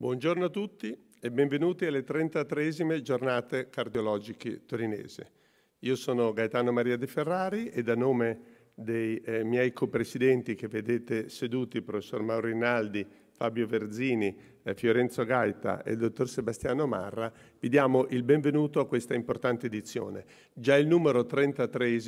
Buongiorno a tutti e benvenuti alle 33 giornate cardiologiche torinese. Io sono Gaetano Maria De Ferrari e da nome dei eh, miei copresidenti che vedete seduti, il professor Mauro Rinaldi, Fabio Verzini, eh, Fiorenzo Gaeta e il dottor Sebastiano Marra, vi diamo il benvenuto a questa importante edizione. Già il numero 33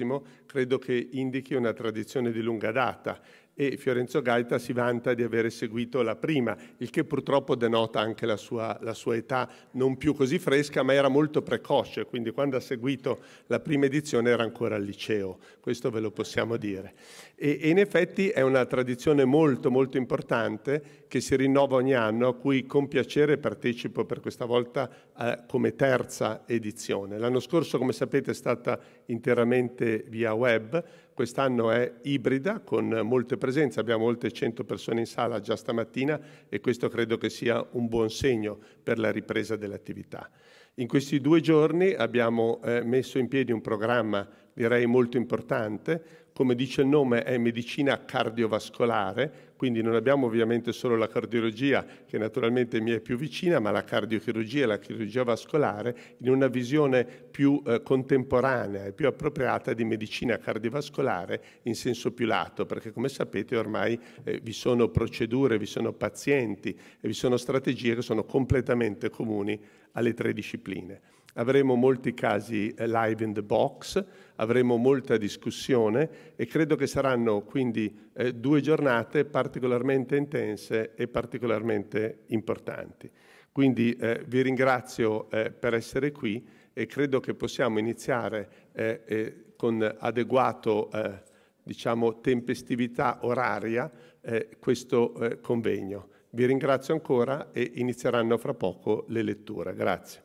credo che indichi una tradizione di lunga data e Fiorenzo Gaeta si vanta di aver seguito la prima, il che purtroppo denota anche la sua, la sua età non più così fresca, ma era molto precoce, quindi quando ha seguito la prima edizione era ancora al liceo, questo ve lo possiamo dire. E, e in effetti è una tradizione molto molto importante che si rinnova ogni anno, a cui con piacere partecipo per questa volta eh, come terza edizione. L'anno scorso, come sapete, è stata interamente via web, quest'anno è ibrida con molte presenze, abbiamo oltre 100 persone in sala già stamattina e questo credo che sia un buon segno per la ripresa dell'attività. In questi due giorni abbiamo eh, messo in piedi un programma direi molto importante come dice il nome, è medicina cardiovascolare, quindi non abbiamo ovviamente solo la cardiologia, che naturalmente mi è più vicina, ma la cardiochirurgia e la chirurgia vascolare in una visione più eh, contemporanea e più appropriata di medicina cardiovascolare in senso più lato, perché come sapete ormai eh, vi sono procedure, vi sono pazienti e vi sono strategie che sono completamente comuni alle tre discipline. Avremo molti casi eh, live in the box, avremo molta discussione e credo che saranno quindi eh, due giornate particolarmente intense e particolarmente importanti. Quindi eh, vi ringrazio eh, per essere qui e credo che possiamo iniziare eh, eh, con adeguato diciamo, tempestività oraria questo convegno. Vi ringrazio ancora e inizieranno fra poco le letture. Grazie.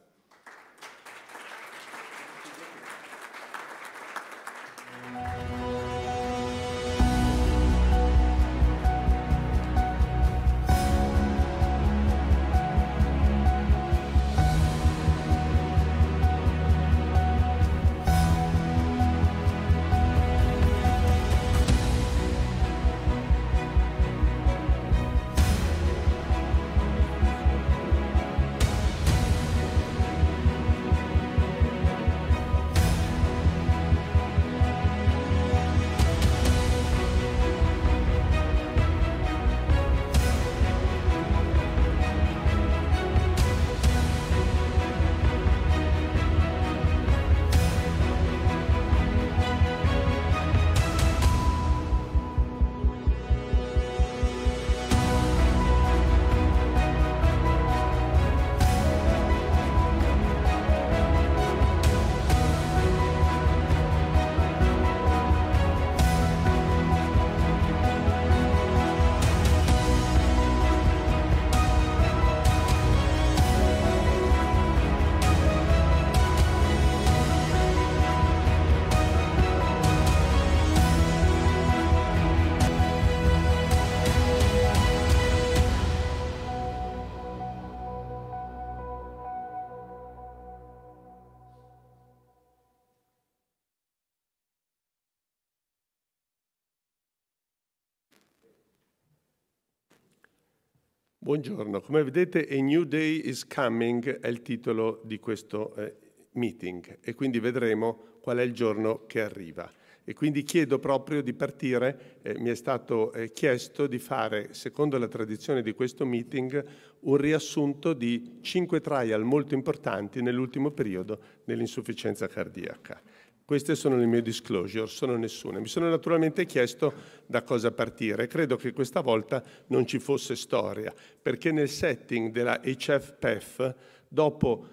Buongiorno, come vedete A New Day is Coming è il titolo di questo eh, meeting e quindi vedremo qual è il giorno che arriva. E quindi chiedo proprio di partire, eh, mi è stato eh, chiesto di fare, secondo la tradizione di questo meeting, un riassunto di cinque trial molto importanti nell'ultimo periodo dell'insufficienza cardiaca. Queste sono le mie disclosure, sono nessuna. Mi sono naturalmente chiesto da cosa partire. Credo che questa volta non ci fosse storia, perché nel setting della HFPEF, dopo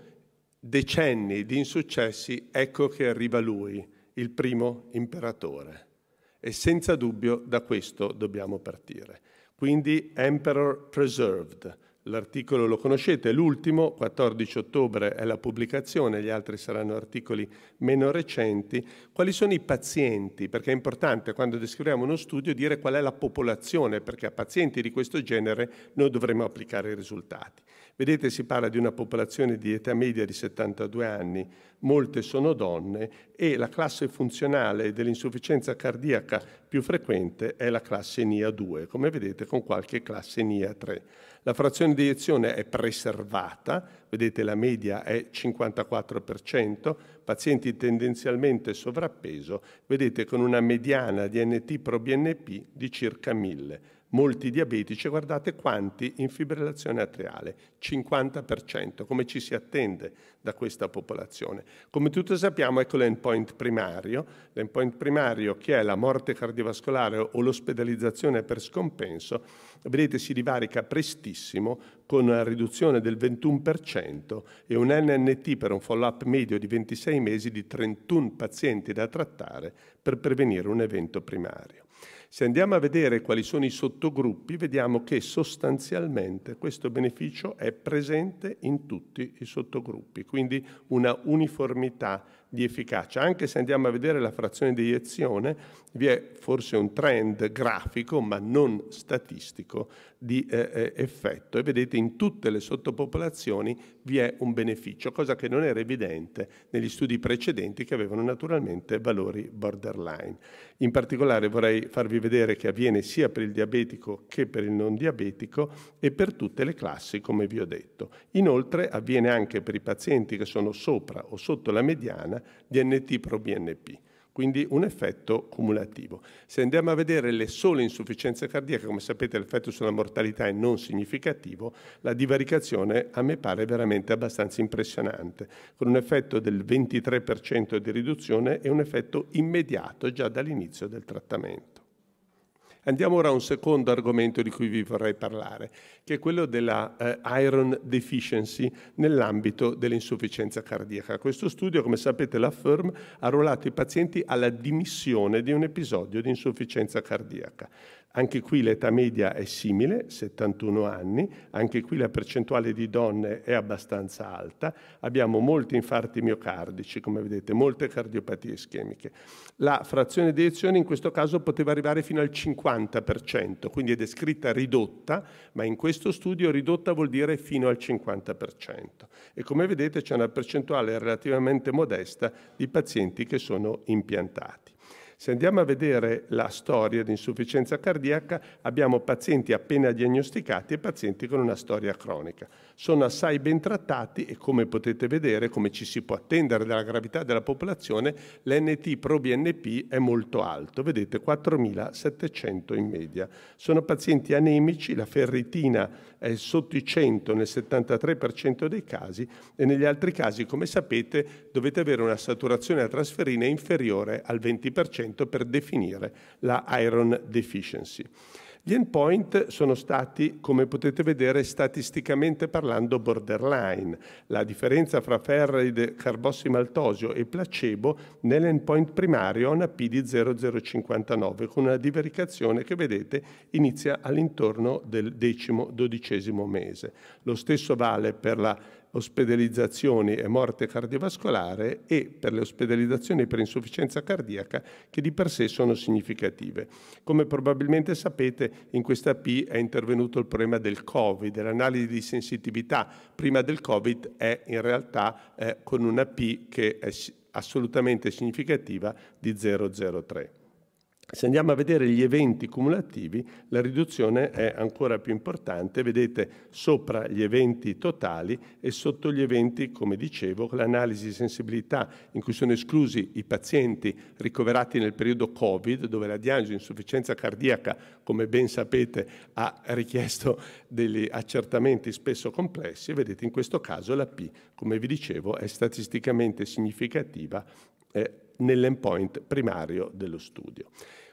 decenni di insuccessi, ecco che arriva lui, il primo imperatore. E senza dubbio da questo dobbiamo partire. Quindi Emperor Preserved, L'articolo lo conoscete, l'ultimo, 14 ottobre è la pubblicazione, gli altri saranno articoli meno recenti. Quali sono i pazienti? Perché è importante quando descriviamo uno studio dire qual è la popolazione, perché a pazienti di questo genere noi dovremmo applicare i risultati. Vedete, si parla di una popolazione di età media di 72 anni, molte sono donne e la classe funzionale dell'insufficienza cardiaca più frequente è la classe NIA 2, come vedete con qualche classe NIA 3. La frazione di iniezione è preservata, vedete la media è 54%, pazienti tendenzialmente sovrappeso, vedete con una mediana di NT pro BNP di circa 1000 molti diabetici, guardate quanti in fibrillazione atriale, 50%, come ci si attende da questa popolazione. Come tutti sappiamo, ecco l'endpoint primario, l'endpoint primario che è la morte cardiovascolare o l'ospedalizzazione per scompenso, vedete si divarica prestissimo con una riduzione del 21% e un NNT per un follow-up medio di 26 mesi di 31 pazienti da trattare per prevenire un evento primario. Se andiamo a vedere quali sono i sottogruppi, vediamo che sostanzialmente questo beneficio è presente in tutti i sottogruppi, quindi una uniformità di efficacia. Anche se andiamo a vedere la frazione di iniezione, vi è forse un trend grafico, ma non statistico, di eh, eh, effetto e vedete in tutte le sottopopolazioni vi è un beneficio, cosa che non era evidente negli studi precedenti che avevano naturalmente valori borderline. In particolare vorrei farvi vedere che avviene sia per il diabetico che per il non diabetico e per tutte le classi, come vi ho detto. Inoltre avviene anche per i pazienti che sono sopra o sotto la mediana di NT pro BNP quindi un effetto cumulativo. Se andiamo a vedere le sole insufficienze cardiache, come sapete l'effetto sulla mortalità è non significativo, la divaricazione a me pare veramente abbastanza impressionante, con un effetto del 23% di riduzione e un effetto immediato già dall'inizio del trattamento. Andiamo ora a un secondo argomento di cui vi vorrei parlare, che è quello della eh, iron deficiency nell'ambito dell'insufficienza cardiaca. Questo studio, come sapete, la FIRM ha ruolato i pazienti alla dimissione di un episodio di insufficienza cardiaca. Anche qui l'età media è simile, 71 anni, anche qui la percentuale di donne è abbastanza alta, abbiamo molti infarti miocardici, come vedete, molte cardiopatie ischemiche. La frazione di elezione in questo caso poteva arrivare fino al 50%, quindi è descritta ridotta, ma in questo studio ridotta vuol dire fino al 50%. E come vedete c'è una percentuale relativamente modesta di pazienti che sono impiantati. Se andiamo a vedere la storia di insufficienza cardiaca, abbiamo pazienti appena diagnosticati e pazienti con una storia cronica sono assai ben trattati e come potete vedere, come ci si può attendere dalla gravità della popolazione, l'NT pro BNP è molto alto, vedete 4.700 in media. Sono pazienti anemici, la ferritina è sotto i 100 nel 73% dei casi e negli altri casi, come sapete, dovete avere una saturazione a trasferina inferiore al 20% per definire la iron deficiency. Gli endpoint sono stati, come potete vedere, statisticamente parlando borderline. La differenza fra ferride, carbossimaltosio e placebo nell'endpoint primario è una P di 0059, con una divericazione che vedete inizia all'intorno del decimo-dodicesimo mese. Lo stesso vale per la ospedalizzazioni e morte cardiovascolare e per le ospedalizzazioni per insufficienza cardiaca che di per sé sono significative. Come probabilmente sapete in questa P è intervenuto il problema del Covid, l'analisi di sensitività prima del Covid è in realtà eh, con una P che è assolutamente significativa di 003. Se andiamo a vedere gli eventi cumulativi, la riduzione è ancora più importante, vedete sopra gli eventi totali e sotto gli eventi, come dicevo, con l'analisi di sensibilità in cui sono esclusi i pazienti ricoverati nel periodo Covid, dove la diagnosi di insufficienza cardiaca, come ben sapete, ha richiesto degli accertamenti spesso complessi, vedete in questo caso la P, come vi dicevo, è statisticamente significativa eh, nell'endpoint primario dello studio.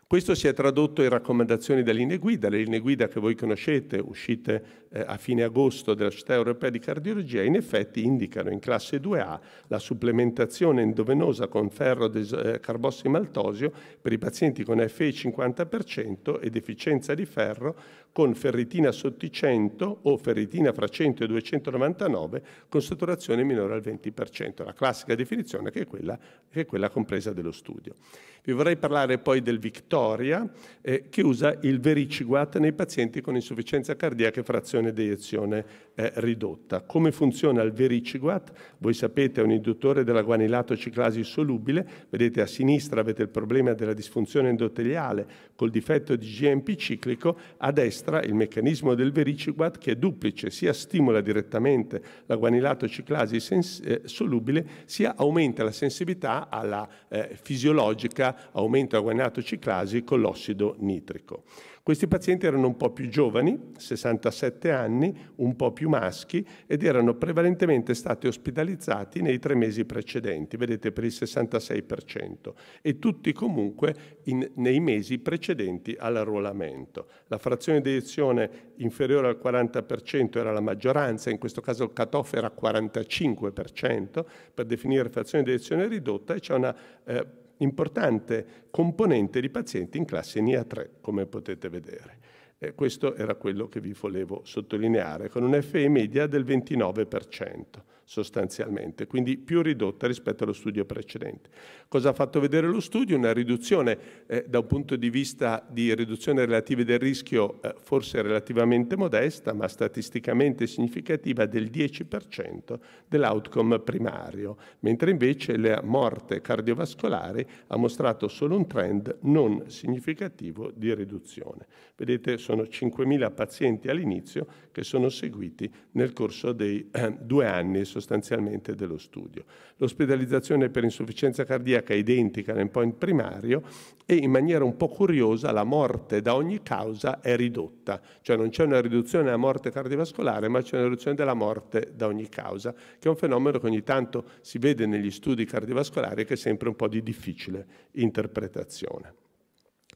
Questo si è tradotto in raccomandazioni da linee guida, le linee guida che voi conoscete, uscite eh, a fine agosto della Società Europea di Cardiologia, in effetti indicano in classe 2A la supplementazione endovenosa con ferro eh, carbossimaltosio per i pazienti con FE 50% e deficienza di ferro con ferritina sotto i 100 o ferritina fra 100 e 299 con saturazione minore al 20%, la classica definizione che è quella, che è quella compresa dello studio. Vi vorrei parlare poi del Victoria eh, che usa il vericiguat nei pazienti con insufficienza cardiaca e frazione di eiezione eh, ridotta. Come funziona il vericiguat? Voi sapete è un induttore della guanilato ciclasi solubile, vedete a sinistra avete il problema della disfunzione endoteliale col difetto di GMP ciclico, a destra destra il meccanismo del vericiguat che è duplice, sia stimola direttamente la guanilato ciclasi sens- eh, solubile, sia aumenta la sensibilità alla eh, fisiologica, aumento la guanilato ciclasi con l'ossido nitrico. Questi pazienti erano un po' più giovani, 67 anni, un po' più maschi ed erano prevalentemente stati ospitalizzati nei tre mesi precedenti, vedete per il 66%, e tutti comunque in, nei mesi precedenti all'arruolamento. La frazione di elezione inferiore al 40% era la maggioranza, in questo caso il cutoff era 45% per definire frazione di elezione ridotta e c'è una eh, importante componente di pazienti in classe NIA 3, come potete vedere. E questo era quello che vi volevo sottolineare, con un FE media del 29% sostanzialmente, quindi più ridotta rispetto allo studio precedente. Cosa ha fatto vedere lo studio? Una riduzione eh, da un punto di vista di riduzione relativa del rischio eh, forse relativamente modesta, ma statisticamente significativa del 10% dell'outcome primario, mentre invece la morte cardiovascolare ha mostrato solo un trend non significativo di riduzione. Vedete, sono 5.000 pazienti all'inizio che sono seguiti nel corso dei eh, due anni sostanzialmente sostanzialmente dello studio. L'ospedalizzazione per insufficienza cardiaca è identica nel point primario e in maniera un po' curiosa la morte da ogni causa è ridotta, cioè non c'è una riduzione della morte cardiovascolare ma c'è una riduzione della morte da ogni causa, che è un fenomeno che ogni tanto si vede negli studi cardiovascolari che è sempre un po' di difficile interpretazione.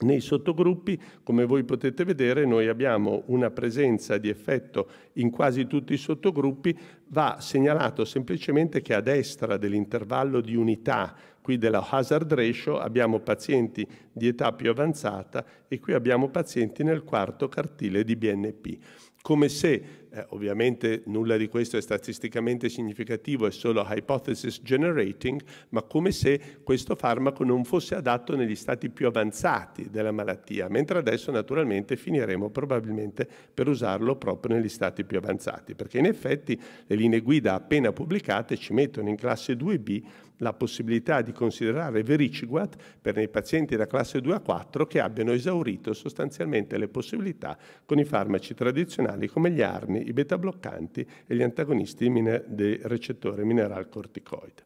Nei sottogruppi, come voi potete vedere, noi abbiamo una presenza di effetto in quasi tutti i sottogruppi, va segnalato semplicemente che a destra dell'intervallo di unità, qui della hazard ratio, abbiamo pazienti di età più avanzata e qui abbiamo pazienti nel quarto cartile di BNP come se, eh, ovviamente nulla di questo è statisticamente significativo, è solo hypothesis generating, ma come se questo farmaco non fosse adatto negli stati più avanzati della malattia, mentre adesso naturalmente finiremo probabilmente per usarlo proprio negli stati più avanzati, perché in effetti le linee guida appena pubblicate ci mettono in classe 2B la possibilità di considerare vericiguat per i pazienti da classe 2 a 4 che abbiano esaurito sostanzialmente le possibilità con i farmaci tradizionali come gli arni, i beta-bloccanti e gli antagonisti del recettore mineral corticoide.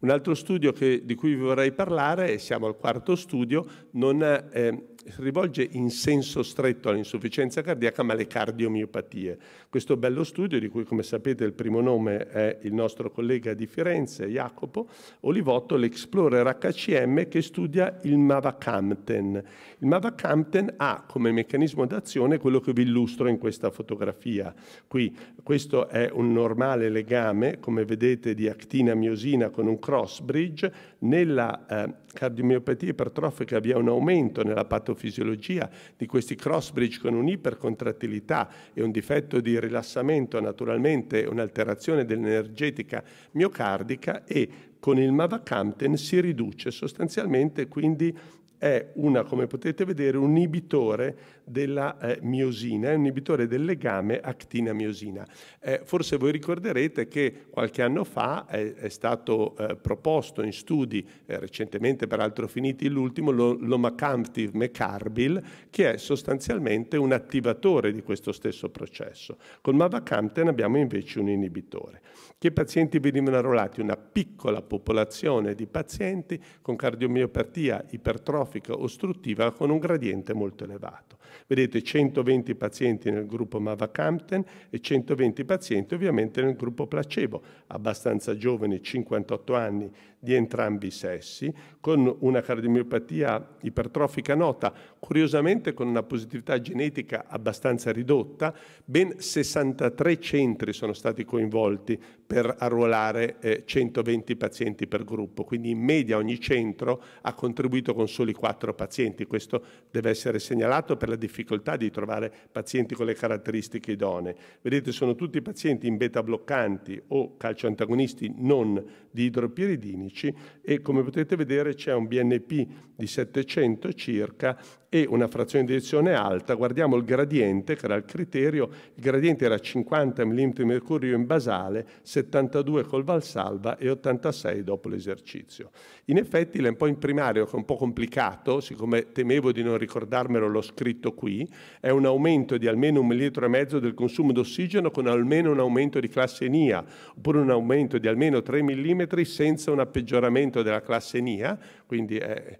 Un altro studio che, di cui vi vorrei parlare, e siamo al quarto studio, non, è, ehm, rivolge in senso stretto all'insufficienza cardiaca ma alle cardiomiopatie. Questo bello studio, di cui come sapete il primo nome è il nostro collega di Firenze, Jacopo Olivotto, l'Explorer HCM che studia il Mavacamten. Il Mavacamten ha come meccanismo d'azione quello che vi illustro in questa fotografia. Qui questo è un normale legame, come vedete, di actina miosina con un cross bridge. Nella eh, cardiomiopatia ipertrofica vi è un aumento nella patologia patofisiologia di questi cross bridge con un'ipercontrattilità e un difetto di rilassamento, naturalmente un'alterazione dell'energetica miocardica e con il mavacamten si riduce sostanzialmente quindi è una, come potete vedere, un inibitore della eh, miosina, è un inibitore del legame actina-miosina. Eh, forse voi ricorderete che qualche anno fa è, è stato eh, proposto in studi, eh, recentemente peraltro finiti l'ultimo, l'omacamtiv mecarbil, che è sostanzialmente un attivatore di questo stesso processo. Con mavacamten abbiamo invece un inibitore. Che pazienti venivano arruolati? Una piccola popolazione di pazienti con cardiomiopatia ipertrofica ipertrofica ostruttiva con un gradiente molto elevato. Vedete 120 pazienti nel gruppo Mavacamten e 120 pazienti ovviamente nel gruppo placebo, abbastanza giovani, 58 anni, di entrambi i sessi, con una cardiomiopatia ipertrofica nota, curiosamente con una positività genetica abbastanza ridotta, ben 63 centri sono stati coinvolti per arruolare eh, 120 pazienti per gruppo, quindi in media ogni centro ha contribuito con soli 4 pazienti, questo deve essere segnalato per la difficoltà di trovare pazienti con le caratteristiche idonee. Vedete, sono tutti pazienti in beta bloccanti o calcioantagonisti non di idropiridini clinici e come potete vedere c'è un BNP di 700 circa e una frazione di direzione alta, guardiamo il gradiente, che era il criterio, il gradiente era 50 mm di mercurio in basale, 72 col Valsalva e 86 dopo l'esercizio. In effetti in primario, che è un po' complicato, siccome temevo di non ricordarmelo, l'ho scritto qui, è un aumento di almeno un millilitro e mezzo del consumo d'ossigeno con almeno un aumento di classe NIA, oppure un aumento di almeno 3 mm senza un appeggioramento della classe NIA, quindi è,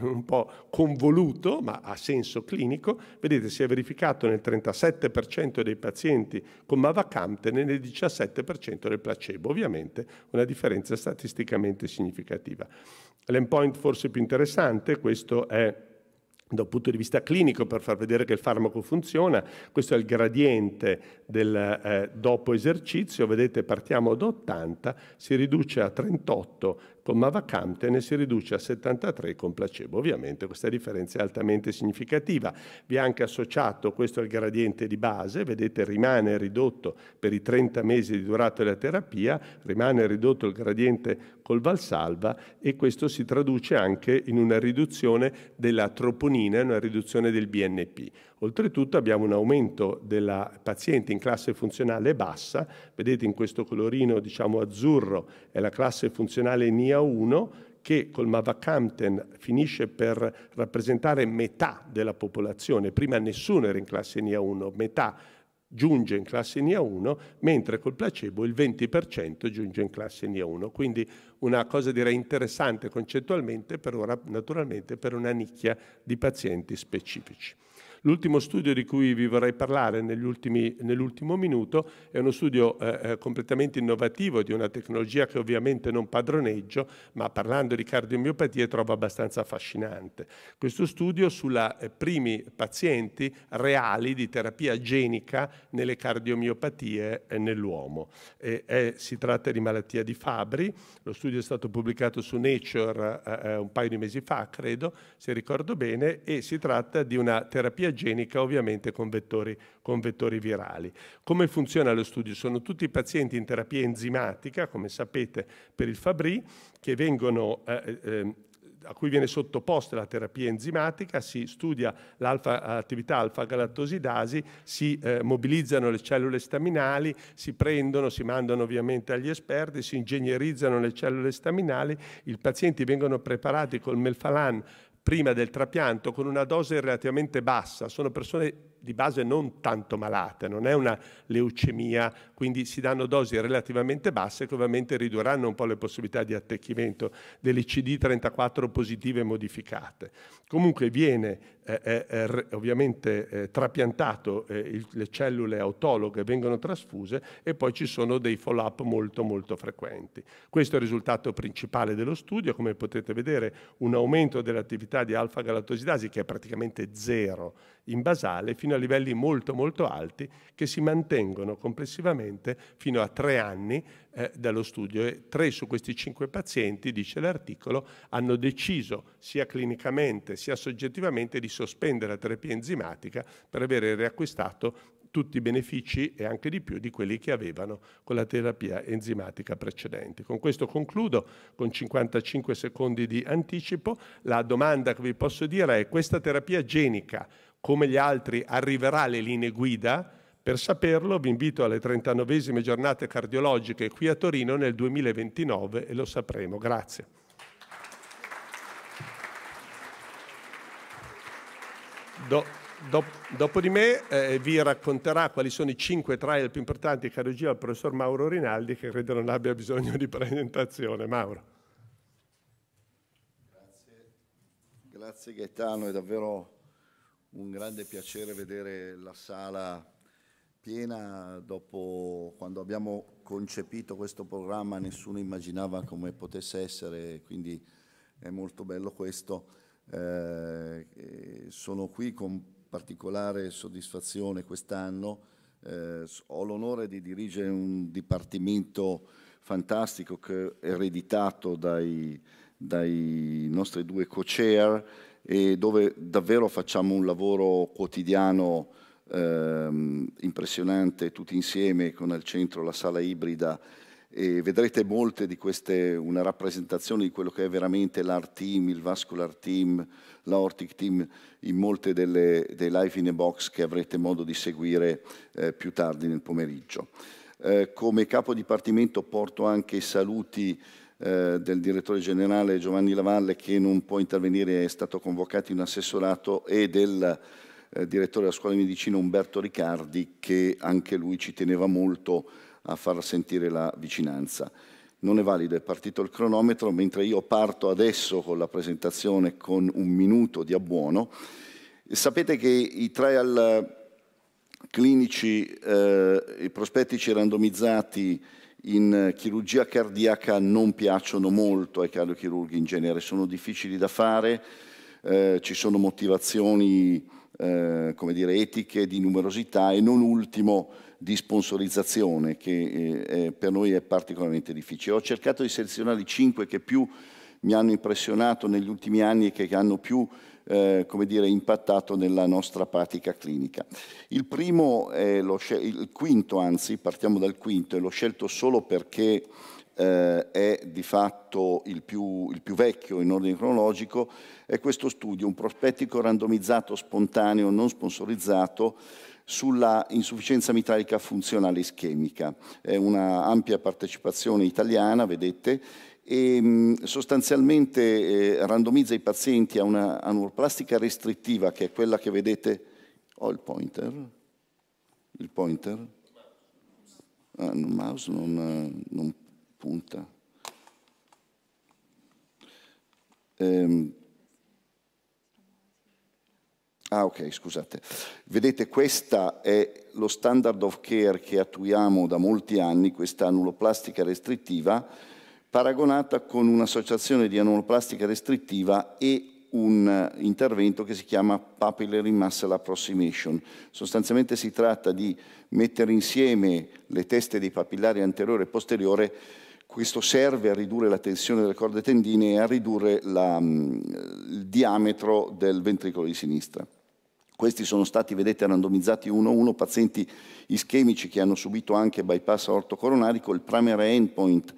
un po' convoluto, ma ha senso clinico. Vedete, si è verificato nel 37% dei pazienti con Mavacamten e nel 17% del placebo. Ovviamente una differenza statisticamente significativa. L'endpoint forse più interessante, questo è da un punto di vista clinico per far vedere che il farmaco funziona. Questo è il gradiente del eh, dopo esercizio, vedete partiamo da 80, si riduce a 38 con mavacamten si riduce a 73 con placebo. Ovviamente questa differenza è altamente significativa. Vi è anche associato, questo è il gradiente di base, vedete rimane ridotto per i 30 mesi di durata della terapia, rimane ridotto il gradiente col Valsalva e questo si traduce anche in una riduzione della troponina, una riduzione del BNP. Oltretutto abbiamo un aumento della paziente in classe funzionale bassa, vedete in questo colorino diciamo azzurro è la classe funzionale NIA 1, che col Mavacamten finisce per rappresentare metà della popolazione, prima nessuno era in classe NIA 1, metà giunge in classe NIA 1, mentre col placebo il 20% giunge in classe NIA 1. Quindi una cosa direi interessante concettualmente, per ora naturalmente per una nicchia di pazienti specifici. L'ultimo studio di cui vi vorrei parlare nell'ultimo minuto è uno studio eh, eh, completamente innovativo di una tecnologia che ovviamente non padroneggio, ma parlando di cardiomiopatie trovo abbastanza affascinante. Questo studio sulla eh, primi pazienti reali di terapia genica nelle cardiomiopatie eh, nell'uomo. Eh, si tratta di malattia di Fabri, lo studio è stato pubblicato su Nature eh, un paio di mesi fa, credo, se ricordo bene, e si tratta di una terapia genica genica, ovviamente con vettori, con vettori virali. Come funziona lo studio? Sono tutti i pazienti in terapia enzimatica, come sapete per il Fabri, che vengono eh, eh, ehm, a cui viene sottoposta la terapia enzimatica, si studia l'attività alfa, galattosidasi si eh, mobilizzano le cellule staminali, si prendono, si mandano ovviamente agli esperti, si ingegnerizzano le cellule staminali, i pazienti vengono preparati col melfalan prima del trapianto con una dose relativamente bassa, sono persone di base non tanto malate, non è una leucemia, quindi si danno dosi relativamente basse che ovviamente ridurranno un po' le possibilità di attecchimento delle CD34 positive modificate. Comunque viene eh, eh, eh ovviamente eh, trapiantato, eh, il, le cellule autologhe vengono trasfuse e poi ci sono dei follow-up molto molto frequenti. Questo è il risultato principale dello studio, come potete vedere un aumento dell'attività di alfa-galatosidasi che è praticamente zero in basale fino a livelli molto molto alti che si mantengono complessivamente fino a tre anni eh, dallo studio e tre su questi cinque pazienti, dice l'articolo, hanno deciso sia clinicamente sia soggettivamente di sospendere la terapia enzimatica per avere riacquistato tutti i benefici e anche di più di quelli che avevano con la terapia enzimatica precedente. Con questo concludo con 55 secondi di anticipo. La domanda che vi posso dire è questa terapia genica come gli altri arriverà alle linee guida. Per saperlo vi invito alle 39 giornate cardiologiche qui a Torino nel 2029 e lo sapremo. Grazie. Do, do, dopo di me eh, vi racconterà quali sono i cinque trial più importanti di cardiologia il professor Mauro Rinaldi che credo non abbia bisogno di presentazione. Mauro. Grazie, grazie Gaetano, è davvero un grande piacere vedere la sala piena dopo quando abbiamo concepito questo programma nessuno immaginava come potesse essere, quindi è molto bello questo. Eh, sono qui con particolare soddisfazione quest'anno, eh, ho l'onore di dirigere un dipartimento fantastico che è ereditato dai, dai nostri due co-chair e dove davvero facciamo un lavoro quotidiano ehm, impressionante tutti insieme con al centro la sala ibrida e vedrete molte di queste, una rappresentazione di quello che è veramente l'art team, il vascular team, l'aortic team in molte delle, dei live in a box che avrete modo di seguire eh, più tardi nel pomeriggio. Eh, come capo dipartimento porto anche i saluti eh, del direttore generale Giovanni Lavalle che non può intervenire, è stato convocato in assessorato e del eh, direttore della scuola di medicina Umberto Riccardi che anche lui ci teneva molto a far sentire la vicinanza. Non è valido, è partito il cronometro, mentre io parto adesso con la presentazione con un minuto di abbuono. Sapete che i trial eh, clinici, eh, i prospettici randomizzati in eh, chirurgia cardiaca non piacciono molto ai cardiochirurghi in genere, sono difficili da fare, eh, ci sono motivazioni eh, come dire, etiche di numerosità e non ultimo di sponsorizzazione che eh, per noi è particolarmente difficile. Ho cercato di selezionare i cinque che più mi hanno impressionato negli ultimi anni e che hanno più eh, come dire, impattato nella nostra pratica clinica. Il, primo il quinto, anzi, partiamo dal quinto, e l'ho scelto solo perché eh, è di fatto il più, il più, vecchio in ordine cronologico, è questo studio, un prospettico randomizzato, spontaneo, non sponsorizzato, sulla insufficienza mitralica funzionale ischemica. È una ampia partecipazione italiana, vedete, e ehm, sostanzialmente eh, randomizza i pazienti a una anuloplastica restrittiva che è quella che vedete ho oh, il pointer il pointer ah, il mouse non, non punta ehm. ah ok scusate vedete questo è lo standard of care che attuiamo da molti anni questa anuloplastica restrittiva paragonata con un'associazione di anomoplastica restrittiva e un eh, intervento che si chiama Papillary Muscle Approximation. Sostanzialmente si tratta di mettere insieme le teste dei papillari anteriore e posteriore questo serve a ridurre la tensione delle corde tendine e a ridurre la, mm, il diametro del ventricolo di sinistra. Questi sono stati, vedete, randomizzati uno a uno, pazienti ischemici che hanno subito anche bypass aortocoronarico, il primary endpoint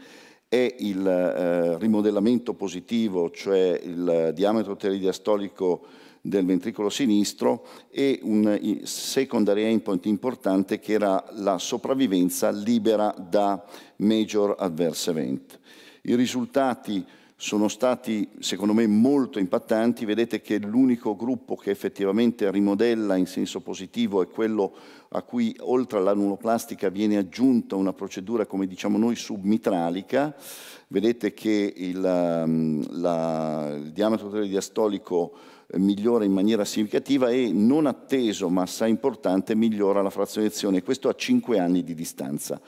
è il eh, rimodellamento positivo, cioè il diametro teridiastolico del ventricolo sinistro e un secondary endpoint importante che era la sopravvivenza libera da major adverse event. I risultati sono stati secondo me molto impattanti, vedete che l'unico gruppo che effettivamente rimodella in senso positivo è quello a cui oltre all'anuloplastica viene aggiunta una procedura come diciamo noi submitralica, vedete che il, mm, la, il diametro diastolico eh, migliora in maniera significativa e non atteso ma assai importante migliora la frazionazione, questo a 5 anni di distanza.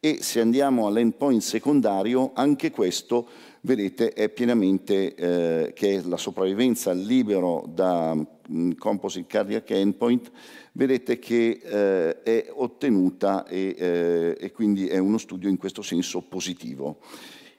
E se andiamo all'endpoint secondario anche questo vedete è pienamente eh, che la sopravvivenza libero da mh, mm, composite cardiac endpoint, vedete che eh, è ottenuta e, eh, e quindi è uno studio in questo senso positivo.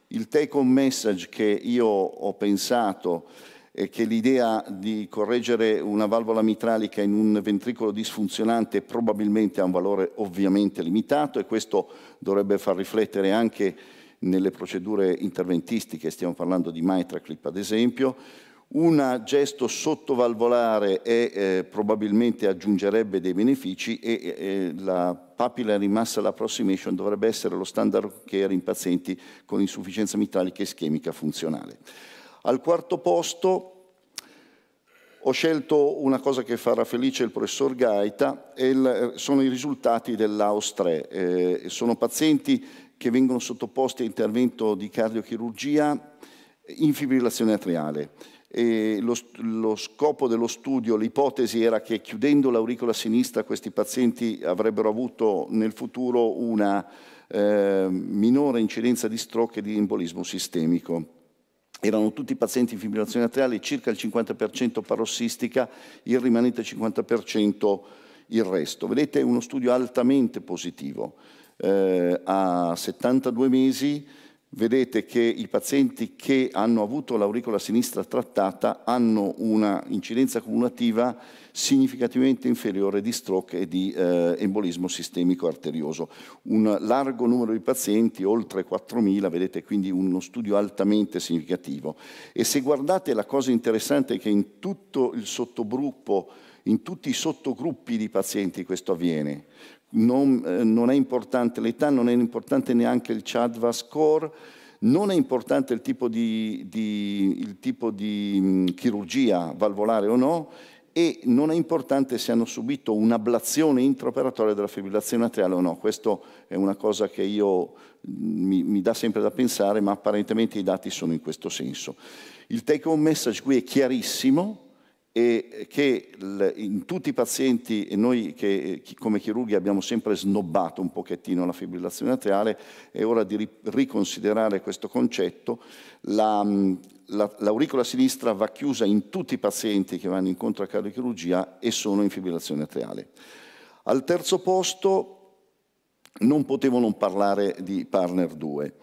Il take home message che io ho pensato è che l'idea di correggere una valvola mitralica in un ventricolo disfunzionante probabilmente ha un valore ovviamente limitato e questo dovrebbe far riflettere anche nelle procedure interventistiche, stiamo parlando di MitraClip ad esempio, un gesto sottovalvolare e eh, probabilmente aggiungerebbe dei benefici e eh, la papillary muscle approximation dovrebbe essere lo standard care in pazienti con insufficienza mitralica ischemica funzionale. Al quarto posto ho scelto una cosa che farà felice il professor Gaita, eh, sono i risultati dellaus 3. Eh, sono pazienti che vengono sottoposti a intervento di cardiochirurgia in fibrillazione atriale. Lo, lo, scopo dello studio, l'ipotesi era che chiudendo l'auricola sinistra questi pazienti avrebbero avuto nel futuro una eh, minore incidenza di stroke e di embolismo sistemico erano tutti pazienti in fibrillazione atriale, circa il 50% parossistica, il rimanente 50% il resto. Vedete, è uno studio altamente positivo eh, a 72 mesi vedete che i pazienti che hanno avuto l'auricola sinistra trattata hanno una incidenza cumulativa significativamente inferiore di stroke e di eh, embolismo sistemico arterioso. Un largo numero di pazienti, oltre 4.000, vedete quindi uno studio altamente significativo. E se guardate la cosa interessante è che in tutto il sottogruppo in tutti i sottogruppi di pazienti questo avviene non, eh, non è importante l'età, non è importante neanche il CHADVA score, non è importante il tipo di, di, il tipo di mm, chirurgia valvolare o no, e non è importante se hanno subito un'ablazione intraoperatoria della fibrillazione atriale o no. Questa è una cosa che io, mm, mi, mi, dà sempre da pensare, ma apparentemente i dati sono in questo senso. Il take home message qui è chiarissimo, e che in tutti i pazienti, e noi che come chirurghi abbiamo sempre snobbato un pochettino la fibrillazione atriale, è ora di riconsiderare questo concetto. La, la, l'auricola sinistra va chiusa in tutti i pazienti che vanno incontro a cardiochirurgia e sono in fibrillazione atriale. Al terzo posto non potevo non parlare di Partner 2.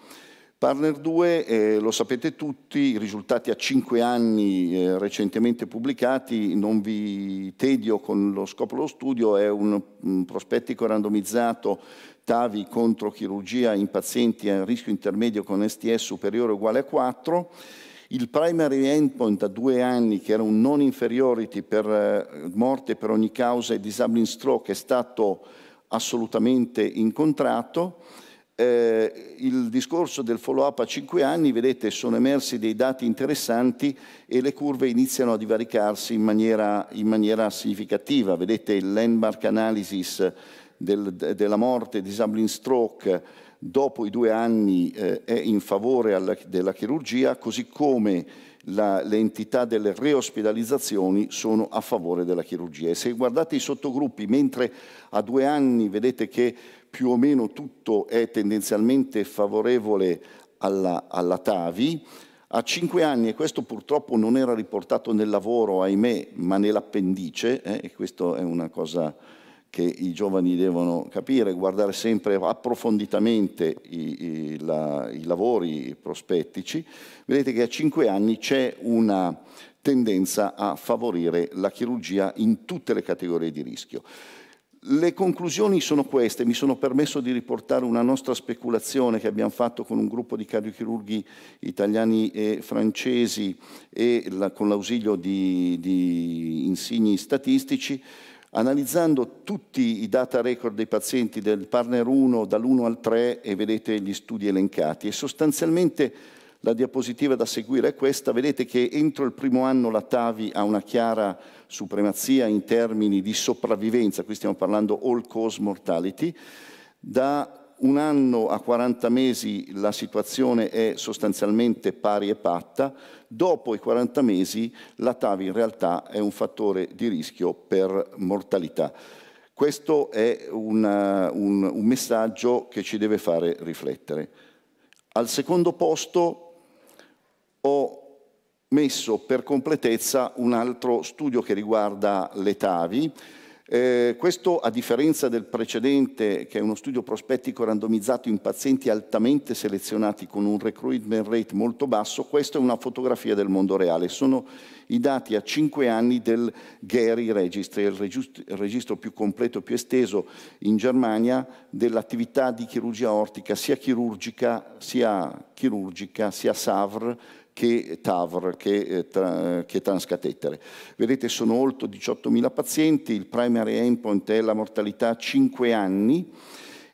Partner 2, eh, lo sapete tutti, i risultati a 5 anni eh, recentemente pubblicati, non vi tedio con lo scopo dello studio, è un, un prospettico randomizzato TAVI contro chirurgia in pazienti a rischio intermedio con STS superiore o uguale a 4. Il primary endpoint a due anni, che era un non inferiority per eh, morte per ogni causa e disabling stroke, è stato assolutamente incontrato eh, il discorso del follow-up a 5 anni, vedete, sono emersi dei dati interessanti e le curve iniziano a divaricarsi in maniera, in maniera significativa. Vedete il landmark analysis del, della morte, disabling stroke, dopo i due anni eh, è in favore alla, della chirurgia, così come la, le entità delle reospedalizzazioni sono a favore della chirurgia. E se guardate i sottogruppi, mentre a due anni vedete che più o meno tutto è tendenzialmente favorevole alla, alla Tavi, a cinque anni, e questo purtroppo non era riportato nel lavoro, ahimè, ma nell'appendice, eh, e questa è una cosa che i giovani devono capire, guardare sempre approfonditamente i, i, la, i lavori prospettici, vedete che a cinque anni c'è una tendenza a favorire la chirurgia in tutte le categorie di rischio. Le conclusioni sono queste, mi sono permesso di riportare una nostra speculazione che abbiamo fatto con un gruppo di cardiochirurghi italiani e francesi e la, con l'ausilio di, di insigni statistici, analizzando tutti i data record dei pazienti del partner 1 dall'1 al 3 e vedete gli studi elencati e sostanzialmente la diapositiva da seguire è questa, vedete che entro il primo anno la Tavi ha una chiara supremazia in termini di sopravvivenza, qui stiamo parlando all cause mortality, da un anno a 40 mesi la situazione è sostanzialmente pari e patta, dopo i 40 mesi la Tavi in realtà è un fattore di rischio per mortalità. Questo è una, un, un messaggio che ci deve fare riflettere. Al secondo posto ho messo per completezza un altro studio che riguarda le tavi. Eh, questo, a differenza del precedente, che è uno studio prospettico randomizzato in pazienti altamente selezionati con un recruitment rate molto basso, questa è una fotografia del mondo reale. Sono i dati a 5 anni del Gary Registry, il registro, più completo e più esteso in Germania dell'attività di chirurgia ortica, sia chirurgica, sia chirurgica, sia SAVR, che TAVR, che, eh, tra, che transcatetere. Vedete sono oltre 18.000 pazienti, il primary endpoint è la mortalità a 5 anni,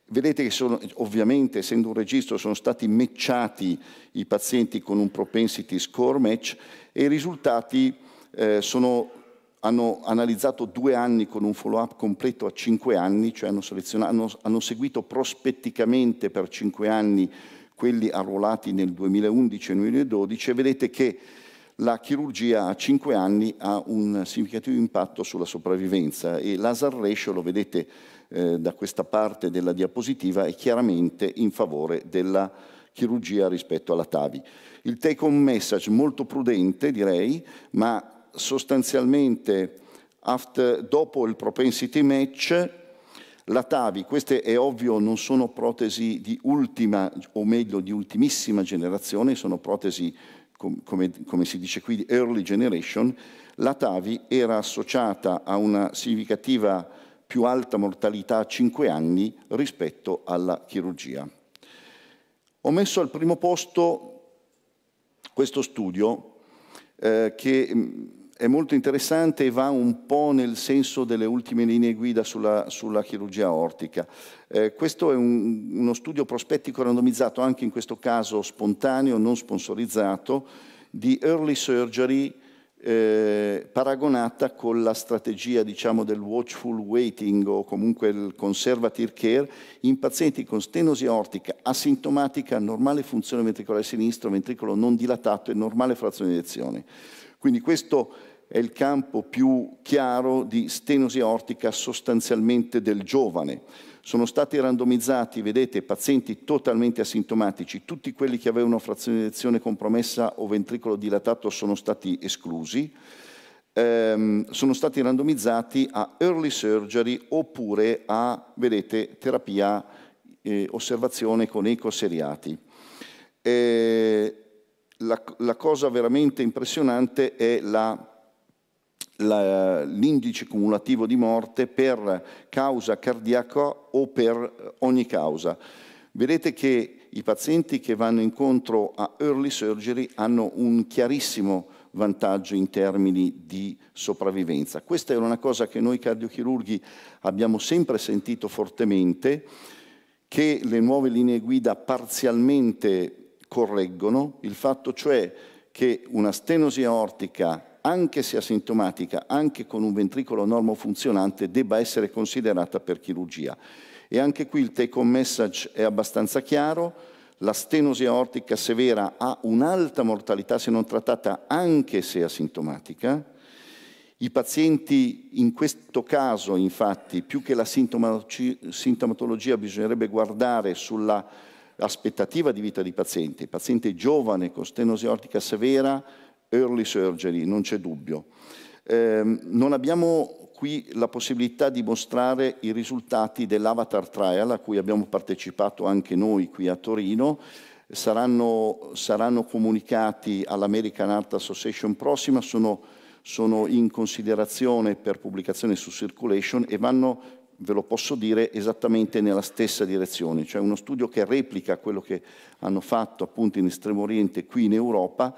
Vedete che sono, ovviamente, essendo un registro, sono stati matchati i pazienti con un propensity score match e i risultati eh, sono, hanno analizzato due anni con un follow-up completo a cinque anni, cioè hanno, hanno, hanno seguito prospetticamente per cinque anni quelli arruolati nel 2011 e 2012, vedete che la chirurgia a 5 anni ha un significativo impatto sulla sopravvivenza e l'hazard ratio, lo vedete eh, da questa parte della diapositiva, è chiaramente in favore della chirurgia rispetto alla TAVI. Il take home message molto prudente direi, ma sostanzialmente after, dopo il propensity match la TAVI, queste è ovvio non sono protesi di ultima o meglio di ultimissima generazione, sono protesi com come, come si dice qui di early generation, la TAVI era associata a una significativa più alta mortalità a 5 anni rispetto alla chirurgia. Ho messo al primo posto questo studio eh, che è molto interessante e va un po' nel senso delle ultime linee guida sulla, sulla chirurgia ortica. Eh, questo è un, uno studio prospettico randomizzato, anche in questo caso spontaneo, non sponsorizzato, di early surgery eh, paragonata con la strategia diciamo, del watchful waiting o comunque il conservative care in pazienti con stenosi aortica asintomatica, normale funzione ventricolare sinistro, ventricolo non dilatato e normale frazione di lezione. Quindi questo è il campo più chiaro di stenosi aortica sostanzialmente del giovane. Sono stati randomizzati, vedete, pazienti totalmente asintomatici, tutti quelli che avevano frazione di frazionalizzazione compromessa o ventricolo dilatato sono stati esclusi, ehm, sono stati randomizzati a early surgery oppure a, vedete, terapia, eh, osservazione con ecoseriati. Eh, la, la cosa veramente impressionante è la l'indice cumulativo di morte per causa cardiaca o per ogni causa. Vedete che i pazienti che vanno incontro a early surgery hanno un chiarissimo vantaggio in termini di sopravvivenza. Questa è una cosa che noi cardiochirurghi abbiamo sempre sentito fortemente, che le nuove linee guida parzialmente correggono il fatto cioè che una stenosi aortica, anche se asintomatica, anche con un ventricolo normofunzionante, debba essere considerata per chirurgia. E anche qui il take-home message è abbastanza chiaro, la stenosi aortica severa ha un'alta mortalità se non trattata anche se asintomatica, i pazienti in questo caso, infatti, più che la sintomatologia bisognerebbe guardare sulla aspettativa di vita di paziente, paziente giovane con stenosi aortica severa, early surgery, non c'è dubbio. Eh, non abbiamo qui la possibilità di mostrare i risultati dell'Avatar Trial a cui abbiamo partecipato anche noi qui a Torino, saranno, saranno comunicati all'American Heart Association prossima, sono, sono in considerazione per pubblicazione su Circulation e vanno ve lo posso dire esattamente nella stessa direzione, cioè uno studio che replica quello che hanno fatto appunto in Estremo Oriente qui in Europa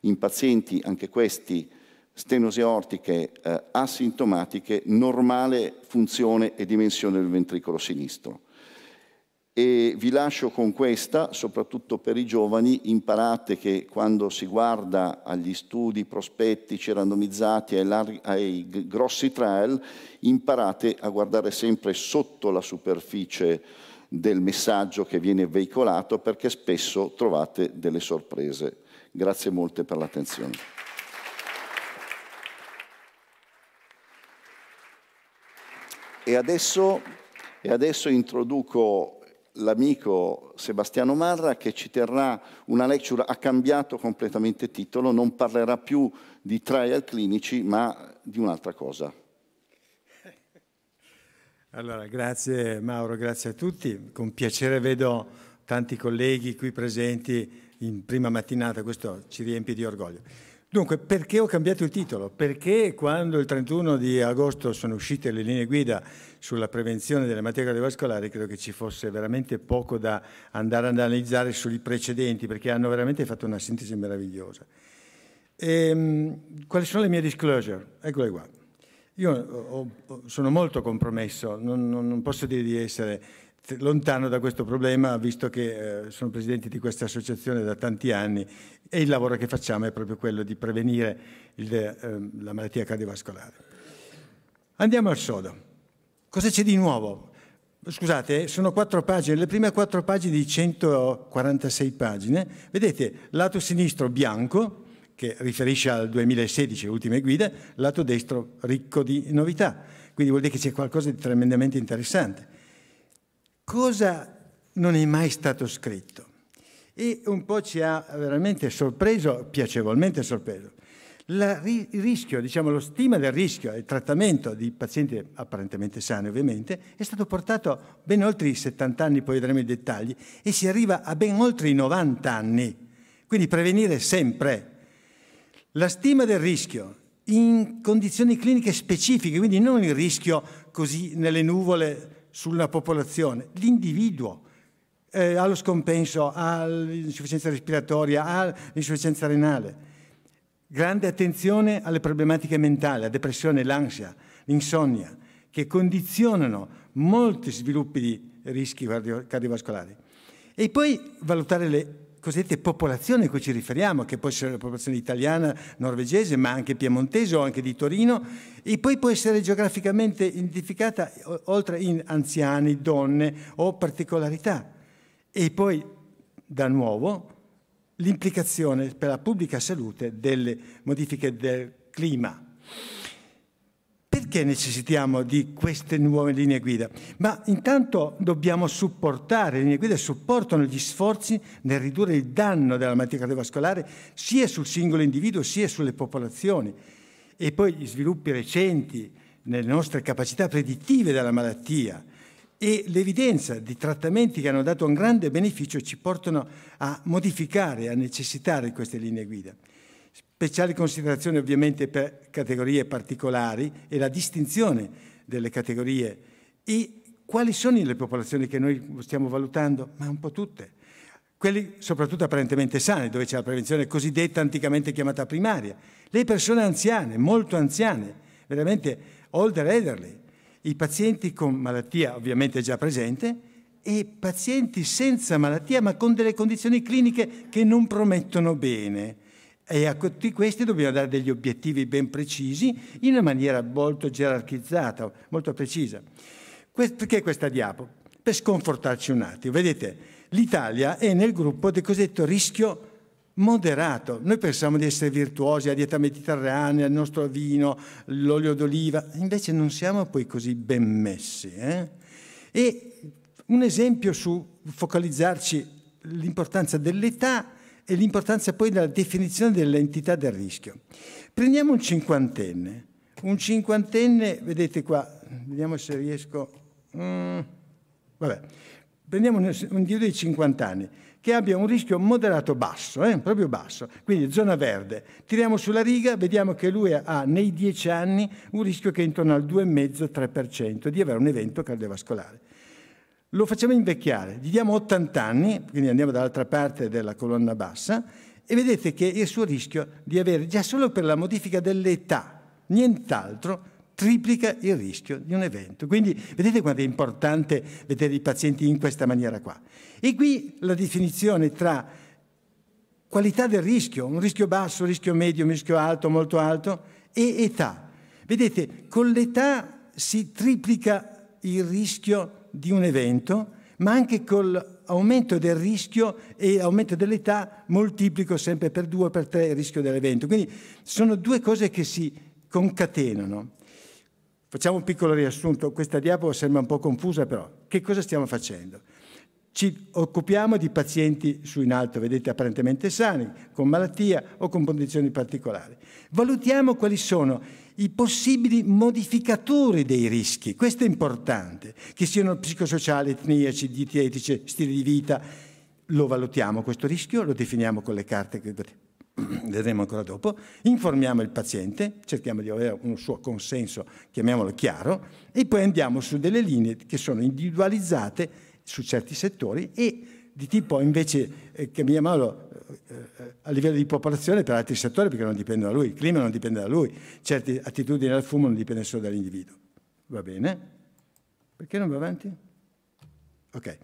in pazienti, anche questi, stenosi aortiche eh, asintomatiche, normale funzione e dimensione del ventricolo sinistro e vi lascio con questa, soprattutto per i giovani, imparate che quando si guarda agli studi prospettici randomizzati, ai, larghi, ai grossi trial, imparate a guardare sempre sotto la superficie del messaggio che viene veicolato perché spesso trovate delle sorprese. Grazie molte per l'attenzione. E adesso, e adesso introduco l'amico Sebastiano Marra che ci terrà una lecture, ha cambiato completamente titolo, non parlerà più di trial clinici ma di un'altra cosa. Allora, grazie Mauro, grazie a tutti. Con piacere vedo tanti colleghi qui presenti in prima mattinata, questo ci riempie di orgoglio. Dunque, perché ho cambiato il titolo? Perché quando il 31 di agosto sono uscite le linee guida sulla prevenzione delle materie cardiovascolari, credo che ci fosse veramente poco da andare ad analizzare sui precedenti, perché hanno veramente fatto una sintesi meravigliosa. E, ehm, quali sono le mie disclosure? Eccole qua. Io sono molto compromesso, non, non posso dire di essere lontano da questo problema, visto che eh, sono presidente di questa associazione da tanti anni e il lavoro che facciamo è proprio quello di prevenire il, eh, la malattia cardiovascolare. Andiamo al sodo. Cosa c'è di nuovo? Scusate, sono quattro pagine, le prime quattro pagine di 146 pagine. Vedete, lato sinistro bianco, che riferisce al 2016, ultime guide, lato destro ricco di novità. Quindi vuol dire che c'è qualcosa di tremendamente interessante cosa non è mai stato scritto. E un po' ci ha veramente sorpreso, piacevolmente sorpreso, la, il rischio, diciamo, lo stima del rischio e il trattamento di pazienti apparentemente sani ovviamente è stato portato ben oltre i 70 anni, poi vedremo i dettagli, e si arriva a ben oltre i 90 anni. Quindi prevenire sempre. La stima del rischio in condizioni cliniche specifiche, quindi non il rischio così nelle nuvole sulla popolazione, l'individuo eh, allo scompenso, all'insufficienza respiratoria, all'insufficienza renale. Grande attenzione alle problematiche mentali, la depressione, l'ansia, l'insonnia, che condizionano molti sviluppi di rischi cardiovascolari. E poi valutare le cosiddette popolazioni a cui ci riferiamo, che può essere la popolazione italiana, norvegese, ma anche piemontese o anche di Torino, e poi può essere geograficamente identificata oltre in anziani, donne o particolarità. E poi, da nuovo, l'implicazione per la pubblica salute delle modifiche del clima. Perché necessitiamo di queste nuove linee guida? Ma intanto dobbiamo supportare, le linee guida supportano gli sforzi nel ridurre il danno della malattia cardiovascolare sia sul singolo individuo sia sulle popolazioni. E poi gli sviluppi recenti nelle nostre capacità predittive della malattia, e l'evidenza di trattamenti che hanno dato un grande beneficio ci portano a modificare, a necessitare queste linee guida. Speciale considerazione ovviamente per categorie particolari e la distinzione delle categorie. E quali sono le popolazioni che noi stiamo valutando? Ma un po' tutte. Quelli soprattutto apparentemente sani, dove c'è la prevenzione cosiddetta anticamente chiamata primaria. Le persone anziane, molto anziane, veramente older elderly. I pazienti con malattia ovviamente già presente e pazienti senza malattia ma con delle condizioni cliniche che non promettono bene e a tutti questi dobbiamo dare degli obiettivi ben precisi, in una maniera molto gerarchizzata, molto precisa. Perché questa diapo? Per sconfortarci un attimo. Vedete, l'Italia è nel gruppo del cosiddetto rischio moderato. Noi pensiamo di essere virtuosi, la dieta mediterranea, il nostro vino, l'olio d'oliva, invece non siamo poi così ben messi. Eh? E un esempio su focalizzarci l'importanza dell'età e l'importanza poi della definizione dell'entità del rischio. Prendiamo un cinquantenne. Un cinquantenne, vedete qua, vediamo se riesco... Mm, vabbè. Prendiamo un, un individuo di 50 anni che abbia un rischio moderato basso, eh, proprio basso, quindi zona verde. Tiriamo sulla riga, vediamo che lui ha nei 10 anni un rischio che è intorno al 2,5-3% di avere un evento cardiovascolare lo facciamo invecchiare, gli diamo 80 anni, quindi andiamo dall'altra parte della colonna bassa, e vedete che il suo rischio di avere, già solo per la modifica dell'età, nient'altro, triplica il rischio di un evento. Quindi vedete quanto è importante vedere i pazienti in questa maniera qua. E qui la definizione tra qualità del rischio, un rischio basso, un rischio medio, un rischio alto, molto alto, e età. Vedete, con l'età si triplica il rischio di un evento, ma anche con l'aumento del rischio e aumento dell'età moltiplico sempre per due o per tre il rischio dell'evento. Quindi sono due cose che si concatenano. Facciamo un piccolo riassunto, questa diapo sembra un po' confusa però. Che cosa stiamo facendo? Ci occupiamo di pazienti su in alto, vedete apparentemente sani, con malattia o con condizioni particolari. Valutiamo quali sono i possibili modificatori dei rischi, questo è importante, che siano psicosociali, etniaci, dietetici, stili di vita, lo valutiamo questo rischio, lo definiamo con le carte che vedremo ancora dopo, informiamo il paziente, cerchiamo di avere un suo consenso, chiamiamolo chiaro, e poi andiamo su delle linee che sono individualizzate su certi settori e di tipo invece, eh, chiamiamolo eh, a livello di popolazione per altri settori perché non dipendono da lui, il clima non dipende da lui, certe attitudini al fumo non dipendono solo dall'individuo. Va bene? Perché non va avanti? Ok.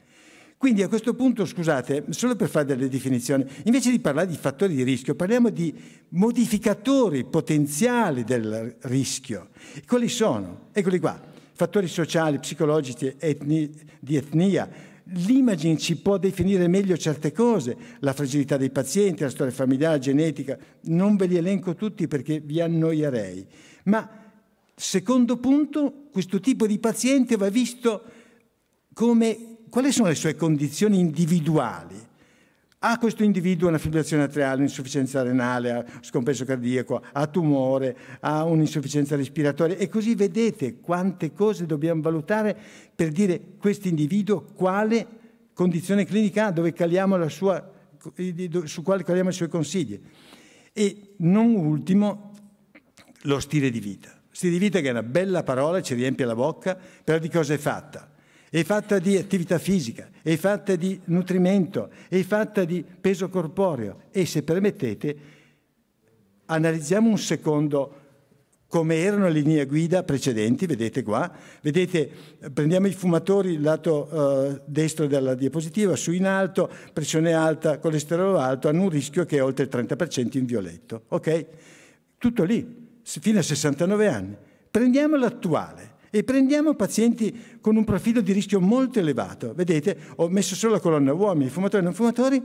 Quindi a questo punto, scusate, solo per fare delle definizioni, invece di parlare di fattori di rischio, parliamo di modificatori potenziali del rischio. Quali sono? Eccoli qua. Fattori sociali, psicologici, etni, di etnia, L'immagine ci può definire meglio certe cose, la fragilità dei pazienti, la storia familiare, la genetica, non ve li elenco tutti perché vi annoierei. Ma secondo punto, questo tipo di paziente va visto come quali sono le sue condizioni individuali ha ah, questo individuo una fibrillazione atriale, un'insufficienza renale, ha scompenso cardiaco, ha tumore, ha un'insufficienza respiratoria e così vedete quante cose dobbiamo valutare per dire questo individuo quale condizione clinica ha, dove caliamo la sua, su quale caliamo i suoi consigli. E non ultimo, lo stile di vita. Stile di vita che è una bella parola, ci riempie la bocca, però di cosa è fatta? è fatta di attività fisica, è fatta di nutrimento, è fatta di peso corporeo e se permettete analizziamo un secondo come erano le linee guida precedenti, vedete qua, vedete, prendiamo i fumatori, lato eh, destro della diapositiva, su in alto, pressione alta, colesterolo alto, hanno un rischio che è oltre il 30% in violetto, ok? Tutto lì, fino a 69 anni. Prendiamo l'attuale, e prendiamo pazienti con un profilo di rischio molto elevato. Vedete, ho messo solo la colonna uomini, fumatori e non fumatori,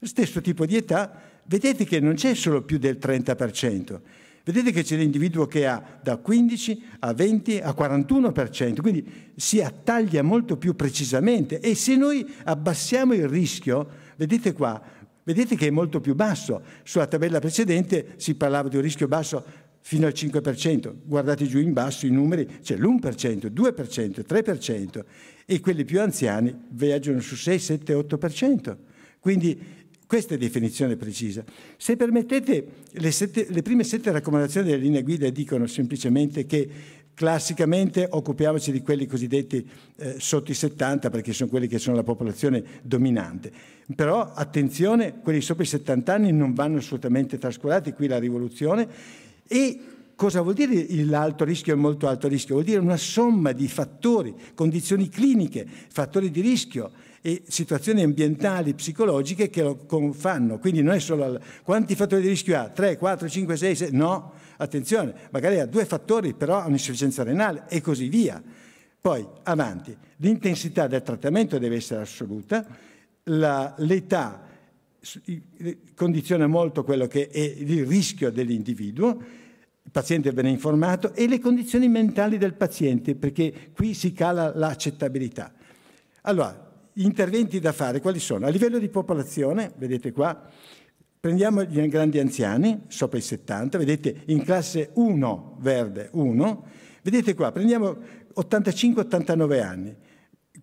stesso tipo di età, vedete che non c'è solo più del 30%. Vedete che c'è l'individuo che ha da 15 a 20 a 41%, quindi si attaglia molto più precisamente e se noi abbassiamo il rischio, vedete qua, vedete che è molto più basso. Sulla tabella precedente si parlava di un rischio basso fino al 5%, guardate giù in basso i numeri, c'è cioè l'1%, 2%, 3% e quelli più anziani viaggiano su 6, 7, 8%. Quindi questa è definizione precisa. Se permettete, le, sette, le prime sette raccomandazioni delle linee guida dicono semplicemente che classicamente occupiamoci di quelli cosiddetti eh, sotto i 70 perché sono quelli che sono la popolazione dominante. Però attenzione, quelli sopra i 70 anni non vanno assolutamente trascurati, qui la rivoluzione e cosa vuol dire l'alto rischio e molto alto rischio? Vuol dire una somma di fattori, condizioni cliniche, fattori di rischio e situazioni ambientali, psicologiche che lo fanno. Quindi non è solo al... quanti fattori di rischio ha? 3, 4, 5, 6, 6? No, attenzione, magari ha due fattori, però ha un'insufficienza renale e così via. Poi, avanti, l'intensità del trattamento deve essere assoluta, l'età condiziona molto quello che è il rischio dell'individuo, il paziente è ben informato, e le condizioni mentali del paziente, perché qui si cala l'accettabilità. Allora, gli interventi da fare quali sono? A livello di popolazione, vedete qua, prendiamo gli grandi anziani, sopra i 70, vedete in classe 1 verde 1, vedete qua, prendiamo 85-89 anni,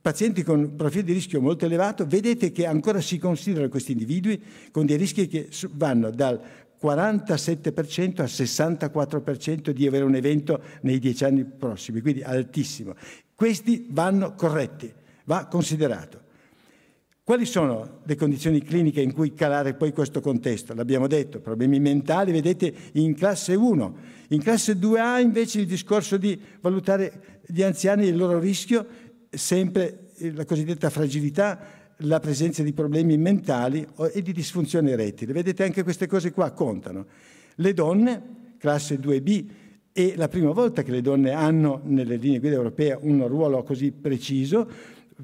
pazienti con profilo di rischio molto elevato, vedete che ancora si considerano questi individui con dei rischi che vanno dal 47% al 64% di avere un evento nei dieci anni prossimi, quindi altissimo. Questi vanno corretti, va considerato. Quali sono le condizioni cliniche in cui calare poi questo contesto? L'abbiamo detto, problemi mentali, vedete in classe 1. In classe 2A invece il discorso di valutare gli anziani e il loro rischio sempre la cosiddetta fragilità, la presenza di problemi mentali e di disfunzione erettile. Vedete anche queste cose qua contano. Le donne, classe 2B, è la prima volta che le donne hanno nelle linee guida europee un ruolo così preciso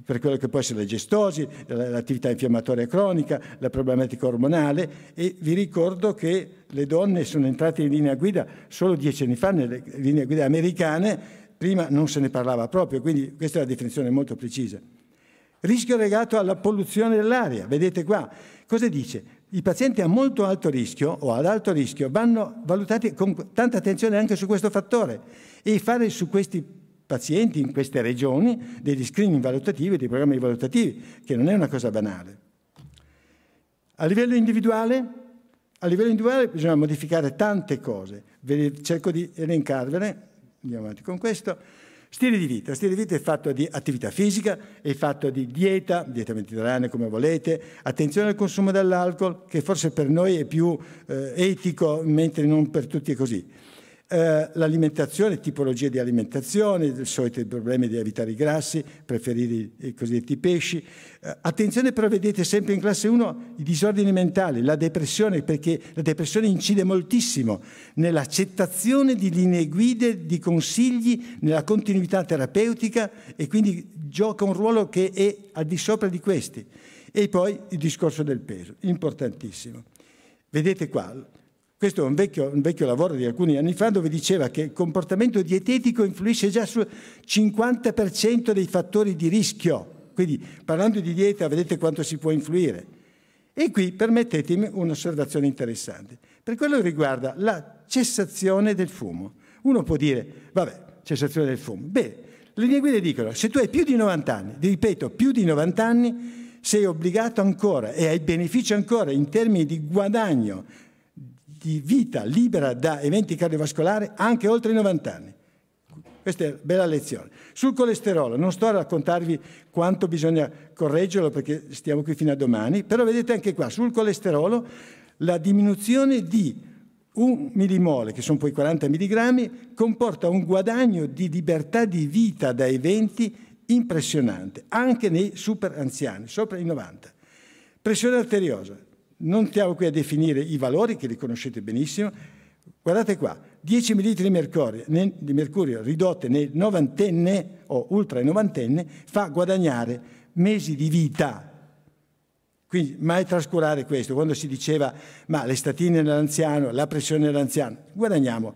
per quello che può essere la gestosi, l'attività infiammatoria cronica, la problematica ormonale e vi ricordo che le donne sono entrate in linea guida solo dieci anni fa, nelle linee guida americane, prima non se ne parlava proprio, quindi questa è la definizione molto precisa. Rischio legato alla polluzione dell'aria, vedete qua, cosa dice? I pazienti a molto alto rischio o ad alto rischio vanno valutati con tanta attenzione anche su questo fattore e fare su questi pazienti in queste regioni degli screening valutativi, dei programmi valutativi, che non è una cosa banale. A livello individuale, a livello individuale bisogna modificare tante cose, cerco di elencarvele andiamo avanti con questo. Stile di vita. Stile di vita è fatto di attività fisica, è fatto di dieta, dieta mediterranea come volete, attenzione al consumo dell'alcol, che forse per noi è più eh, etico, mentre non per tutti è così eh, l'alimentazione, tipologie di alimentazione, i soliti problemi di evitare i grassi, preferire i, i cosiddetti pesci. Eh, attenzione però vedete sempre in classe 1 i disordini mentali, la depressione, perché la depressione incide moltissimo nell'accettazione di linee guide, di consigli, nella continuità terapeutica e quindi gioca un ruolo che è al di sopra di questi. E poi il discorso del peso, importantissimo. Vedete qua, questo è un vecchio, un vecchio, lavoro di alcuni anni fa dove diceva che il comportamento dietetico influisce già sul 50% dei fattori di rischio. Quindi parlando di dieta vedete quanto si può influire. E qui permettetemi un'osservazione interessante. Per quello che riguarda la cessazione del fumo. Uno può dire, vabbè, cessazione del fumo. Beh, le linee guida dicono, se tu hai più di 90 anni, ripeto, più di 90 anni, sei obbligato ancora e hai beneficio ancora in termini di guadagno di vita libera da eventi cardiovascolari anche oltre i 90 anni. Questa è una bella lezione. Sul colesterolo, non sto a raccontarvi quanto bisogna correggerlo perché stiamo qui fino a domani, però vedete anche qua, sul colesterolo la diminuzione di un millimole, che sono poi 40 milligrammi, comporta un guadagno di libertà di vita da eventi impressionante, anche nei super anziani, sopra i 90. Pressione arteriosa, non stiamo qui a definire i valori, che li conoscete benissimo. Guardate qua, 10 ml di mercurio, di mercurio ridotte nel novantenne o ultra novantenne fa guadagnare mesi di vita. Quindi mai trascurare questo. Quando si diceva ma le statine nell'anziano, la pressione nell'anziano, guadagniamo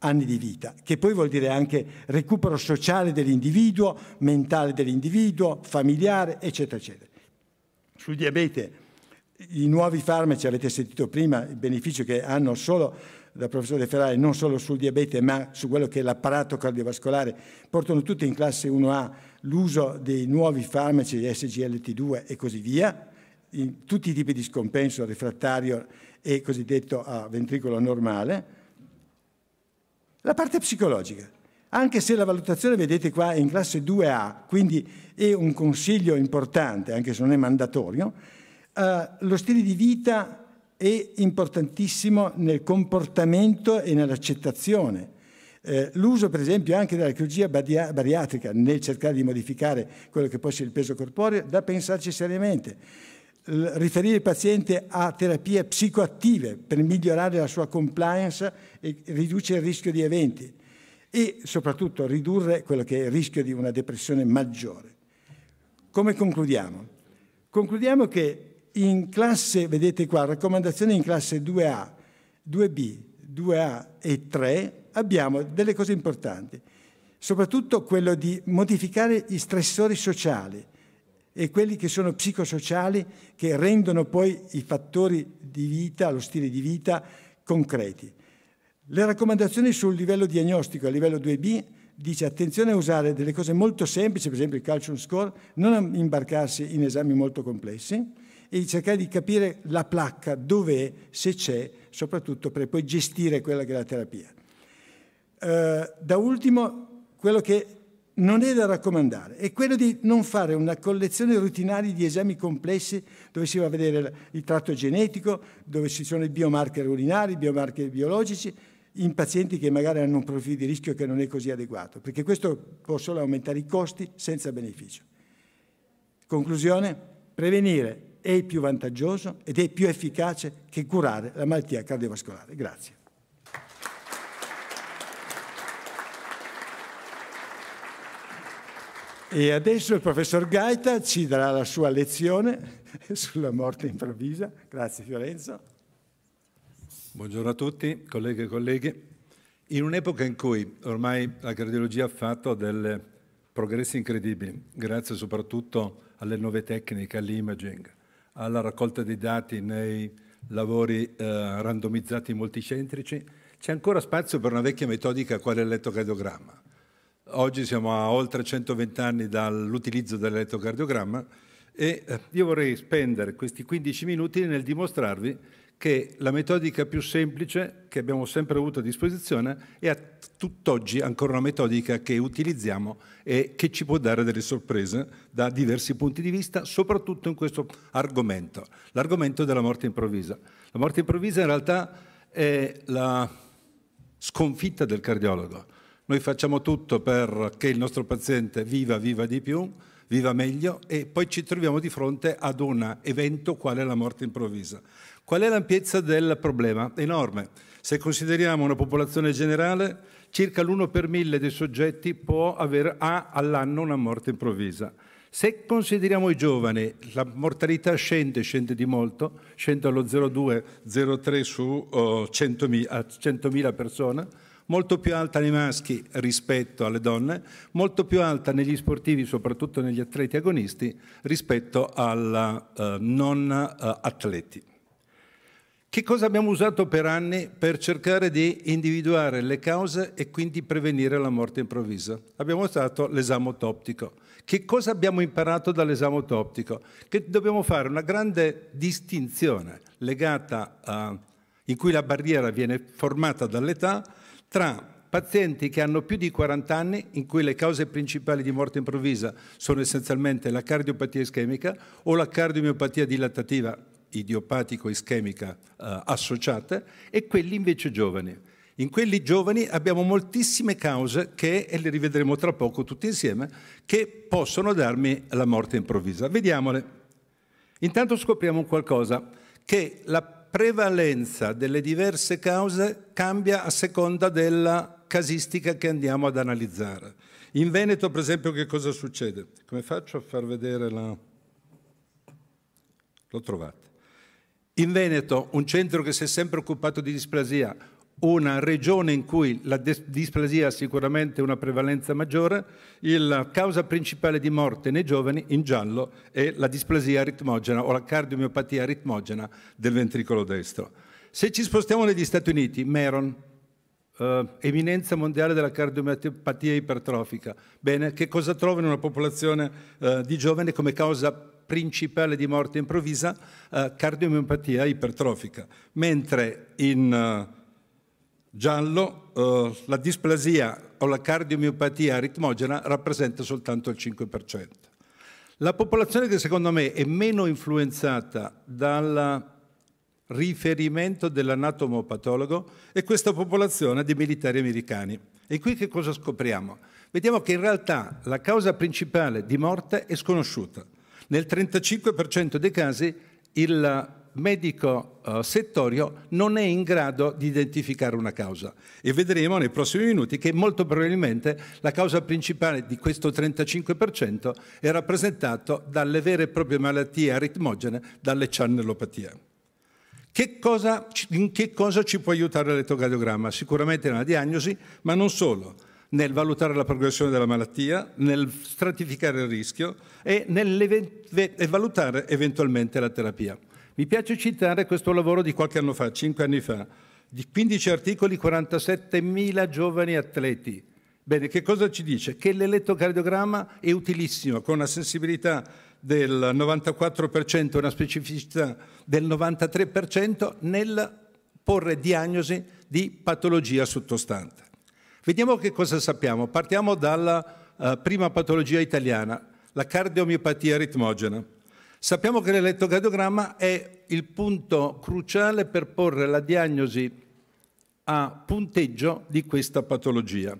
anni di vita, che poi vuol dire anche recupero sociale dell'individuo, mentale dell'individuo, familiare, eccetera, eccetera. Sul diabete i nuovi farmaci, avete sentito prima, il beneficio che hanno solo dal professore De Ferrari, non solo sul diabete, ma su quello che è l'apparato cardiovascolare, portano tutti in classe 1A l'uso dei nuovi farmaci SGLT2 e così via, in tutti i tipi di scompenso refrattario e cosiddetto a ventricolo normale. La parte psicologica, anche se la valutazione, vedete qua, è in classe 2A, quindi è un consiglio importante, anche se non è mandatorio, eh, lo stile di vita è importantissimo nel comportamento e nell'accettazione. Eh, l'uso per esempio anche della chirurgia bariatrica nel cercare di modificare quello che può essere il peso corporeo, da pensarci seriamente. L- riferire il paziente a terapie psicoattive per migliorare la sua compliance e riduce il rischio di eventi e soprattutto ridurre quello che è il rischio di una depressione maggiore. Come concludiamo? Concludiamo che in classe, vedete qua, raccomandazioni in classe 2A, 2B, 2A e 3 abbiamo delle cose importanti, soprattutto quello di modificare gli stressori sociali e quelli che sono psicosociali che rendono poi i fattori di vita, lo stile di vita concreti. Le raccomandazioni sul livello diagnostico a livello 2B dice attenzione a usare delle cose molto semplici, per esempio il calcium score, non imbarcarsi in esami molto complessi, e cercare di capire la placca, dov'è, se c'è, soprattutto per poi gestire quella che è la terapia. Eh, da ultimo, quello che non è da raccomandare, è quello di non fare una collezione routinaria di esami complessi dove si va a vedere il tratto genetico, dove ci sono i biomarker urinari, i biomarker biologici, in pazienti che magari hanno un profilo di rischio che non è così adeguato, perché questo può solo aumentare i costi senza beneficio. Conclusione? Prevenire, è il più vantaggioso ed è più efficace che curare la malattia cardiovascolare. Grazie. E adesso il professor Gaita ci darà la sua lezione sulla morte improvvisa. Grazie Fiorenzo. Buongiorno a tutti, colleghe e colleghi. In un'epoca in cui ormai la cardiologia ha fatto dei progressi incredibili, grazie soprattutto alle nuove tecniche, all'imaging, alla raccolta dei dati nei lavori eh, randomizzati multicentrici, c'è ancora spazio per una vecchia metodica quale l'elettrocardiogramma. Oggi siamo a oltre 120 anni dall'utilizzo dell'elettrocardiogramma e eh, io vorrei spendere questi 15 minuti nel dimostrarvi che la metodica più semplice che abbiamo sempre avuto a disposizione è a tutt'oggi ancora una metodica che utilizziamo e che ci può dare delle sorprese da diversi punti di vista, soprattutto in questo argomento, l'argomento della morte improvvisa. La morte improvvisa in realtà è la sconfitta del cardiologo. Noi facciamo tutto perché il nostro paziente viva, viva di più, viva meglio e poi ci troviamo di fronte ad un evento quale la morte improvvisa. Qual è l'ampiezza del problema? Enorme. Se consideriamo una popolazione generale, circa l'1 per mille dei soggetti può avere ha all'anno una morte improvvisa. Se consideriamo i giovani, la mortalità scende, scende di molto, scende allo 0,2-0,3 su oh, 100.000, 100.000 persone, molto più alta nei maschi rispetto alle donne, molto più alta negli sportivi, soprattutto negli atleti agonisti, rispetto ai eh, non eh, atleti. Che cosa abbiamo usato per anni per cercare di individuare le cause e quindi prevenire la morte improvvisa? Abbiamo usato l'esame l'esamotoptico. Che cosa abbiamo imparato dall'esame dall'esamotoptico? Che dobbiamo fare una grande distinzione legata a, in cui la barriera viene formata dall'età tra pazienti che hanno più di 40 anni, in cui le cause principali di morte improvvisa sono essenzialmente la cardiopatia ischemica o la cardiomiopatia dilatativa idiopatico-ischemica eh, associata e quelli invece giovani. In quelli giovani abbiamo moltissime cause che, e le rivedremo tra poco tutti insieme, che possono darmi la morte improvvisa. Vediamole. Intanto scopriamo qualcosa, che la prevalenza delle diverse cause cambia a seconda della casistica che andiamo ad analizzare. In Veneto, per esempio, che cosa succede? Come faccio a far vedere la... L'ho trovata. In Veneto, un centro che si è sempre occupato di displasia, una regione in cui la displasia ha sicuramente una prevalenza maggiore, la causa principale di morte nei giovani in giallo è la displasia ritmogena o la cardiomiopatia ritmogena del ventricolo destro. Se ci spostiamo negli Stati Uniti, Meron, eh, eminenza mondiale della cardiomiopatia ipertrofica, bene, che cosa trova in una popolazione eh, di giovani come causa principale? principale di morte improvvisa, eh, cardiomiopatia ipertrofica, mentre in eh, giallo eh, la displasia o la cardiomiopatia aritmogena rappresenta soltanto il 5%. La popolazione che secondo me è meno influenzata dal riferimento dell'anatomopatologo è questa popolazione di militari americani. E qui che cosa scopriamo? Vediamo che in realtà la causa principale di morte è sconosciuta. Nel 35% dei casi il medico uh, settorio non è in grado di identificare una causa e vedremo nei prossimi minuti che molto probabilmente la causa principale di questo 35% è rappresentata dalle vere e proprie malattie aritmogene, dalle ciannellopatie. Che cosa, in che cosa ci può aiutare l'elettrocardiogramma? Sicuramente nella diagnosi, ma non solo nel valutare la progressione della malattia, nel stratificare il rischio e nel valutare eventualmente la terapia. Mi piace citare questo lavoro di qualche anno fa, 5 anni fa, di 15 articoli, 47.000 giovani atleti. Bene, che cosa ci dice? Che l'elettrocardiogramma è utilissimo, con una sensibilità del 94%, una specificità del 93% nel porre diagnosi di patologia sottostante. Vediamo che cosa sappiamo. Partiamo dalla eh, prima patologia italiana, la cardiomiopatia ritmogena. Sappiamo che l'elettrocardiogramma è il punto cruciale per porre la diagnosi a punteggio di questa patologia.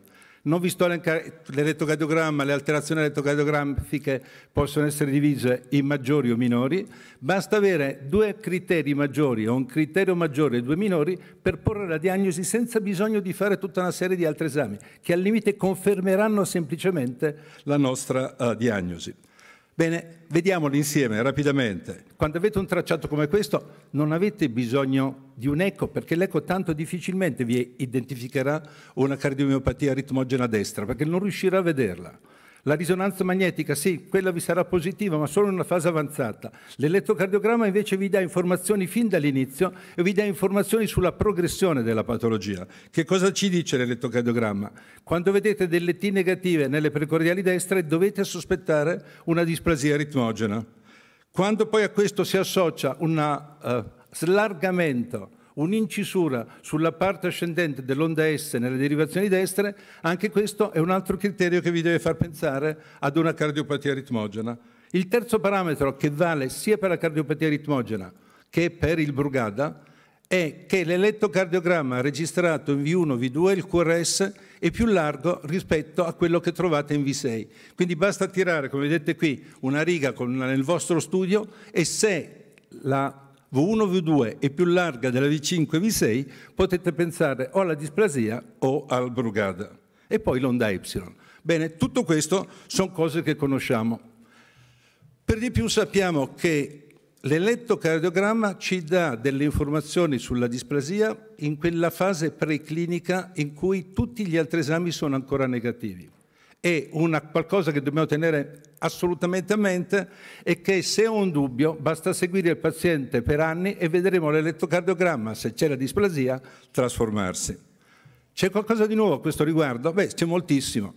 Non vi sto l'elettrocardiogramma, le alterazioni elettrocardiografiche possono essere divise in maggiori o minori, basta avere due criteri maggiori o un criterio maggiore e due minori per porre la diagnosi senza bisogno di fare tutta una serie di altri esami che al limite confermeranno semplicemente la nostra uh, diagnosi. Bene, vediamolo insieme rapidamente. Quando avete un tracciato come questo non avete bisogno di un eco perché l'eco tanto difficilmente vi identificherà una cardiomiopatia ritmogena destra perché non riuscirà a vederla. La risonanza magnetica, sì, quella vi sarà positiva, ma solo in una fase avanzata. L'elettrocardiogramma invece vi dà informazioni fin dall'inizio e vi dà informazioni sulla progressione della patologia. Che cosa ci dice l'elettrocardiogramma? Quando vedete delle T negative nelle precordiali destre dovete sospettare una displasia ritmogena. Quando poi a questo si associa un uh, eh, slargamento un'incisura sulla parte ascendente dell'onda S nelle derivazioni destre, anche questo è un altro criterio che vi deve far pensare ad una cardiopatia ritmogena. Il terzo parametro che vale sia per la cardiopatia ritmogena che per il Brugada è che l'elettrocardiogramma registrato in V1, V2, il QRS è più largo rispetto a quello che trovate in V6. Quindi basta tirare, come vedete qui, una riga con, nel vostro studio e se la V1, V2 è più larga della V5, V6, potete pensare o alla displasia o al Brugada. E poi l'onda Y. Bene, tutto questo sono cose che conosciamo. Per di più sappiamo che L'elettrocardiogramma ci dà delle informazioni sulla displasia in quella fase preclinica in cui tutti gli altri esami sono ancora negativi è una, qualcosa che dobbiamo tenere assolutamente a mente e che se ho un dubbio basta seguire il paziente per anni e vedremo l'elettrocardiogramma, se c'è la displasia, trasformarsi. C'è qualcosa di nuovo a questo riguardo? Beh, c'è moltissimo.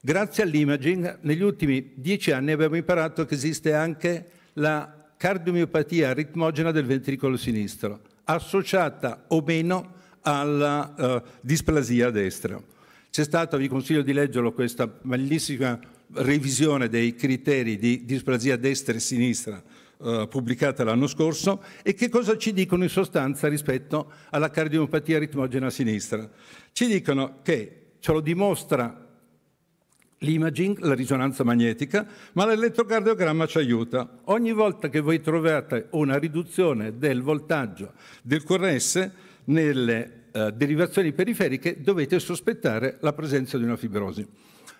Grazie all'imaging negli ultimi dieci anni abbiamo imparato che esiste anche la cardiomiopatia ritmogena del ventricolo sinistro, associata o meno alla uh, displasia destra. C'è stata, vi consiglio di leggerlo, questa bellissima revisione dei criteri di displasia destra e sinistra eh, pubblicata l'anno scorso e che cosa ci dicono in sostanza rispetto alla cardiopatia ritmogena sinistra. Ci dicono che ce lo dimostra l'imaging, la risonanza magnetica, ma l'elettrocardiogramma ci aiuta. Ogni volta che voi trovate una riduzione del voltaggio del QRS nelle eh, derivazioni periferiche dovete sospettare la presenza di una fibrosi.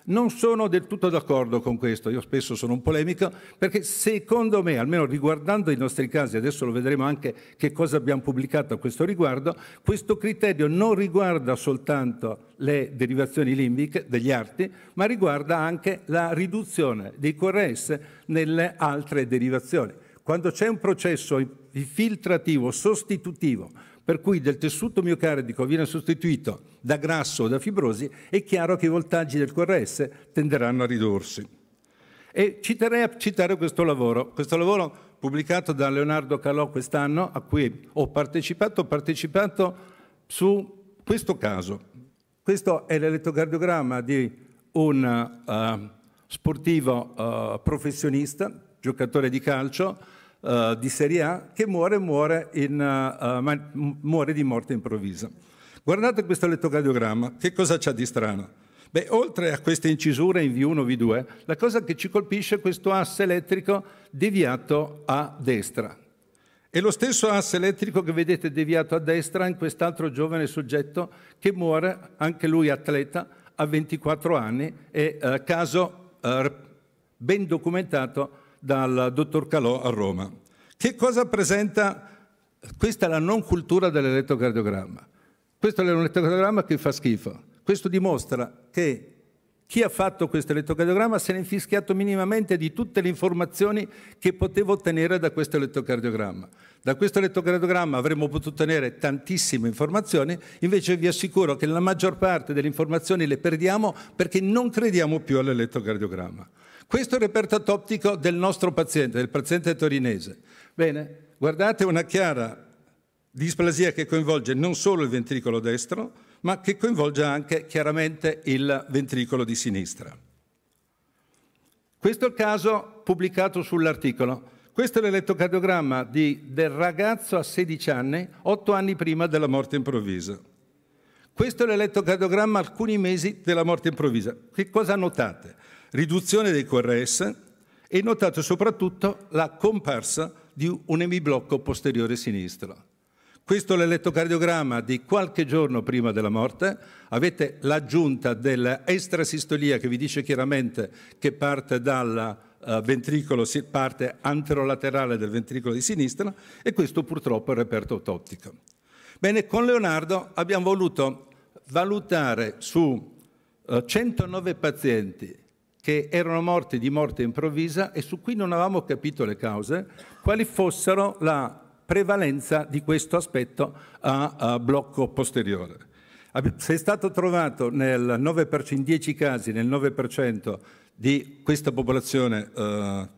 Non sono del tutto d'accordo con questo, io spesso sono un polemico, perché secondo me, almeno riguardando i nostri casi, adesso lo vedremo anche che cosa abbiamo pubblicato a questo riguardo, questo criterio non riguarda soltanto le derivazioni limbiche degli arti, ma riguarda anche la riduzione dei QRS nelle altre derivazioni. Quando c'è un processo filtrativo, sostitutivo, per cui del tessuto miocardico viene sostituito da grasso o da fibrosi, è chiaro che i voltaggi del QRS tenderanno a ridursi. E citerei a citare questo lavoro, questo lavoro pubblicato da Leonardo Calò quest'anno, a cui ho partecipato, ho partecipato su questo caso. Questo è l'elettrocardiogramma di un uh, sportivo uh, professionista, giocatore di calcio, eh, di Serie A che muore, muore, in, uh, muore di morte improvvisa. Guardate questo elettrocardiogramma, che cosa c'ha di strano? Beh, oltre a queste incisure in V1, V2, la cosa che ci colpisce è questo asse elettrico deviato a destra. E lo stesso asse elettrico che vedete deviato a destra in quest'altro giovane soggetto che muore, anche lui atleta, a 24 anni e eh, caso eh, ben documentato dal dottor Calò a Roma. Che cosa presenta? Questa è la non cultura dell'elettrocardiogramma. Questo è un elettrocardiogramma che fa schifo. Questo dimostra che chi ha fatto questo elettrocardiogramma se ne è infischiato minimamente di tutte le informazioni che poteva ottenere da questo elettrocardiogramma. Da questo elettrocardiogramma avremmo potuto ottenere tantissime informazioni, invece vi assicuro che la maggior parte delle informazioni le perdiamo perché non crediamo più all'elettrocardiogramma. Questo è il reperto ottico del nostro paziente, del paziente torinese. Bene, guardate una chiara displasia che coinvolge non solo il ventricolo destro, ma che coinvolge anche chiaramente il ventricolo di sinistra. Questo è il caso pubblicato sull'articolo. Questo è l'elettrocardiogramma del ragazzo a 16 anni, 8 anni prima della morte improvvisa. Questo è l'elettrocardiogramma alcuni mesi della morte improvvisa. Che cosa notate? riduzione dei QRS e notate soprattutto la comparsa di un emiblocco posteriore sinistro. Questo è l'elettocardiogramma di qualche giorno prima della morte, avete l'aggiunta dell'estrasistolia che vi dice chiaramente che parte dal eh, ventricolo, parte anterolaterale del ventricolo di sinistra e questo purtroppo è il reperto autoptico. Bene, con Leonardo abbiamo voluto valutare su 109 eh, pazienti che erano morti di morte improvvisa e su cui non avevamo capito le cause, quali fossero la prevalenza di questo aspetto a, a blocco posteriore. Se è stato trovato nel 9%, in 10 casi nel 9% di questa popolazione eh,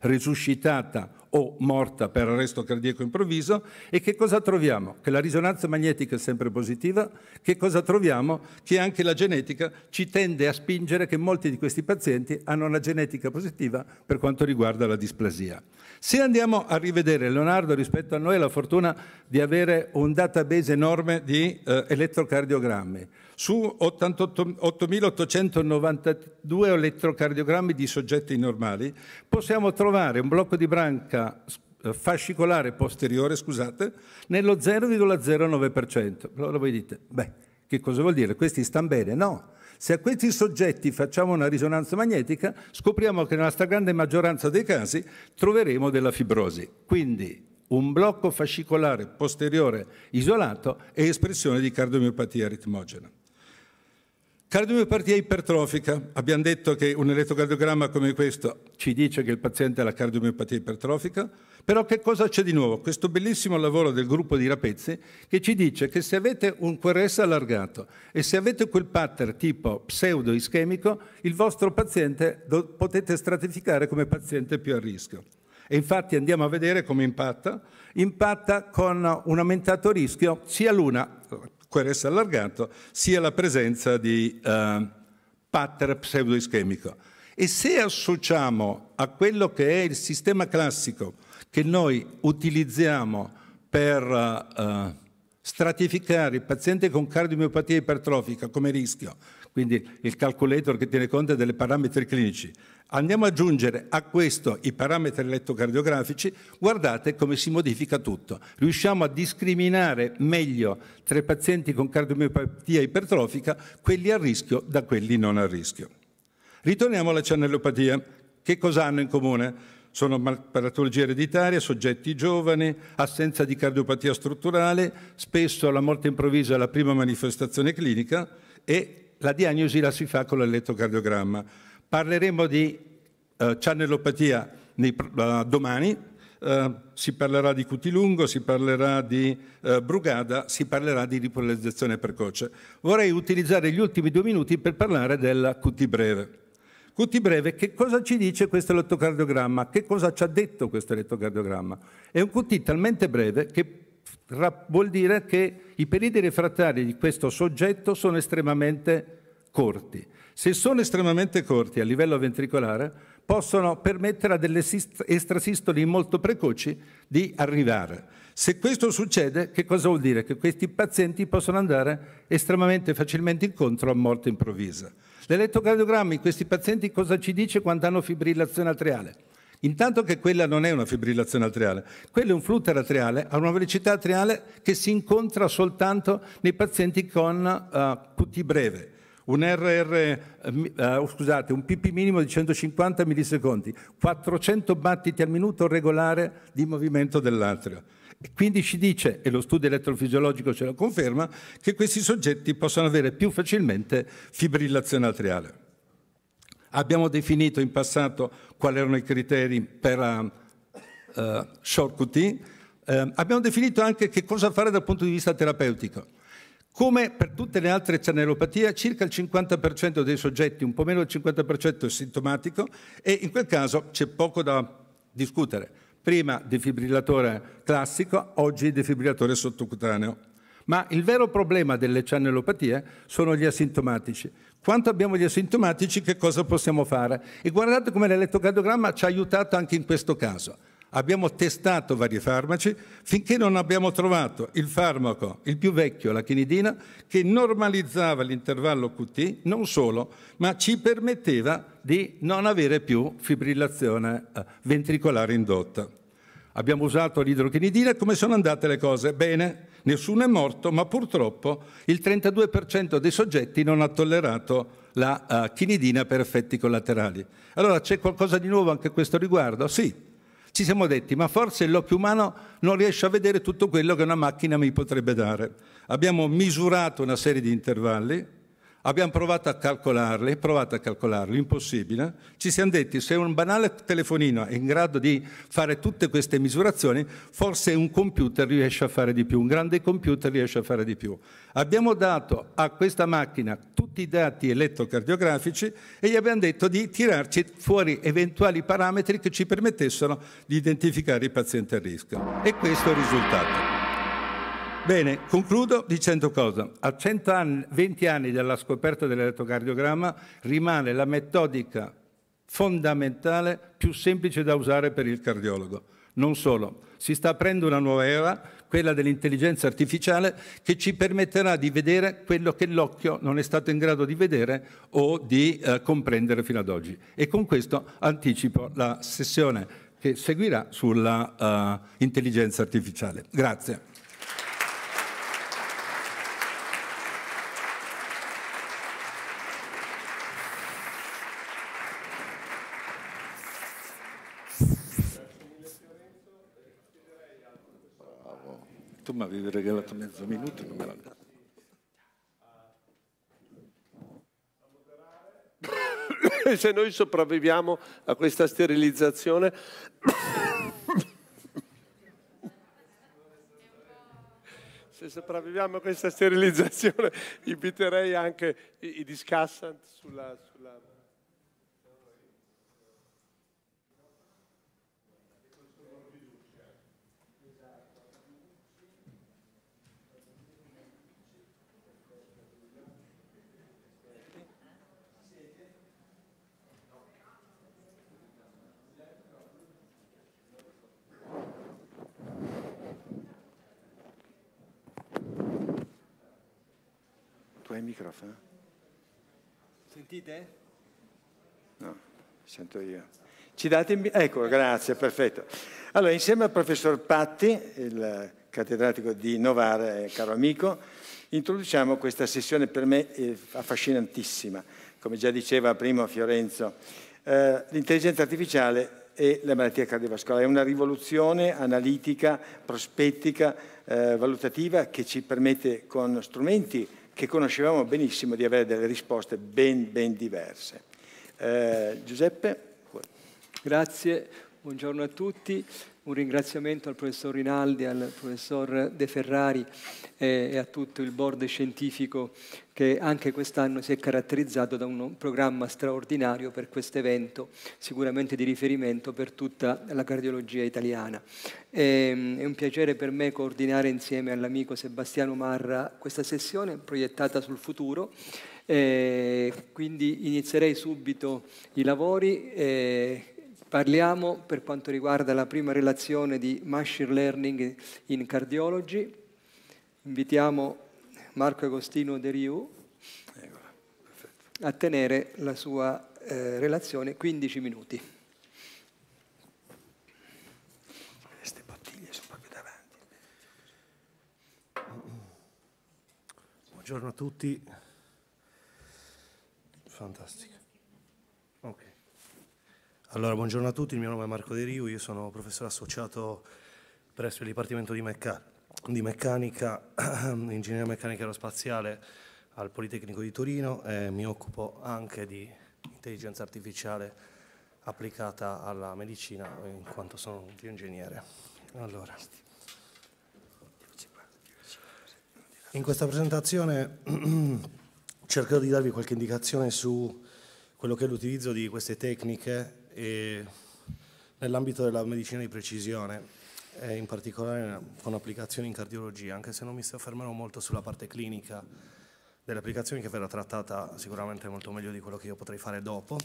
risuscitata o morta per arresto cardiaco improvviso e che cosa troviamo? Che la risonanza magnetica è sempre positiva, che cosa troviamo? Che anche la genetica ci tende a spingere che molti di questi pazienti hanno una genetica positiva per quanto riguarda la displasia. Se andiamo a rivedere, Leonardo rispetto a noi ha la fortuna di avere un database enorme di eh, elettrocardiogrammi su 88.892 elettrocardiogrammi di soggetti normali, possiamo trovare un blocco di branca eh, fascicolare posteriore, scusate, nello 0,09%. Allora voi dite, beh, che cosa vuol dire? Questi stanno bene? No. Se a questi soggetti facciamo una risonanza magnetica, scopriamo che nella stragrande maggioranza dei casi troveremo della fibrosi. Quindi un blocco fascicolare posteriore isolato è espressione di cardiomiopatia ritmogena. Cardiomiopatia ipertrofica. Abbiamo detto che un elettrocardiogramma come questo ci dice che il paziente ha la cardiomiopatia ipertrofica, però che cosa c'è di nuovo? Questo bellissimo lavoro del gruppo di Rapezzi che ci dice che se avete un QRS allargato e se avete quel pattern tipo pseudo-ischemico, il vostro paziente lo potete stratificare come paziente più a rischio. E infatti andiamo a vedere come impatta. Impatta con un aumentato rischio sia l'una QRS allargato, sia la presenza di eh, pattern pseudoischemico. E se associamo a quello che è il sistema classico che noi utilizziamo per eh, stratificare il paziente con cardiomiopatia ipertrofica come rischio, quindi il calculator che tiene conto dei parametri clinici, andiamo ad aggiungere a questo i parametri elettrocardiografici, guardate come si modifica tutto. Riusciamo a discriminare meglio tra i pazienti con cardiomiopatia ipertrofica quelli a rischio da quelli non a rischio. Ritorniamo alla cianellopatia. Che cosa hanno in comune? Sono patologie ereditarie, soggetti giovani, assenza di cardiopatia strutturale, spesso la morte improvvisa è la prima manifestazione clinica e la diagnosi la si fa con l'elettrocardiogramma Parleremo di eh, cianellopatia nei, eh, domani, eh, si parlerà di cutilungo, si parlerà di eh, brugada, si parlerà di ripolarizzazione precoce. Vorrei utilizzare gli ultimi due minuti per parlare della cuti breve. Cuti breve, che cosa ci dice questo elettrocardiogramma? Che cosa ci ha detto questo elettrocardiogramma? È un QT talmente breve che vuol dire che i periodi refrattari di questo soggetto sono estremamente corti se sono estremamente corti a livello ventricolare, possono permettere a delle estrasistoli molto precoci di arrivare. Se questo succede, che cosa vuol dire? Che questi pazienti possono andare estremamente facilmente incontro a morte improvvisa. L'elettrocardiogramma in questi pazienti cosa ci dice quando hanno fibrillazione atriale? Intanto che quella non è una fibrillazione atriale, quello è un flutter atriale a una velocità atriale che si incontra soltanto nei pazienti con uh, eh, QT breve un, RR, eh, eh, scusate, un PP minimo di 150 millisecondi, 400 battiti al minuto regolare di movimento dell'atrio. quindi ci dice, e lo studio elettrofisiologico ce lo conferma, che questi soggetti possono avere più facilmente fibrillazione atriale. Abbiamo definito in passato quali erano i criteri per uh, uh, short QT, eh, abbiamo definito anche che cosa fare dal punto di vista terapeutico. Come per tutte le altre cianelopatie, circa il 50% dei soggetti, un po' meno del 50% è sintomatico e in quel caso c'è poco da discutere. Prima defibrillatore classico, oggi defibrillatore sottocutaneo. Ma il vero problema delle cianelopatie sono gli asintomatici. Quanto abbiamo gli asintomatici, che cosa possiamo fare? E guardate come l'elettrocardiogramma ci ha aiutato anche in questo caso. Abbiamo testato vari farmaci finché non abbiamo trovato il farmaco, il più vecchio, la chinidina, che normalizzava l'intervallo QT, non solo, ma ci permetteva di non avere più fibrillazione eh, ventricolare indotta. Abbiamo usato l'idrochinidina e come sono andate le cose? Bene, nessuno è morto, ma purtroppo il 32% dei soggetti non ha tollerato la eh, chinidina per effetti collaterali. Allora c'è qualcosa di nuovo anche a questo riguardo? Sì, ci siamo detti, ma forse l'occhio umano non riesce a vedere tutto quello che una macchina mi potrebbe dare. Abbiamo misurato una serie di intervalli, Abbiamo provato a calcolarle, provato a calcolarle, impossibile. Ci siamo detti, se un banale telefonino è in grado di fare tutte queste misurazioni, forse un computer riesce a fare di più, un grande computer riesce a fare di più. Abbiamo dato a questa macchina tutti i dati elettrocardiografici e gli abbiamo detto di tirarci fuori eventuali parametri che ci permettessero di identificare i pazienti a rischio. E questo è il risultato. Bene, concludo dicendo cosa. A anni, 20 anni dalla scoperta dell'elettrocardiogramma rimane la metodica fondamentale più semplice da usare per il cardiologo. Non solo, si sta aprendo una nuova era, quella dell'intelligenza artificiale, che ci permetterà di vedere quello che l'occhio non è stato in grado di vedere o di eh, comprendere fino ad oggi. E con questo anticipo la sessione che seguirà sull'intelligenza eh, uh, artificiale. Grazie. Tu mi avevi regalato mezzo minuto, non me l'hanno dato. se noi sopravviviamo a questa sterilizzazione se sopravviviamo a questa sterilizzazione inviterei anche i, i discussant sulla, qua il microfono. Sentite? No, sento io. Ci date... Ecco, grazie, perfetto. Allora, insieme al professor Patti, il cattedratico di Novara, eh, caro amico, introduciamo questa sessione per me eh, affascinantissima. Come già diceva prima Fiorenzo, eh, l'intelligenza artificiale e la malattia cardiovascolare È una rivoluzione analitica, prospettica, eh, valutativa che ci permette con strumenti che conoscevamo benissimo di avere delle risposte ben, ben diverse. Eh, Giuseppe? Grazie. Buongiorno a tutti, un ringraziamento al professor Rinaldi, al professor De Ferrari e a tutto il board scientifico che anche quest'anno si è caratterizzato da un programma straordinario per questo evento, sicuramente di riferimento per tutta la cardiologia italiana. è un piacere per me coordinare insieme all'amico Sebastiano Marra questa sessione proiettata sul futuro. quindi inizierei subito i lavori Parliamo per quanto riguarda la prima relazione di Machine Learning in Cardiology. Invitiamo Marco Agostino De Riu a tenere la sua eh, relazione 15 minuti. Queste bottiglie sono proprio davanti. Buongiorno a tutti. Fantastico. Allora, buongiorno a tutti, il mio nome è Marco De Riu, io sono professore associato presso il Dipartimento di, Mecca di Meccanica, Ingegneria Meccanica Aerospaziale al Politecnico di Torino e mi occupo anche di intelligenza artificiale applicata alla medicina in quanto sono un bioingegnere. Allora. In questa presentazione cercherò di darvi qualche indicazione su quello che è l'utilizzo di queste tecniche nell'ambito della medicina di precisione, in particolare con applicazioni in cardiologia, anche se non mi soffermerò molto sulla parte clinica delle applicazioni che verrà trattata sicuramente molto meglio di quello che io potrei fare dopo,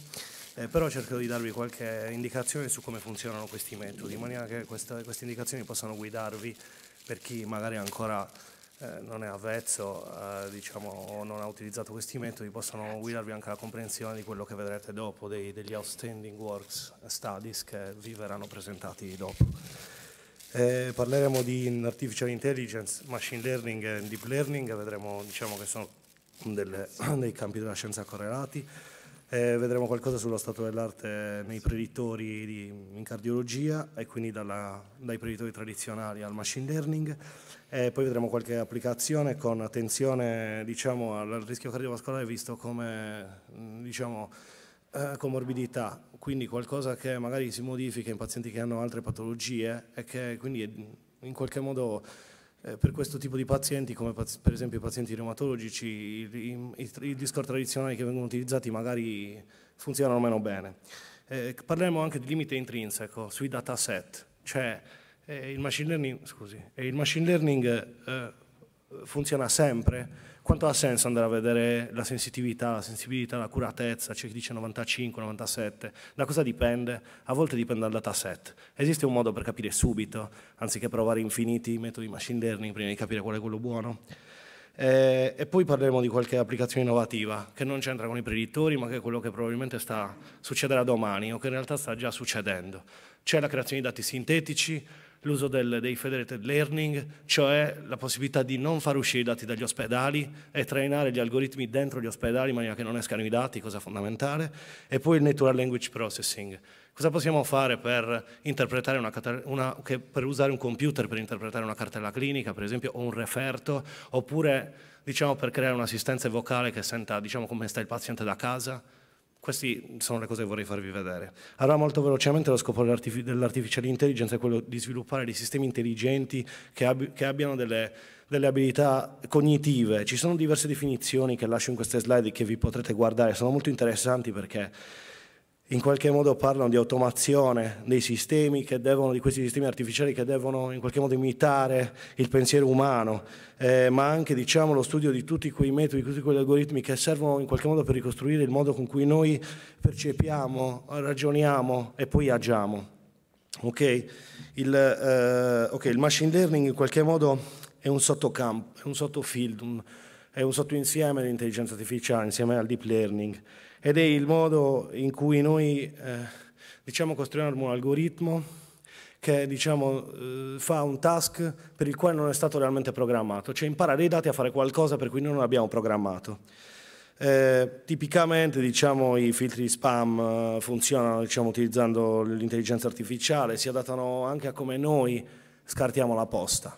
eh, però cercherò di darvi qualche indicazione su come funzionano questi metodi, in maniera che questa, queste indicazioni possano guidarvi per chi magari ancora eh, non è avvezzo eh, diciamo, o non ha utilizzato questi metodi possono guidarvi anche alla comprensione di quello che vedrete dopo, dei, degli outstanding works studies che vi verranno presentati dopo. Eh, parleremo di artificial intelligence, machine learning e deep learning, vedremo diciamo, che sono delle, dei campi della scienza correlati. Eh, vedremo qualcosa sullo stato dell'arte nei predittori di, in cardiologia e quindi dalla, dai predittori tradizionali al machine learning. E eh, poi vedremo qualche applicazione con attenzione diciamo, al rischio cardiovascolare visto come mm, diciamo, eh, comorbidità, quindi qualcosa che magari si modifica in pazienti che hanno altre patologie e che quindi mm, in qualche modo eh, per questo tipo di pazienti, come paz per esempio i pazienti reumatologici, i, i, i discorsi tradizionali che vengono utilizzati magari funzionano meno bene. Eh, parleremo anche di limite intrinseco sui dataset, cioè e il machine learning, scusi, il machine learning eh, funziona sempre. Quanto ha senso andare a vedere la sensitività, la sensibilità, l'accuratezza? C'è chi dice 95, 97. Da cosa dipende? A volte dipende dal dataset. Esiste un modo per capire subito, anziché provare infiniti metodi machine learning prima di capire qual è quello buono? Eh, e poi parleremo di qualche applicazione innovativa che non c'entra con i predittori, ma che è quello che probabilmente sta succederà domani o che in realtà sta già succedendo. C'è la creazione di dati sintetici, l'uso del, dei federated learning, cioè la possibilità di non far uscire i dati dagli ospedali e trainare gli algoritmi dentro gli ospedali in maniera che non escano i dati, cosa fondamentale, e poi il natural language processing. Cosa possiamo fare per, una, una, per usare un computer per interpretare una cartella clinica, per esempio, o un referto, oppure diciamo, per creare un'assistenza vocale che senta diciamo, come sta il paziente da casa? Queste sono le cose che vorrei farvi vedere. Allora molto velocemente lo scopo dell'artificial intelligence è quello di sviluppare dei sistemi intelligenti che, ab che abbiano delle, delle abilità cognitive. Ci sono diverse definizioni che lascio in queste slide che vi potrete guardare, sono molto interessanti perché in qualche modo parlano di automazione dei sistemi che devono, di questi sistemi artificiali che devono in qualche modo imitare il pensiero umano, eh, ma anche diciamo, lo studio di tutti quei metodi, di tutti quegli algoritmi che servono in qualche modo per ricostruire il modo con cui noi percepiamo, ragioniamo e poi agiamo. Ok, Il, eh, okay, il, machine learning in qualche modo è un sottocampo, è un sottofield, un, è un sottoinsieme dell'intelligenza artificiale insieme al deep learning ed è il modo in cui noi eh, diciamo, costruiamo un algoritmo che diciamo, eh, fa un task per il quale non è stato realmente programmato, cioè impara dei dati a fare qualcosa per cui noi non abbiamo programmato. Eh, tipicamente diciamo, i filtri spam eh, funzionano diciamo, utilizzando l'intelligenza artificiale, si adattano anche a come noi scartiamo la posta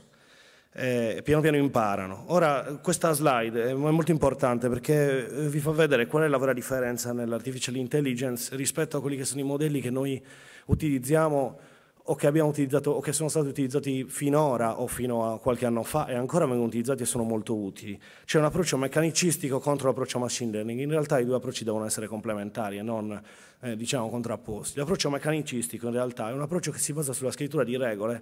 eh, piano piano imparano. Ora questa slide è molto importante perché eh, vi fa vedere qual è la vera differenza nell'artificial intelligence rispetto a quelli che sono i modelli che noi utilizziamo o che abbiamo utilizzato o che sono stati utilizzati finora o fino a qualche anno fa e ancora vengono utilizzati e sono molto utili. C'è un approccio meccanicistico contro l'approccio machine learning, in realtà i due approcci devono essere complementari e non eh, diciamo contrapposti. L'approccio meccanicistico in realtà è un approccio che si basa sulla scrittura di regole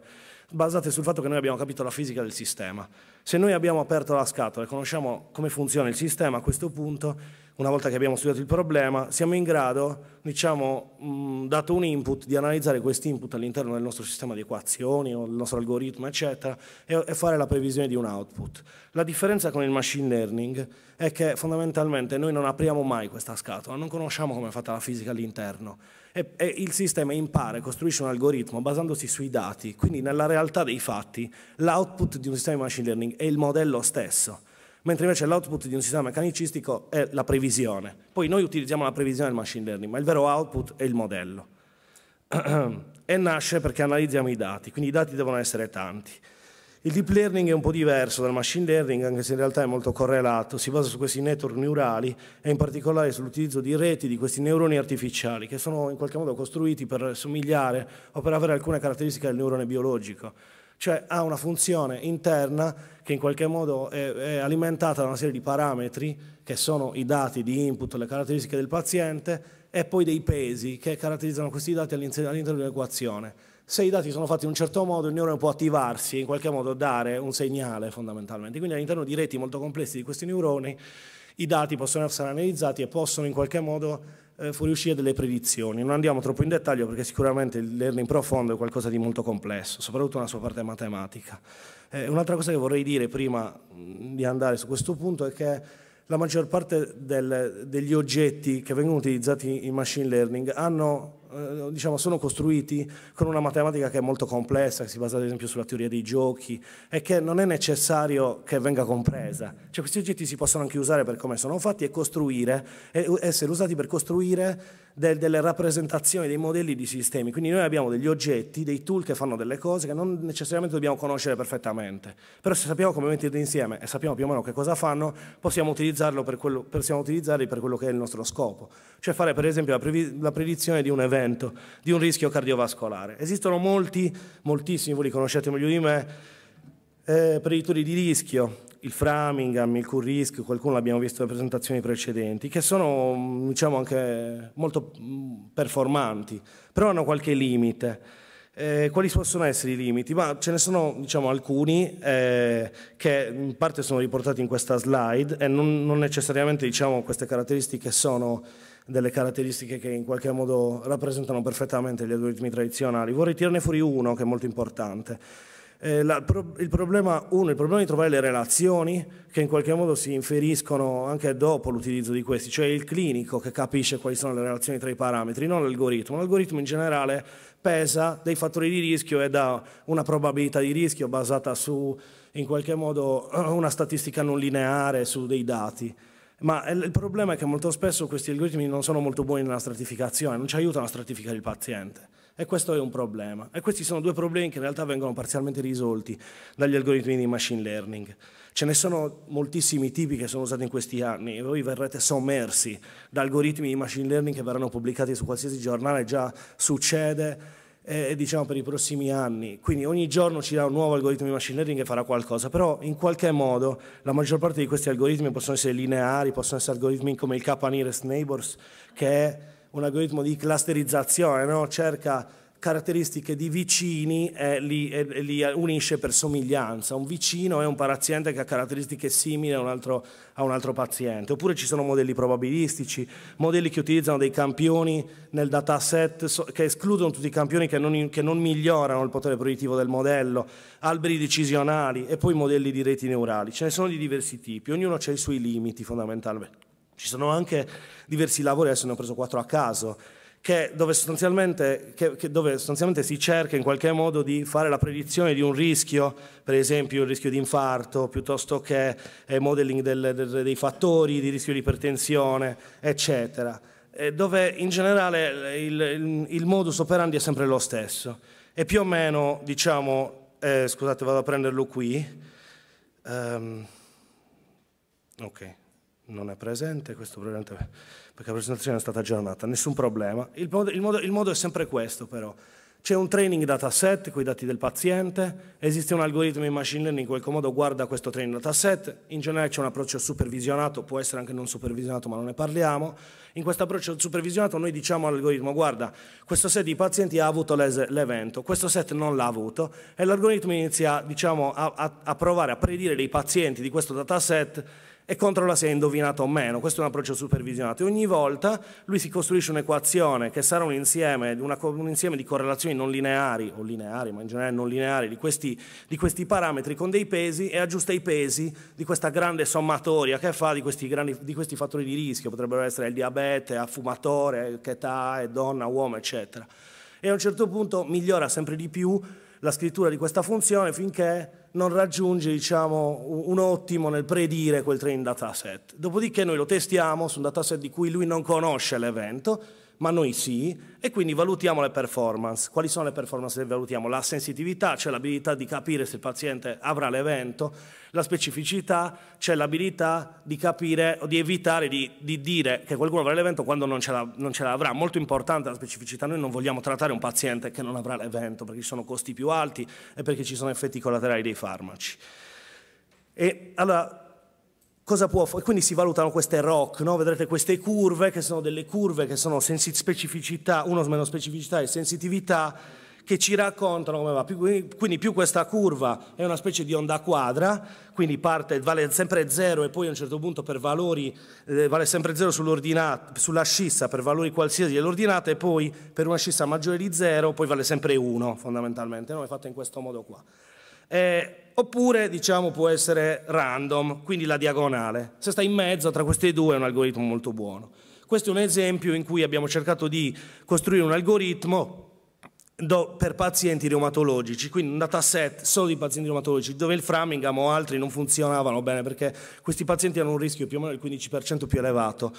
basate sul fatto che noi abbiamo capito la fisica del sistema. Se noi abbiamo aperto la scatola e conosciamo come funziona il sistema a questo punto, una volta che abbiamo studiato il problema, siamo in grado, diciamo, mh, mm, dato un input, di analizzare questo input all'interno del nostro sistema di equazioni o del nostro algoritmo, eccetera, e, e, fare la previsione di un output. La differenza con il machine learning è che fondamentalmente noi non apriamo mai questa scatola, non conosciamo come è fatta la fisica all'interno. E, e il sistema impara e costruisce un algoritmo basandosi sui dati, quindi nella realtà dei fatti l'output di un sistema di machine learning è il modello stesso mentre invece l'output di un sistema meccanicistico è la previsione. Poi noi utilizziamo la previsione del machine learning, ma il vero output è il modello. e nasce perché analizziamo i dati, quindi i dati devono essere tanti. Il deep learning è un po' diverso dal machine learning, anche se in realtà è molto correlato, si basa su questi network neurali e in particolare sull'utilizzo di reti di questi neuroni artificiali che sono in qualche modo costruiti per somigliare o per avere alcune caratteristiche del neurone biologico cioè ha una funzione interna che in qualche modo è, è, alimentata da una serie di parametri che sono i dati di input, le caratteristiche del paziente e poi dei pesi che caratterizzano questi dati all'interno dell'equazione. Se i dati sono fatti in un certo modo, il neurone può attivarsi e in qualche modo dare un segnale fondamentalmente. Quindi all'interno di reti molto complesse di questi neuroni i dati possono essere analizzati e possono in qualche modo eh, fuoriuscire delle predizioni. Non andiamo troppo in dettaglio perché sicuramente il learning profondo è qualcosa di molto complesso, soprattutto nella sua parte matematica. Eh, un'altra cosa che vorrei dire prima di andare su questo punto è che la maggior parte del, degli oggetti che vengono utilizzati in machine learning hanno eh, diciamo, sono costruiti con una matematica che è molto complessa, che si basa ad esempio sulla teoria dei giochi e che non è necessario che venga compresa. Cioè questi oggetti si possono anche usare per come sono fatti e costruire, e essere usati per costruire del, delle rappresentazioni, dei modelli di sistemi. Quindi noi abbiamo degli oggetti, dei tool che fanno delle cose che non necessariamente dobbiamo conoscere perfettamente, però se sappiamo come metterli insieme e sappiamo più o meno che cosa fanno, possiamo, per quello, possiamo utilizzarli per quello che è il nostro scopo cioè fare per esempio la, previ- la, predizione di un evento, di un rischio cardiovascolare. Esistono molti, moltissimi, voi li conoscete meglio di me, eh, preditori di rischio, il Framingham, il Currisk, qualcuno l'abbiamo visto nelle presentazioni precedenti, che sono diciamo anche molto performanti, però hanno qualche limite. Eh, quali possono essere i limiti? Ma ce ne sono diciamo, alcuni eh, che in parte sono riportati in questa slide e non, non necessariamente diciamo, queste caratteristiche sono delle caratteristiche che in qualche modo rappresentano perfettamente gli algoritmi tradizionali. Vorrei tirarne fuori uno che è molto importante. Eh, la, il, problema, uno, il problema di trovare le relazioni che in qualche modo si inferiscono anche dopo l'utilizzo di questi, cioè il clinico che capisce quali sono le relazioni tra i parametri, non l'algoritmo. L'algoritmo in generale pesa dei fattori di rischio e dà una probabilità di rischio basata su in qualche modo una statistica non lineare su dei dati. Ma il problema è che molto spesso questi algoritmi non sono molto buoni nella stratificazione, non ci aiutano a stratificare il paziente. E questo è un problema. E questi sono due problemi che in realtà vengono parzialmente risolti dagli algoritmi di machine learning. Ce ne sono moltissimi tipi che sono usati in questi anni e voi verrete sommersi da algoritmi di machine learning che verranno pubblicati su qualsiasi giornale, già succede eh, diciamo per i prossimi anni. Quindi ogni giorno ci darà un nuovo algoritmo di machine learning che farà qualcosa, però in qualche modo la maggior parte di questi algoritmi possono essere lineari, possono essere algoritmi come il K nearest neighbors, che è un algoritmo di clusterizzazione, no? cerca caratteristiche di vicini e li, e li, unisce per somiglianza. Un vicino è un paziente che ha caratteristiche simili a un, altro, a un, altro, paziente. Oppure ci sono modelli probabilistici, modelli che utilizzano dei campioni nel dataset che escludono tutti i campioni che non, che non migliorano il potere predittivo del modello, alberi decisionali e poi modelli di reti neurali. Ce ne sono di diversi tipi, ognuno ha i suoi limiti fondamentalmente. Ci sono anche diversi lavori, adesso ne ho preso quattro a caso, che dove, che, che dove, sostanzialmente, si cerca in qualche modo di fare la predizione di un rischio, per esempio il rischio di infarto, piuttosto che eh, modeling del, del, dei fattori di rischio di ipertensione, eccetera, e dove in generale il, il, il, modus operandi è sempre lo stesso. E più o meno, diciamo, eh, scusate, vado a prenderlo qui. Um, ok, non è presente, questo probabilmente perché la presentazione è stata aggiornata, nessun problema. Il modo, il modo, il modo è sempre questo però. C'è un training dataset con i dati del paziente, esiste un algoritmo in machine learning in qualche modo guarda questo training dataset, in generale c'è un approccio supervisionato, può essere anche non supervisionato ma non ne parliamo, in questo approccio supervisionato noi diciamo all'algoritmo guarda questo set di pazienti ha avuto l'evento, questo set non l'ha avuto e l'algoritmo inizia diciamo, a, a, a provare a predire dei pazienti di questo dataset e controlla se è indovinato o meno. Questo è un approccio supervisionato. E ogni volta lui si costruisce un'equazione che sarà un insieme, una, un insieme, di correlazioni non lineari, o lineari, ma in generale non lineari, di questi, di questi, parametri con dei pesi e aggiusta i pesi di questa grande sommatoria che fa di questi, grandi, di questi fattori di rischio. Potrebbero essere il diabete, a fumatore, che età, è donna, uomo, eccetera. E a un certo punto migliora sempre di più la scrittura di questa funzione finché non raggiunge diciamo, un ottimo nel predire quel training dataset. Dopodiché noi lo testiamo su un dataset di cui lui non conosce l'evento ma noi sì, e quindi valutiamo le performance. Quali sono le performance che valutiamo? La sensitività, cioè l'abilità di capire se il paziente avrà l'evento, la specificità, cioè l'abilità di capire o di evitare di, di dire che qualcuno avrà l'evento quando non ce, la, non ce, l'avrà. Molto importante la specificità, noi non vogliamo trattare un paziente che non avrà l'evento perché ci sono costi più alti e perché ci sono effetti collaterali dei farmaci. E allora cosa può fare? Quindi si valutano queste ROC, no? vedrete queste curve che sono delle curve che sono sensi- specificità, uno meno specificità e sensitività che ci raccontano come va. Quindi più questa curva è una specie di onda quadra, quindi parte, vale sempre zero e poi a un certo punto per valori, eh, vale sempre zero sulla scissa per valori qualsiasi dell'ordinata e poi per una scissa maggiore di zero poi vale sempre uno fondamentalmente, no? è fatto in questo modo qua. Eh, oppure diciamo può essere random, quindi la diagonale. Se sta in mezzo tra questi due è un algoritmo molto buono. Questo è un esempio in cui abbiamo cercato di costruire un algoritmo do, per pazienti reumatologici, quindi un dataset solo di pazienti reumatologici, dove il Framingham o altri non funzionavano bene perché questi pazienti hanno un rischio più o meno del 15% più elevato.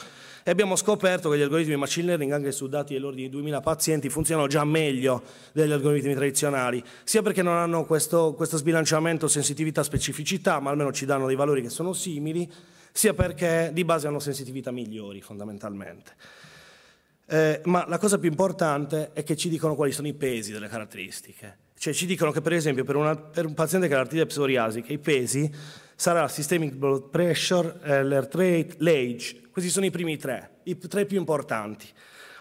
E abbiamo scoperto che gli algoritmi di machine learning, anche su dati dell'ordine di 2000 pazienti, funzionano già meglio degli algoritmi tradizionali, sia perché non hanno questo, questo sbilanciamento sensitività-specificità, ma almeno ci danno dei valori che sono simili, sia perché di base hanno sensitività migliori fondamentalmente. Eh, ma la cosa più importante è che ci dicono quali sono i pesi delle caratteristiche. Cioè ci dicono che per esempio per, una, per un paziente che ha l'artide psoriasica i pesi sarà systemic blood pressure, eh, l'heart rate, l'age. Questi sono i primi tre, i tre più importanti.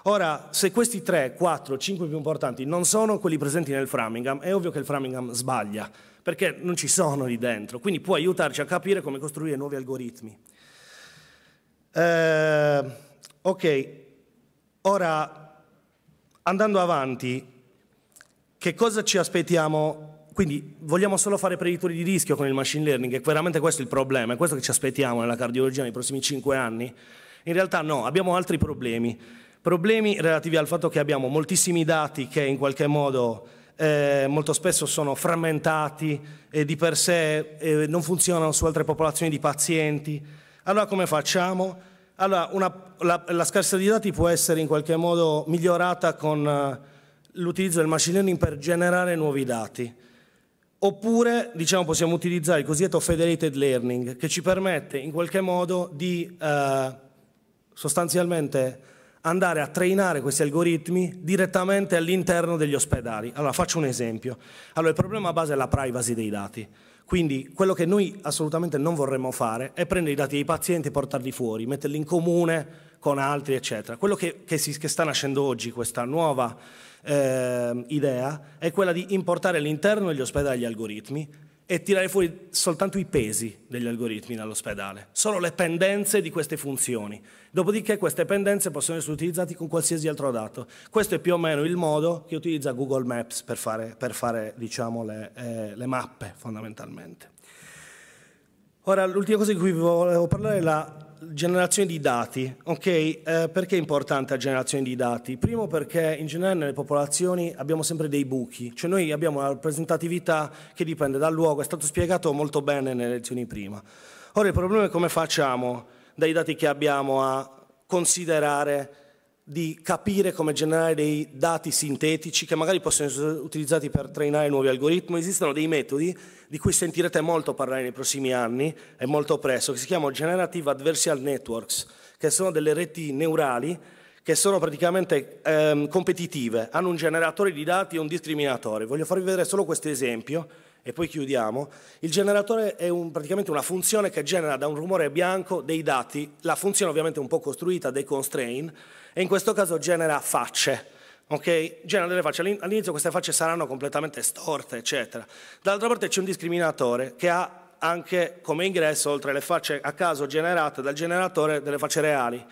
Ora, se questi tre, quattro, cinque più importanti non sono quelli presenti nel Framingham, è ovvio che il Framingham sbaglia, perché non ci sono lì dentro, quindi può aiutarci a capire come costruire nuovi algoritmi. Eh, ok, Ora, andando avanti, che cosa ci aspettiamo quindi vogliamo solo fare preditori di rischio con il machine learning, è veramente questo il problema, è questo che ci aspettiamo nella cardiologia nei prossimi cinque anni? In realtà no, abbiamo altri problemi, problemi relativi al fatto che abbiamo moltissimi dati che in qualche modo eh, molto spesso sono frammentati e di per sé eh, non funzionano su altre popolazioni di pazienti. Allora come facciamo? Allora, una, la, la, scarsità di dati può essere in qualche modo migliorata con eh, l'utilizzo del machine learning per generare nuovi dati. Oppure diciamo, possiamo utilizzare il cosiddetto federated learning che ci permette in qualche modo di uh, sostanzialmente andare a trainare questi algoritmi direttamente all'interno degli ospedali. Allora faccio un esempio. Allora, il problema base è la privacy dei dati. Quindi quello che noi assolutamente non vorremmo fare è prendere i dati dei pazienti e portarli fuori, metterli in comune con altri, eccetera. Quello che, che, si, che sta nascendo oggi, questa nuova eh, idea, è quella di importare all'interno degli ospedali gli algoritmi e tirare fuori soltanto i pesi degli algoritmi dall'ospedale, solo le pendenze di queste funzioni. Dopodiché queste pendenze possono essere utilizzate con qualsiasi altro dato. Questo è più o meno il modo che utilizza Google Maps per fare, per fare diciamo, le, eh, le mappe fondamentalmente. Ora, l'ultima cosa di cui vi volevo parlare è la generazione di dati, ok? Eh, perché è importante la generazione di dati? Primo perché in generale nelle popolazioni abbiamo sempre dei buchi, cioè noi abbiamo una rappresentatività che dipende dal luogo, è stato spiegato molto bene nelle lezioni prima. Ora il problema è come facciamo dai dati che abbiamo a considerare di capire come generare dei dati sintetici che magari possono essere utilizzati per trainare nuovi algoritmi. Esistono dei metodi di cui sentirete molto parlare nei prossimi anni e molto presto, che si chiamano Generative Adversarial Networks, che sono delle reti neurali che sono praticamente ehm, competitive, hanno un generatore di dati e un discriminatore. Voglio farvi vedere solo questo esempio e poi chiudiamo. Il generatore è un, praticamente una funzione che genera da un rumore bianco dei dati, la funzione ovviamente è un po' costruita, dei constraint, e in questo caso genera facce. Ok? Genera delle facce. All'inizio queste facce saranno completamente storte, eccetera. Dall'altra parte c'è un discriminatore che ha anche come ingresso, oltre alle facce a caso generate dal generatore, delle facce reali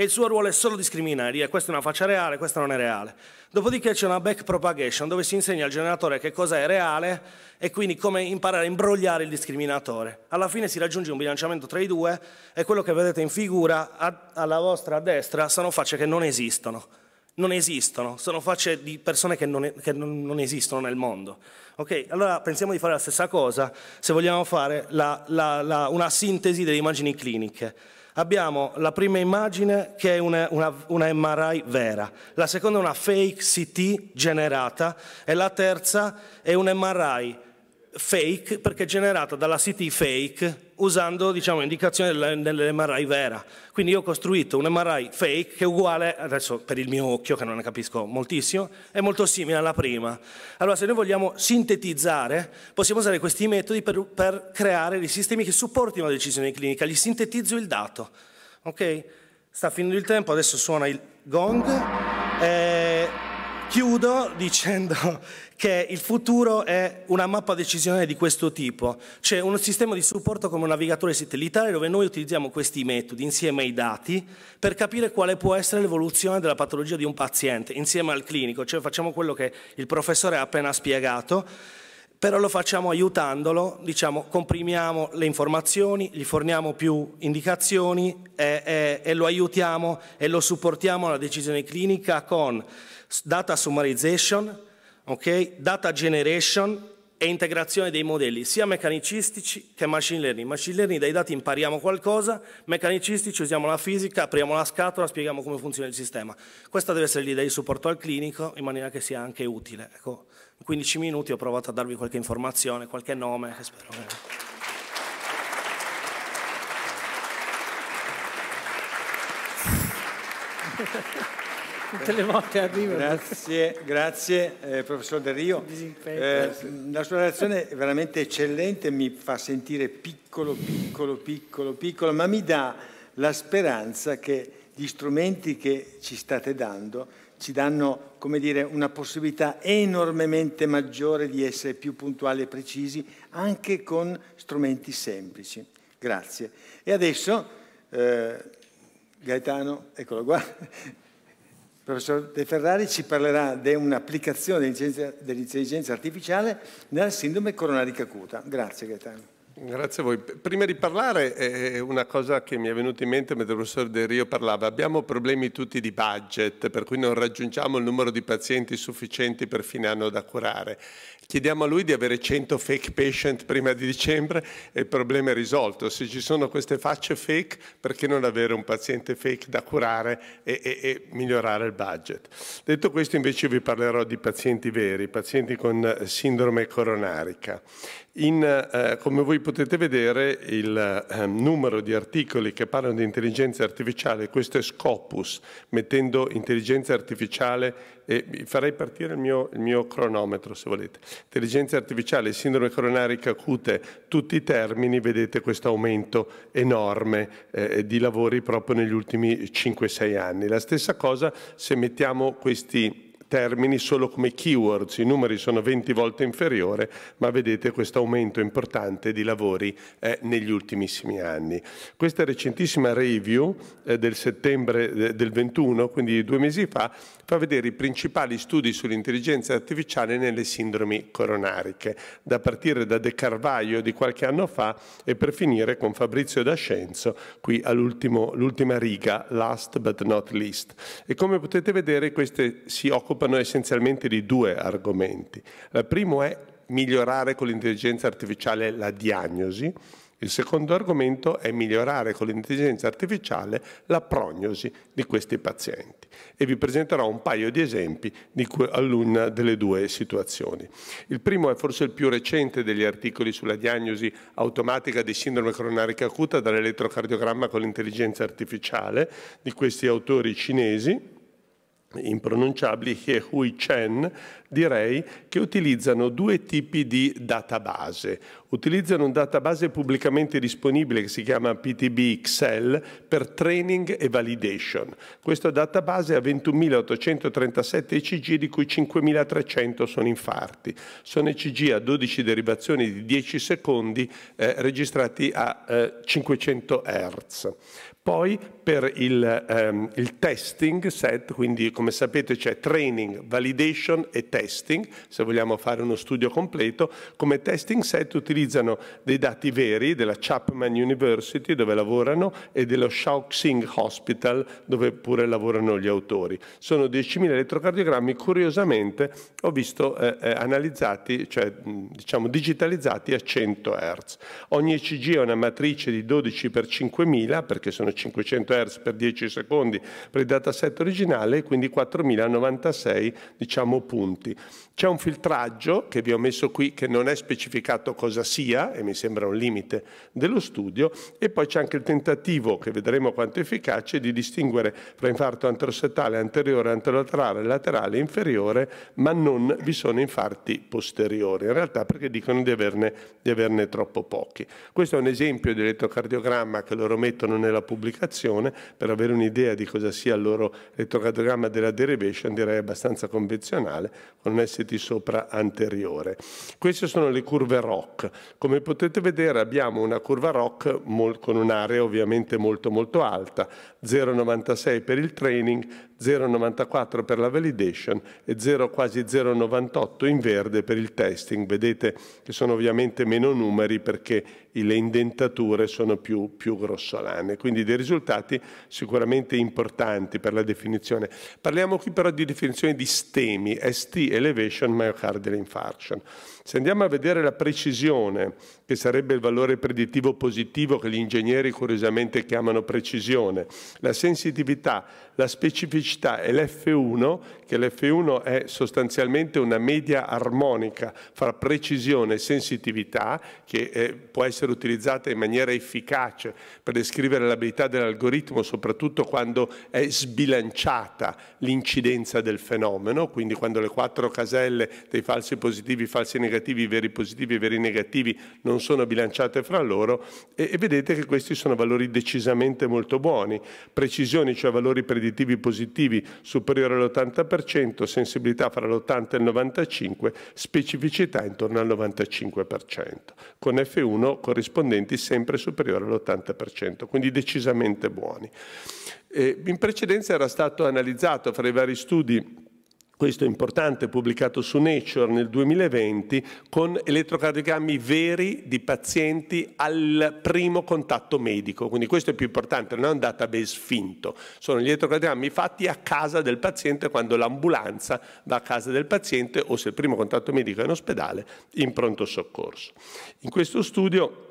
e il suo ruolo è solo discriminare, dire questa è una faccia reale, questa non è reale. Dopodiché c'è una back propagation dove si insegna al generatore che cosa è reale e quindi come imparare a imbrogliare il discriminatore. Alla fine si raggiunge un bilanciamento tra i due e quello che vedete in figura a, alla vostra destra sono facce che non esistono. Non esistono, sono facce di persone che non, che non esistono nel mondo. Ok, allora pensiamo di fare la stessa cosa se vogliamo fare la, la, la, una sintesi delle immagini cliniche. Abbiamo la prima immagine che è una, una, una, MRI vera, la seconda è una fake CT generata e la terza è un MRI fake perché generata dalla CT fake usando diciamo, indicazioni dell'MRI vera. Quindi io ho costruito un MRI fake che è uguale, adesso per il mio occhio che non ne capisco moltissimo, è molto simile alla prima. Allora se noi vogliamo sintetizzare possiamo usare questi metodi per, per creare dei sistemi che supportino la decisione clinica, gli sintetizzo il dato. Ok? Sta finendo il tempo, adesso suona il gong. Eh, chiudo dicendo che il futuro è una mappa decisionale di questo tipo, cioè un sistema di supporto come un navigatore satellitare dove noi utilizziamo questi metodi insieme ai dati per capire quale può essere l'evoluzione della patologia di un paziente insieme al clinico, cioè facciamo quello che il professore ha appena spiegato, però lo facciamo aiutandolo, diciamo, comprimiamo le informazioni, gli forniamo più indicazioni e, e, e lo aiutiamo e lo supportiamo alla decisione clinica con data summarization, okay? data generation e integrazione dei modelli sia meccanicistici che machine learning. Machine learning dai dati impariamo qualcosa, meccanicistici usiamo la fisica, apriamo la scatola, spieghiamo come funziona il sistema. Questa deve essere l'idea di supporto al clinico in maniera che sia anche utile. Ecco, in 15 minuti ho provato a darvi qualche informazione, qualche nome che spero che... Thank Tutte le volte arriva. Grazie, grazie eh, professor Del Rio. Eh, la sua relazione è veramente eccellente, mi fa sentire piccolo, piccolo, piccolo, piccolo, ma mi dà la speranza che gli strumenti che ci state dando ci danno come dire, una possibilità enormemente maggiore di essere più puntuali e precisi anche con strumenti semplici. Grazie. E adesso, eh, Gaetano, eccolo qua, il professor De Ferrari ci parlerà di un'applicazione dell'intelligenza artificiale nella sindrome coronarica acuta. Grazie Gaetano. Grazie a voi. Prima di parlare, eh, eh, una cosa che mi è venuta in mente mentre il professor De Rio parlava, abbiamo problemi tutti di budget, per cui non raggiungiamo il numero di pazienti sufficienti per fine anno da curare. Chiediamo a lui di avere 100 fake patient prima di dicembre e il problema è risolto. Se ci sono queste facce fake, perché non avere un paziente fake da curare e, e, e migliorare il budget? Detto questo invece vi parlerò di pazienti veri, pazienti con eh, sindrome coronarica. In, eh, come voi potete vedere, il eh, numero di articoli che parlano di intelligenza artificiale, questo è Scopus, mettendo intelligenza artificiale e farei partire il mio, il mio cronometro, se volete. Intelligenza artificiale, sindrome coronarica acute, tutti i termini, vedete questo aumento enorme eh, di lavori proprio negli ultimi 5-6 anni. La stessa cosa se mettiamo questi termini solo come keywords, i numeri sono 20 volte inferiore, ma vedete questo aumento importante di lavori eh, negli ultimissimi anni. Questa recentissima review eh, del settembre eh, del 21, quindi due mesi fa, fa vedere i principali studi sull'intelligenza artificiale nelle sindromi coronariche, da partire da De Carvaio di qualche anno fa e per finire con Fabrizio D'Ascenzo, qui all'ultima riga, last but not least. E come potete vedere queste si occupano occupano essenzialmente di due argomenti. Il primo è migliorare con l'intelligenza artificiale la diagnosi, il secondo argomento è migliorare con l'intelligenza artificiale la prognosi di questi pazienti e vi presenterò un paio di esempi di all'una delle due situazioni. Il primo è forse il più recente degli articoli sulla diagnosi automatica di sindrome coronarica acuta dall'elettrocardiogramma con l'intelligenza artificiale di questi autori cinesi impronunciabili, He Hui Chen, direi che utilizzano due tipi di database. Utilizzano un database pubblicamente disponibile che si chiama PTB Excel per training e validation. Questo database ha 21.837 ECG di cui 5.300 sono infarti. Sono ECG a 12 derivazioni di 10 secondi eh, registrati a eh, 500 Hz. Poi per il, um, il, testing set, quindi come sapete c'è training, validation e testing, se vogliamo fare uno studio completo, come testing set utilizzano dei dati veri della Chapman University dove lavorano e dello Shaoxing Hospital dove pure lavorano gli autori. Sono 10.000 elettrocardiogrammi, curiosamente ho visto eh, eh, analizzati, cioè diciamo digitalizzati a 100 Hz. Ogni ECG è una matrice di 12 x 5.000 perché sono 500 Hz per 10 secondi per il dataset originale e quindi 4096 diciamo, punti. C'è un filtraggio che vi ho messo qui che non è specificato cosa sia e mi sembra un limite dello studio e poi c'è anche il tentativo che vedremo quanto è efficace di distinguere fra infarto anterosetale, anteriore, anterolaterale, laterale inferiore ma non vi sono infarti posteriori in realtà perché dicono di averne, di averne troppo pochi. Questo è un esempio di elettrocardiogramma che loro mettono nella pubblicazione pubblicazione, per avere un'idea di cosa sia il loro elettrocardiogramma della derivation, direi abbastanza convenzionale, con un ST sopra anteriore. Queste sono le curve ROC. Come potete vedere abbiamo una curva ROC con un'area ovviamente molto molto alta, 0,96 per il training, 0,94 per la validation e 0, quasi 0,98 in verde per il testing. Vedete che sono ovviamente meno numeri perché le indentature sono più, più grossolane, quindi dei risultati sicuramente importanti per la definizione. Parliamo qui però di definizione di STEMI, ST Elevation Myocardial Infarction. Se andiamo a vedere la precisione, che sarebbe il valore predittivo positivo che gli ingegneri curiosamente chiamano precisione, la sensitività, la specificità e l'F1, che l'F1 è sostanzialmente una media armonica fra precisione e sensitività, che eh, può essere utilizzata in maniera efficace per descrivere l'abilità dell'algoritmo, soprattutto quando è sbilanciata l'incidenza del fenomeno, quindi quando le quattro caselle dei falsi positivi, falsi negativi, negativi, i veri positivi e i veri negativi non sono bilanciate fra loro e, e, vedete che questi sono valori decisamente molto buoni. Precisioni, cioè valori predittivi positivi superiori all'80%, sensibilità fra l'80 e il 95%, specificità intorno al 95%, con F1 corrispondenti sempre superiori all'80%, quindi decisamente buoni. Eh, in precedenza era stato analizzato fra i vari studi questo è importante, pubblicato su Nature nel 2020, con elettrocardiogrammi veri di pazienti al primo contatto medico. Quindi questo è più importante, non è un database finto. Sono gli elettrocardiogrammi fatti a casa del paziente quando l'ambulanza va a casa del paziente o se il primo contatto medico è in ospedale, in pronto soccorso. In questo studio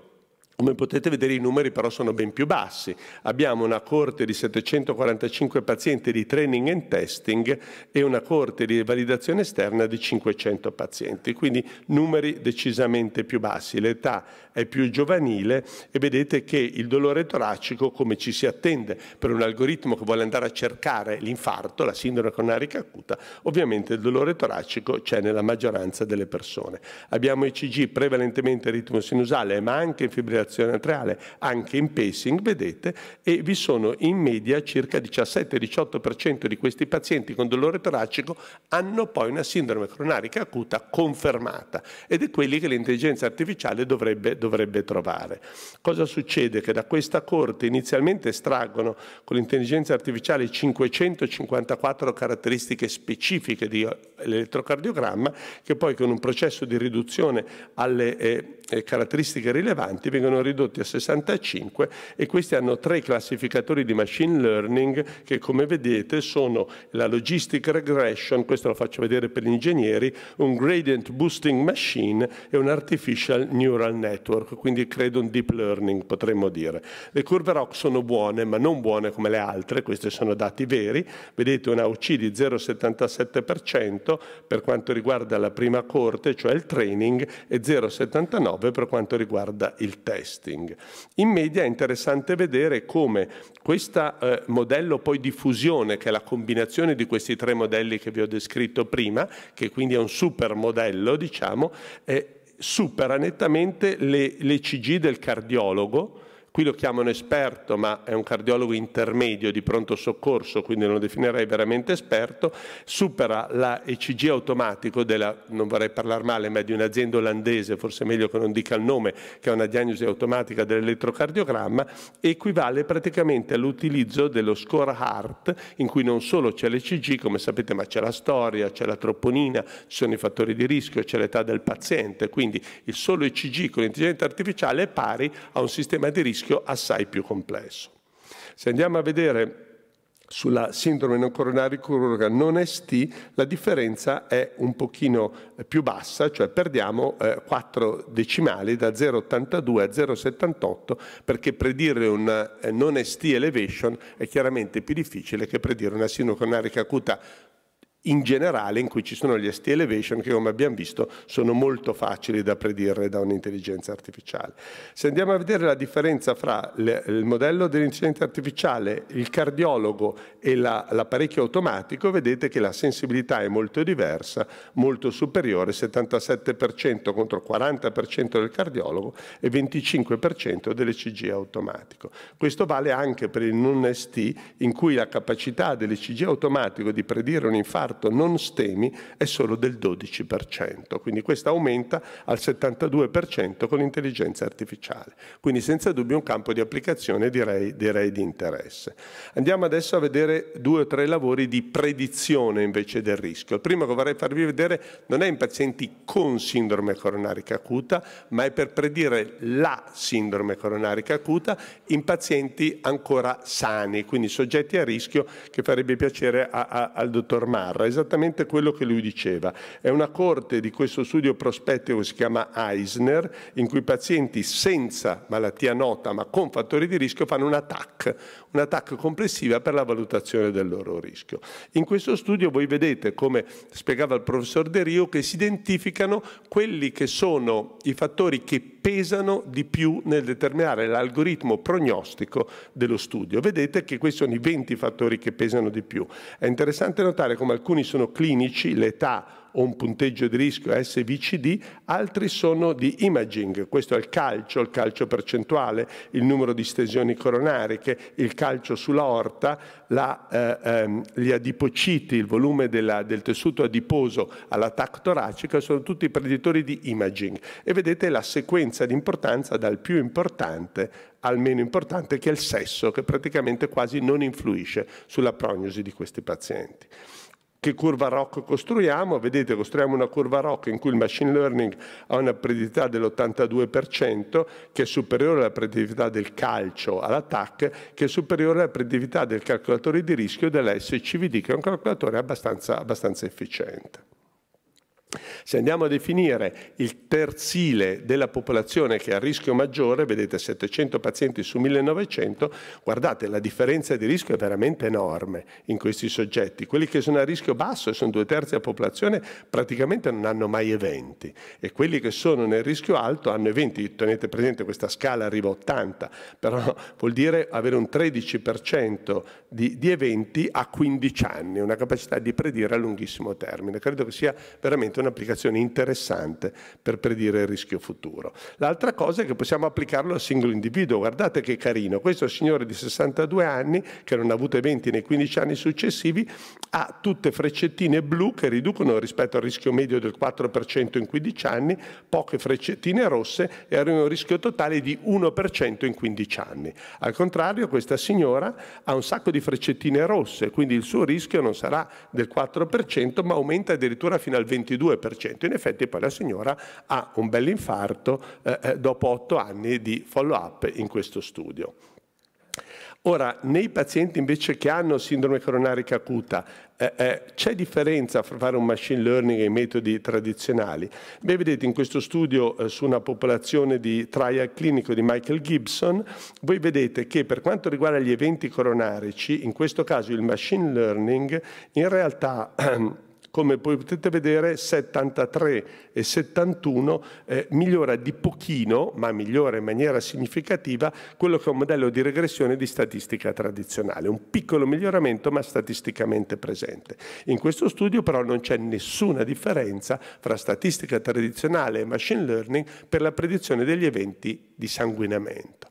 come potete vedere i numeri però sono ben più bassi. Abbiamo una corte di 745 pazienti di training and testing e una corte di validazione esterna di 500 pazienti, quindi numeri decisamente più bassi. L'età è più giovanile e vedete che il dolore toracico, come ci si attende per un algoritmo che vuole andare a cercare l'infarto, la sindrome coronarica acuta, ovviamente il dolore toracico c'è nella maggioranza delle persone. Abbiamo ECG prevalentemente ritmo sinusale, ma anche in fibrillazione atriale, anche in pacing, vedete, e vi sono in media circa 17-18% di questi pazienti con dolore toracico hanno poi una sindrome coronarica acuta confermata ed è quelli che l'intelligenza artificiale dovrebbe, dovrebbe dovrebbe trovare. Cosa succede? Che da questa corte inizialmente estraggono con l'intelligenza artificiale 554 caratteristiche specifiche dell'elettrocardiogramma eh, che poi con un processo di riduzione alle eh, eh caratteristiche rilevanti vengono ridotti a 65 e questi hanno tre classificatori di machine learning che come vedete sono la logistic regression, questo lo faccio vedere per gli ingegneri, un gradient boosting machine e un artificial neural network network, quindi credo un deep learning potremmo dire. Le curve ROC sono buone, ma non buone come le altre, questi sono dati veri, vedete una UC di 0,77% per quanto riguarda la prima corte, cioè il training, e 0,79% per quanto riguarda il testing. In media è interessante vedere come questo eh, modello poi di fusione, che è la combinazione di questi tre modelli che vi ho descritto prima, che quindi è un super modello, diciamo, eh, supera nettamente le, le CG del cardiologo, Qui lo chiamano esperto, ma è un cardiologo intermedio di pronto soccorso, quindi non lo definirei veramente esperto, supera la ECG automatico della, non vorrei parlare male, ma di un'azienda olandese, forse è meglio che non dica il nome, che è una diagnosi automatica dell'elettrocardiogramma, equivale praticamente all'utilizzo dello score heart, in cui non solo c'è l'ECG, come sapete, ma c'è la storia, c'è la troponina, ci sono i fattori di rischio, c'è l'età del paziente, quindi il solo ECG con l'intelligenza artificiale è pari a un sistema di rischio rischio assai più complesso. Se andiamo a vedere sulla sindrome non coronaria cronica non ST la differenza è un pochino eh, più bassa, cioè perdiamo eh, 4 decimali da 0,82 a 0,78 perché predire un eh, non ST elevation è chiaramente più difficile che predire una sindrome coronarica acuta in generale in cui ci sono gli ST elevation che come abbiamo visto sono molto facili da predire da un'intelligenza artificiale. Se andiamo a vedere la differenza fra le, il modello dell'intelligenza artificiale, il cardiologo e l'apparecchio automatico, vedete che la sensibilità è molto diversa, molto superiore, 77% contro 40% del cardiologo e 25% dell'ECG automatico. Questo vale anche per il non ST in cui la capacità dell'ECG automatico di predire un infarto comparto non STEMI è solo del 12%, quindi questo aumenta al 72% con l'intelligenza artificiale. Quindi senza dubbio un campo di applicazione direi, direi di interesse. Andiamo adesso a vedere due o tre lavori di predizione invece del rischio. Il primo che vorrei farvi vedere non è in pazienti con sindrome coronarica acuta, ma è per predire la sindrome coronarica acuta in pazienti ancora sani, quindi soggetti a rischio che farebbe piacere a, a, al dottor Marra. Navarra, esattamente quello che lui diceva. È una corte di questo studio prospettico che si chiama Eisner, in cui i pazienti senza malattia nota ma con fattori di rischio fanno un TAC, un'attacca complessiva per la valutazione del loro rischio. In questo studio voi vedete, come spiegava il professor De Rio, che si identificano quelli che sono i fattori che pesano di più nel determinare l'algoritmo prognostico dello studio. Vedete che questi sono i 20 fattori che pesano di più. È interessante notare come alcuni sono clinici, l'età, o un punteggio di rischio SVCD, altri sono di imaging, questo è il calcio, il calcio percentuale, il numero di stesioni coronariche, il calcio sulla orta, la, eh, ehm, gli adipociti, il volume della, del tessuto adiposo all'attacco toracico, sono tutti preditori di imaging e vedete la sequenza di importanza dal più importante al meno importante che è il sesso, che praticamente quasi non influisce sulla prognosi di questi pazienti. Che curva ROC costruiamo? Vedete, costruiamo una curva ROC in cui il machine learning ha una predittività dell'82%, che è superiore alla predittività del calcio all'attack, che è superiore alla predittività del calcolatore di rischio dell'SCVD, che è un calcolatore abbastanza, abbastanza efficiente. Se andiamo a definire il terzile della popolazione che è a rischio maggiore, vedete 700 pazienti su 1900, guardate la differenza di rischio è veramente enorme in questi soggetti. Quelli che sono a rischio basso, e sono due terzi della popolazione, praticamente non hanno mai eventi e quelli che sono nel rischio alto hanno eventi, tenete presente questa scala arriva a 80, però vuol dire avere un 13% di, di eventi a 15 anni, una capacità di predire a lunghissimo termine. Credo che sia veramente è un'applicazione interessante per predire il rischio futuro. L'altra cosa è che possiamo applicarlo al singolo individuo. Guardate che carino, questo signore di 62 anni, che non ha avuto eventi nei 15 anni successivi, ha tutte freccettine blu che riducono rispetto al rischio medio del 4% in 15 anni, poche freccettine rosse e arriva un rischio totale di 1% in 15 anni. Al contrario, questa signora ha un sacco di freccettine rosse, quindi il suo rischio non sarà del 4%, ma aumenta addirittura fino al 22%. 2%. In effetti poi la signora ha un bel infarto eh, eh, dopo 8 anni di follow-up in questo studio. Ora, nei pazienti invece che hanno sindrome coronarica acuta, eh, eh, c'è differenza fra fare un machine learning e i metodi tradizionali? Beh, vedete in questo studio eh, su una popolazione di trial clinico di Michael Gibson, voi vedete che per quanto riguarda gli eventi coronarici, in questo caso il machine learning, in realtà... come potete vedere 73 e 71 eh, migliora di pochino, ma migliora in maniera significativa, quello che è un modello di regressione di statistica tradizionale, un piccolo miglioramento ma statisticamente presente. In questo studio però non c'è nessuna differenza fra statistica tradizionale e machine learning per la predizione degli eventi di sanguinamento.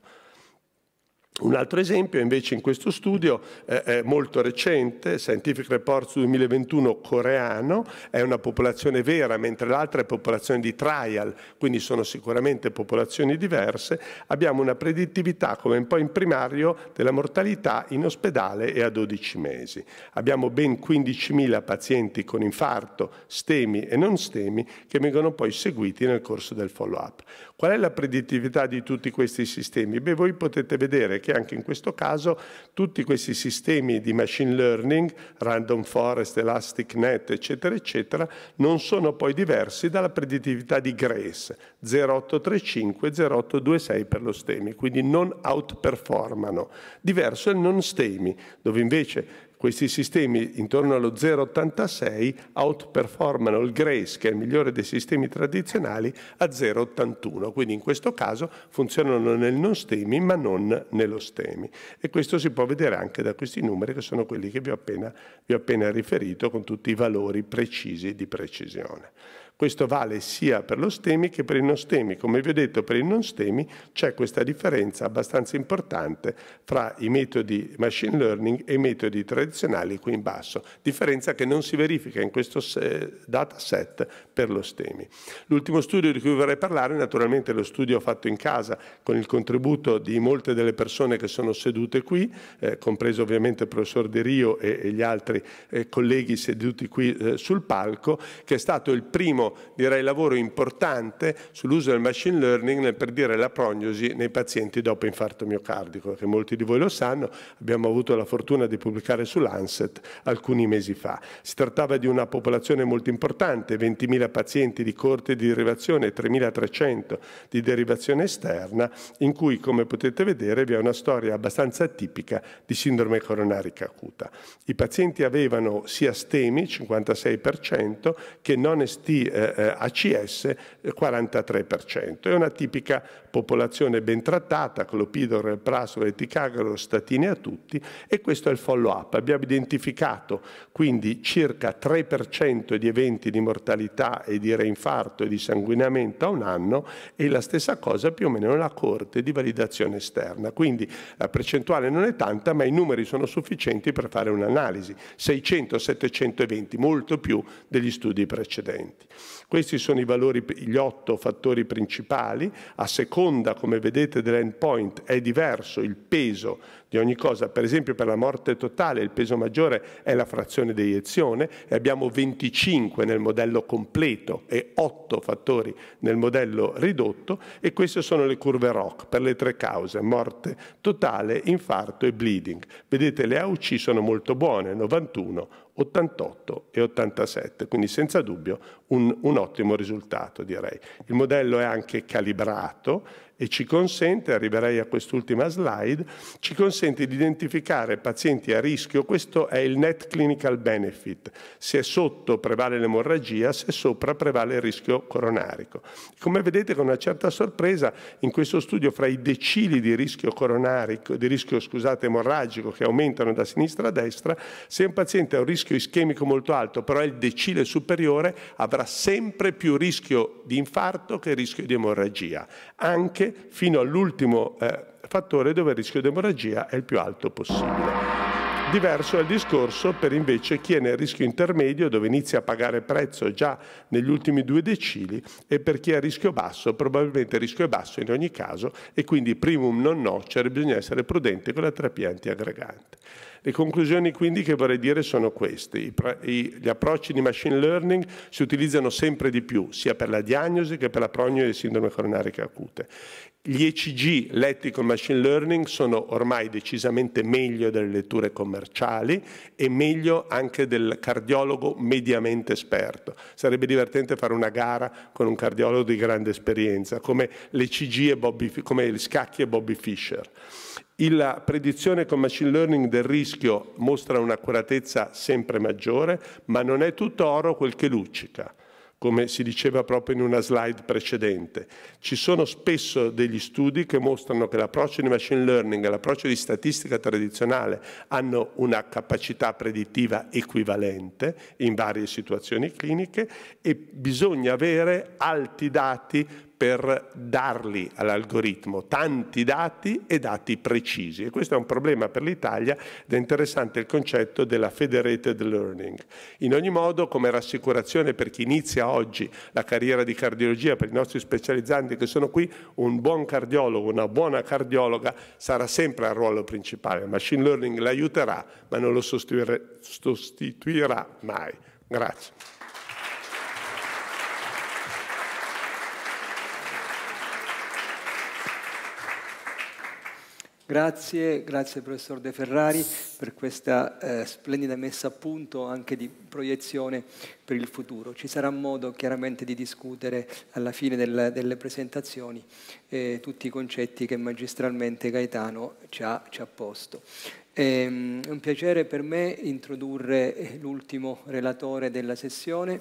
Un altro esempio invece in questo studio eh, molto recente, Scientific Reports 2021 coreano, è una popolazione vera mentre l'altra è popolazione di trial, quindi sono sicuramente popolazioni diverse, abbiamo una predittività come un po' in primario della mortalità in ospedale e a 12 mesi. Abbiamo ben 15.000 pazienti con infarto, stemi e non stemi che vengono poi seguiti nel corso del follow-up. Qual è la predittività di tutti questi sistemi? Beh, voi potete vedere che perché anche in questo caso tutti questi sistemi di machine learning, random forest, elastic net, eccetera, eccetera, non sono poi diversi dalla predittività di Grace, 0835 0826 per lo STEMI, quindi non outperformano. Diverso è il non STEMI, dove invece questi sistemi intorno allo 0,86 outperformano il Grace, che è il migliore dei sistemi tradizionali, a 0,81. Quindi in questo caso funzionano nel non stemi ma non nello stemi. E questo si può vedere anche da questi numeri che sono quelli che vi ho appena, vi ho appena riferito con tutti i valori precisi di precisione. Questo vale sia per lo stemi che per i non stemi. Come vi ho detto, per i non stemi c'è questa differenza abbastanza importante fra i metodi machine learning e i metodi tradizionali qui in basso, differenza che non si verifica in questo dataset per lo stemi. L'ultimo studio di cui vorrei parlare è naturalmente lo studio fatto in casa con il contributo di molte delle persone che sono sedute qui, eh, compreso ovviamente il professor De Rio e, e gli altri eh, colleghi seduti qui eh, sul palco, che è stato il primo direi, lavoro importante sull'uso del machine learning per dire la prognosi nei pazienti dopo infarto miocardico, che molti di voi lo sanno, abbiamo avuto la fortuna di pubblicare su Lancet alcuni mesi fa. Si trattava di una popolazione molto importante, 20.000 pazienti di corte di derivazione e 3.300 di derivazione esterna, in cui, come potete vedere, vi è una storia abbastanza tipica di sindrome coronarica acuta. I pazienti avevano sia stemi, 56%, che non ST eh, eh, ACS 43%. Eh, È una tipica popolazione ben trattata, clopidogrel, prasulo, ticagrelo, statine a tutti e questo è il follow up. Abbiamo identificato quindi circa 3% di eventi di mortalità e di reinfarto e di sanguinamento a un anno e la stessa cosa più o meno nella corte di validazione esterna. Quindi la percentuale non è tanta ma i numeri sono sufficienti per fare un'analisi. 600-700 eventi, molto più degli studi precedenti. Questi sono valori, gli otto fattori principali. A seconda, come vedete, dell'endpoint è diverso il peso di ogni cosa. Per esempio per la morte totale il peso maggiore è la frazione di eiezione e abbiamo 25 nel modello completo e 8 fattori nel modello ridotto e queste sono le curve ROC per le tre cause, morte totale, infarto e bleeding. Vedete le AUC sono molto buone, 91, 88 e 87, quindi senza dubbio un, un ottimo risultato direi. Il modello è anche calibrato e ci consente, arriverei a quest'ultima slide, ci consente di identificare pazienti a rischio, questo è il net clinical benefit, se è sotto prevale l'emorragia, se sopra prevale il rischio coronarico. Come vedete con una certa sorpresa in questo studio fra i decili di rischio coronarico, di rischio scusate, emorragico che aumentano da sinistra a destra, se un paziente ha un rischio ischemico molto alto, però è il decile superiore, avrà sempre più rischio di infarto che rischio di emorragia, anche fino all'ultimo eh, fattore dove il rischio di emorragia è il più alto possibile. Diverso è il discorso per invece chi è nel rischio intermedio dove inizia a pagare prezzo già negli ultimi due decili e per chi è a rischio basso, probabilmente il rischio è basso in ogni caso e quindi primum non nocere, bisogna essere prudenti con la terapia antiaggregante. Le conclusioni quindi che vorrei dire sono queste. I, i, gli approcci di machine learning si utilizzano sempre di più, sia per la diagnosi che per la prognosi di sindrome coronarica acute. Gli ECG letti con machine learning sono ormai decisamente meglio delle letture commerciali e meglio anche del cardiologo mediamente esperto. Sarebbe divertente fare una gara con un cardiologo di grande esperienza, come, le CG e Bobby, come gli scacchi e Bobby Fischer. La predizione con machine learning del rischio mostra un'accuratezza sempre maggiore, ma non è tutto oro quel che luccica come si diceva proprio in una slide precedente. Ci sono spesso degli studi che mostrano che l'approccio di machine learning e l'approccio di statistica tradizionale hanno una capacità predittiva equivalente in varie situazioni cliniche e bisogna avere alti dati per darli all'algoritmo tanti dati e dati precisi. E questo è un problema per l'Italia ed è interessante il concetto della federated learning. In ogni modo, come rassicurazione per chi inizia oggi la carriera di cardiologia, per i nostri specializzanti che sono qui, un buon cardiologo, una buona cardiologa sarà sempre al ruolo principale. Il machine learning l'aiuterà, ma non lo sostituirà mai. Grazie. Grazie, grazie professor De Ferrari per questa eh, splendida messa a punto anche di proiezione per il futuro. Ci sarà modo chiaramente di discutere alla fine del, delle presentazioni eh, tutti i concetti che magistralmente Gaetano ci ha, ci ha posto. Ehm, è un piacere per me introdurre eh, l'ultimo relatore della sessione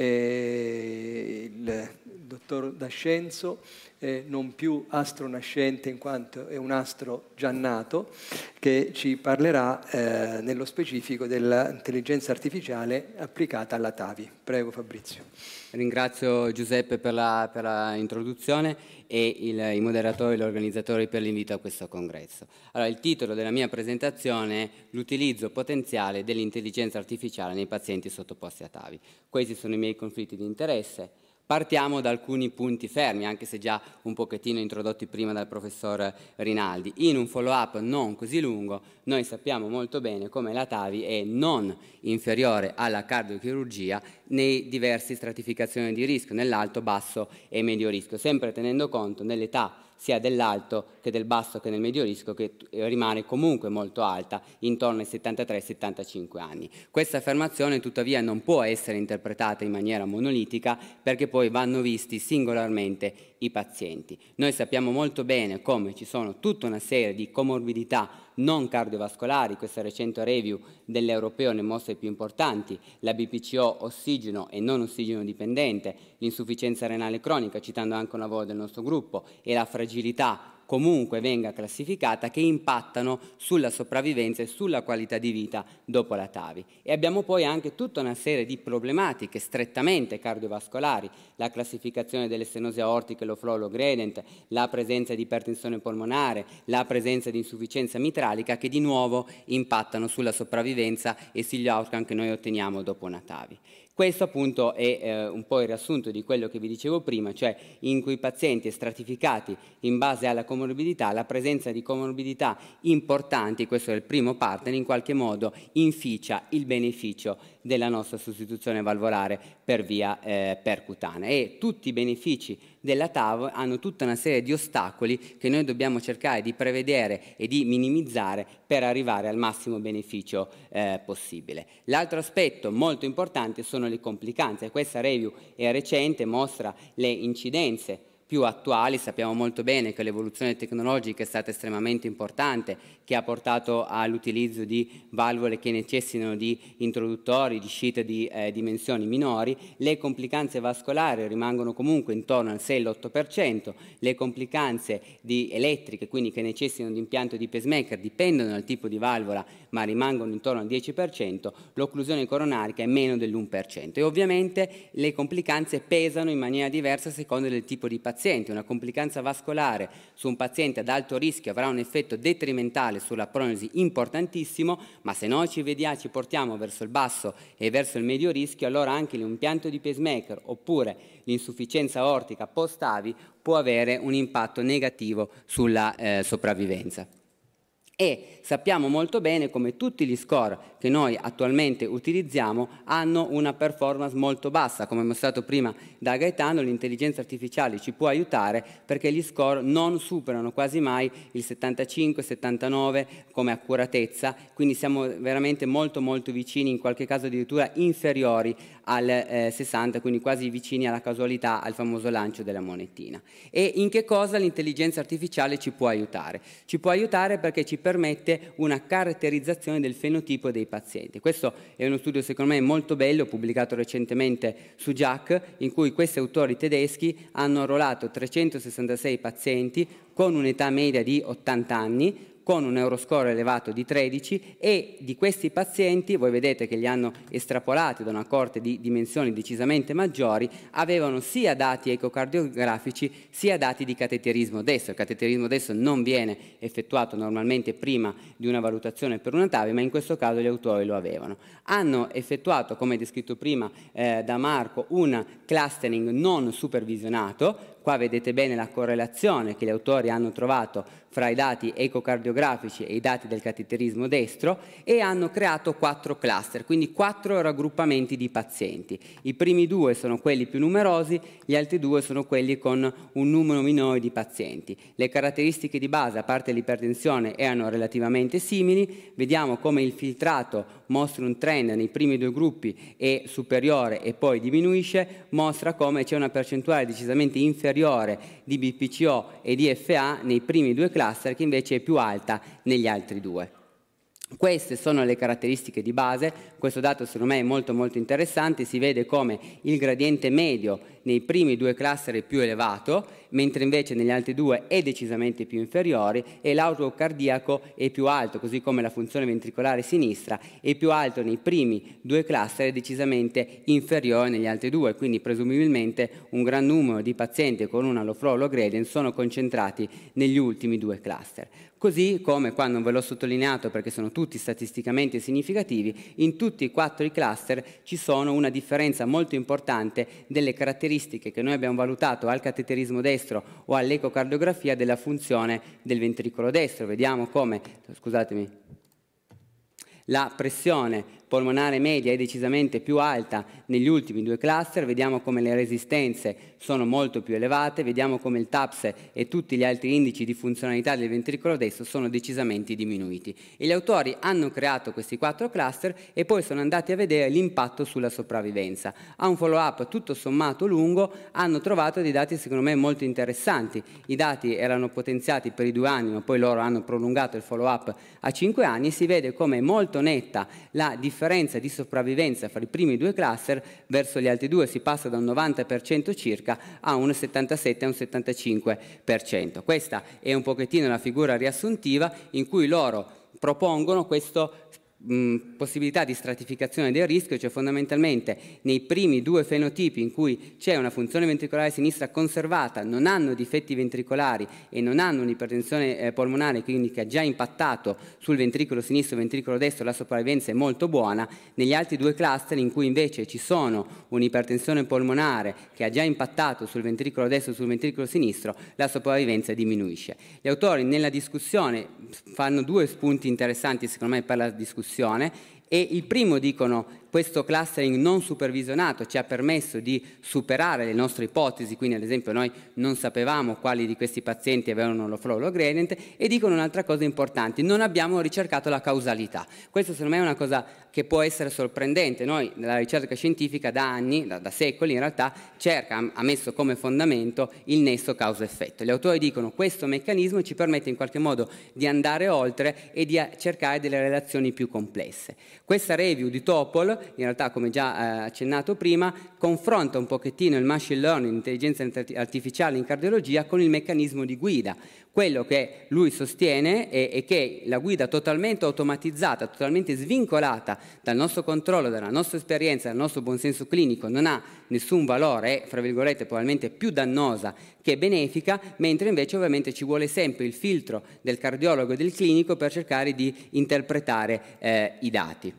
eh, il dottor D'Ascenzo, eh, non più astro nascente in quanto è un astro già nato, che ci parlerà eh, nello specifico dell'intelligenza artificiale applicata alla TAVI. Prego Fabrizio. Ringrazio Giuseppe per la, per la introduzione e il, i moderatori e gli organizzatori per l'invito a questo congresso. Allora, il titolo della mia presentazione è L'utilizzo potenziale dell'intelligenza artificiale nei pazienti sottoposti a TAVI. Questi sono i miei conflitti di interesse Partiamo da alcuni punti fermi, anche se già un pochettino introdotti prima dal professor Rinaldi. In un follow-up non così lungo, noi sappiamo molto bene come la TAVI è non inferiore alla cardiochirurgia nei diversi stratificazioni di rischio, nell'alto, basso e medio rischio, sempre tenendo conto nell'età sia dell'alto che del basso che nel medio rischio che eh, rimane comunque molto alta, intorno ai 73-75 anni. Questa affermazione tuttavia non può essere interpretata in maniera monolitica perché poi vanno visti singolarmente i pazienti. Noi sappiamo molto bene come ci sono tutta una serie di comorbidità non cardiovascolari, questa recente review dell'Europeo ne mostra i più importanti, la BPCO ossigeno e non ossigeno dipendente, l'insufficienza renale cronica, citando anche un lavoro del nostro gruppo, e la fragilità comunque venga classificata, che impattano sulla sopravvivenza e sulla qualità di vita dopo la TAVI. E abbiamo poi anche tutta una serie di problematiche strettamente cardiovascolari, la classificazione delle stenosi aortiche, lo flow, lo gradient, la presenza di ipertensione polmonare, la presenza di insufficienza mitralica che di nuovo impattano sulla sopravvivenza e sugli outcome che noi otteniamo dopo una TAVI. Questo appunto è eh, un po' il riassunto di quello che vi dicevo prima, cioè in cui i pazienti stratificati in base alla comorbidità, la presenza di comorbidità importanti, questo è il primo partner, in qualche modo inficia il beneficio della nostra sostituzione valvolare per via eh, percutanea. E tutti i benefici della TAV hanno tutta una serie di ostacoli che noi dobbiamo cercare di prevedere e di minimizzare per arrivare al massimo beneficio eh, possibile. L'altro aspetto molto importante sono le complicanze. Questa review è recente, mostra le incidenze più attuali sappiamo molto bene che l'evoluzione tecnologica è stata estremamente importante, che ha portato all'utilizzo di valvole che necessitano di introduttori, di uscita di eh, dimensioni minori, le complicanze vascolari rimangono comunque intorno al 6-8%, le complicanze elettriche, quindi che necessitano di impianto di pacemaker, dipendono dal tipo di valvola, ma rimangono intorno al 10%, l'occlusione coronarica è meno dell'1%. E ovviamente le complicanze pesano in maniera diversa a seconda del tipo di paziente paziente una complicanza vascolare su un paziente ad alto rischio avrà un effetto detrimentale sulla prognosi importantissimo, ma se noi ci VDA ci portiamo verso il basso e verso il medio rischio, allora anche l'impianto di pacemaker oppure l'insufficienza aortica post-AVI può avere un impatto negativo sulla eh, sopravvivenza e sappiamo molto bene come tutti gli score che noi attualmente utilizziamo hanno una performance molto bassa, come mostrato prima da Gaetano, l'intelligenza artificiale ci può aiutare perché gli score non superano quasi mai il 75-79 come accuratezza, quindi siamo veramente molto molto vicini, in qualche caso addirittura inferiori al eh, 60, quindi quasi vicini alla casualità, al famoso lancio della monetina. E in che cosa l'intelligenza artificiale ci può aiutare? Ci può aiutare perché ci permette permette una caratterizzazione del fenotipo dei pazienti. Questo è uno studio secondo me molto bello pubblicato recentemente su JAC in cui questi autori tedeschi hanno arruolato 366 pazienti con un'età media di 80 anni con un Euroscore elevato di 13 e di questi pazienti, voi vedete che li hanno estrapolati da una corte di dimensioni decisamente maggiori, avevano sia dati ecocardiografici sia dati di cateterismo destro. Il cateterismo destro non viene effettuato normalmente prima di una valutazione per una TAVI, ma in questo caso gli autori lo avevano. Hanno effettuato, come descritto prima eh, da Marco, un clustering non supervisionato, qua vedete bene la correlazione che gli autori hanno trovato fra i dati ecocardiografici e i dati del cateterismo destro e hanno creato quattro cluster, quindi quattro raggruppamenti di pazienti. I primi due sono quelli più numerosi, gli altri due sono quelli con un numero minore di pazienti. Le caratteristiche di base, a parte l'ipertensione, erano relativamente simili. Vediamo come il filtrato mostra un trend nei primi due gruppi è superiore e poi diminuisce, mostra come c'è una percentuale decisamente inferiore di BPCO e di FA nei primi due cluster cluster che invece è più alta negli altri due. Queste sono le caratteristiche di base, questo dato secondo me è molto molto interessante, si vede come il gradiente medio nei primi due cluster è più elevato, mentre invece negli altri due è decisamente più inferiore e l'autolo cardiaco è più alto, così come la funzione ventricolare sinistra è più alto nei primi due cluster e decisamente inferiore negli altri due, quindi presumibilmente un gran numero di pazienti con una low flow low gradient sono concentrati negli ultimi due cluster così come qua non ve l'ho sottolineato perché sono tutti statisticamente significativi, in tutti e quattro i cluster ci sono una differenza molto importante delle caratteristiche che noi abbiamo valutato al cateterismo destro o all'ecocardiografia della funzione del ventricolo destro. Vediamo come, scusatemi, la pressione polmonare media è decisamente più alta negli ultimi due cluster, vediamo come le resistenze sono molto più elevate, vediamo come il TAPS e tutti gli altri indici di funzionalità del ventricolo destro sono decisamente diminuiti. E gli autori hanno creato questi quattro cluster e poi sono andati a vedere l'impatto sulla sopravvivenza. A un follow up tutto sommato lungo hanno trovato dei dati secondo me molto interessanti. I dati erano potenziati per i due anni, ma poi loro hanno prolungato il follow up a cinque anni e si vede come è molto netta la differenza differenza di sopravvivenza fra i primi due cluster verso gli altri due si passa da un 90% circa a un 77 a un 75%. Questa è un pochettino la figura riassuntiva in cui loro propongono questo possibilità di stratificazione del rischio, cioè fondamentalmente nei primi due fenotipi in cui c'è una funzione ventricolare sinistra conservata, non hanno difetti ventricolari e non hanno un'ipertensione eh, polmonare, quindi che ha già impattato sul ventricolo sinistro e ventricolo destro, la sopravvivenza è molto buona, negli altri due cluster in cui invece ci sono un'ipertensione polmonare che ha già impattato sul ventricolo destro e sul ventricolo sinistro, la sopravvivenza diminuisce. Gli autori nella discussione fanno due spunti interessanti, secondo me, per la discussione discussione e il primo dicono questo clustering non supervisionato ci ha permesso di superare le nostre ipotesi, quindi ad esempio noi non sapevamo quali di questi pazienti avevano lo flow low gradient e dicono un'altra cosa importante, non abbiamo ricercato la causalità. Questo secondo me è una cosa che può essere sorprendente. Noi nella ricerca scientifica da anni, da, da secoli in realtà, cerca, ha messo come fondamento il nesso causa-effetto. Gli autori dicono questo meccanismo ci permette in qualche modo di andare oltre e di eh, cercare delle relazioni più complesse. Questa review di Topol in realtà come già eh, accennato prima, confronta un pochettino il machine learning, l'intelligenza artificiale in cardiologia con il meccanismo di guida. Quello che lui sostiene è, è che la guida totalmente automatizzata, totalmente svincolata dal nostro controllo, dalla nostra esperienza, dal nostro buonsenso clinico, non ha nessun valore, è, eh, fra virgolette, probabilmente più dannosa che benefica, mentre invece ovviamente ci vuole sempre il filtro del cardiologo e del clinico per cercare di interpretare eh, i dati.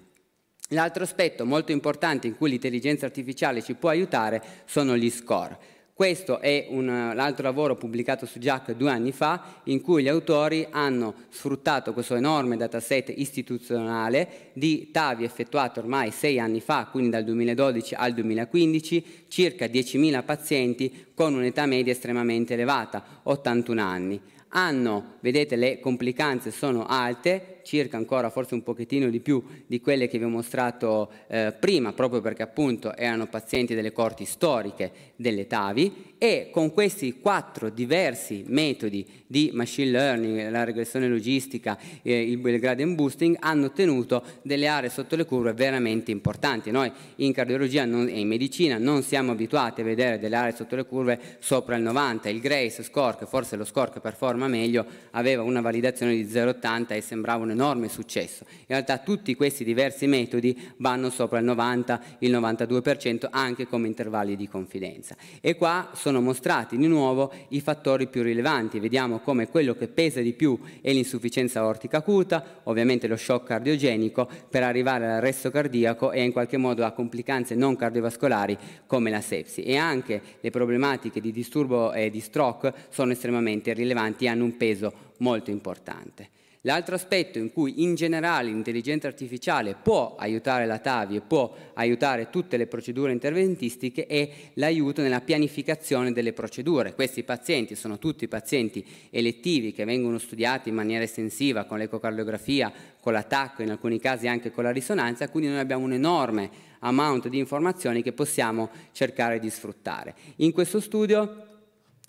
L'altro aspetto molto importante in cui l'intelligenza artificiale ci può aiutare sono gli score. Questo è un altro lavoro pubblicato su Jack due anni fa in cui gli autori hanno sfruttato questo enorme dataset istituzionale di TAVI effettuato ormai sei anni fa, quindi dal 2012 al 2015, circa 10.000 pazienti con un'età media estremamente elevata, 81 anni. Hanno, vedete le complicanze sono alte, circa ancora forse un pochettino di più di quelle che vi ho mostrato eh, prima, proprio perché appunto erano pazienti delle corti storiche delle TAVI e con questi quattro diversi metodi di machine learning, la regressione logistica, eh, il, il gradient boosting, hanno ottenuto delle aree sotto le curve veramente importanti. Noi in cardiologia non, e in medicina non siamo abituati a vedere delle aree sotto le curve sopra il 90, il Grace score, che forse lo score che performa meglio, aveva una validazione di 0,80 e sembrava un'enorme enorme successo. In realtà tutti questi diversi metodi vanno sopra il 90, il 92% anche come intervalli di confidenza. E qua sono mostrati di nuovo i fattori più rilevanti. Vediamo come quello che pesa di più è l'insufficienza ortica acuta, ovviamente lo shock cardiogenico, per arrivare all'arresto cardiaco e in qualche modo a complicanze non cardiovascolari come la sepsi. E anche le problematiche di disturbo e di stroke sono estremamente rilevanti e hanno un peso molto importante. L'altro aspetto in cui in generale l'intelligenza artificiale può aiutare la TAVI e può aiutare tutte le procedure interventistiche è l'aiuto nella pianificazione delle procedure. Questi pazienti sono tutti pazienti elettivi che vengono studiati in maniera estensiva con l'ecocardiografia, con l'attacco, in alcuni casi anche con la risonanza, quindi noi abbiamo un enorme amount di informazioni che possiamo cercare di sfruttare. In questo studio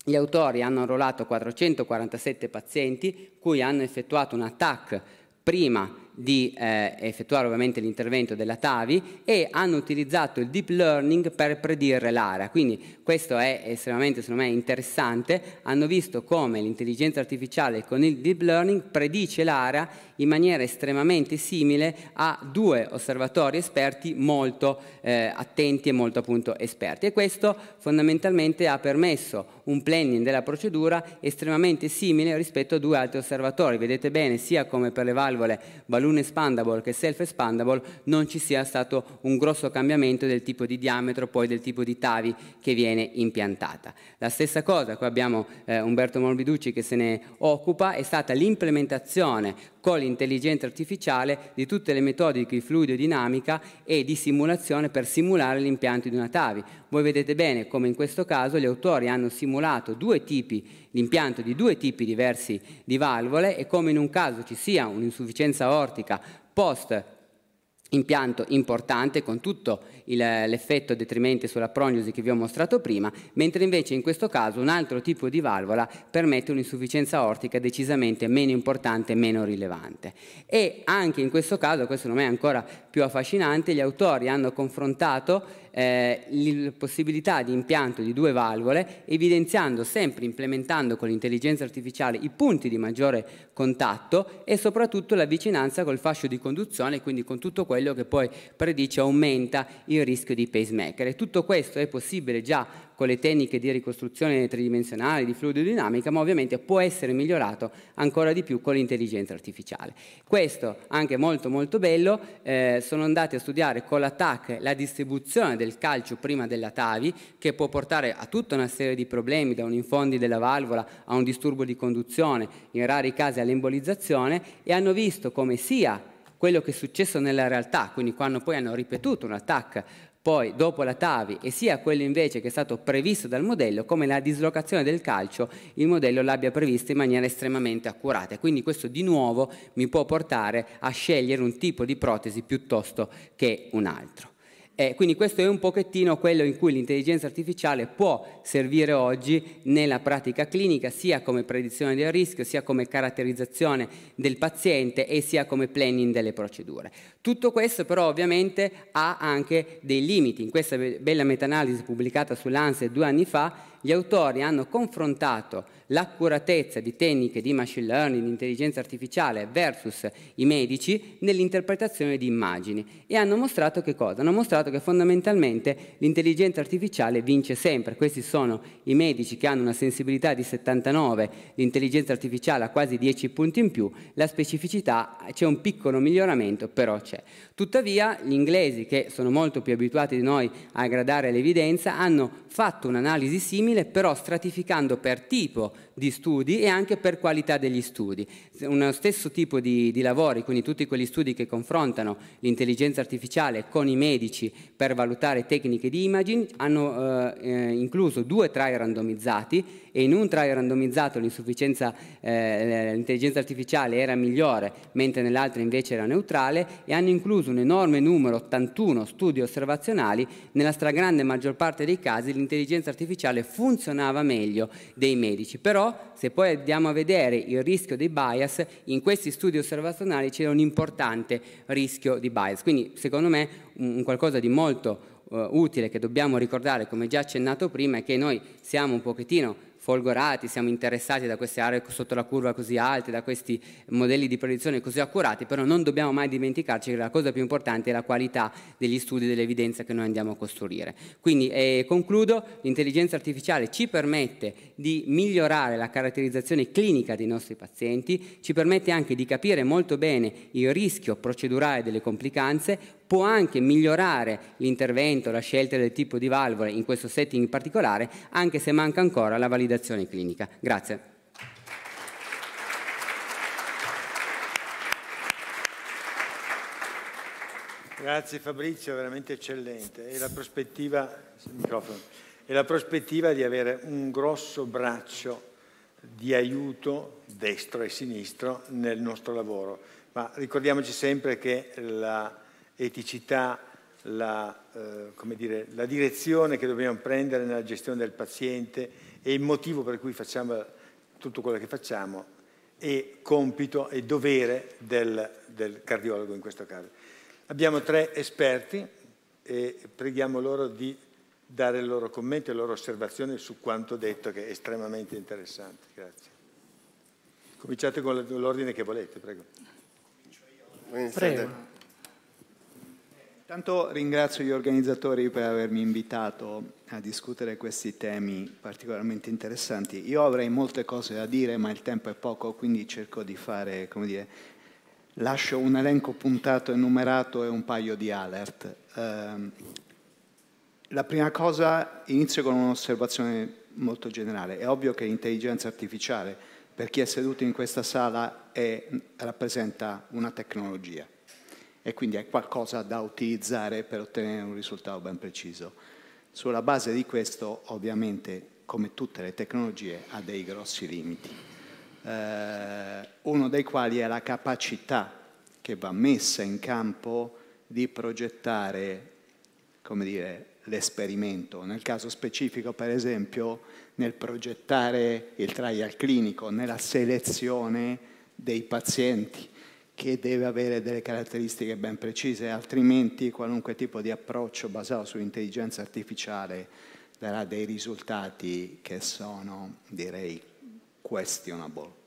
gli autori hanno arruolato 447 pazienti cui hanno effettuato un attacco prima di eh, effettuare ovviamente l'intervento della TAVI e hanno utilizzato il deep learning per predire l'area. Quindi questo è estremamente secondo me interessante, hanno visto come l'intelligenza artificiale con il deep learning predice l'area in maniera estremamente simile a due osservatori esperti molto eh, attenti e molto appunto esperti e questo fondamentalmente ha permesso un planning della procedura estremamente simile rispetto a due altri osservatori. Vedete bene sia come per le valvole balloon expandable che self expandable non ci sia stato un grosso cambiamento del tipo di diametro poi del tipo di tavi che viene impiantata. La stessa cosa, qua abbiamo eh, Umberto Morbiducci che se ne occupa, è stata l'implementazione con l'intelligenza artificiale di tutte le metodiche di fluidodinamica e di simulazione per simulare l'impianto di una TAVI. Voi vedete bene come in questo caso gli autori hanno simulato due tipi, l'impianto di due tipi diversi di valvole e come in un caso ci sia un'insufficienza ortica post impianto importante con tutto l'effetto detrimente sulla prognosi che vi ho mostrato prima, mentre invece in questo caso un altro tipo di valvola permette un'insufficienza ortica decisamente meno importante e meno rilevante. E anche in questo caso, questo non è ancora più affascinante, gli autori hanno confrontato eh, la possibilità di impianto di due valvole, evidenziando sempre, implementando con l'intelligenza artificiale i punti di maggiore contatto e soprattutto la vicinanza col fascio di conduzione, quindi con tutto quello che poi predice aumenta il il rischio di pacemaker. E tutto questo è possibile già con le tecniche di ricostruzione tridimensionale, di fluidodinamica, ma ovviamente può essere migliorato ancora di più con l'intelligenza artificiale. Questo, anche molto molto bello, eh, sono andati a studiare con l'attacco la distribuzione del calcio prima della TAVI, che può portare a tutta una serie di problemi, da un infondi della valvola a un disturbo di conduzione, in rari casi all'embolizzazione, e hanno visto come sia quello che è successo nella realtà, quindi quando poi hanno ripetuto un attacco poi dopo la Tavi e sia quello invece che è stato previsto dal modello, come la dislocazione del calcio, il modello l'abbia previsto in maniera estremamente accurata. Quindi questo di nuovo mi può portare a scegliere un tipo di protesi piuttosto che un altro. Eh, quindi questo è un pochettino quello in cui l'intelligenza artificiale può servire oggi nella pratica clinica, sia come predizione del rischio, sia come caratterizzazione del paziente e sia come planning delle procedure. Tutto questo però ovviamente ha anche dei limiti. In questa bella meta-analisi pubblicata su sull'ANSE due anni fa, gli autori hanno confrontato l'accuratezza di tecniche di machine learning, di intelligenza artificiale versus i medici nell'interpretazione di immagini e hanno mostrato che cosa? Hanno mostrato che fondamentalmente l'intelligenza artificiale vince sempre. Questi sono i medici che hanno una sensibilità di 79, l'intelligenza artificiale ha quasi 10 punti in più, la specificità c'è un piccolo miglioramento, però c'è. Tuttavia gli inglesi, che sono molto più abituati di noi a gradare l'evidenza, hanno fatto un'analisi simile simile, però stratificando per tipo di studi e anche per qualità degli studi. Uno stesso tipo di, di lavori, quindi tutti quegli studi che confrontano l'intelligenza artificiale con i medici per valutare tecniche di imaging, hanno eh, eh, incluso due trial randomizzati e in un trial randomizzato l'insufficienza, eh, l'intelligenza artificiale era migliore, mentre nell'altro invece era neutrale e hanno incluso un enorme numero, 81 studi osservazionali, nella stragrande maggior parte dei casi l'intelligenza artificiale funzionava meglio dei medici. Però però se poi andiamo a vedere il rischio dei bias, in questi studi osservazionali c'era un importante rischio di bias. Quindi secondo me un qualcosa di molto uh, utile che dobbiamo ricordare, come già accennato prima, è che noi siamo un pochettino folgorati, siamo interessati da queste aree sotto la curva così alte, da questi modelli di predizione così accurati, però non dobbiamo mai dimenticarci che la cosa più importante è la qualità degli studi e dell'evidenza che noi andiamo a costruire. Quindi eh, concludo, l'intelligenza artificiale ci permette di migliorare la caratterizzazione clinica dei nostri pazienti, ci permette anche di capire molto bene il rischio procedurale delle complicanze, può anche migliorare l'intervento, la scelta del tipo di valvole in questo setting in particolare, anche se manca ancora la validazione clinica. Grazie. Grazie Fabrizio, veramente eccellente. E la prospettiva, e la prospettiva di avere un grosso braccio di aiuto destro e sinistro nel nostro lavoro. Ma ricordiamoci sempre che la eticità, la, eh, dire, la, direzione che dobbiamo prendere nella gestione del paziente e il motivo per cui facciamo tutto quello che facciamo è compito e dovere del, del cardiologo in questo caso. Abbiamo tre esperti e preghiamo loro di dare il loro commento e le loro osservazioni su quanto detto che è estremamente interessante. Grazie. Cominciate con l'ordine che volete, prego. prego. Intanto ringrazio gli organizzatori per avermi invitato a discutere questi temi particolarmente interessanti. Io avrei molte cose da dire, ma il tempo è poco, quindi cerco di fare, come dire, lascio un elenco puntato e numerato e un paio di alert. Ehm, la prima cosa, inizio con un'osservazione molto generale. È ovvio che l'intelligenza artificiale, per chi è seduto in questa sala, è, rappresenta una tecnologia e quindi è qualcosa da utilizzare per ottenere un risultato ben preciso. Sulla base di questo ovviamente come tutte le tecnologie ha dei grossi limiti, eh, uno dei quali è la capacità che va messa in campo di progettare l'esperimento. Nel caso specifico, per esempio, nel progettare il trial clinico, nella selezione dei pazienti che deve avere delle caratteristiche ben precise, altrimenti qualunque tipo di approccio basato sull'intelligenza artificiale darà dei risultati che sono, direi, questionable.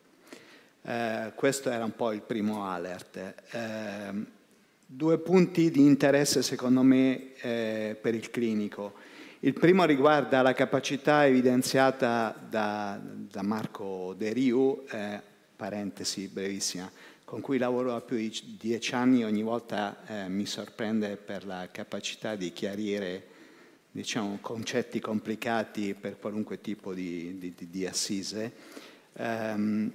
Eh, questo era un po' il primo alert. Eh, due punti di interesse secondo me eh, per il clinico. Il primo riguarda la capacità evidenziata da, da Marco De Riu, eh, parentesi brevissima, con cui lavoro da più di dieci anni, ogni volta eh, mi sorprende per la capacità di chiarire diciamo, concetti complicati per qualunque tipo di, di, di assise. Um,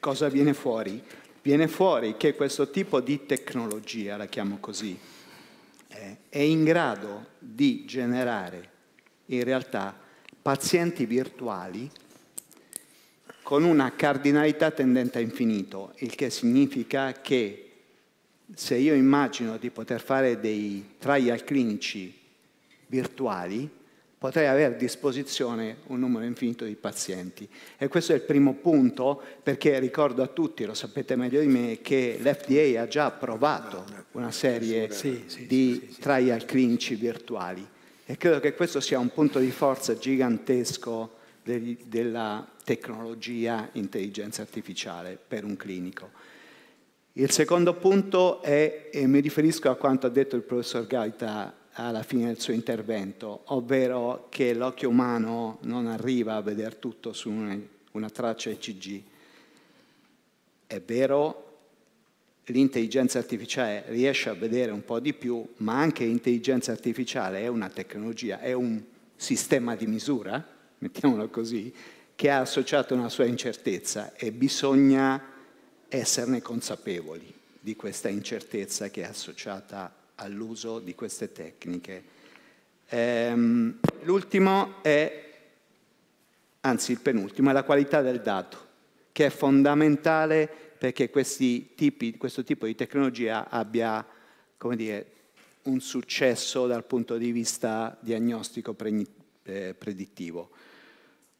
cosa viene fuori? Viene fuori che questo tipo di tecnologia, la chiamo così, eh, è in grado di generare in realtà pazienti virtuali con una cardinalità tendente a infinito, il che significa che se io immagino di poter fare dei trial clinici virtuali, potrei avere a disposizione un numero infinito di pazienti. E questo è il primo punto, perché ricordo a tutti, lo sapete meglio di me, che l'FDA ha già approvato una serie sì, di sì, trial clinici virtuali. E credo che questo sia un punto di forza gigantesco de, della tecnologia intelligenza artificiale per un clinico. Il secondo punto è, e mi riferisco a quanto ha detto il professor Gaita alla fine del suo intervento, ovvero che l'occhio umano non arriva a vedere tutto su una, una traccia ECG. È vero, l'intelligenza artificiale riesce a vedere un po' di più, ma anche l'intelligenza artificiale è una tecnologia, è un sistema di misura mettiamolo così, che ha associato una sua incertezza e bisogna esserne consapevoli di questa incertezza che è associata all'uso di queste tecniche. Ehm, l'ultimo è, anzi il penultimo, è la qualità del dato, che è fondamentale perché tipi, questo tipo di tecnologia abbia dire, un successo dal punto di vista diagnostico eh, predittivo.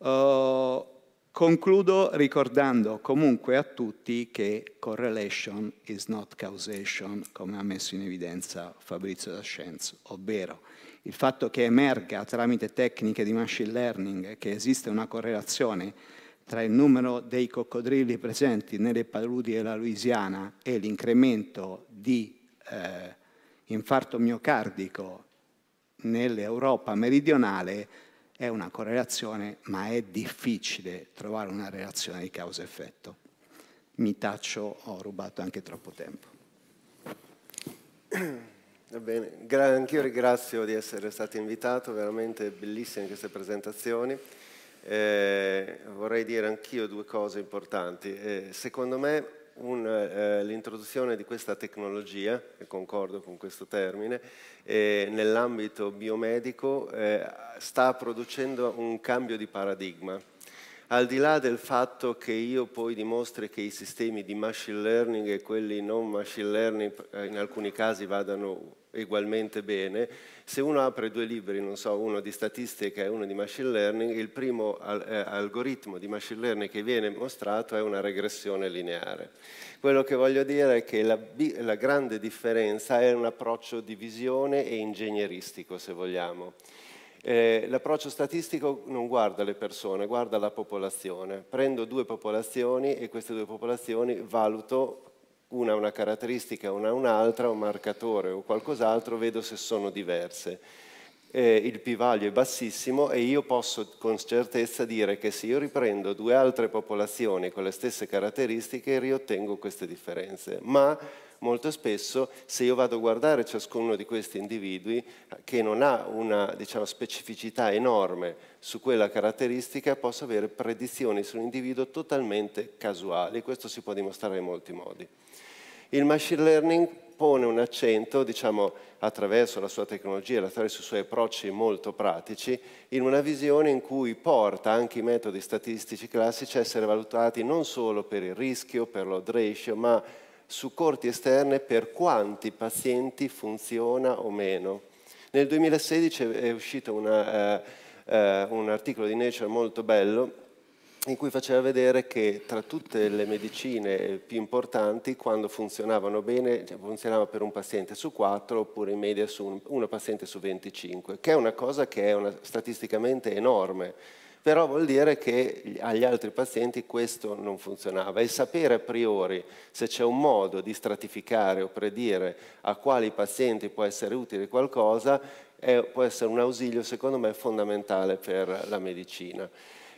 Eh, concludo ricordando comunque a tutti che correlation is not causation, come ha messo in evidenza Fabrizio D'Ascenzo, ovvero il fatto che emerga tramite tecniche di machine learning che esiste una correlazione tra il numero dei coccodrilli presenti nelle paludi della Louisiana e l'incremento di eh, infarto miocardico nell'Europa meridionale è una correlazione, ma è difficile trovare una relazione di causa-effetto. Mi taccio, ho rubato anche troppo tempo. Va bene, Gra- anch'io ringrazio di essere stato invitato, veramente bellissime queste presentazioni. Eh, vorrei dire anch'io due cose importanti. Eh, secondo me eh, l'introduzione di questa tecnologia, e concordo con questo termine, eh, nell'ambito biomedico eh, sta producendo un cambio di paradigma. Al di là del fatto che io poi dimostri che i sistemi di machine learning e quelli non machine learning eh, in alcuni casi vadano egualmente bene. Se uno apre due libri, non so, uno di statistica e uno di machine learning, il primo eh, algoritmo di machine learning che viene mostrato è una regressione lineare. Quello che voglio dire è che la, la grande differenza è un approccio di visione e ingegneristico, se vogliamo. Eh, l'approccio statistico non guarda le persone, guarda la popolazione. Prendo due popolazioni e queste due popolazioni valuto una una caratteristica, una un'altra, un marcatore o qualcos'altro, vedo se sono diverse. Eh, il p-value è bassissimo e io posso con certezza dire che se io riprendo due altre popolazioni con le stesse caratteristiche riottengo queste differenze, ma molto spesso se io vado a guardare ciascuno di questi individui eh, che non ha una diciamo, specificità enorme su quella caratteristica, posso avere predizioni sull'individuo totalmente casuali, questo si può dimostrare in molti modi. Il machine learning pone un accento, diciamo, attraverso la sua tecnologia, attraverso i suoi approcci molto pratici, in una visione in cui porta anche i metodi statistici classici a essere valutati non solo per il rischio, per l'odd ratio, ma su corti esterne per quanti pazienti funziona o meno. Nel 2016 è uscito una, eh, eh, un articolo di Nature molto bello in cui faceva vedere che tra tutte le medicine più importanti, quando funzionavano bene, cioè funzionava per un paziente su 4 oppure in media su un, una paziente su 25, che è una cosa che è una, statisticamente enorme, però vuol dire che agli altri pazienti questo non funzionava e sapere a priori se c'è un modo di stratificare o predire a quali pazienti può essere utile qualcosa è, può essere un ausilio secondo me fondamentale per la medicina.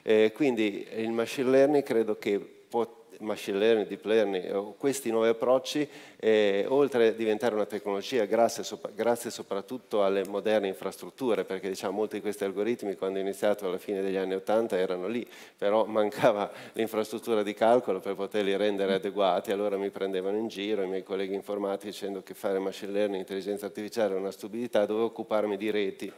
Eh, quindi il machine learning credo che pot- machine learning, deep learning, eh, questi nuovi approcci, eh, oltre a diventare una tecnologia, grazie, sopra- grazie, soprattutto alle moderne infrastrutture, perché diciamo, molti di questi algoritmi quando è iniziato alla fine degli anni 80 erano lì, però mancava l'infrastruttura di calcolo per poterli rendere mm. adeguati, allora mi prendevano in giro i miei colleghi informatici dicendo che fare machine learning, intelligenza artificiale è una stupidità, dovevo occuparmi di reti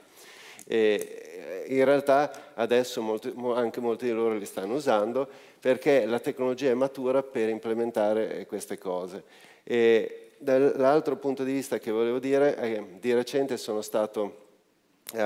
e eh, in realtà adesso molti, anche molti di loro li stanno usando perché la tecnologia è matura per implementare eh, queste cose. E dall'altro punto di vista che volevo dire è eh, di recente sono stato in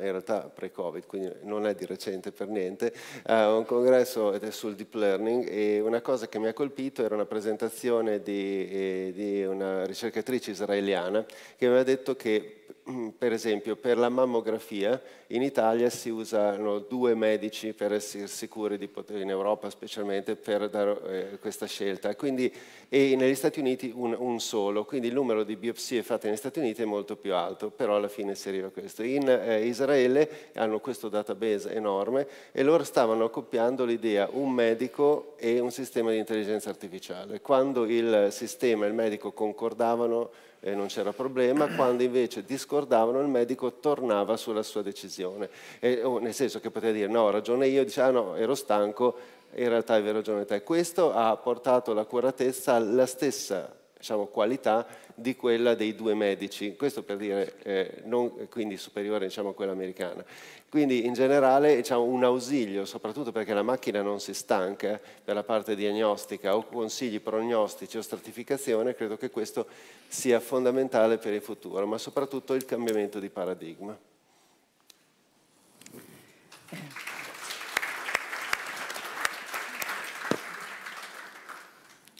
realtà pre-Covid, quindi non è di recente per niente, a un congresso sul deep learning e una cosa che mi ha colpito era una presentazione di, di una ricercatrice israeliana che mi aveva detto che per esempio per la mammografia in Italia si usano due medici per essere sicuri di poter, in Europa specialmente, per dare eh, questa scelta. Quindi, e negli Stati Uniti un, un, solo, quindi il numero di biopsie fatte negli Stati Uniti è molto più alto, però alla fine si arriva a questo. In eh, Israele hanno questo database enorme e loro stavano accoppiando l'idea un medico e un sistema di intelligenza artificiale. Quando il sistema e il medico concordavano e non c'era problema, quando invece discordavano il medico tornava sulla sua decisione, e, oh, nel senso che poteva dire no, ho ragione io, diceva ah no, ero stanco, in realtà avevi ragione te. Questo ha portato l'accuratezza alla stessa diciamo, qualità di quella dei due medici, questo per dire eh, non, quindi superiore diciamo, a quella americana. Quindi in generale diciamo, un ausilio, soprattutto perché la macchina non si stanca eh, per la parte diagnostica o consigli prognostici o stratificazione, credo che questo sia fondamentale per il futuro, ma soprattutto il cambiamento di paradigma.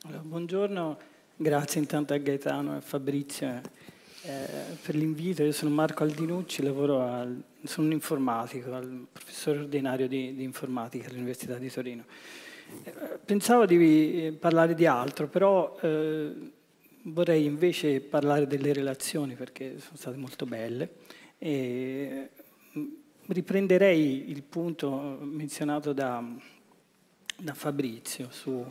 Allora, buongiorno. Grazie intanto a Gaetano e a Fabrizio eh, per l'invito. Io sono Marco Aldinucci, al, sono un informatico, al professore ordinario di, di informatica all'Università di Torino. Eh, pensavo di eh, parlare di altro, però eh, vorrei invece parlare delle relazioni perché sono state molto belle. E mm, riprenderei il punto menzionato da, da Fabrizio su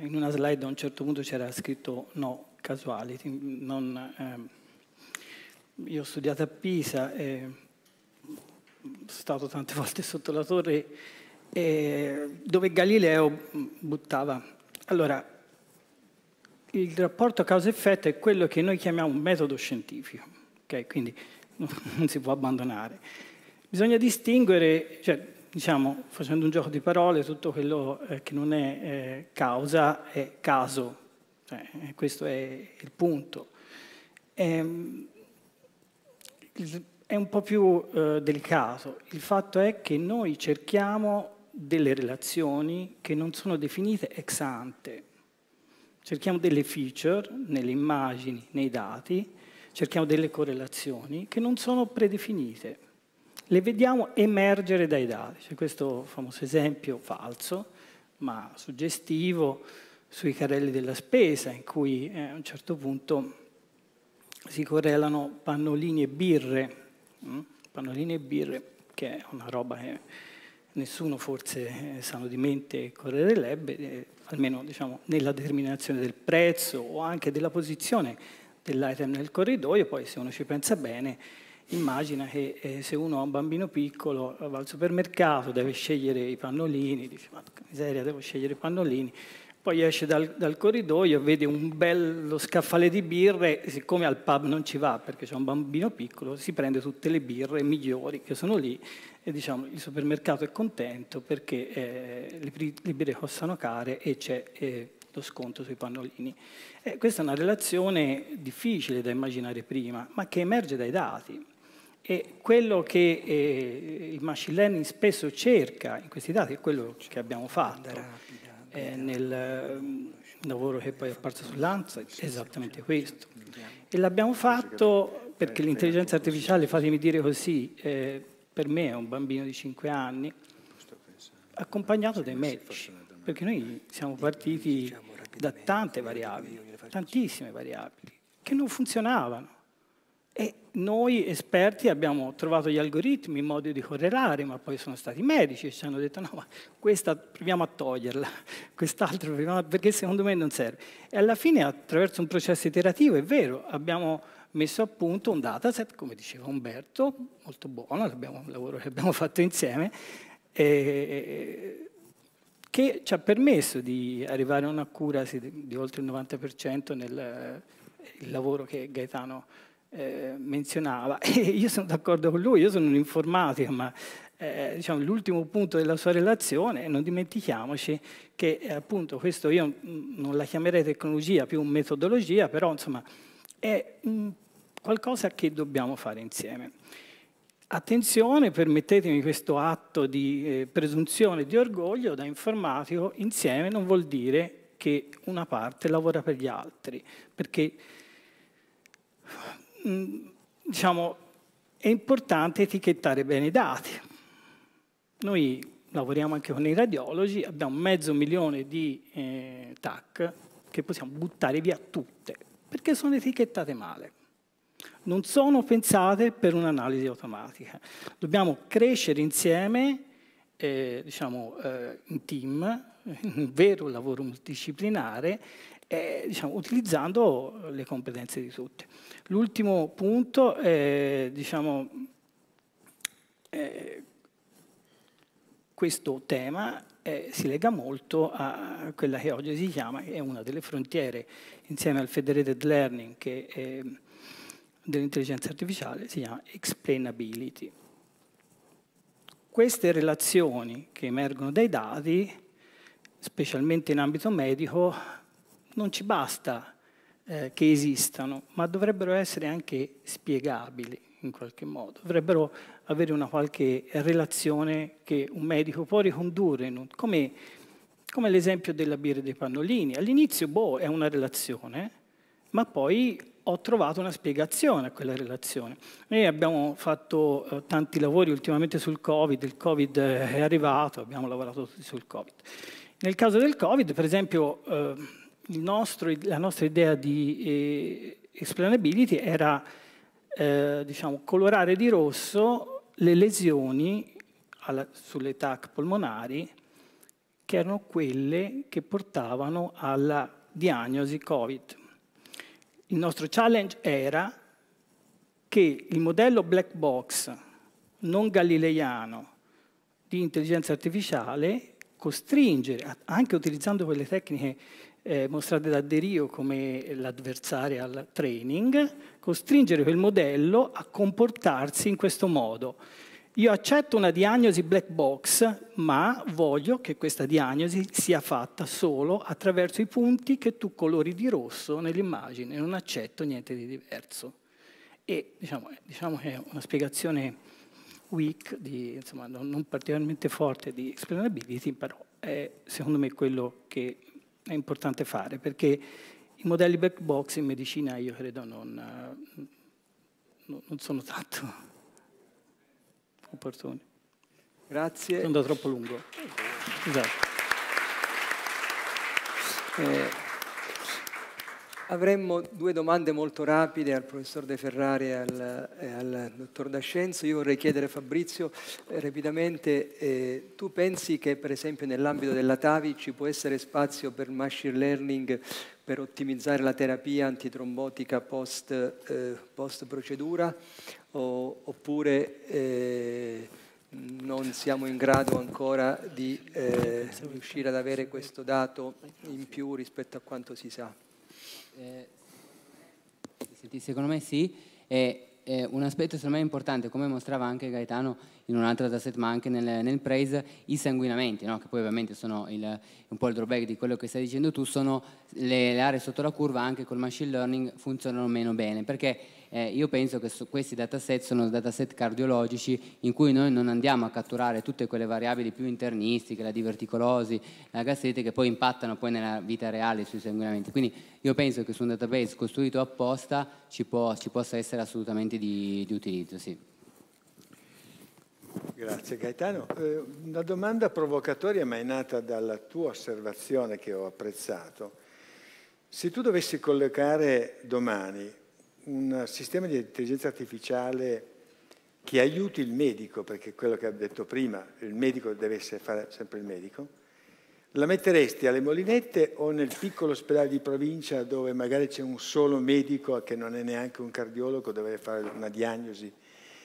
in una slide a un certo punto c'era scritto no casuality. Non, ehm, io ho studiato a Pisa, eh, stato tante volte sotto la torre eh, dove Galileo buttava. Allora, il rapporto causa-effetto è quello che noi chiamiamo un metodo scientifico, okay? quindi non si può abbandonare. Bisogna distinguere, cioè, diciamo, facendo un gioco di parole, tutto quello eh, che non è eh, causa è caso. Cioè, eh, questo è il punto. Ehm, è un po' più delicato. Il fatto è che noi cerchiamo delle relazioni che non sono definite ex ante. Cerchiamo delle feature nelle immagini, nei dati, cerchiamo delle correlazioni che non sono predefinite le vediamo emergere dai dati. C'è cioè, questo famoso esempio falso, ma suggestivo, sui carrelli della spesa, in cui eh, a un certo punto si correlano pannolini e birre, mm? pannolini e birre, che è una roba che nessuno forse eh, sano di mente correrebbe, eh, almeno diciamo, nella determinazione del prezzo o anche della posizione dell'item nel corridoio, poi se uno ci pensa bene immagina che eh, se uno ha un bambino piccolo va al supermercato, deve scegliere i pannolini, dice ma miseria devo scegliere i pannolini, poi esce dal, dal corridoio, vede un bello scaffale di birre, siccome al pub non ci va perché c'è un bambino piccolo, si prende tutte le birre migliori che sono lì e diciamo il supermercato è contento perché eh, le, le, birre costano care e c'è... Eh, lo sconto sui pannolini. Eh, questa è una relazione difficile da immaginare prima, ma che emerge dai dati. E quello che eh, il machine learning spesso cerca in questi dati è quello che abbiamo fatto eh, nel um, lavoro che poi è apparso sull'ANSA, esattamente questo. E l'abbiamo fatto perché l'intelligenza artificiale, fatemi dire così, eh, per me è un bambino di 5 anni, accompagnato dai match, perché noi siamo diciamo partiti da tante variabili, tantissime variabili, che non funzionavano e noi esperti abbiamo trovato gli algoritmi, in modo di correlare, ma poi sono stati medici e ci hanno detto no, ma questa proviamo a toglierla, quest'altra proviamo a... perché secondo me non serve. E alla fine attraverso un processo iterativo, è vero, abbiamo messo a punto un dataset, come diceva Umberto, molto buono, abbiamo, un lavoro che abbiamo fatto insieme, eh, che ci ha permesso di arrivare a una cura di oltre il 90% nel il lavoro che Gaetano ha eh, menzionava. E io sono d'accordo con lui, io sono un informatico, ma eh, diciamo, l'ultimo punto della sua relazione, non dimentichiamoci che eh, appunto questo io mm, non la chiamerei tecnologia, più metodologia, però insomma è mh, qualcosa che dobbiamo fare insieme. Attenzione, permettetemi questo atto di eh, presunzione di orgoglio da informatico, insieme non vuol dire che una parte lavora per gli altri, perché Mm, diciamo, è importante etichettare bene i dati. Noi lavoriamo anche con i radiologi, abbiamo mezzo milione di eh, TAC che possiamo buttare via tutte, perché sono etichettate male. Non sono pensate per un'analisi automatica. Dobbiamo crescere insieme, eh, diciamo, eh, in team, un vero lavoro multidisciplinare eh, diciamo, utilizzando le competenze di tutti. L'ultimo punto è diciamo, eh, questo tema eh, si lega molto a quella che oggi si chiama, è una delle frontiere, insieme al Federated Learning dell'intelligenza artificiale, si chiama explainability. Queste relazioni che emergono dai dati, specialmente in ambito medico, non ci basta eh, che esistano, ma dovrebbero essere anche spiegabili in qualche modo, dovrebbero avere una qualche relazione che un medico può ricondurre, come, come l'esempio della birra dei pannolini. All'inizio, boh, è una relazione, ma poi ho trovato una spiegazione a quella relazione. Noi abbiamo fatto eh, tanti lavori ultimamente sul Covid, il Covid eh, è arrivato, abbiamo lavorato tutti sul Covid. Nel caso del Covid, per esempio, eh, nostro, la nostra idea di eh, explainability era eh, diciamo, colorare di rosso le lesioni alla, sulle TAC polmonari che erano quelle che portavano alla diagnosi Covid. Il nostro challenge era che il modello black box non galileiano di intelligenza artificiale costringere, anche utilizzando quelle tecniche eh, mostrate da Derio come l'avversaria al training, costringere quel modello a comportarsi in questo modo. Io accetto una diagnosi black box, ma voglio che questa diagnosi sia fatta solo attraverso i punti che tu colori di rosso nell'immagine, non accetto niente di diverso. E diciamo, eh, diciamo che è una spiegazione weak, di, insomma, non particolarmente forte di explainability, però è secondo me quello che è importante fare, perché i modelli black box in medicina io credo non, eh, non sono tanto opportuni. Grazie. Sono andato troppo lungo. Esatto. Eh. Avremmo due domande molto rapide al professor De Ferrari e al, e al dottor D'Ascenzo. Io vorrei chiedere a Fabrizio eh, rapidamente, eh, tu pensi che per esempio nell'ambito della TAVI ci può essere spazio per machine learning per ottimizzare la terapia antitrombotica post, eh, post procedura o, oppure eh, non siamo in grado ancora di eh, riuscire ad avere questo dato in più rispetto a quanto si sa? eh, senti, secondo me sì, e eh, un aspetto estremamente importante, come mostrava anche Gaetano in un altro dataset, ma anche nel, nel praise, i sanguinamenti, no? che poi ovviamente sono il, un po' il drawback di quello che stai dicendo tu, sono le, le aree sotto la curva anche col machine learning funzionano meno bene, perché eh, io penso che questi dataset sono dataset cardiologici in cui noi non andiamo a catturare tutte quelle variabili più internistiche, la diverticolosi, la gassete, che poi impattano poi nella vita reale sui sanguinamenti. Quindi io penso che su un database costruito apposta ci, può, ci possa essere assolutamente di, di utilizzo. Sì. Grazie Gaetano. Eh, una domanda provocatoria ma è nata dalla tua osservazione che ho apprezzato. Se tu dovessi collocare domani un sistema di intelligenza artificiale che aiuti il medico, perché quello che ha detto prima, il medico deve essere, fare sempre il medico, la metteresti alle molinette o nel piccolo ospedale di provincia dove magari c'è un solo medico che non è neanche un cardiologo, deve fare una diagnosi?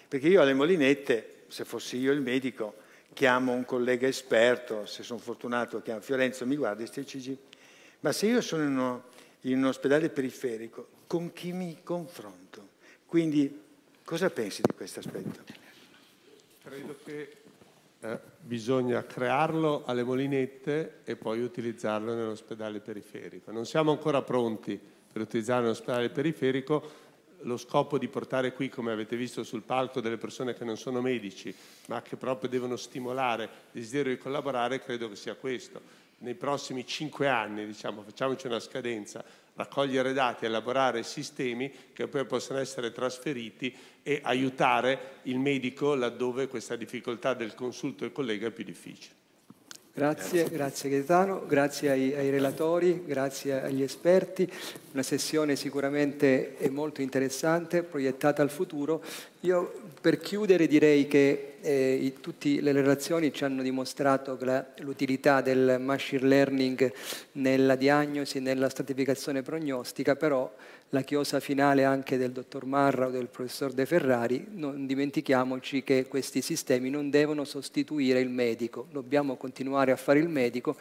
Perché io alle molinette, se fossi io il medico, chiamo un collega esperto, se sono fortunato chiamo Fiorenzo, mi guardi, stai CG. Ma se io sono in, uno, in un ospedale periferico con chi mi confronto. Quindi cosa pensi di questo aspetto? Credo che eh, bisogna crearlo alle molinette e poi utilizzarlo nell'ospedale periferico. Non siamo ancora pronti per utilizzarlo nell'ospedale periferico, lo scopo di portare qui, come avete visto sul palco, delle persone che non sono medici, ma che proprio devono stimolare il desiderio di collaborare, credo che sia questo. Nei prossimi cinque anni, diciamo, facciamoci una scadenza, raccogliere dati, elaborare sistemi che poi possono essere trasferiti e aiutare il medico laddove questa difficoltà del consulto e collega è più difficile. Grazie, grazie Gaetano, grazie ai, ai, relatori, grazie agli esperti. Una sessione sicuramente molto interessante, proiettata al futuro. Io per chiudere direi che eh, tutte le relazioni ci hanno dimostrato l'utilità del machine learning nella diagnosi, nella stratificazione prognostica, però la chiosa finale anche del dottor Marra o del professor De Ferrari, non dimentichiamoci che questi sistemi non devono sostituire il medico, dobbiamo continuare a fare il medico,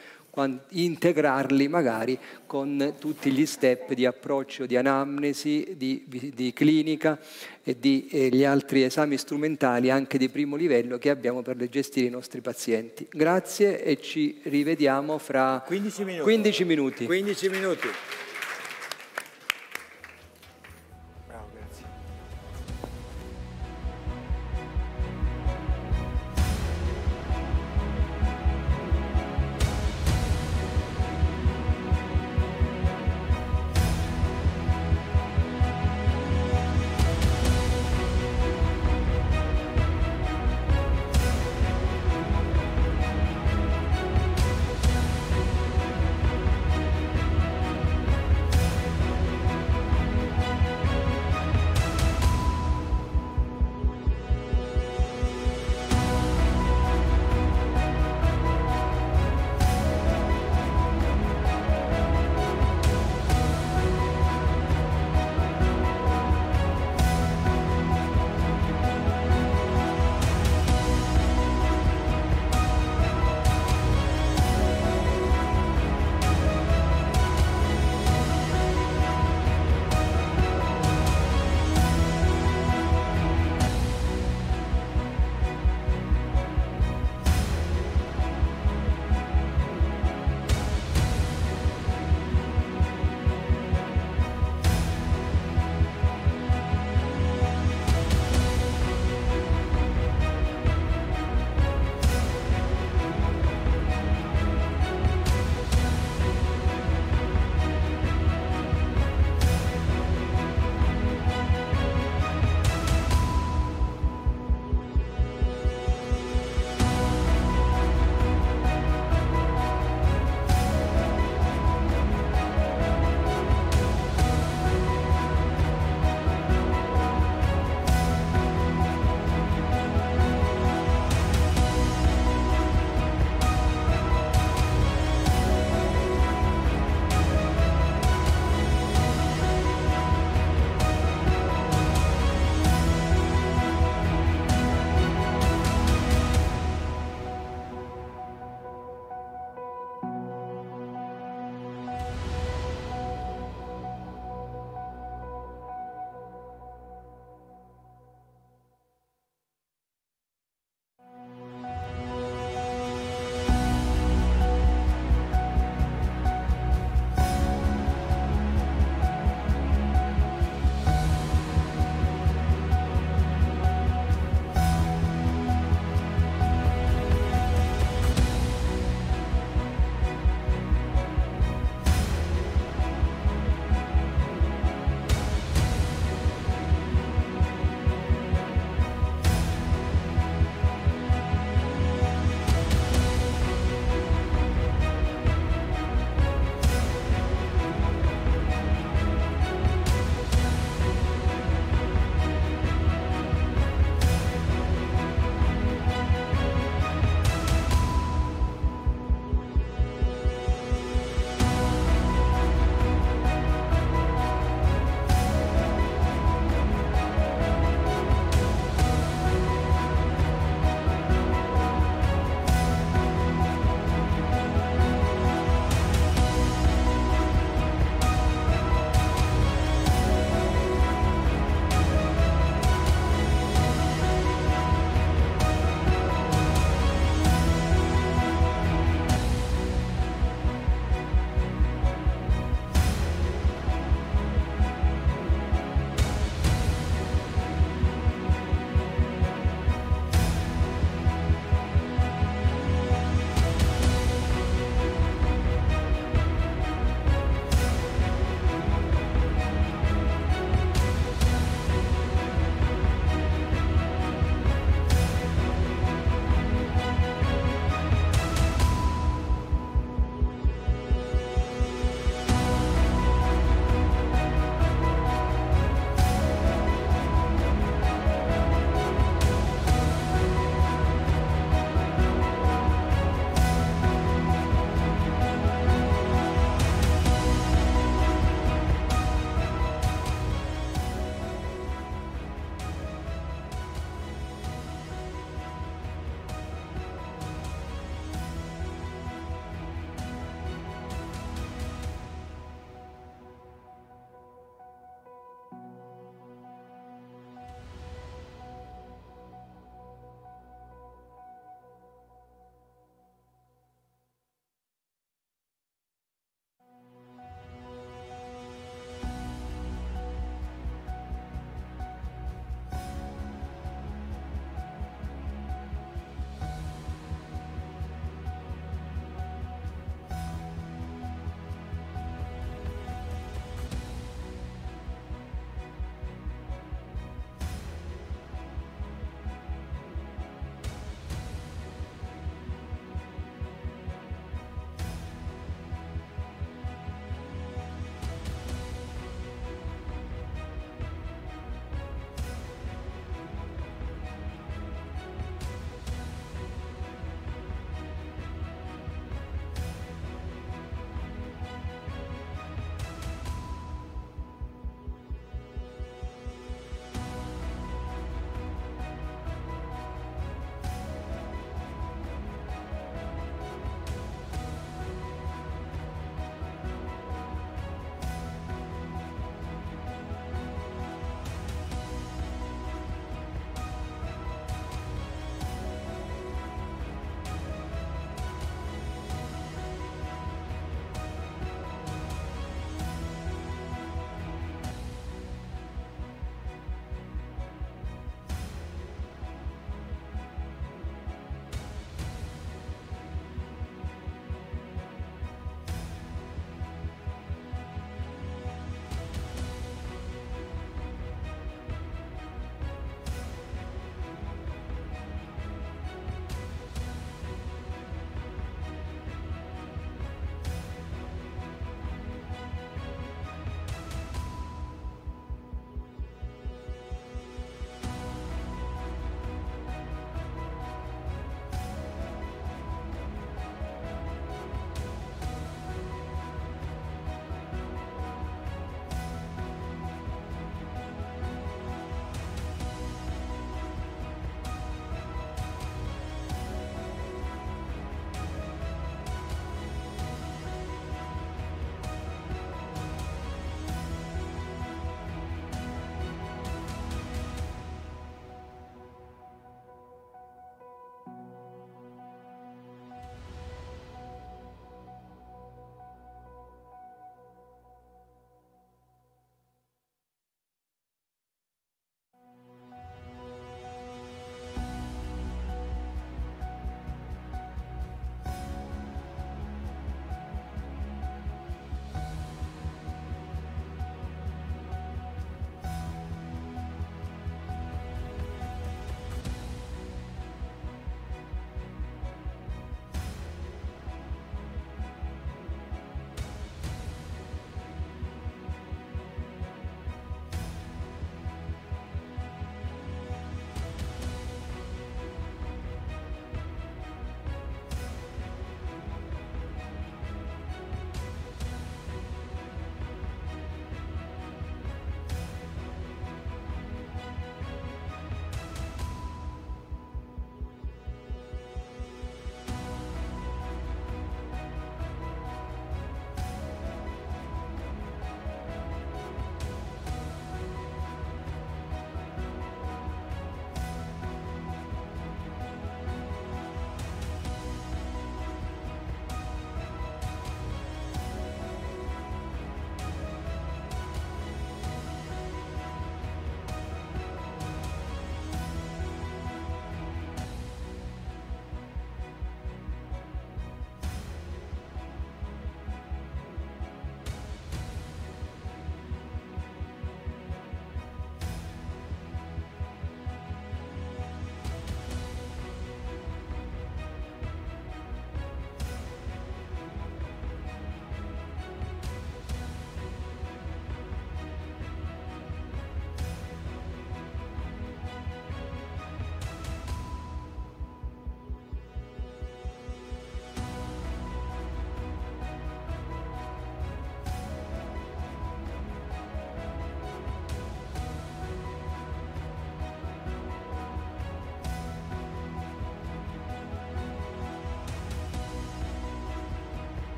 integrarli magari con tutti gli step di approccio, di anamnesi, di, di clinica e di e altri esami strumentali anche di primo livello che abbiamo per gestire i nostri pazienti. Grazie e ci rivediamo fra 15 minuti. 15 minuti. 15 minuti.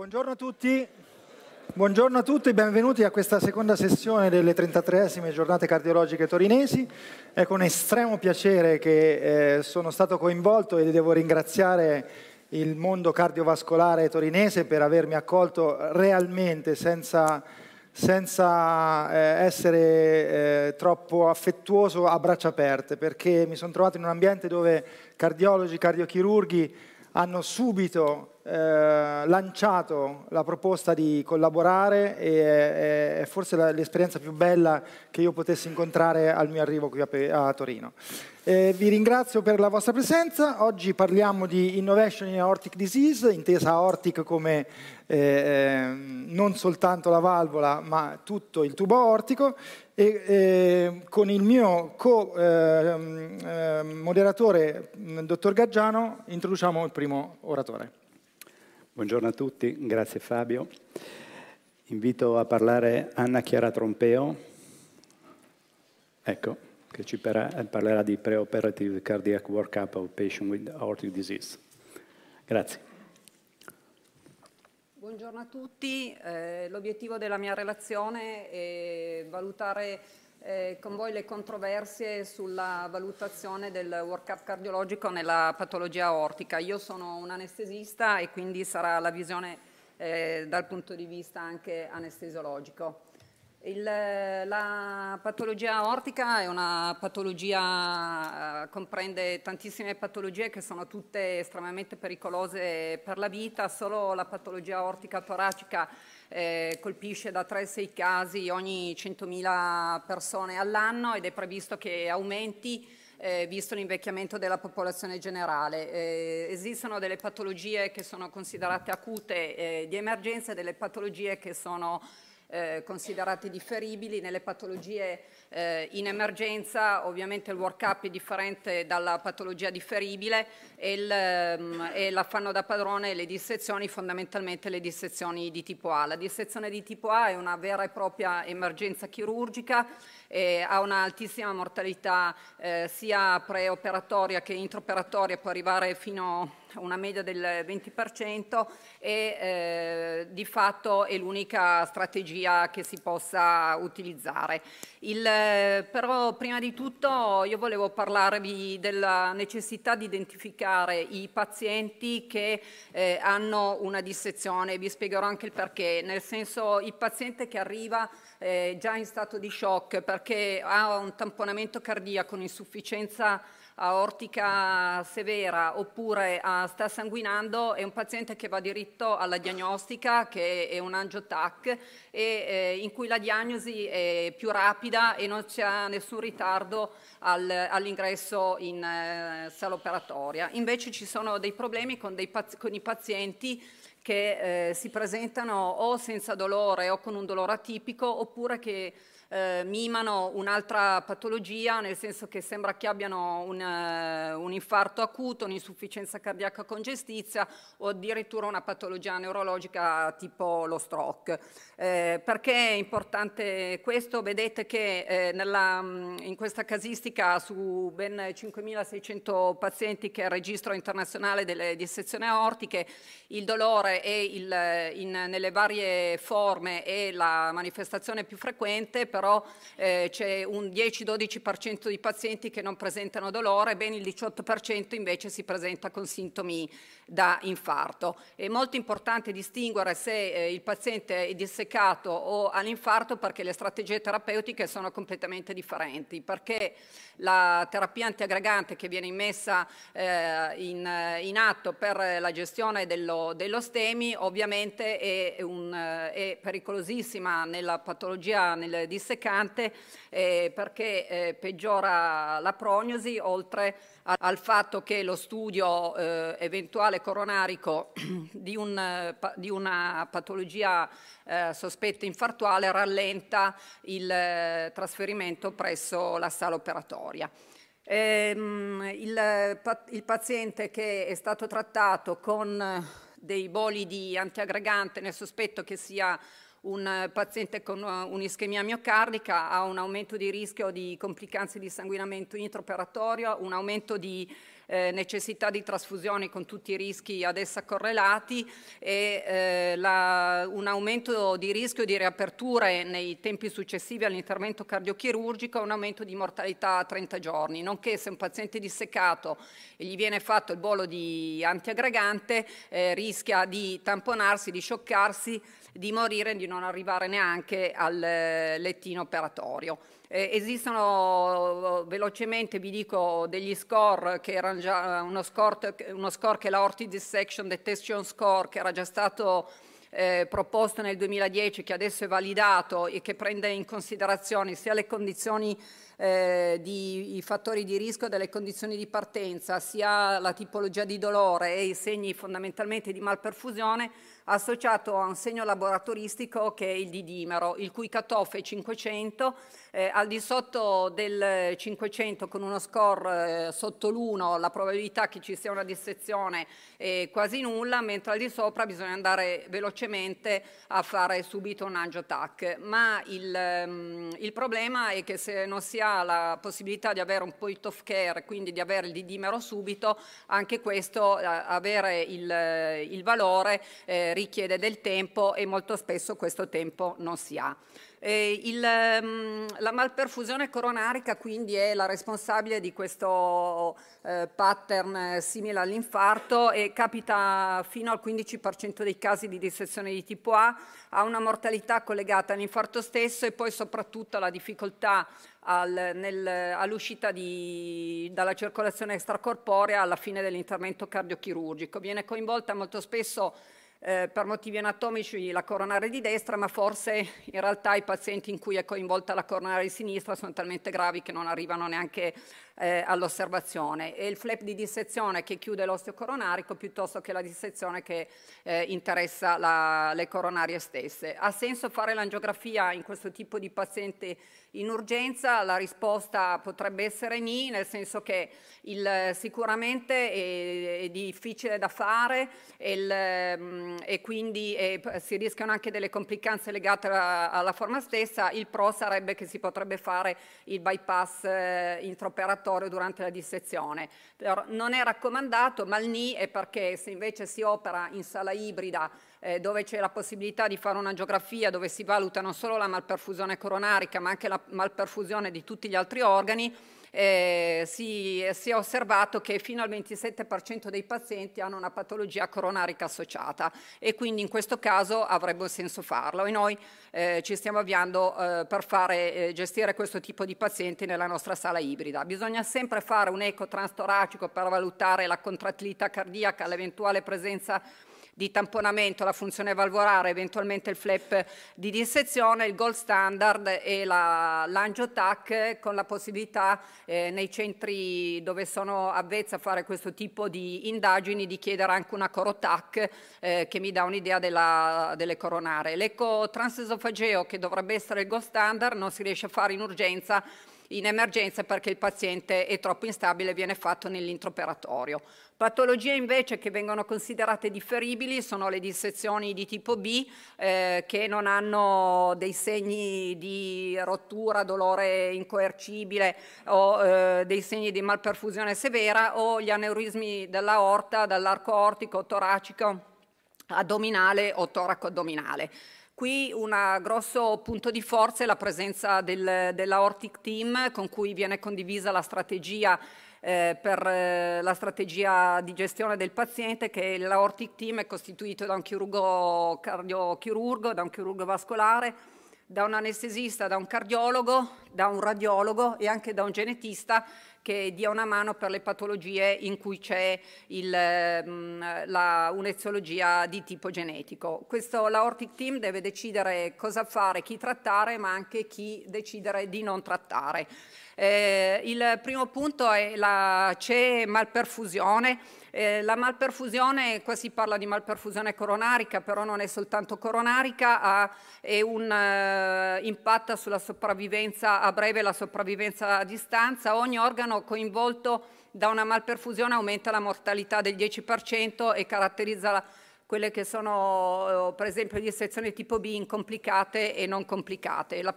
Buongiorno a tutti. Buongiorno a tutti, benvenuti a questa seconda sessione delle 33esime giornate cardiologiche torinesi. È con estremo piacere che eh, sono stato coinvolto e devo ringraziare il mondo cardiovascolare torinese per avermi accolto realmente senza, senza eh, essere eh, troppo affettuoso a braccia aperte, perché mi sono trovato in un ambiente dove cardiologi, cardiochirurghi hanno subito eh, lanciato la proposta di collaborare e è forse la, l'esperienza più bella che io potessi incontrare al mio arrivo qui a, a Torino. Eh, vi ringrazio per la vostra presenza, oggi parliamo di Innovation in Aortic Disease, intesa aortic come eh, eh non soltanto la valvola ma tutto il tubo aortico e, ehm, con il mio co-moderatore, ehm, ehm, mm, dottor Gaggiano, introduciamo il primo oratore. Buongiorno a tutti, grazie Fabio. Invito a parlare Anna Chiara Trompeo, ecco, che ci parlerà di preoperative cardiac workup of patient with aortic disease. Grazie. Buongiorno a tutti, eh, l'obiettivo della mia relazione è valutare eh, con voi le controversie sulla valutazione del workup cardiologico nella patologia aortica. Io sono un anestesista e quindi sarà la visione eh, dal punto di vista anche anestesiologico. Il, la patologia aortica è una patologia, eh, comprende tantissime patologie che sono tutte estremamente pericolose per la vita, solo la patologia aortica toracica eh, colpisce da 3 6 casi ogni 100.000 persone all'anno ed è previsto che aumenti eh, visto l'invecchiamento della popolazione generale. Eh, esistono delle patologie che sono considerate acute eh, di emergenza e delle patologie che sono eh, considerati differibili nelle patologie eh, in emergenza ovviamente il workup è differente dalla patologia differibile e, il, ehm, e l'affanno da padrone le dissezioni, fondamentalmente le dissezioni di tipo A. La dissezione di tipo A è una vera e propria emergenza chirurgica, e ha un'altissima mortalità eh, sia preoperatoria che intraoperatoria, può arrivare fino a una media del 20% e eh, di fatto è l'unica strategia che si possa utilizzare. Il, però prima di tutto io volevo parlarvi della necessità di identificare i pazienti che eh, hanno una dissezione, vi spiegherò anche il perché, nel senso il paziente che arriva eh, già in stato di shock perché ha un tamponamento cardiaco, un'insufficienza aortica severa oppure a, sta sanguinando è un paziente che va diritto alla diagnostica che è un angiotac e eh, in cui la diagnosi è più rapida e non c'è nessun ritardo al, all'ingresso in eh, sala operatoria. Invece ci sono dei problemi con, dei, con i pazienti che eh, si presentano o senza dolore o con un dolore atipico oppure che eh, mimano un'altra patologia, nel senso che sembra che abbiano un, uh, un infarto acuto, un'insufficienza cardiaca congestizia o addirittura una patologia neurologica tipo lo stroke. Eh, perché è importante questo? Vedete che eh, nella, mm, in questa casistica su ben 5.600 pazienti che è il registro internazionale delle dissezioni aortiche, il dolore è il, eh, in, nelle varie forme è la manifestazione più frequente, però eh, c'è un 10-12% di pazienti che non presentano dolore, ben il 18% invece si presenta con sintomi da infarto. È molto importante distinguere se eh, il paziente è disseccato o ha l'infarto perché le strategie terapeutiche sono completamente differenti, perché la terapia antiaggregante che viene immessa eh, in, in, atto per la gestione dello, dello stemi ovviamente è, un, è pericolosissima nella patologia, nel disseccato seccante eh, perché eh, peggiora la prognosi oltre a, al fatto che lo studio eh, eventuale coronarico di, un, eh, di una patologia eh, sospetta infartuale rallenta il eh, trasferimento presso la sala operatoria. Ehm, il, il paziente che è stato trattato con dei boli di antiaggregante nel sospetto che sia un eh, paziente con eh, un'ischemia miocardica ha un aumento di rischio di complicanze di sanguinamento intraoperatorio, un aumento di eh, necessità di trasfusioni con tutti i rischi ad essa correlati e eh, la, un aumento di rischio di riaperture nei tempi successivi all'intervento cardiochirurgico e un aumento di mortalità a 30 giorni, nonché se un paziente dissecato e gli viene fatto il bolo di antiaggregante eh, rischia di tamponarsi, di scioccarsi di morire e di non arrivare neanche al eh, lettino operatorio. Eh, esistono eh, velocemente, vi dico, degli score che erano già eh, uno score, uno score che è la Ortiz Dissection Detection Score che era già stato eh, proposto nel 2010 che adesso è validato e che prende in considerazione sia le condizioni eh, di i fattori di rischio delle condizioni di partenza, sia la tipologia di dolore e i segni fondamentalmente di malperfusione, associato a un segno laboratoristico che è il didimero, il cui cutoff è 500, eh, al di sotto del 500 con uno score eh, sotto l'1 la probabilità che ci sia una dissezione è quasi nulla, mentre al di sopra bisogna andare velocemente a fare subito un angiotac. Ma il, ehm, il problema è che se non si ha la possibilità di avere un point of care, quindi di avere il didimero subito, anche questo, eh, avere il, il valore eh, richiede del tempo e molto spesso questo tempo non si ha. Eh, il, ehm, la malperfusione coronarica quindi è la responsabile di questo eh, pattern eh, simile all'infarto e capita fino al 15% dei casi di dissezione di tipo A, ha una mortalità collegata all'infarto stesso e poi soprattutto alla difficoltà al, all'uscita dalla circolazione extracorporea alla fine dell'intervento cardiochirurgico. Viene coinvolta molto spesso eh, per motivi anatomici la coronare di destra, ma forse in realtà i pazienti in cui è coinvolta la coronare di sinistra sono talmente gravi che non arrivano neanche eh, all'osservazione. e il flap di dissezione che chiude l'osteo coronarico piuttosto che la dissezione che eh, interessa la, le coronarie stesse. Ha senso fare l'angiografia in questo tipo di paziente in urgenza? La risposta potrebbe essere ni, nel senso che il, sicuramente è, è, difficile da fare e, il, mm, e quindi è, eh, si rischiano anche delle complicanze legate alla, alla forma stessa. Il pro sarebbe che si potrebbe fare il bypass eh, intraoperatorio laboratorio durante la dissezione. Però non è raccomandato, ma il NI è perché se invece si opera in sala ibrida eh, dove c'è la possibilità di fare un'angiografia dove si valuta non solo la malperfusione coronarica ma anche la malperfusione di tutti gli altri organi, eh, si, si, è osservato che fino al 27% dei pazienti hanno una patologia coronarica associata e quindi in questo caso avrebbe senso farlo e noi eh, ci stiamo avviando eh, per fare, eh, gestire questo tipo di pazienti nella nostra sala ibrida. Bisogna sempre fare un eco transtoracico per valutare la contrattilità cardiaca, l'eventuale presenza di tamponamento, la funzione valvolare, eventualmente il flap di dissezione, il gold standard e la, l'angiotac con la possibilità eh, nei centri dove sono avvezza a fare questo tipo di indagini di chiedere anche una corotac eh, che mi dà un'idea delle coronare. L'eco transesofageo che dovrebbe essere il gold standard non si riesce a fare in urgenza in emergenza perché il paziente è troppo instabile e viene fatto nell'introperatorio. Patologie invece che vengono considerate differibili sono le dissezioni di tipo B eh, che non hanno dei segni di rottura, dolore incoercibile o eh, dei segni di malperfusione severa o gli aneurismi della aorta, dall'arco ortico, toracico, addominale o toraco addominale. Qui un grosso punto di forza è la presenza del, della Hortic Team con cui viene condivisa la strategia eh, per eh, la strategia di gestione del paziente che la Hortic Team è costituito da un chirurgo cardiochirurgo, da un chirurgo vascolare, da un anestesista, da un cardiologo, da un radiologo e anche da un genetista che dia una mano per le patologie in cui c'è mm, un'eziologia di tipo genetico. Questo Ortic team deve decidere cosa fare, chi trattare, ma anche chi decidere di non trattare. Eh, il primo punto è la c'è malperfusione. Eh, la malperfusione, qua si parla di malperfusione coronarica, però non è soltanto coronarica, ha, un, eh, impatta sulla sopravvivenza a breve e la sopravvivenza a distanza. Ogni organo coinvolto da una malperfusione aumenta la mortalità del 10% e caratterizza la, quelle che sono eh, per esempio le sezioni tipo B incomplicate e non complicate. La,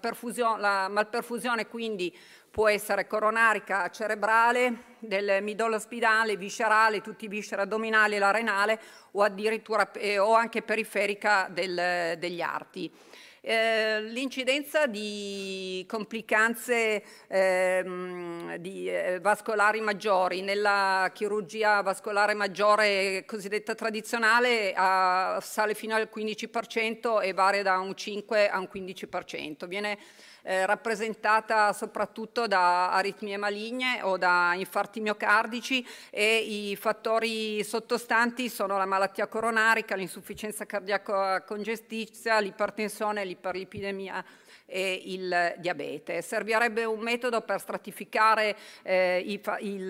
la malperfusione quindi può essere coronarica, cerebrale, del midollo spinale, viscerale, tutti i visceri addominali, la renale o addirittura eh, o anche periferica del, degli arti. Eh, l'incidenza di complicanze eh, di, eh, vascolari maggiori nella chirurgia vascolare maggiore cosiddetta tradizionale sale fino al 15% e varia da un 5 a un 15%. Viene eh, rappresentata soprattutto da aritmie maligne o da infarti miocardici e i fattori sottostanti sono la malattia coronarica, l'insufficienza cardiaca congestizia, l'ipertensione, l'iperlipidemia e il diabete. Servirebbe un metodo per stratificare eh, i, il,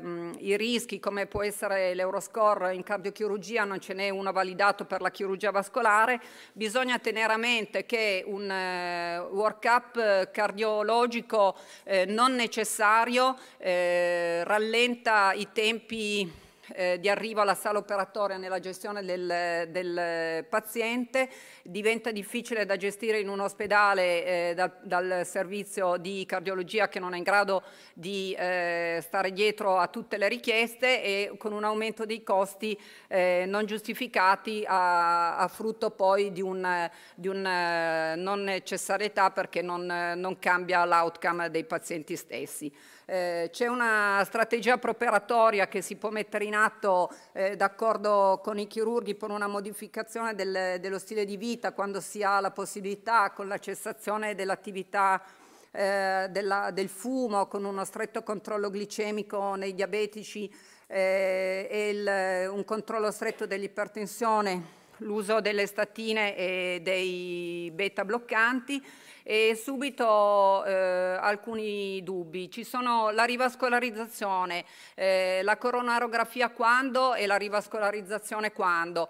mh, mm, i, rischi come può essere l'Euroscore in cardiochirurgia, non ce n'è uno validato per la chirurgia vascolare, bisogna tenere a mente che un eh, workup cardiologico eh, non necessario eh, rallenta i tempi eh, di arrivo alla sala operatoria nella gestione del, del paziente, diventa difficile da gestire in un ospedale eh, da, dal servizio di cardiologia che non è in grado di eh, stare dietro a tutte le richieste e con un aumento dei costi eh, non giustificati a, a, frutto poi di un, di un eh, non necessarietà perché non, non cambia l'outcome dei pazienti stessi. Eh, c'è una strategia preparatoria che si può mettere in atto eh, d'accordo con i chirurghi per una modificazione del, dello stile di vita quando si ha la possibilità con la cessazione dell'attività eh, della, del fumo, con uno stretto controllo glicemico nei diabetici eh, e il, un controllo stretto dell'ipertensione l'uso delle statine e dei beta bloccanti e subito eh, alcuni dubbi. Ci sono la rivascolarizzazione, eh, la coronarografia quando e la rivascolarizzazione quando.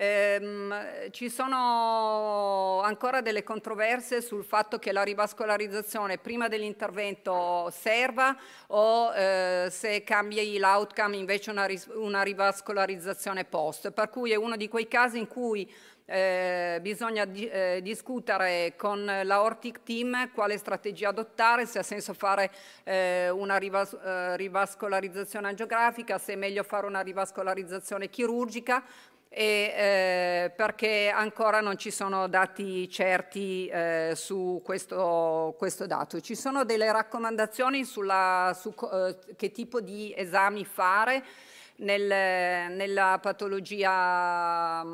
Ehm, ci sono ancora delle controverse sul fatto che la rivascolarizzazione prima dell'intervento serva o eh, se cambia l'outcome invece una, una rivascolarizzazione post, per cui è uno di quei casi in cui eh, bisogna di, eh, discutere con la Hortic Team quale strategia adottare, se ha senso fare eh, una rivas eh, rivascolarizzazione angiografica, se è meglio fare una rivascolarizzazione chirurgica e, eh, perché ancora non ci sono dati certi eh, su questo, questo, dato. Ci sono delle raccomandazioni sulla, su eh, che tipo di esami fare nel, nella patologia mh,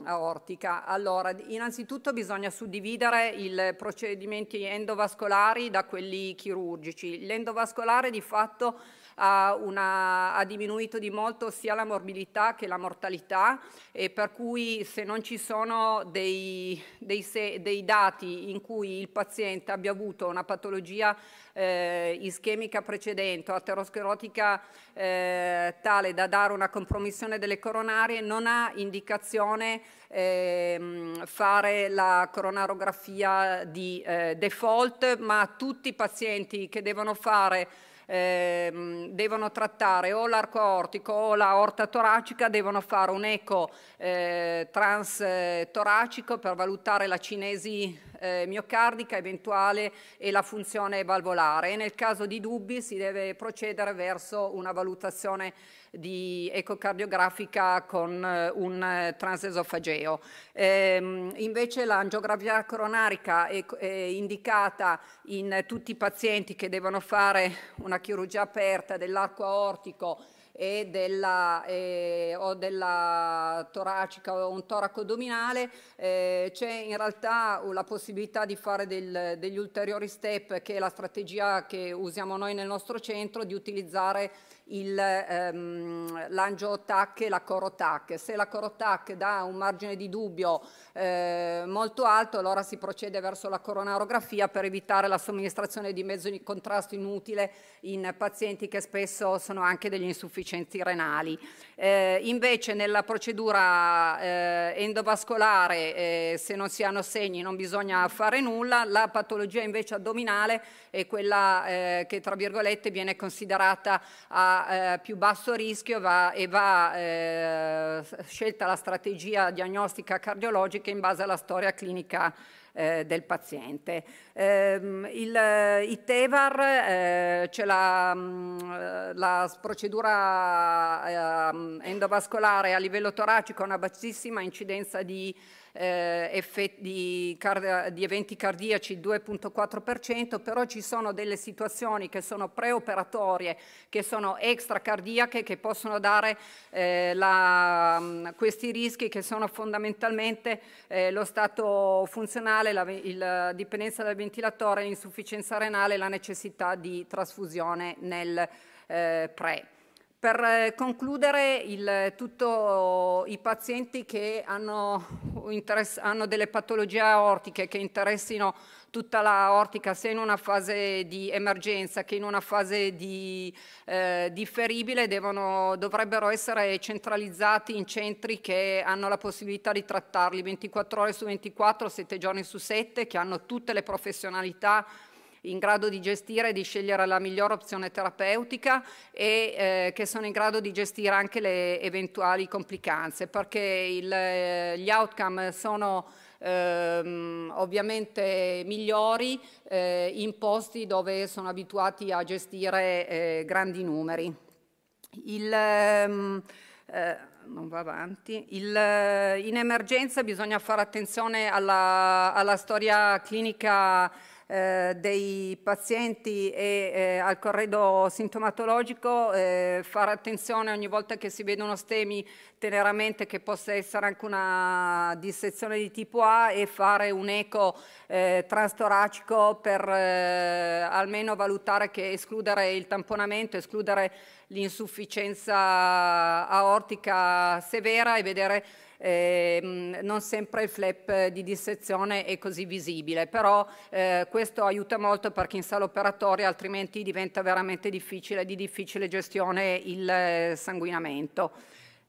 mm, aortica. Allora, innanzitutto bisogna suddividere i procedimenti endovascolari da quelli chirurgici. L'endovascolare di fatto ha, una, ha diminuito di molto sia la morbilità che la mortalità e per cui se non ci sono dei, dei, se, dei dati in cui il paziente abbia avuto una patologia eh, ischemica precedente o aterosclerotica eh, tale da dare una compromissione delle coronarie, non ha indicazione ehm, fare la coronarografia di eh, default, ma tutti i pazienti che devono fare ehm, devono trattare o l'arco aortico o la orta toracica, devono fare un eco eh, trans toracico per valutare la cinesi eh, miocardica eventuale e la funzione valvolare e nel caso di dubbi si deve procedere verso una valutazione di ecocardiografica con eh, un eh, transesofageo. Ehm, invece l'angiografia coronarica è, è, indicata in tutti i pazienti che devono fare una chirurgia aperta dell'arco aortico e della, eh, o della toracica o un toraco addominale, eh, c'è in realtà la possibilità di fare del, degli ulteriori step che è la strategia che usiamo noi nel nostro centro di utilizzare Ehm, l'angio-TAC e la coro-TAC. Se la coro-TAC dà un margine di dubbio eh, molto alto, allora si procede verso la coronarografia per evitare la somministrazione di mezzo di contrasto inutile in pazienti che spesso sono anche degli insufficienti renali. Eh, invece nella procedura eh, endovascolare, eh, se non si hanno segni, non bisogna fare nulla. La patologia invece addominale è quella eh, che, tra virgolette, viene considerata a eh, più basso rischio va, e va eh, scelta la strategia diagnostica cardiologica in base alla storia clinica eh, del paziente. Ehm, eh, il, I TEVAR, eh, c'è la, mm, eh, la, procedura eh, endovascolare a livello toracico, una bassissima incidenza di eh, di, di, eventi cardiaci il 2.4%, però ci sono delle situazioni che sono preoperatorie, che sono extracardiache, che possono dare eh, la, questi rischi che sono fondamentalmente eh, lo stato funzionale, la, il, dipendenza dal ventilatore, l'insufficienza renale e la necessità di trasfusione nel eh, pre. Per eh, concludere, il, i pazienti che hanno, hanno, delle patologie aortiche che interessino tutta la ortica, sia in una fase di emergenza che in una fase di, eh, differibile, devono, dovrebbero essere centralizzati in centri che hanno la possibilità di trattarli 24 ore su 24, 7 giorni su 7, che hanno tutte le professionalità in grado di gestire e di scegliere la migliore opzione terapeutica e eh, che sono in grado di gestire anche le eventuali complicanze, perché il, eh, gli outcome sono ehm, ovviamente migliori eh, in posti dove sono abituati a gestire eh, grandi numeri. Il, ehm, eh, non va avanti. Il, eh, in emergenza bisogna fare attenzione alla, alla storia clinica eh, dei pazienti e eh, al corredo sintomatologico, eh, fare attenzione ogni volta che si vedono stemi a tenere mente che possa essere anche una dissezione di tipo A e fare un eco eh, transtoracico per eh, almeno valutare che escludere il tamponamento, escludere l'insufficienza aortica severa e vedere Ehm, non sempre il flap di dissezione è così visibile, però eh, questo aiuta molto perché in sala operatoria altrimenti diventa veramente difficile, di difficile gestione il eh, sanguinamento.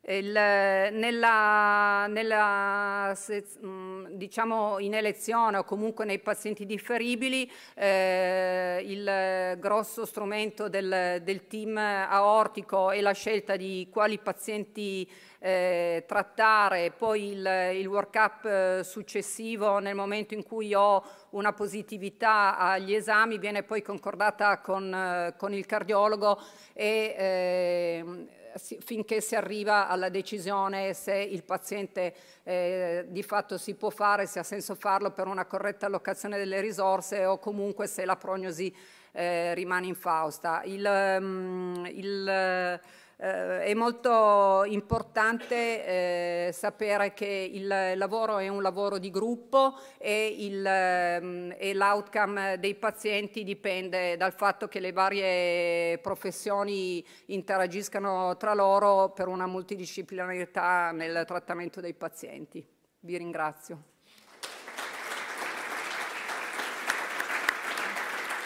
Il, nella, nella, se, mm, diciamo in elezione o comunque nei pazienti differibili eh, il grosso strumento del, del, team aortico è la scelta di quali pazienti eh, trattare, poi il, il workup eh, successivo nel momento in cui ho una positività agli esami viene poi concordata con, eh, con il cardiologo e eh, finché si arriva alla decisione se il paziente eh, di fatto si può fare, se ha senso farlo per una corretta allocazione delle risorse o comunque se la prognosi eh, rimane infausta. Il, um, il, eh, è molto importante eh, sapere che il lavoro è un lavoro di gruppo ehm, e, l'outcome dei pazienti dipende dal fatto che le varie professioni interagiscano tra loro per una multidisciplinarietà nel trattamento dei pazienti. Vi ringrazio.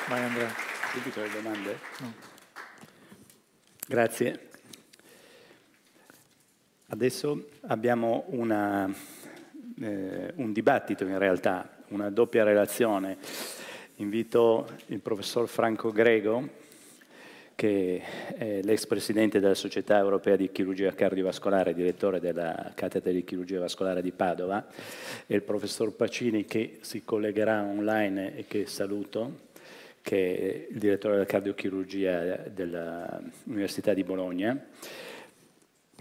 Vai Andrea. Subito le domande? No. Grazie. Adesso abbiamo una, eh, un dibattito in realtà, una doppia relazione. Invito il professor Franco Grego, che è l'ex presidente della Società Europea di Chirurgia Cardiovascolare, direttore della cattedra di chirurgia vascolare di Padova, e il professor Pacini che si collegherà online e che saluto, che è il direttore della cardiochirurgia dell'Università di Bologna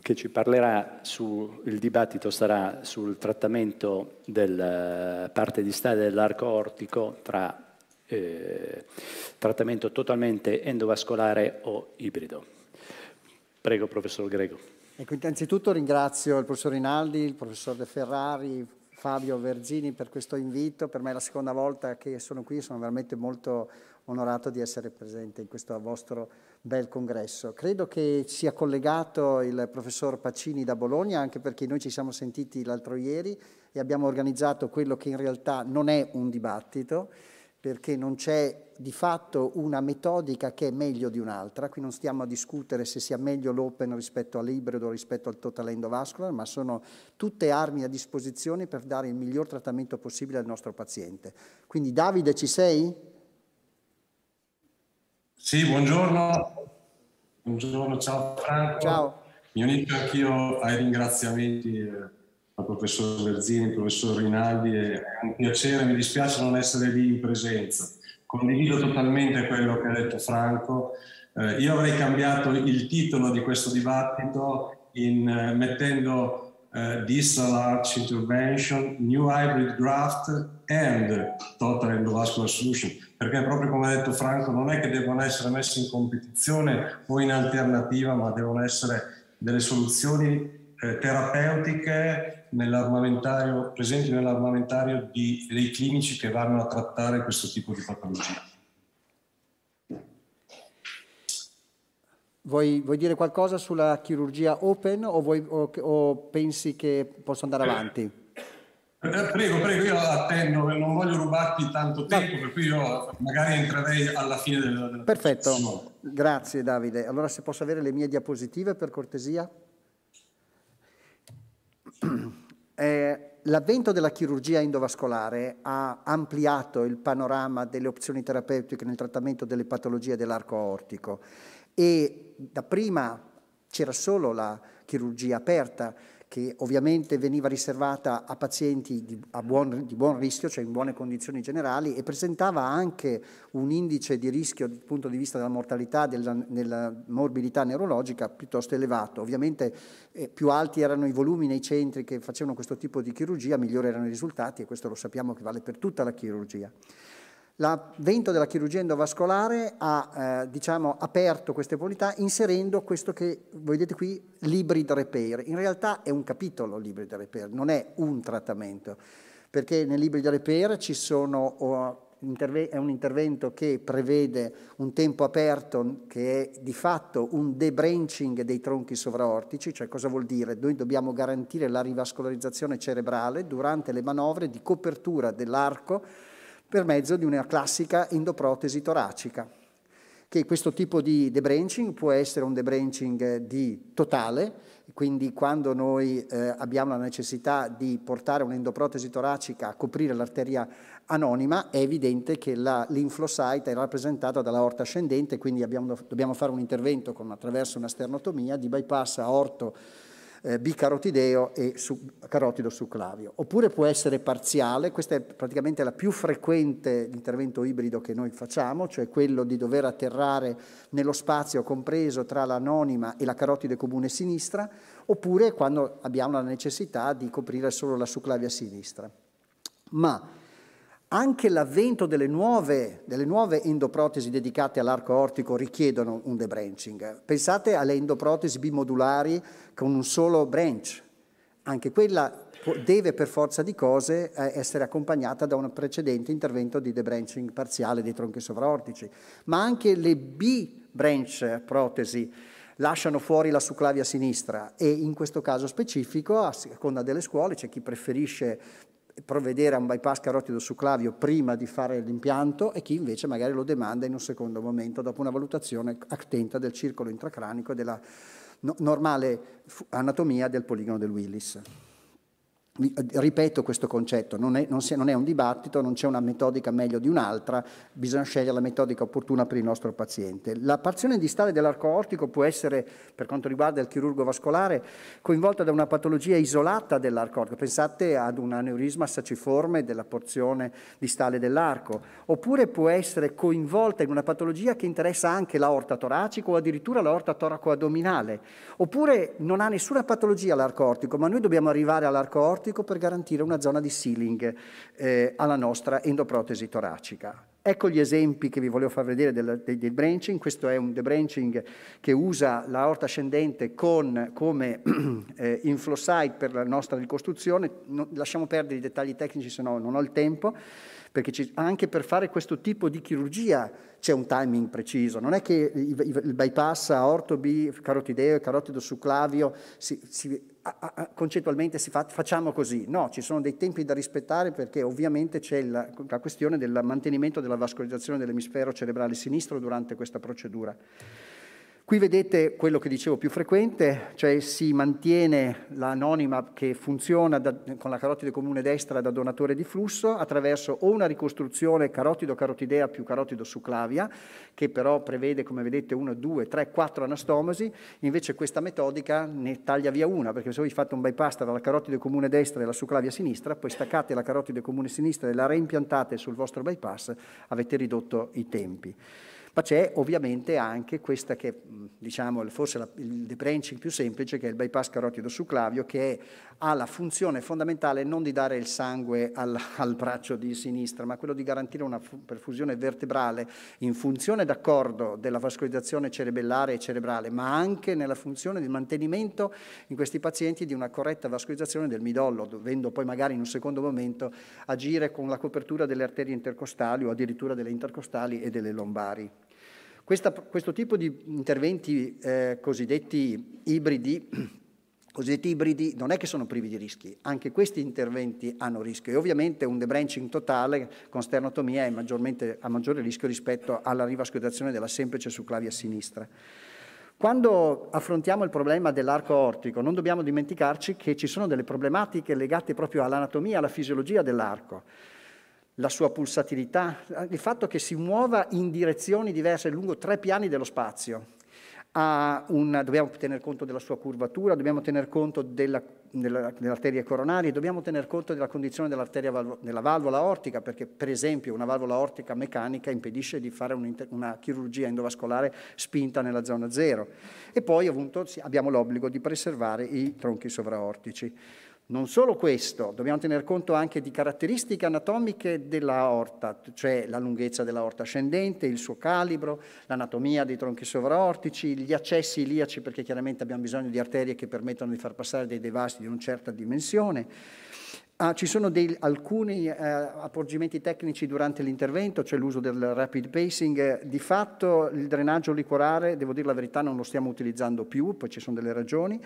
che ci parlerà sul dibattito sarà sul trattamento della parte distale dell'arco ortico tra eh, trattamento totalmente endovascolare o ibrido. Prego, professor Grego. Ecco, innanzitutto ringrazio il professor Rinaldi, il professor De Ferrari, Fabio Vergini per questo invito. Per me è la seconda volta che sono qui, sono veramente molto onorato di essere presente in questo vostro bel congresso. Credo che sia collegato il professor Pacini da Bologna, anche perché noi ci siamo sentiti l'altro ieri e abbiamo organizzato quello che in realtà non è un dibattito, perché non c'è di fatto una metodica che è meglio di un'altra. Qui non stiamo a discutere se sia meglio l'open rispetto all'ibrido, rispetto al total endovascular, ma sono tutte armi a disposizione per dare il miglior trattamento possibile al nostro paziente. Quindi Davide ci sei? Sì, buongiorno. Buongiorno, ciao Franco. Ciao. Mi unisco anch'io ai ringraziamenti eh, al professor Verzini, al professor Rinaldi, è un piacere, mi dispiace non essere lì in presenza. Condivido totalmente quello che ha detto Franco. Eh, io avrei cambiato il titolo di questo dibattito in, eh, mettendo eh, Digital Arch Intervention, New Hybrid Draft and total endovascular solution, perché proprio come ha detto Franco non è che devono essere messi in competizione o in alternativa, ma devono essere delle soluzioni eh, terapeutiche nell'armamentario, presenti nell'armamentario di, dei clinici che vanno a trattare questo tipo di patologia. Vuoi, vuoi dire qualcosa sulla chirurgia open o, vuoi, o, o pensi che posso andare eh, avanti? Eh, prego, prego, io attendo, eh, non voglio rubarti tanto tempo, per cui io magari entrerei alla fine del... Perfetto, grazie Davide. Allora se posso avere le mie diapositive per cortesia? Eh, l'avvento della chirurgia endovascolare ha ampliato il panorama delle opzioni terapeutiche nel trattamento delle patologie dell'arco aortico e da prima c'era solo la chirurgia aperta, che ovviamente veniva riservata a pazienti di, a buon, di, buon, rischio, cioè in buone condizioni generali, e presentava anche un indice di rischio dal punto di vista della mortalità, della, della morbidità neurologica piuttosto elevato. Ovviamente eh, più alti erano i volumi nei centri che facevano questo tipo di chirurgia, migliori erano i risultati e questo lo sappiamo che vale per tutta la chirurgia. L'avvento della chirurgia endovascolare ha eh, diciamo, aperto queste possibilità inserendo questo che vedete qui, l'hybrid repair. In realtà è un capitolo l'hybrid repair, non è un trattamento, perché nell'hybrid repair ci sono, oh, è un intervento che prevede un tempo aperto che è di fatto un debranching dei tronchi sovraortici, cioè cosa vuol dire? Noi dobbiamo garantire la rivascolarizzazione cerebrale durante le manovre di copertura dell'arco per mezzo di una classica endoprotesi toracica, che questo tipo di debranching può essere un debranching eh, di totale, quindi quando noi eh, abbiamo la necessità di portare un'endoprotesi toracica a coprire l'arteria anonima, è evidente che l'inflosite è rappresentata dalla orta ascendente, quindi abbiamo, dobbiamo fare un intervento con, attraverso una sternotomia di bypass aorto eh, bicarotideo e su, carotido subclavio. Oppure può essere parziale, questa è praticamente la più frequente intervento ibrido che noi facciamo, cioè quello di dover atterrare nello spazio compreso tra l'anonima e la carotide comune sinistra, oppure quando abbiamo la necessità di coprire solo la subclavia sinistra. Ma anche l'avvento delle nuove, delle nuove endoprotesi dedicate all'arco ortico richiedono un debranching. Pensate alle endoprotesi bimodulari con un solo branch. Anche quella deve per forza di cose eh, essere accompagnata da un precedente intervento di debranching parziale dei tronchi sovraortici. Ma anche le B-branch protesi lasciano fuori la succlavia sinistra e in questo caso specifico, a seconda delle scuole, c'è chi preferisce provvedere a un bypass carotido succlavio prima di fare l'impianto e chi invece magari lo demanda in un secondo momento dopo una valutazione attenta del circolo intracranico e della normale anatomia del poligono del Willis. Eh, ripeto questo concetto, non è, non si, non è un dibattito, non c'è una metodica meglio di un'altra, bisogna scegliere la metodica opportuna per il nostro paziente. La partizione distale dell'arco ortico può essere, per quanto riguarda il chirurgo vascolare, coinvolta da una patologia isolata dell'arco ortico, pensate ad un aneurisma saciforme della porzione distale dell'arco, oppure può essere coinvolta in una patologia che interessa anche l'aorta toracica o addirittura l'aorta toraco-addominale, oppure non ha nessuna patologia l'arco ortico, ma noi dobbiamo arrivare all'arco ortico ortico per garantire una zona di ceiling eh, alla nostra endoprotesi toracica. Ecco gli esempi che vi volevo far vedere del, del, del branching, questo è un debranching che usa la l'aorta ascendente con, come eh, inflow site per la nostra ricostruzione, no, lasciamo perdere i dettagli tecnici se no non ho il tempo, perché ci, anche per fare questo tipo di chirurgia c'è un timing preciso, non è che il, il bypass aorto B, carotideo e carotido su clavio si, si concettualmente fa, facciamo così. No, ci sono dei tempi da rispettare perché ovviamente c'è la, la questione del mantenimento della vascolizzazione dell'emisfero cerebrale sinistro durante questa procedura. Qui vedete quello che dicevo più frequente, cioè si mantiene l'anonima che funziona da, con la carotide comune destra da donatore di flusso attraverso o una ricostruzione carotido-carotidea più carotido su clavia, che però prevede, come vedete, 1, 2, 3, 4 anastomosi, invece questa metodica ne taglia via una, perché se voi fate un bypass dalla carotide comune destra e la su clavia sinistra, poi staccate la carotide comune sinistra e la reimpiantate sul vostro bypass, avete ridotto i tempi. Ma c'è ovviamente anche questa che diciamo forse la, il debranching più semplice, che è il bypass carotido succlavio, che ha la funzione fondamentale non di dare il sangue al, al braccio di sinistra, ma quello di garantire una perfusione vertebrale in funzione d'accordo della vascolizzazione cerebellare e cerebrale, ma anche nella funzione di mantenimento in questi pazienti di una corretta vascolizzazione del midollo, dovendo poi magari in un secondo momento agire con la copertura delle arterie intercostali o addirittura delle intercostali e delle lombari. Questa, questo tipo di interventi eh, cosiddetti ibridi cosiddetti ibridi non è che sono privi di rischi, anche questi interventi hanno rischio e ovviamente un debranching totale con sternotomia è a maggiore rischio rispetto alla rivascolarizzazione della semplice succlavia sinistra. Quando affrontiamo il problema dell'arco ortico non dobbiamo dimenticarci che ci sono delle problematiche legate proprio all'anatomia, alla fisiologia dell'arco la sua pulsatilità, il fatto che si muova in direzioni diverse lungo tre piani dello spazio. Un, dobbiamo tener conto della sua curvatura, dobbiamo tener conto della, della, delle arterie coronarie, dobbiamo tener conto della condizione dell della valvola ortica, perché per esempio una valvola ortica meccanica impedisce di fare un una chirurgia endovascolare spinta nella zona zero. E poi appunto, abbiamo l'obbligo di preservare i tronchi sovraortici. Non solo questo, dobbiamo tener conto anche di caratteristiche anatomiche della dell'aorta, cioè la lunghezza della dell'aorta ascendente, il suo calibro, l'anatomia dei tronchi sovraortici, gli accessi iliaci, perché chiaramente abbiamo bisogno di arterie che permettono di far passare dei devasti di una certa dimensione. Ah, ci sono dei, alcuni eh, apporgimenti tecnici durante l'intervento, c'è cioè l'uso del rapid pacing. Di fatto il drenaggio liquorare, devo dire la verità, non lo stiamo utilizzando più, poi ci sono delle ragioni.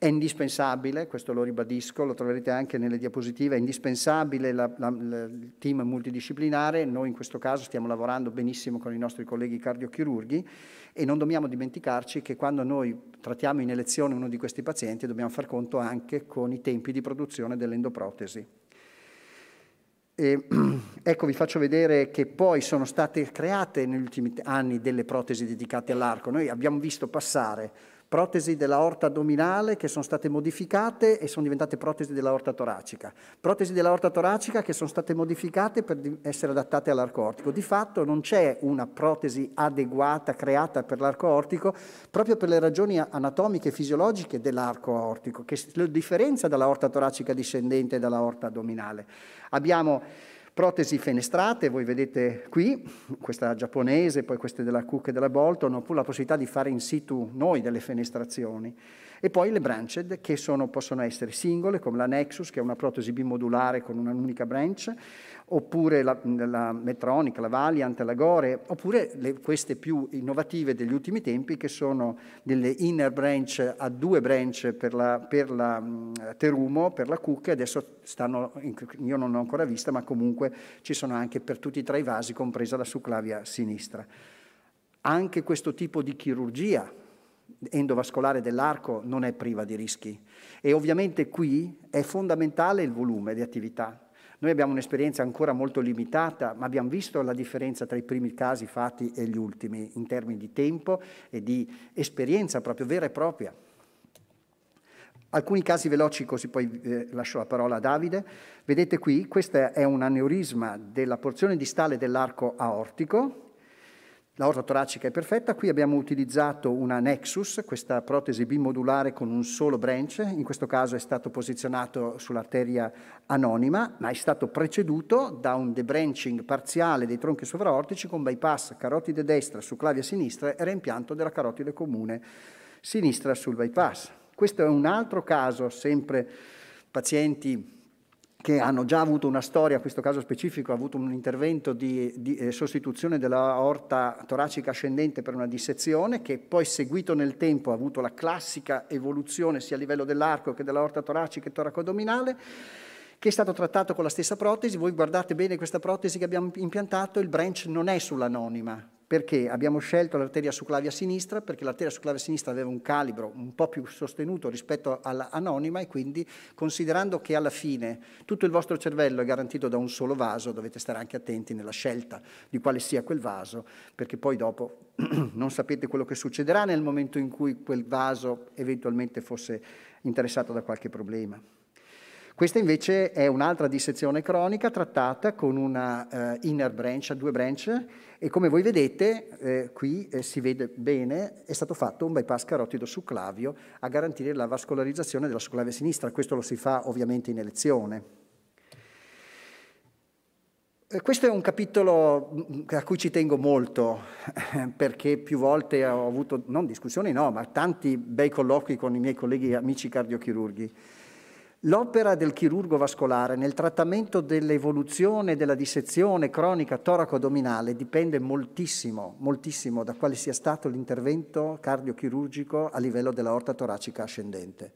È indispensabile, questo lo ribadisco, lo troverete anche nelle diapositive, è indispensabile la, la, la, il team multidisciplinare, noi in questo caso stiamo lavorando benissimo con i nostri colleghi cardiochirurghi e non dobbiamo dimenticarci che quando noi trattiamo in elezione uno di questi pazienti dobbiamo far conto anche con i tempi di produzione dell'endoprotesi. E, ecco, vi faccio vedere che poi sono state create negli ultimi anni delle protesi dedicate all'arco. Noi abbiamo visto passare protesi dell'aorta addominale che sono state modificate e sono diventate protesi dell'aorta toracica, protesi dell'aorta toracica che sono state modificate per essere adattate all'arco ortico. Di fatto non c'è una protesi adeguata creata per l'arco ortico proprio per le ragioni anatomiche e fisiologiche dell'arco ortico, che lo differenzia dall'aorta toracica discendente e dall'aorta addominale. Abbiamo protesi fenestrate, voi vedete qui, questa giapponese, poi queste della Cook e della Bolton, oppure la possibilità di fare in situ noi delle fenestrazioni. E poi le branched, che sono, possono essere singole, come la Nexus, che è una protesi bimodulare con un'unica branch, oppure la, la Metronic, la Valiant, la Gore, oppure le, queste più innovative degli ultimi tempi, che sono delle inner branch a due branch per la, per la Terumo, per la Cucca, adesso stanno, io non l'ho ancora vista, ma comunque ci sono anche per tutti e tre i vasi, compresa la succlavia sinistra. Anche questo tipo di chirurgia endovascolare dell'arco non è priva di rischi e ovviamente qui è fondamentale il volume di attività. Noi abbiamo un'esperienza ancora molto limitata, ma abbiamo visto la differenza tra i primi casi fatti e gli ultimi in termini di tempo e di esperienza proprio vera e propria. Alcuni casi veloci, così poi eh, lascio la parola a Davide. Vedete qui, questo è un aneurisma della porzione distale dell'arco aortico, la aorta toracica è perfetta, qui abbiamo utilizzato una Nexus, questa protesi bimodulare con un solo branch, in questo caso è stato posizionato sull'arteria anonima, ma è stato preceduto da un debranching parziale dei tronchi sovraortici con bypass carotide destra su clavia sinistra e reimpianto della carotide comune sinistra sul bypass. Questo è un altro caso, sempre pazienti che hanno già avuto una storia, in questo caso specifico ha avuto un intervento di, di eh, sostituzione della orta toracica ascendente per una dissezione, che poi seguito nel tempo ha avuto la classica evoluzione sia a livello dell'arco che della orta toracica e toracodominale, che è stato trattato con la stessa protesi. Voi guardate bene questa protesi che abbiamo impiantato, il branch non è sull'anonima, perché abbiamo scelto l'arteria succlavia sinistra? Perché l'arteria succlavia sinistra aveva un calibro un po' più sostenuto rispetto all'anonima e quindi considerando che alla fine tutto il vostro cervello è garantito da un solo vaso, dovete stare anche attenti nella scelta di quale sia quel vaso, perché poi dopo non sapete quello che succederà nel momento in cui quel vaso eventualmente fosse interessato da qualche problema. Questa invece è un'altra dissezione cronica trattata con una eh, inner branch a due branch e come voi vedete eh, qui eh, si vede bene è stato fatto un bypass carotido subclavio a garantire la vascolarizzazione della subclavia sinistra, questo lo si fa ovviamente in elezione. Eh, questo è un capitolo mm, a cui ci tengo molto, perché più volte ho avuto, non discussioni no, ma tanti bei colloqui con i miei colleghi amici cardiochirurghi. L'opera del chirurgo vascolare nel trattamento dell'evoluzione della dissezione cronica toraco-addominale dipende moltissimo, moltissimo da quale sia stato l'intervento cardiochirurgico a livello della dell'aorta toracica ascendente.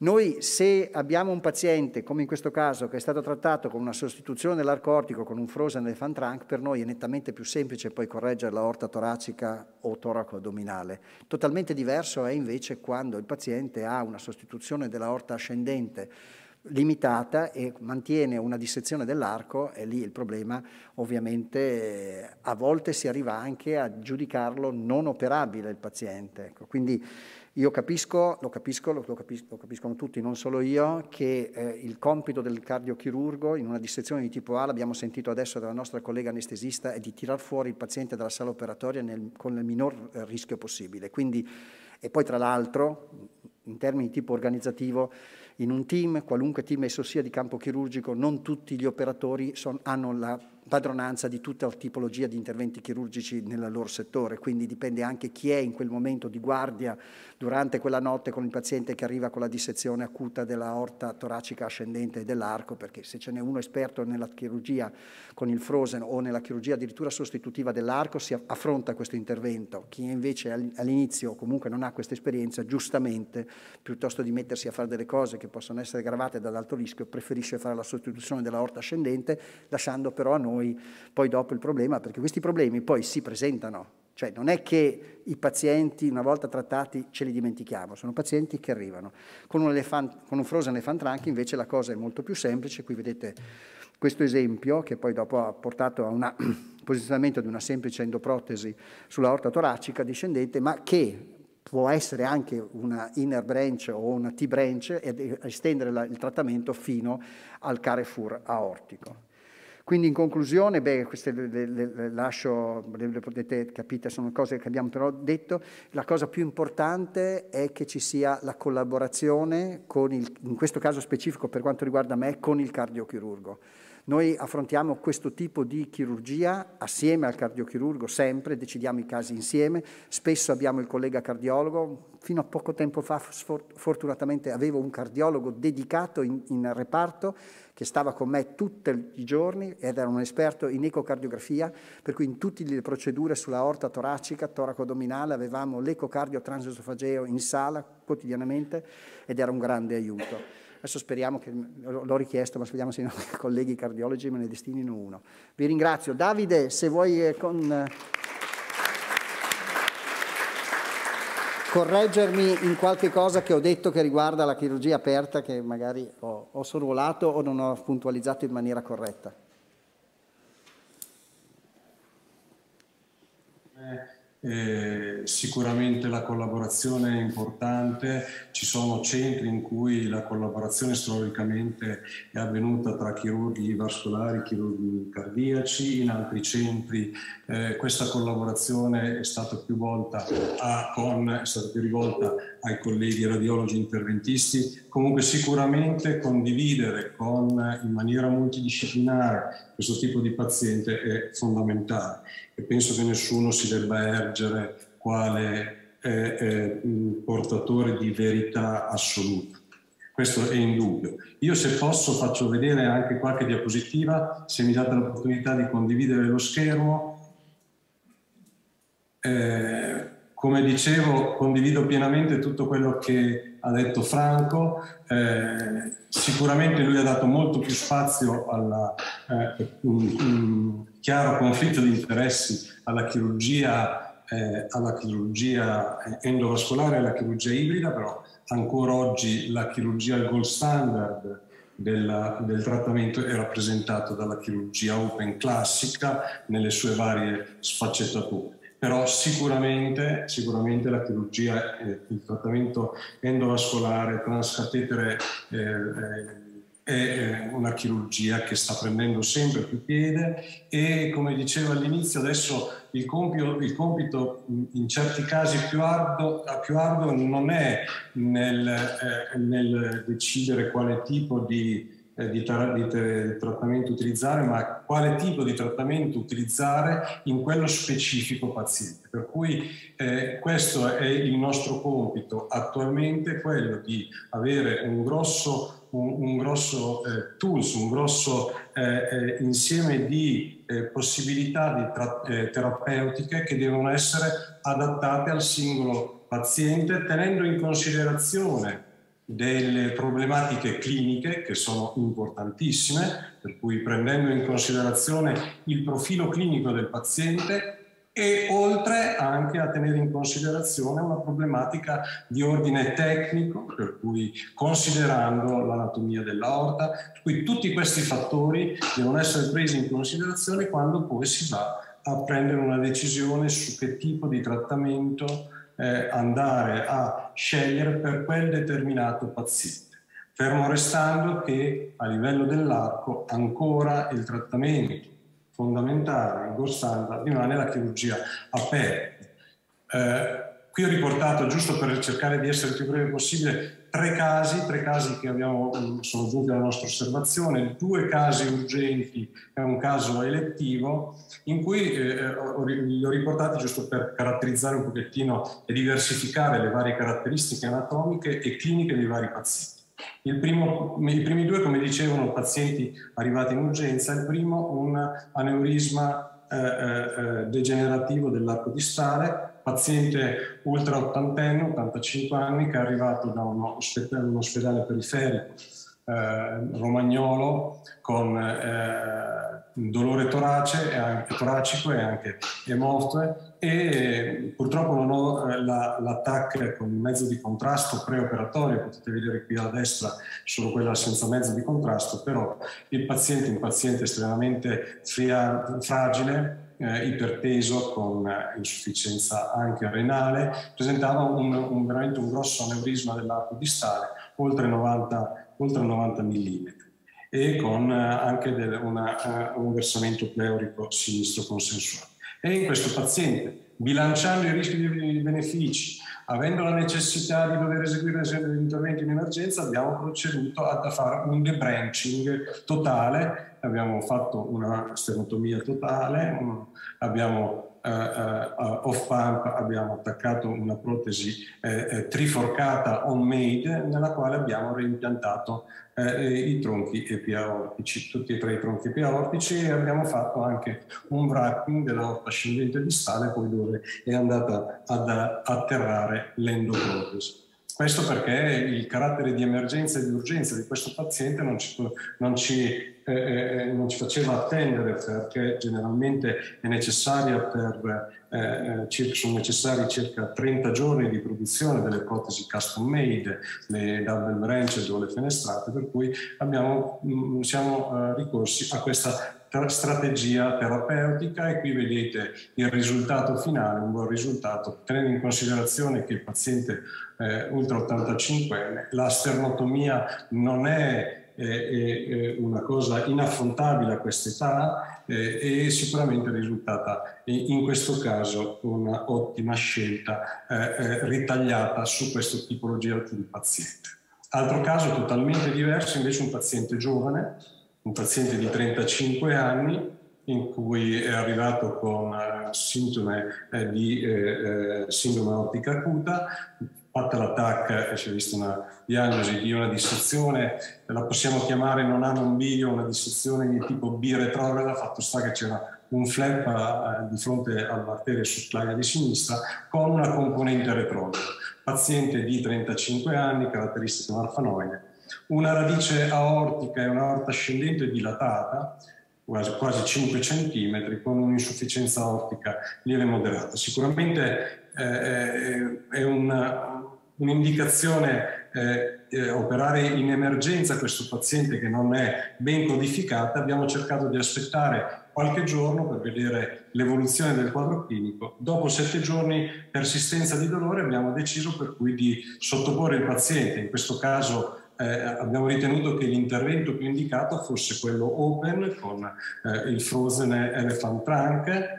Noi se abbiamo un paziente, come in questo caso, che è stato trattato con una sostituzione dell'arco ortico con un frozen del Fantrank, per noi è nettamente più semplice poi correggere l'aorta toracica o toraco-addominale. Totalmente diverso è invece quando il paziente ha una sostituzione dell'aorta ascendente limitata e mantiene una dissezione dell'arco e lì il problema ovviamente a volte si arriva anche a giudicarlo non operabile il paziente. Ecco. quindi io capisco, lo capisco, lo, capis- lo capiscono tutti, non solo io, che eh, il compito del cardiochirurgo in una dissezione di tipo A, l'abbiamo sentito adesso dalla nostra collega anestesista, è di tirar fuori il paziente dalla sala operatoria nel, con il minor eh, rischio possibile. Quindi, e poi tra l'altro, in termini di tipo organizzativo, in un team, qualunque team esso sia di campo chirurgico, non tutti gli operatori son, hanno la padronanza di tutta la tipologia di interventi chirurgici nel loro settore, quindi dipende anche chi è in quel momento di guardia durante quella notte con il paziente che arriva con la dissezione acuta della orta toracica ascendente e dell'arco, perché se ce n'è uno esperto nella chirurgia con il frozen o nella chirurgia addirittura sostitutiva dell'arco si affronta questo intervento. Chi invece all'inizio comunque non ha questa esperienza, giustamente, piuttosto di mettersi a fare delle cose che possono essere gravate dall'alto rischio, preferisce fare la sostituzione dell'aorta ascendente, lasciando però a noi poi dopo il problema, perché questi problemi poi si presentano cioè non è che i pazienti, una volta trattati, ce li dimentichiamo, sono pazienti che arrivano. Con un, elefant, con un frozen elephant trunk invece la cosa è molto più semplice, qui vedete questo esempio che poi dopo ha portato a un posizionamento di una semplice endoprotesi sulla orta toracica discendente, ma che può essere anche una inner branch o una T-branch e estendere il trattamento fino al carrefour aortico. Quindi in conclusione, beh, queste le, le, le lascio, le, potete capire, sono cose che abbiamo però detto, la cosa più importante è che ci sia la collaborazione, il, in questo caso specifico per quanto riguarda me, con il cardiochirurgo noi affrontiamo questo tipo di chirurgia assieme al cardiochirurgo, sempre, decidiamo i casi insieme, spesso abbiamo il collega cardiologo, fino a poco tempo fa fortunatamente avevo un cardiologo dedicato in, in reparto che stava con me tutti i giorni ed era un esperto in ecocardiografia, per cui in tutte le procedure sulla orta toracica, toracodominale, avevamo l'ecocardio transesofageo in sala quotidianamente ed era un grande aiuto. Adesso speriamo che, l'ho richiesto, ma speriamo se i nostri colleghi cardiologi me ne destinino uno. Vi ringrazio. Davide, se vuoi eh, con... correggermi in qualche cosa che ho detto che riguarda la chirurgia aperta che magari ho, ho sorvolato o non ho puntualizzato in maniera corretta. Eh, sicuramente la collaborazione è importante, ci sono centri in cui la collaborazione storicamente è avvenuta tra chirurghi vascolari, chirurghi cardiaci, in altri centri eh, questa collaborazione è stata più volta a, con, è stata più rivolta ai colleghi radiologi interventisti, comunque sicuramente condividere con, in maniera multidisciplinare questo tipo di paziente è fondamentale e penso che nessuno si debba ergere quale è, eh, è, eh, portatore di verità assoluta. Questo è in dubbio. Io se posso faccio vedere anche qualche diapositiva, se mi date l'opportunità di condividere lo schermo. Eh, come dicevo, condivido pienamente tutto quello che ha detto Franco. Eh, sicuramente lui ha dato molto più spazio al eh, chiaro conflitto di interessi alla chirurgia, eh, alla chirurgia endovascolare e alla chirurgia ibrida, però ancora oggi la chirurgia il gold standard del, del, trattamento è rappresentato dalla chirurgia open classica nelle sue varie sfaccettature però sicuramente, sicuramente la chirurgia, eh, il trattamento endovascolare transcatetere eh, eh è eh, una chirurgia che sta prendendo sempre più piede e come dicevo all'inizio adesso il compito, il compito in certi casi più arduo, più arduo non è nel, eh, nel, decidere quale tipo di eh, di, tra- di, te- trattamento utilizzare, ma quale tipo di trattamento utilizzare in quello specifico paziente. Per cui eh, questo è il nostro compito attualmente, quello di avere un grosso, un, un grosso eh, tools, un grosso eh, eh insieme di eh, possibilità di tra- terapeutiche che devono essere adattate al singolo paziente tenendo in considerazione delle problematiche cliniche che sono importantissime, per cui prendendo in considerazione il profilo clinico del paziente e oltre anche a tenere in considerazione una problematica di ordine tecnico, per cui considerando l'anatomia dell'aorta, per cui tutti questi fattori devono essere presi in considerazione quando poi si va a prendere una decisione su che tipo di trattamento eh, andare a scegliere per quel determinato paziente. Fermo restando che a livello dell'arco ancora il trattamento fondamentale in Gorsanda rimane la chirurgia aperta. Eh, qui ho riportato, giusto per cercare di essere il più breve possibile, tre casi, tre casi che abbiamo, sono giunti alla nostra osservazione, due casi urgenti e un caso elettivo, in cui eh, li ho riportati giusto per caratterizzare un pochettino e diversificare le varie caratteristiche anatomiche e cliniche dei vari pazienti. Primo, I primi due, come dicevano, pazienti arrivati in urgenza, il primo un aneurisma eh, eh, eh degenerativo dell'arco distale paziente ultra ottantenne, 85 anni, che è arrivato da un ospedale, un ospedale periferico eh, romagnolo con eh, dolore torace, e anche, toracico e anche emorte e purtroppo non ho eh, la, l'attack con mezzo di contrasto preoperatorio, potete vedere qui alla destra solo quella senza mezzo di contrasto, però il paziente è un paziente estremamente fria, fragile, eh, iperteso con eh, insufficienza anche renale, presentava un, un, veramente un grosso aneurisma dell'arco distale, oltre 90, oltre 90 mm e con eh, anche del, una, eh, un versamento pleurico sinistro consensuale. E in questo paziente, bilanciando i rischi e i benefici, Avendo la necessità di dover eseguire gli interventi in emergenza, abbiamo proceduto a fare un debranching totale, abbiamo fatto una stenotomia totale, abbiamo eh, eh, off-pump, abbiamo attaccato una protesi eh, eh triforcata on-made nella quale abbiamo reimpiantato eh, eh, i tronchi epiaortici, tutti e tre i tronchi epiaortici e abbiamo fatto anche un wrapping dell'aorta ascendente distale poi dove è andata ad atterrare l'endoprotesi. Questo perché il carattere di emergenza e di urgenza di questo paziente non ci, non ci, eh, eh, non ci faceva attendere perché generalmente per, eh, eh, circa, sono necessari circa 30 giorni di produzione delle protesi custom made, le double branches o le fenestrate, per cui abbiamo, mm, siamo eh, ricorsi a questa strategia terapeutica e qui vedete il risultato finale, un buon risultato, tenendo in considerazione che il paziente eh, ultra 85enne, la sternotomia non è è, una cosa inaffrontabile a quest'età eh, e sicuramente è risultata in questo caso un'ottima scelta eh, eh, ritagliata su questo tipologia di paziente. Altro caso totalmente diverso invece un paziente giovane un paziente di 35 anni in cui è arrivato con eh, sintomi eh, di eh, sindrome ottica acuta, fatta l'attacca, si è vista una diagnosi di una dissezione, la possiamo chiamare non ha anombilio, una dissezione di tipo B retrograda, fatto sta che c'era un flap di fronte all'arteria succlaria di sinistra con una componente retrograda. Paziente di 35 anni, caratteristiche morfanoide, una radice aortica e un'aorta ascendente dilatata, quasi 5 cm, con un'insufficienza aortica lieve moderata. Sicuramente eh, eh, è una, un'indicazione eh, eh, operare in emergenza questo paziente che non è ben codificata, abbiamo cercato di aspettare qualche giorno per vedere l'evoluzione del quadro clinico. Dopo sette giorni persistenza di dolore abbiamo deciso per cui di sottoporre il paziente, in questo caso eh, abbiamo ritenuto che l'intervento più indicato fosse quello open con eh, il frozen elephant trunk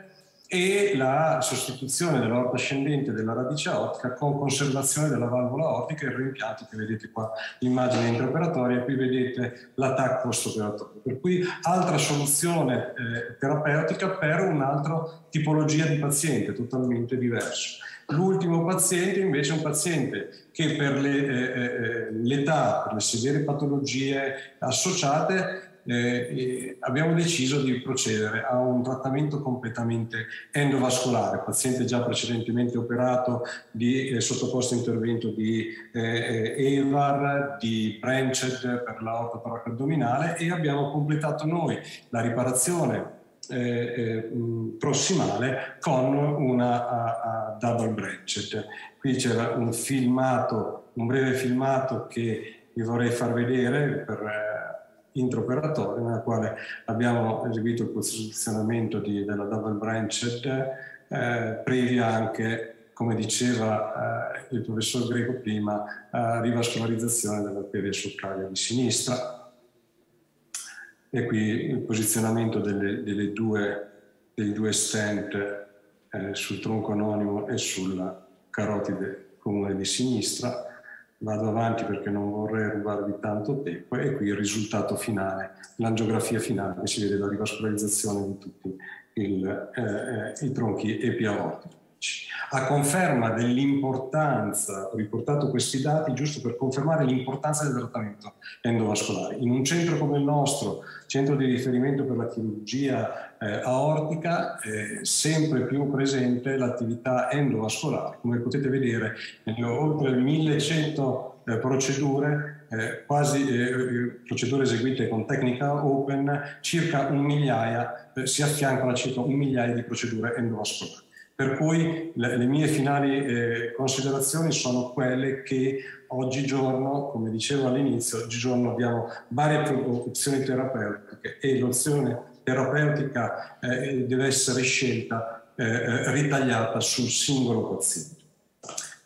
e la sostituzione dell'orta scendente della radice ottica con conservazione della valvola ottica e il rimpianto che vedete qua l'immagine interoperatoria e qui vedete l'attacco postoperatorio per cui altra soluzione eh, terapeutica per un'altra tipologia di paziente totalmente diverso L'ultimo paziente invece è un paziente che per le, eh, eh, eh l'età, per le severe patologie associate, eh, eh, abbiamo deciso di procedere a un trattamento completamente endovascolare, paziente già precedentemente operato, di, eh, sottoposto a intervento di eh, EVAR, di Brenched per la l'aorta paracardominale e abbiamo completato noi la riparazione eh, eh prossimale con una a, a double branched. Qui c'era un filmato, un breve filmato che vi vorrei far vedere per eh, interoperatorio, nella quale abbiamo eseguito il posizionamento di, della double branched, eh, previa anche come diceva eh, il professor Greco prima, eh, rivascolarizzazione della dell'arteria socrania di sinistra e qui il posizionamento delle, delle due, dei due stent eh, sul tronco anonimo e sulla carotide comune di sinistra. Vado avanti perché non vorrei rubarvi tanto tempo e qui il risultato finale, l'angiografia finale che si vede la rivascolarizzazione di tutti il, eh, eh i tronchi epiaortici. A conferma dell'importanza, ho riportato questi dati giusto per confermare l'importanza del trattamento endovascolare. In un centro come il nostro, centro di riferimento per la chirurgia eh, aortica, è sempre più presente l'attività endovascolare. Come potete vedere, oltre 1100 eh, procedure eh, quasi eh, eh, procedure eseguite con tecnica open, circa un migliaia, eh, si affiancano a circa un migliaia di procedure endovascolari. Per cui le, le mie finali eh, considerazioni sono quelle che oggigiorno, come dicevo all'inizio, oggigiorno abbiamo varie opzioni terapeutiche e l'opzione terapeutica eh, deve essere scelta, eh, eh ritagliata sul singolo paziente.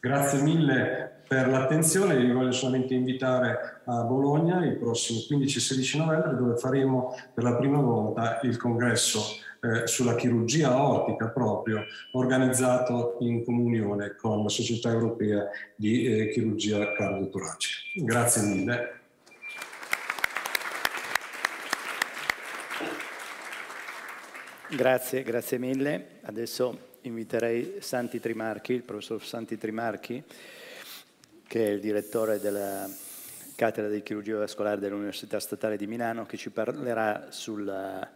Grazie mille per l'attenzione, vi voglio solamente invitare a Bologna il prossimo 15-16 novembre dove faremo per la prima volta il congresso eh, sulla chirurgia ottica proprio, organizzato in comunione con la Società Europea di eh, Chirurgia Cardiotoracica. Grazie mille. Grazie, grazie mille. Adesso inviterei Santi Trimarchi, il professor Santi Trimarchi, che è il direttore della cattedra di chirurgia vascolare dell'Università Statale di Milano, che ci parlerà sulla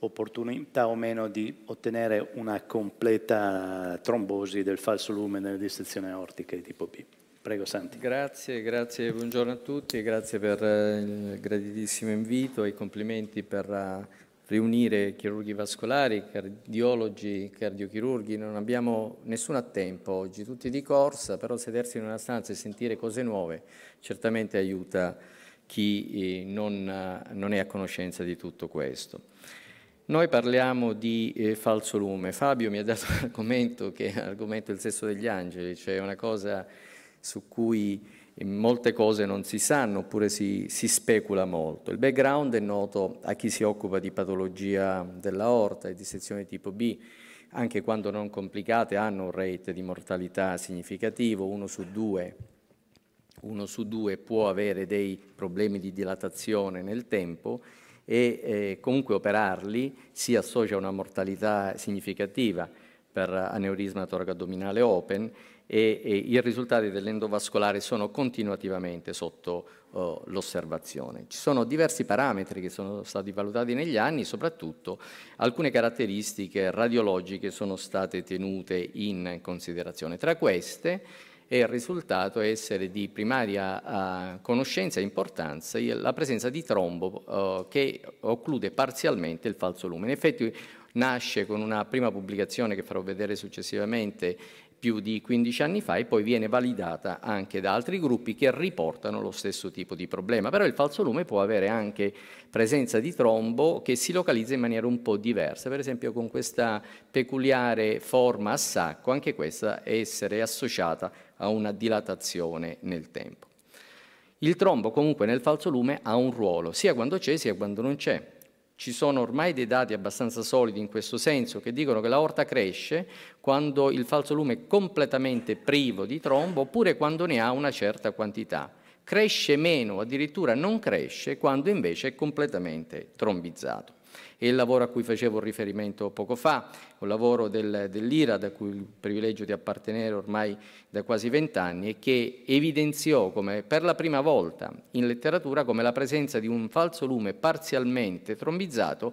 opportunità o meno di ottenere una completa trombosi del falso lume nelle distruzioni aortiche di tipo B. Prego Santi. Grazie, grazie, buongiorno a tutti, grazie per eh, il graditissimo invito e i complimenti per eh, riunire chirurghi vascolari, cardiologi, cardiochirurghi, non abbiamo nessuno a tempo oggi, tutti di corsa, però sedersi in una stanza e sentire cose nuove certamente aiuta chi eh, non, non è a conoscenza di tutto questo. Noi parliamo di eh, falso lume. Fabio mi ha dato un argomento che è l'argomento del sesso degli angeli, cioè una cosa su cui molte cose non si sanno oppure si, si specula molto. Il background è noto a chi si occupa di patologia dell'aorta e di sezione tipo B, anche quando non complicate hanno un rate di mortalità significativo, uno su due uno su due può avere dei problemi di dilatazione nel tempo e eh, comunque operarli si associa a una mortalità significativa per aneurisma toracoaddominale open e, e, i risultati dell'endovascolare sono continuativamente sotto uh, l'osservazione. Ci sono diversi parametri che sono stati valutati negli anni, soprattutto alcune caratteristiche radiologiche sono state tenute in considerazione. Tra queste e il risultato è essere di primaria eh, conoscenza e importanza la presenza di trombo eh, che occlude parzialmente il falso lume. In effetti nasce con una prima pubblicazione che farò vedere successivamente più di 15 anni fa e poi viene validata anche da altri gruppi che riportano lo stesso tipo di problema. Però il falso lume può avere anche presenza di trombo che si localizza in maniera un po' diversa, per esempio con questa peculiare forma a sacco, anche questa essere associata a una dilatazione nel tempo. Il trombo comunque nel falso lume ha un ruolo, sia quando c'è sia quando non c'è. Ci sono ormai dei dati abbastanza solidi in questo senso che dicono che l'aorta cresce quando il falso lume è completamente privo di trombo oppure quando ne ha una certa quantità. Cresce meno, addirittura non cresce, quando invece è completamente trombizzato e il lavoro a cui facevo riferimento poco fa, un lavoro del, dell'IRA da cui ho il privilegio di appartenere ormai da quasi vent'anni e che evidenziò come per la prima volta in letteratura come la presenza di un falso lume parzialmente trombizzato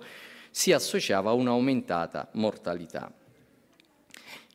si associava a un'aumentata mortalità.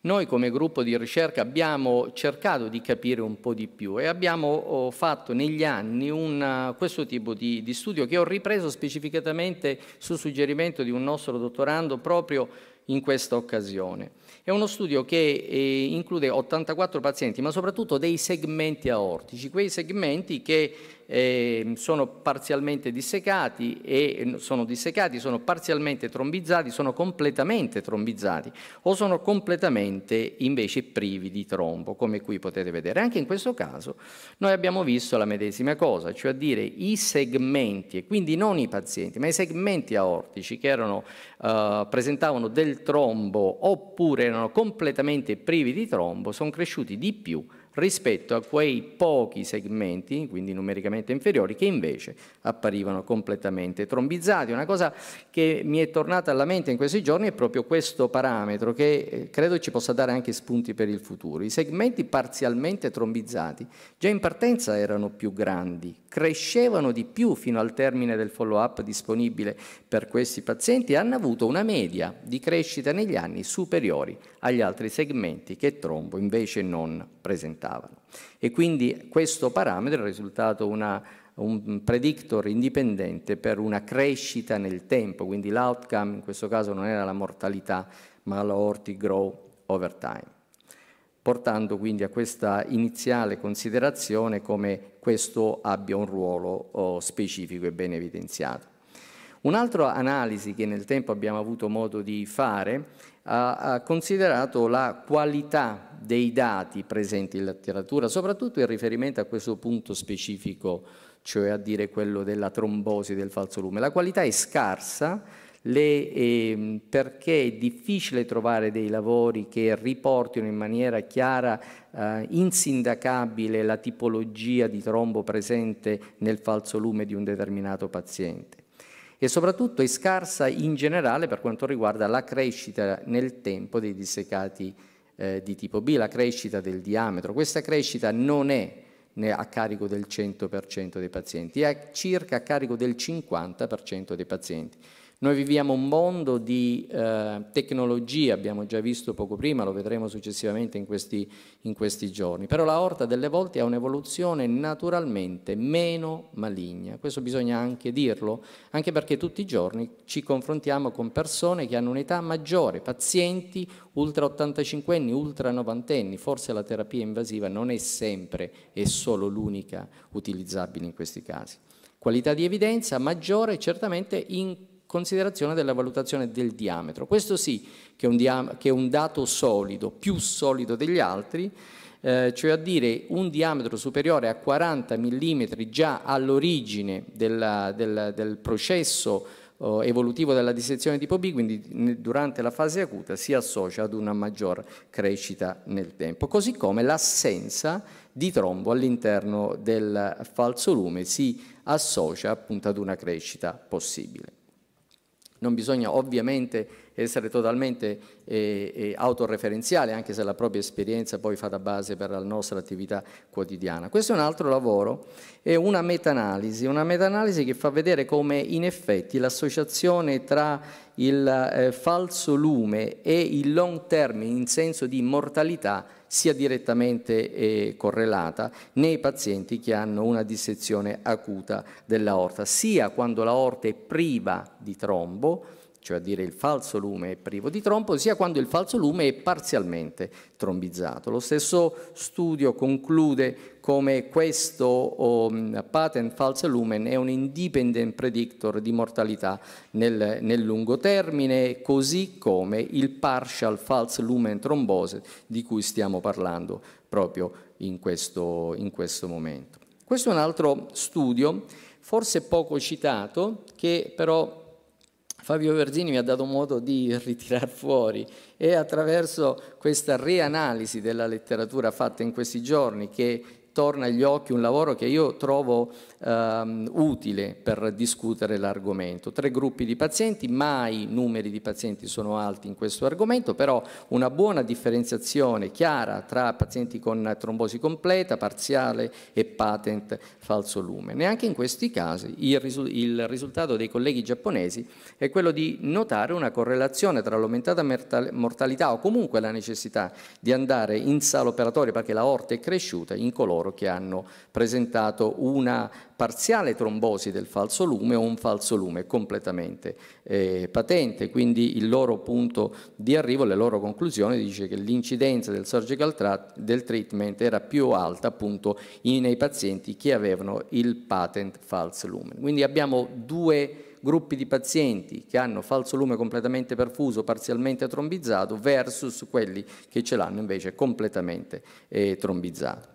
Noi come gruppo di ricerca abbiamo cercato di capire un po' di più e abbiamo oh, fatto negli anni una, questo tipo di, di studio che ho ripreso specificatamente su suggerimento di un nostro dottorando proprio in questa occasione. È uno studio che eh, include 84 pazienti, ma soprattutto dei segmenti aortici, quei segmenti che eh, sono parzialmente dissecati e sono dissecati, sono parzialmente trombizzati, sono completamente trombizzati o sono completamente invece privi di trombo, come qui potete vedere. Anche in questo caso noi abbiamo visto la medesima cosa, cioè a dire i segmenti, e quindi non i pazienti, ma i segmenti aortici che erano, eh, presentavano del trombo oppure erano completamente privi di trombo, sono cresciuti di più rispetto a quei pochi segmenti, quindi numericamente inferiori, che invece apparivano completamente trombizzati. Una cosa che mi è tornata alla mente in questi giorni è proprio questo parametro che eh, credo ci possa dare anche spunti per il futuro. I segmenti parzialmente trombizzati già in partenza erano più grandi, crescevano di più fino al termine del follow-up disponibile per questi pazienti e hanno avuto una media di crescita negli anni superiori agli altri segmenti che trombo invece non presentava presentavano. E quindi questo parametro è risultato una, un predictor indipendente per una crescita nel tempo, quindi l'outcome in questo caso non era la mortalità, ma la horti grow over time portando quindi a questa iniziale considerazione come questo abbia un ruolo oh, specifico e ben evidenziato. Un'altra analisi che nel tempo abbiamo avuto modo di fare ha, considerato la qualità dei dati presenti in letteratura, soprattutto in riferimento a questo punto specifico, cioè a dire quello della trombosi del falso lume. La qualità è scarsa le, eh, perché è difficile trovare dei lavori che riportino in maniera chiara, eh, insindacabile, la tipologia di trombo presente nel falso lume di un determinato paziente e soprattutto è scarsa in generale per quanto riguarda la crescita nel tempo dei dissecati eh, di tipo B, la crescita del diametro. Questa crescita non è a carico del 100% dei pazienti, è circa a carico del 50% dei pazienti. Noi viviamo un mondo di eh, tecnologia, abbiamo già visto poco prima, lo vedremo successivamente in questi, in questi giorni, però la horta delle volte ha un'evoluzione naturalmente meno maligna, questo bisogna anche dirlo, anche perché tutti i giorni ci confrontiamo con persone che hanno un'età maggiore, pazienti ultra 85 anni, ultra 90 anni, forse la terapia invasiva non è sempre e solo l'unica utilizzabile in questi casi. Qualità di evidenza maggiore certamente in considerazione della valutazione del diametro. Questo sì che è un, che è un dato solido, più solido degli altri, eh, cioè a dire un diametro superiore a 40 mm già all'origine del, del, processo eh, evolutivo della dissezione tipo B, quindi durante la fase acuta si associa ad una maggior crescita nel tempo, così come l'assenza di trombo all'interno del falso lume si associa appunto ad una crescita possibile. Non bisogna ovviamente essere totalmente eh, eh, autoreferenziale, anche se la propria esperienza poi fa da base per la nostra attività quotidiana. Questo è un altro lavoro, è una meta-analisi, una meta-analisi che fa vedere come in effetti l'associazione tra il eh, falso lume e il long term in senso di mortalità sia direttamente eh, correlata nei pazienti che hanno una dissezione acuta dell'aorta, sia quando l'aorta è priva di trombo, cioè a dire il falso lume è privo di trombo, sia quando il falso lume è parzialmente trombizzato. Lo stesso studio conclude come questo oh, patent false lumen è un independent predictor di mortalità nel, nel, lungo termine, così come il partial false lumen trombose di cui stiamo parlando proprio in questo, in questo momento. Questo è un altro studio, forse poco citato, che però Fabio Verdini mi ha dato modo di ritirare fuori e attraverso questa rianalisi della letteratura fatta in questi giorni che torna agli occhi un lavoro che io trovo ehm, utile per discutere l'argomento. Tre gruppi di pazienti, mai i numeri di pazienti sono alti in questo argomento, però una buona differenziazione chiara tra pazienti con trombosi completa, parziale e patent falso lume. Neanche in questi casi il, risu il risultato dei colleghi giapponesi è quello di notare una correlazione tra l'aumentata mortalità o comunque la necessità di andare in sala operatoria perché la orte è cresciuta in coloro coloro che hanno presentato una parziale trombosi del falso lume o un falso lume completamente eh, patente, quindi il loro punto di arrivo, la loro conclusione dice che l'incidenza del surgical del treatment era più alta appunto in, nei pazienti che avevano il patent false lumen. Quindi abbiamo due gruppi di pazienti che hanno falso lume completamente perfuso, parzialmente trombizzato, versus quelli che ce l'hanno invece completamente eh, trombizzato.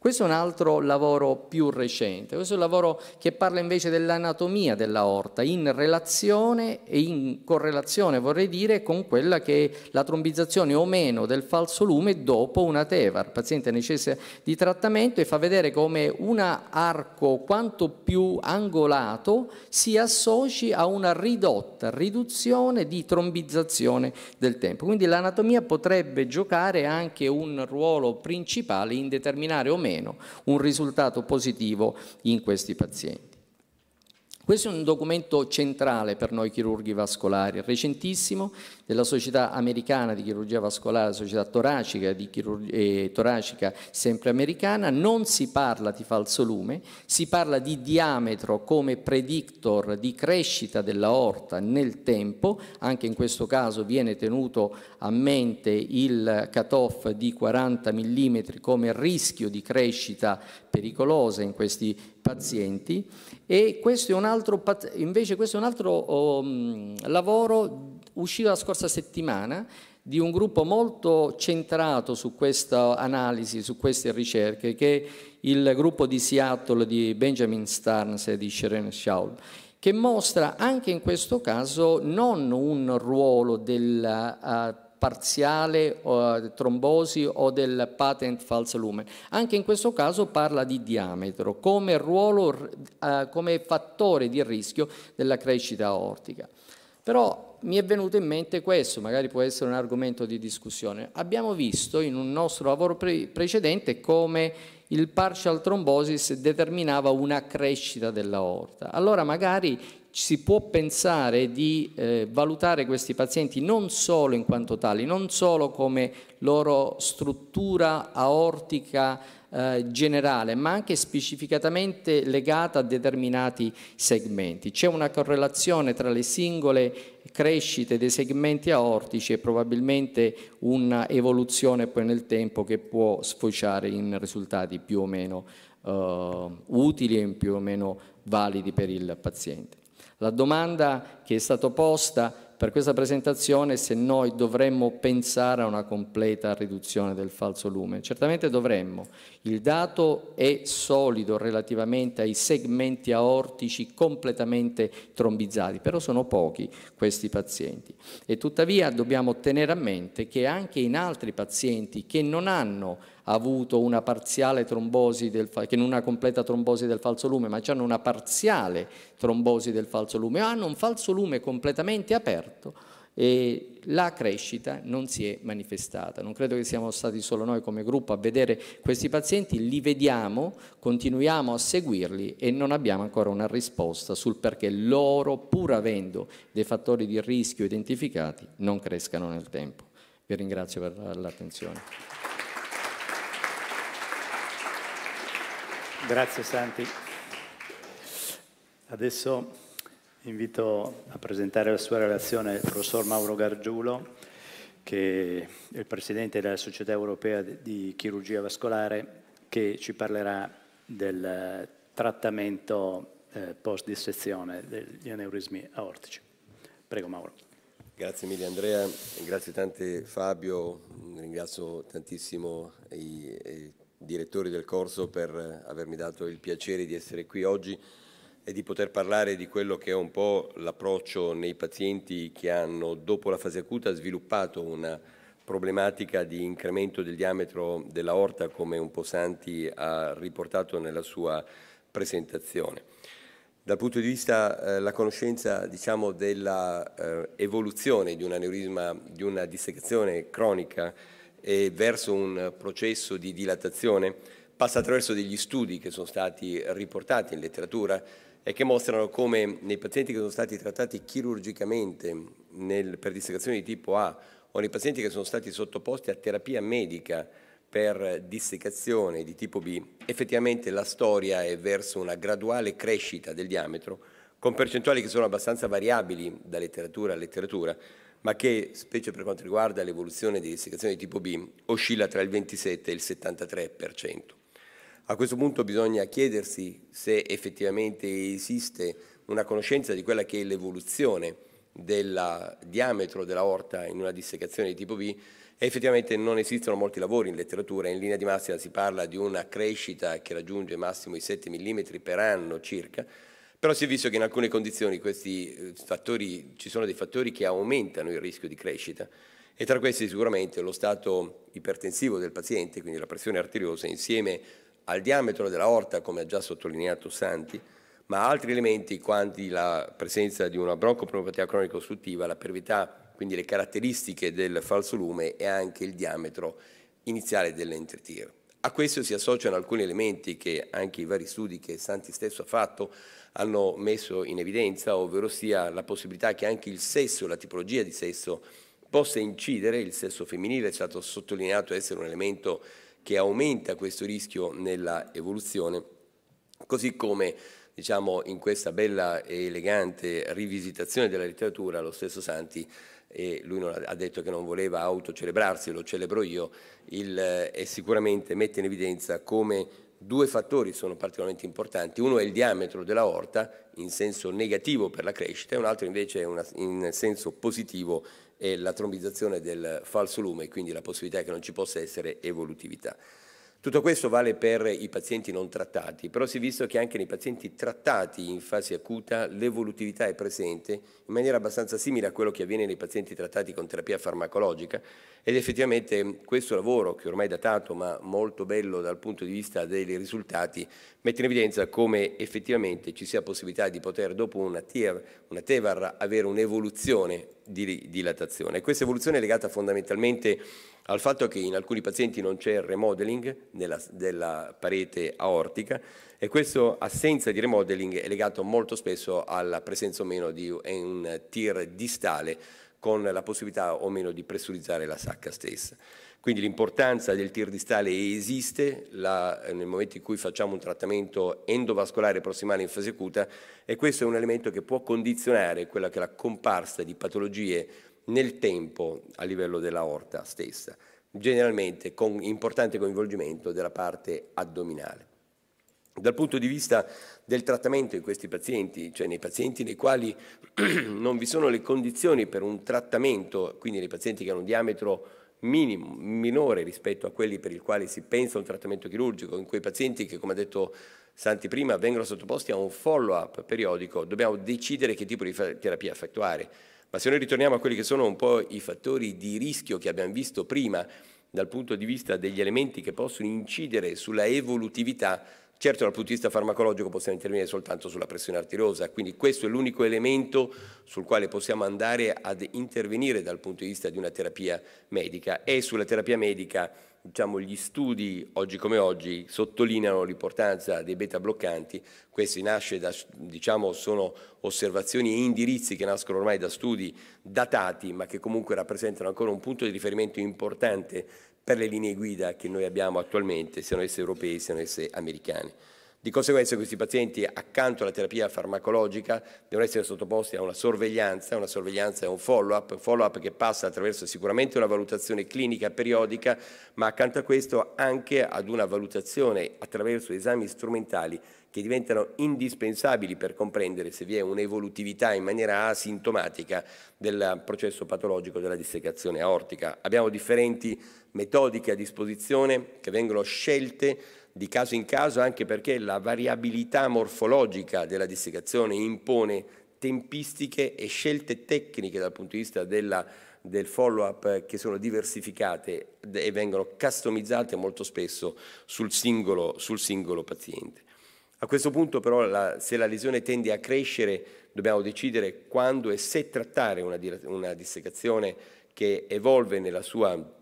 Questo è un altro lavoro più recente, questo è un lavoro che parla invece dell'anatomia dell'aorta in relazione e in correlazione, vorrei dire, con quella che è la trombizzazione o meno del falso lume dopo una TEVAR. Il paziente necessita di trattamento e fa vedere come un arco quanto più angolato si associ a una ridotta riduzione di trombizzazione del tempo. Quindi l'anatomia potrebbe giocare anche un ruolo principale in determinare o meno meno un risultato positivo in questi pazienti. Questo è un documento centrale per noi chirurghi vascolari, recentissimo, della Società Americana di Chirurgia Vascolare, Società Toracica, eh, toracica sempre americana, non si parla di falso lume, si parla di diametro come predictor di crescita dell'aorta nel tempo, anche in questo caso viene tenuto a mente il cutoff di 40 mm come rischio di crescita pericolosa in questi pazienti e questo è un altro, invece questo è un altro um, lavoro uscito la scorsa settimana di un gruppo molto centrato su questa analisi, su queste ricerche, che è il gruppo di Seattle di Benjamin Starnes e di Sharon Shaul, che mostra anche in questo caso non un ruolo della uh, parziale o trombosi o del patent false lumen. Anche in questo caso parla di diametro come, ruolo, eh, come fattore di rischio della crescita aortica. Però mi è venuto in mente questo, magari può essere un argomento di discussione. Abbiamo visto in un nostro lavoro pre precedente come il partial trombosis determinava una crescita dell'aorta. Allora magari si può pensare di eh, valutare questi pazienti non solo in quanto tali, non solo come loro struttura aortica eh, generale, ma anche specificatamente legata a determinati segmenti. C'è una correlazione tra le singole crescite dei segmenti aortici e probabilmente un'evoluzione poi nel tempo che può sfociare in risultati più o meno eh, utili e più o meno validi per il paziente. La domanda che è stata posta per questa presentazione è se noi dovremmo pensare a una completa riduzione del falso lume. Certamente dovremmo. Il dato è solido relativamente ai segmenti aortici completamente trombizzati, però sono pochi questi pazienti. E tuttavia dobbiamo tenere a mente che anche in altri pazienti che non hanno avuto una parziale trombosi, del, che non una completa trombosi del falso lume, ma hanno una parziale trombosi del falso lume, hanno un falso lume completamente aperto e la crescita non si è manifestata. Non credo che siamo stati solo noi come gruppo a vedere questi pazienti, li vediamo, continuiamo a seguirli e non abbiamo ancora una risposta sul perché loro, pur avendo dei fattori di rischio identificati, non crescano nel tempo. Vi ringrazio per l'attenzione. Grazie Santi. Adesso invito a presentare la sua relazione il professor Mauro Gargiulo, che è il presidente della Società Europea di Chirurgia Vascolare, che ci parlerà del trattamento eh, post-dissezione degli aneurismi aortici. Prego Mauro. Grazie mille Andrea, grazie tante Fabio, ringrazio tantissimo i, i direttori del corso per eh, avermi dato il piacere di essere qui oggi e di poter parlare di quello che è un po' l'approccio nei pazienti che hanno, dopo la fase acuta, sviluppato una problematica di incremento del diametro dell'aorta, come un po' Santi ha riportato nella sua presentazione. Dal punto di vista eh, conoscenza diciamo, dell'evoluzione eh, di un aneurisma, di una dissecazione cronica, eh, verso un processo di dilatazione passa attraverso degli studi che sono stati riportati in letteratura e che mostrano come nei pazienti che sono stati trattati chirurgicamente nel, per dissecazione di tipo A o nei pazienti che sono stati sottoposti a terapia medica per dissecazione di tipo B, effettivamente la storia è verso una graduale crescita del diametro, con percentuali che sono abbastanza variabili da letteratura a letteratura, ma che, specie per quanto riguarda l'evoluzione di dissecazione di tipo B, oscilla tra il 27 e il 73%. A questo punto bisogna chiedersi se effettivamente esiste una conoscenza di quella che è l'evoluzione del diametro della dell'aorta in una dissecazione di tipo B e effettivamente non esistono molti lavori in letteratura, in linea di massima si parla di una crescita che raggiunge massimo i 7 mm per anno circa, però si è visto che in alcune condizioni eh, fattori, ci sono dei fattori che aumentano il rischio di crescita e tra questi sicuramente lo stato ipertensivo del paziente, quindi la pressione arteriosa, insieme al diametro della orta, come ha già sottolineato Santi, ma altri elementi quanti la presenza di una broncopneumopatia cronica ostruttiva, la pervità, quindi le caratteristiche del falso lume e anche il diametro iniziale dell'entritir. A questo si associano alcuni elementi che anche i vari studi che Santi stesso ha fatto hanno messo in evidenza, ovvero sia la possibilità che anche il sesso, la tipologia di sesso possa incidere, il sesso femminile è stato sottolineato essere un elemento che aumenta questo rischio nella evoluzione, così come diciamo, in questa bella e elegante rivisitazione della letteratura lo stesso Santi e lui ha detto che non voleva autocelebrarsi, lo celebro io, il, eh, e sicuramente mette in evidenza come due fattori sono particolarmente importanti. Uno è il diametro della dell'aorta in senso negativo per la crescita e un altro invece una, in senso positivo è la trombizzazione del falso lume, quindi la possibilità che non ci possa essere evolutività. Tutto questo vale per i pazienti non trattati, però si è visto che anche nei pazienti trattati in fase acuta l'evolutività è presente in maniera abbastanza simile a quello che avviene nei pazienti trattati con terapia farmacologica ed effettivamente questo lavoro, che ormai è datato ma molto bello dal punto di vista dei risultati, mette in evidenza come effettivamente ci sia possibilità di poter dopo una, TEVAR avere un'evoluzione di dilatazione. Questa evoluzione è legata fondamentalmente al fatto che in alcuni pazienti non c'è remodeling nella, della parete aortica e questa assenza di remodeling è legata molto spesso alla presenza o meno di un tir distale con la possibilità o meno di pressurizzare la sacca stessa. Quindi l'importanza del tir distale esiste, la, eh, nel momento in cui facciamo un trattamento endovascolare prossimale in fase acuta e questo è un elemento che può condizionare quella che è la comparsa di patologie nel tempo a livello della aorta stessa, generalmente con importante coinvolgimento della parte addominale. Dal punto di vista del trattamento in questi pazienti, cioè nei pazienti nei quali non vi sono le condizioni per un trattamento, quindi nei pazienti che hanno un diametro minimo, minore rispetto a quelli per i quali si pensa a un trattamento chirurgico, in quei pazienti che, come ha detto Santi prima, vengono sottoposti a un follow-up periodico, dobbiamo decidere che tipo di terapia effettuare. Ma se noi ritorniamo a quelli che sono un po' i fattori di rischio che abbiamo visto prima, dal punto di vista degli elementi che possono incidere sulla evolutività Certo dal punto di vista farmacologico possiamo intervenire soltanto sulla pressione arteriosa, quindi questo è l'unico elemento sul quale possiamo andare ad intervenire dal punto di vista di una terapia medica e sulla terapia medica diciamo, gli studi oggi come oggi sottolineano l'importanza dei beta bloccanti, questi da, diciamo, sono osservazioni e indirizzi che nascono ormai da studi datati ma che comunque rappresentano ancora un punto di riferimento importante per le linee guida che noi abbiamo attualmente, siano esse europee, siano esse americane. Di conseguenza questi pazienti accanto alla terapia farmacologica devono essere sottoposti a una sorveglianza, una sorveglianza e un follow-up, follow-up che passa attraverso sicuramente una valutazione clinica periodica, ma accanto a questo anche ad una valutazione attraverso esami strumentali che diventano indispensabili per comprendere se vi è un'evolutività in maniera asintomatica del processo patologico della dissecazione aortica. Abbiamo differenti metodiche a disposizione che vengono scelte di caso in caso anche perché la variabilità morfologica della dissecazione impone tempistiche e scelte tecniche dal punto di vista della, del follow-up che sono diversificate e vengono customizzate molto spesso sul singolo, sul singolo paziente. A questo punto però la, se la lesione tende a crescere dobbiamo decidere quando e se trattare una, una dissecazione che evolve sua,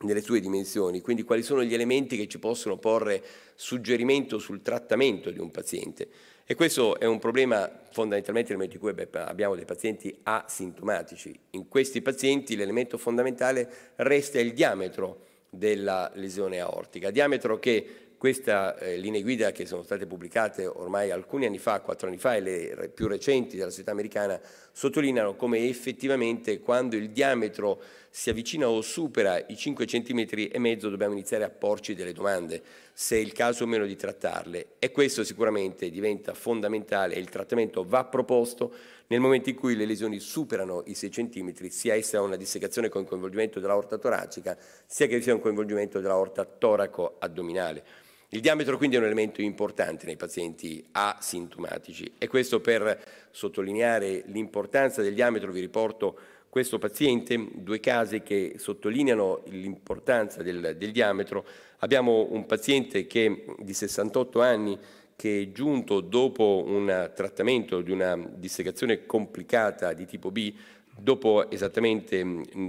nelle sue dimensioni, quindi quali sono gli elementi che ci possono porre suggerimento sul trattamento di un paziente. E questo è un problema fondamentalmente nel momento in cui abbiamo dei pazienti asintomatici. In questi pazienti l'elemento fondamentale resta il diametro della lesione aortica, diametro che queste eh, linee guida che sono state pubblicate ormai alcuni anni fa, quattro anni fa, e le più recenti della società americana, sottolineano come effettivamente quando il diametro si avvicina o supera i 5 cm e mezzo dobbiamo iniziare a porci delle domande, se è il caso o meno di trattarle. E questo sicuramente diventa fondamentale e il trattamento va proposto nel momento in cui le lesioni superano i 6 cm, sia essa una dissecazione con coinvolgimento della dell'aorta toracica, sia che sia un coinvolgimento della dell'aorta toraco-addominale. Il diametro quindi è un elemento importante nei pazienti asintomatici e questo per sottolineare l'importanza del diametro vi riporto questo paziente, due casi che sottolineano l'importanza del, del diametro. Abbiamo un paziente che, di 68 anni che è giunto dopo un trattamento di una dissecazione complicata di tipo B Dopo esattamente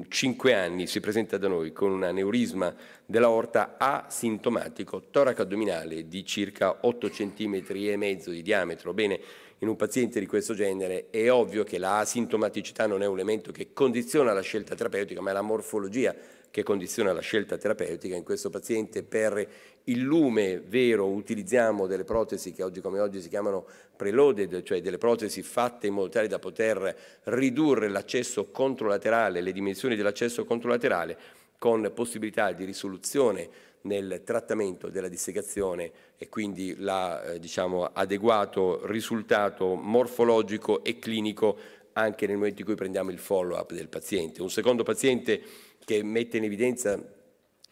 5 mm, anni si presenta da noi con un aneurisma dell'aorta asintomatico, toraco addominale di circa 8 cm e mezzo di diametro. Bene, in un paziente di questo genere è ovvio che la asintomaticità non è un elemento che condiziona la scelta terapeutica, ma è la morfologia che condiziona la scelta terapeutica. In questo paziente per il lume vero utilizziamo delle protesi che oggi come oggi si chiamano preloaded, cioè delle protesi fatte in modo tale da poter ridurre l'accesso controlaterale, le dimensioni dell'accesso controlaterale con possibilità di risoluzione nel trattamento della dissecazione e quindi l'adeguato eh, diciamo, risultato morfologico e clinico anche nel momento in cui prendiamo il follow-up del paziente. Un secondo paziente che mette in evidenza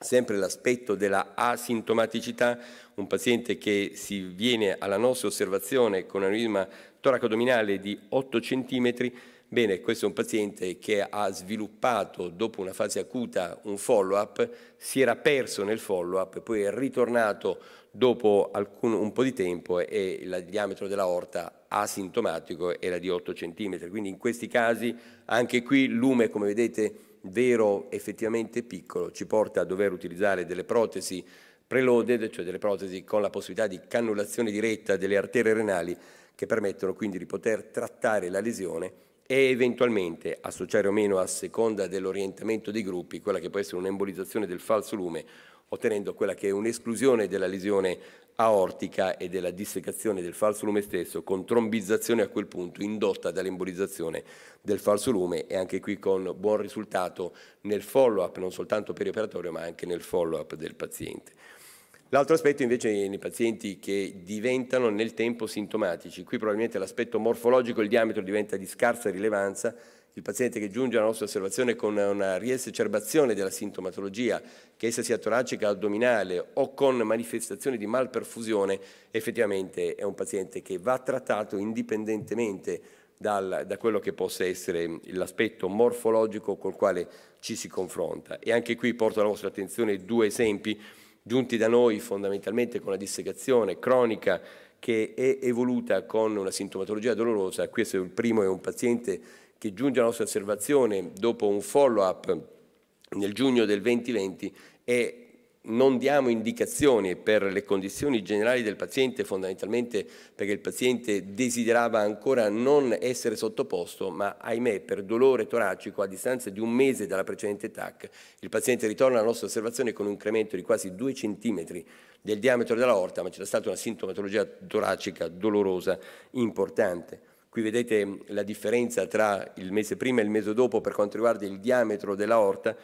sempre l'aspetto della asintomaticità, un paziente che si viene alla nostra osservazione con un aneurisma toracodominale di 8 cm, bene, questo è un paziente che ha sviluppato dopo una fase acuta un follow-up, si era perso nel follow-up, poi è ritornato dopo alcun, un po' di tempo e il diametro dell'aorta asintomatico era di 8 cm, quindi in questi casi anche qui lume, come vedete, vero effettivamente piccolo ci porta a dover utilizzare delle protesi preloaded, cioè delle protesi con la possibilità di cannulazione diretta delle arterie renali che permettono quindi di poter trattare la lesione e eventualmente associare o meno a seconda dell'orientamento dei gruppi quella che può essere un'embolizzazione del falso lume ottenendo quella che è un'esclusione della lesione aortica e della dissecazione del falso lume stesso con trombizzazione a quel punto indotta dall'embolizzazione del falso lume e anche qui con buon risultato nel follow up non soltanto perioperatorio ma anche nel follow up del paziente. L'altro aspetto invece è nei pazienti che diventano nel tempo sintomatici, qui probabilmente l'aspetto morfologico, il diametro diventa di scarsa rilevanza, il paziente che giunge alla nostra osservazione con una riescerbazione della sintomatologia, che essa sia toracica, addominale o con manifestazioni di malperfusione, effettivamente è un paziente che va trattato indipendentemente dal, da quello che possa essere l'aspetto morfologico col quale ci si confronta. E anche qui porto alla vostra attenzione due esempi giunti da noi fondamentalmente con la dissecazione cronica che è evoluta con una sintomatologia dolorosa. Questo è il primo, è un paziente che giunge alla nostra osservazione dopo un follow-up nel giugno del 2020 e non diamo indicazioni per le condizioni generali del paziente, fondamentalmente perché il paziente desiderava ancora non essere sottoposto, ma ahimè per dolore toracico a distanza di un mese dalla precedente TAC, il paziente ritorna alla nostra osservazione con un incremento di quasi 2 cm del diametro dell'aorta, ma c'era stata una sintomatologia toracica dolorosa importante. Qui vedete la differenza tra il mese prima e il mese dopo per quanto riguarda il diametro dell'aorta,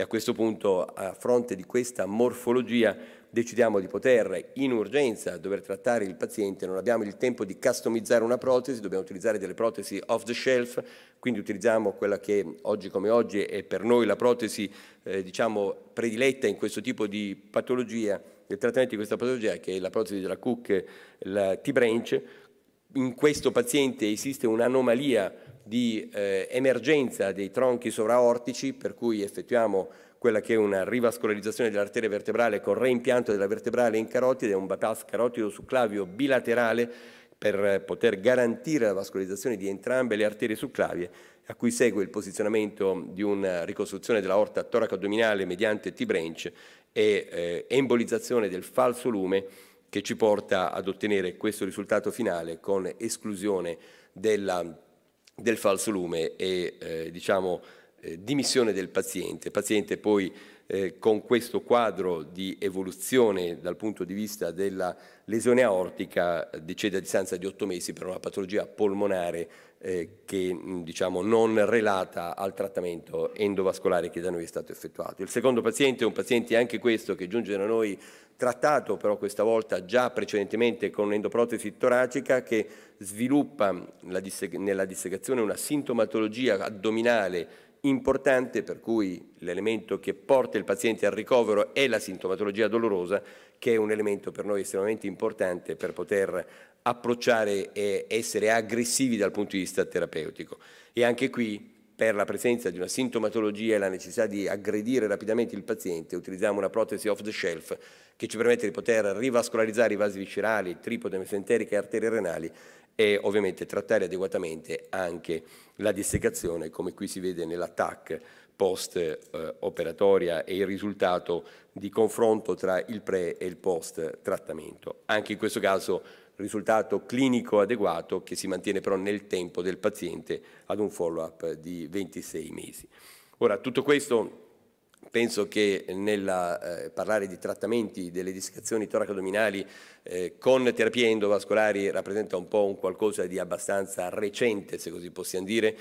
e a questo punto, a fronte di questa morfologia, decidiamo di poter in urgenza dover trattare il paziente, non abbiamo il tempo di customizzare una protesi, dobbiamo utilizzare delle protesi off the shelf, quindi utilizziamo quella che oggi come oggi è per noi la protesi eh, diciamo, prediletta in questo tipo di patologia, nel trattamento di questa patologia che è la protesi della Cook, la T-branch. In questo paziente esiste un'anomalia di eh, emergenza dei tronchi sovraortici, per cui effettuiamo quella che è una rivascolarizzazione dell'arteria vertebrale con reimpianto della vertebrale in carotide, un bypass carotido subclavio bilaterale per poter garantire la vascolarizzazione di entrambe le arterie subclavie, a cui segue il posizionamento di una ricostruzione dell'aorta toraco-addominale mediante T-branch e eh, embolizzazione del falso lume che ci porta ad ottenere questo risultato finale con esclusione della del falso lume e eh, diciamo, eh, dimissione del paziente. Il paziente poi eh, con questo quadro di evoluzione dal punto di vista della lesione aortica decede a distanza di otto mesi per una patologia polmonare eh, che mm, diciamo, non relata al trattamento endovascolare che da noi è stato effettuato. Il secondo paziente è un paziente anche questo che giunge da noi trattato però questa volta già precedentemente con endoprotesi toracica che sviluppa disse nella dissecazione una sintomatologia addominale importante per cui l'elemento che porta il paziente al ricovero è la sintomatologia dolorosa che è un elemento per noi estremamente importante per poter approcciare e essere aggressivi dal punto di vista terapeutico. E anche qui, per la presenza di una sintomatologia e la necessità di aggredire rapidamente il paziente, utilizziamo una protesi off the shelf che ci permette di poter rivascolarizzare i vasi viscerali, tripode, mesenteriche e arterie renali e ovviamente trattare adeguatamente anche la dissecazione, come qui si vede nell'attacco post eh, operatoria e il risultato di confronto tra il pre e il post trattamento. Anche in questo caso risultato clinico adeguato che si mantiene però nel tempo del paziente ad un follow-up di 26 mesi. Ora, tutto questo penso che nel eh, parlare di trattamenti delle dissecazioni toracodominali eh, con terapie endovascolari rappresenta un po' un qualcosa di abbastanza recente, se così possiamo dire,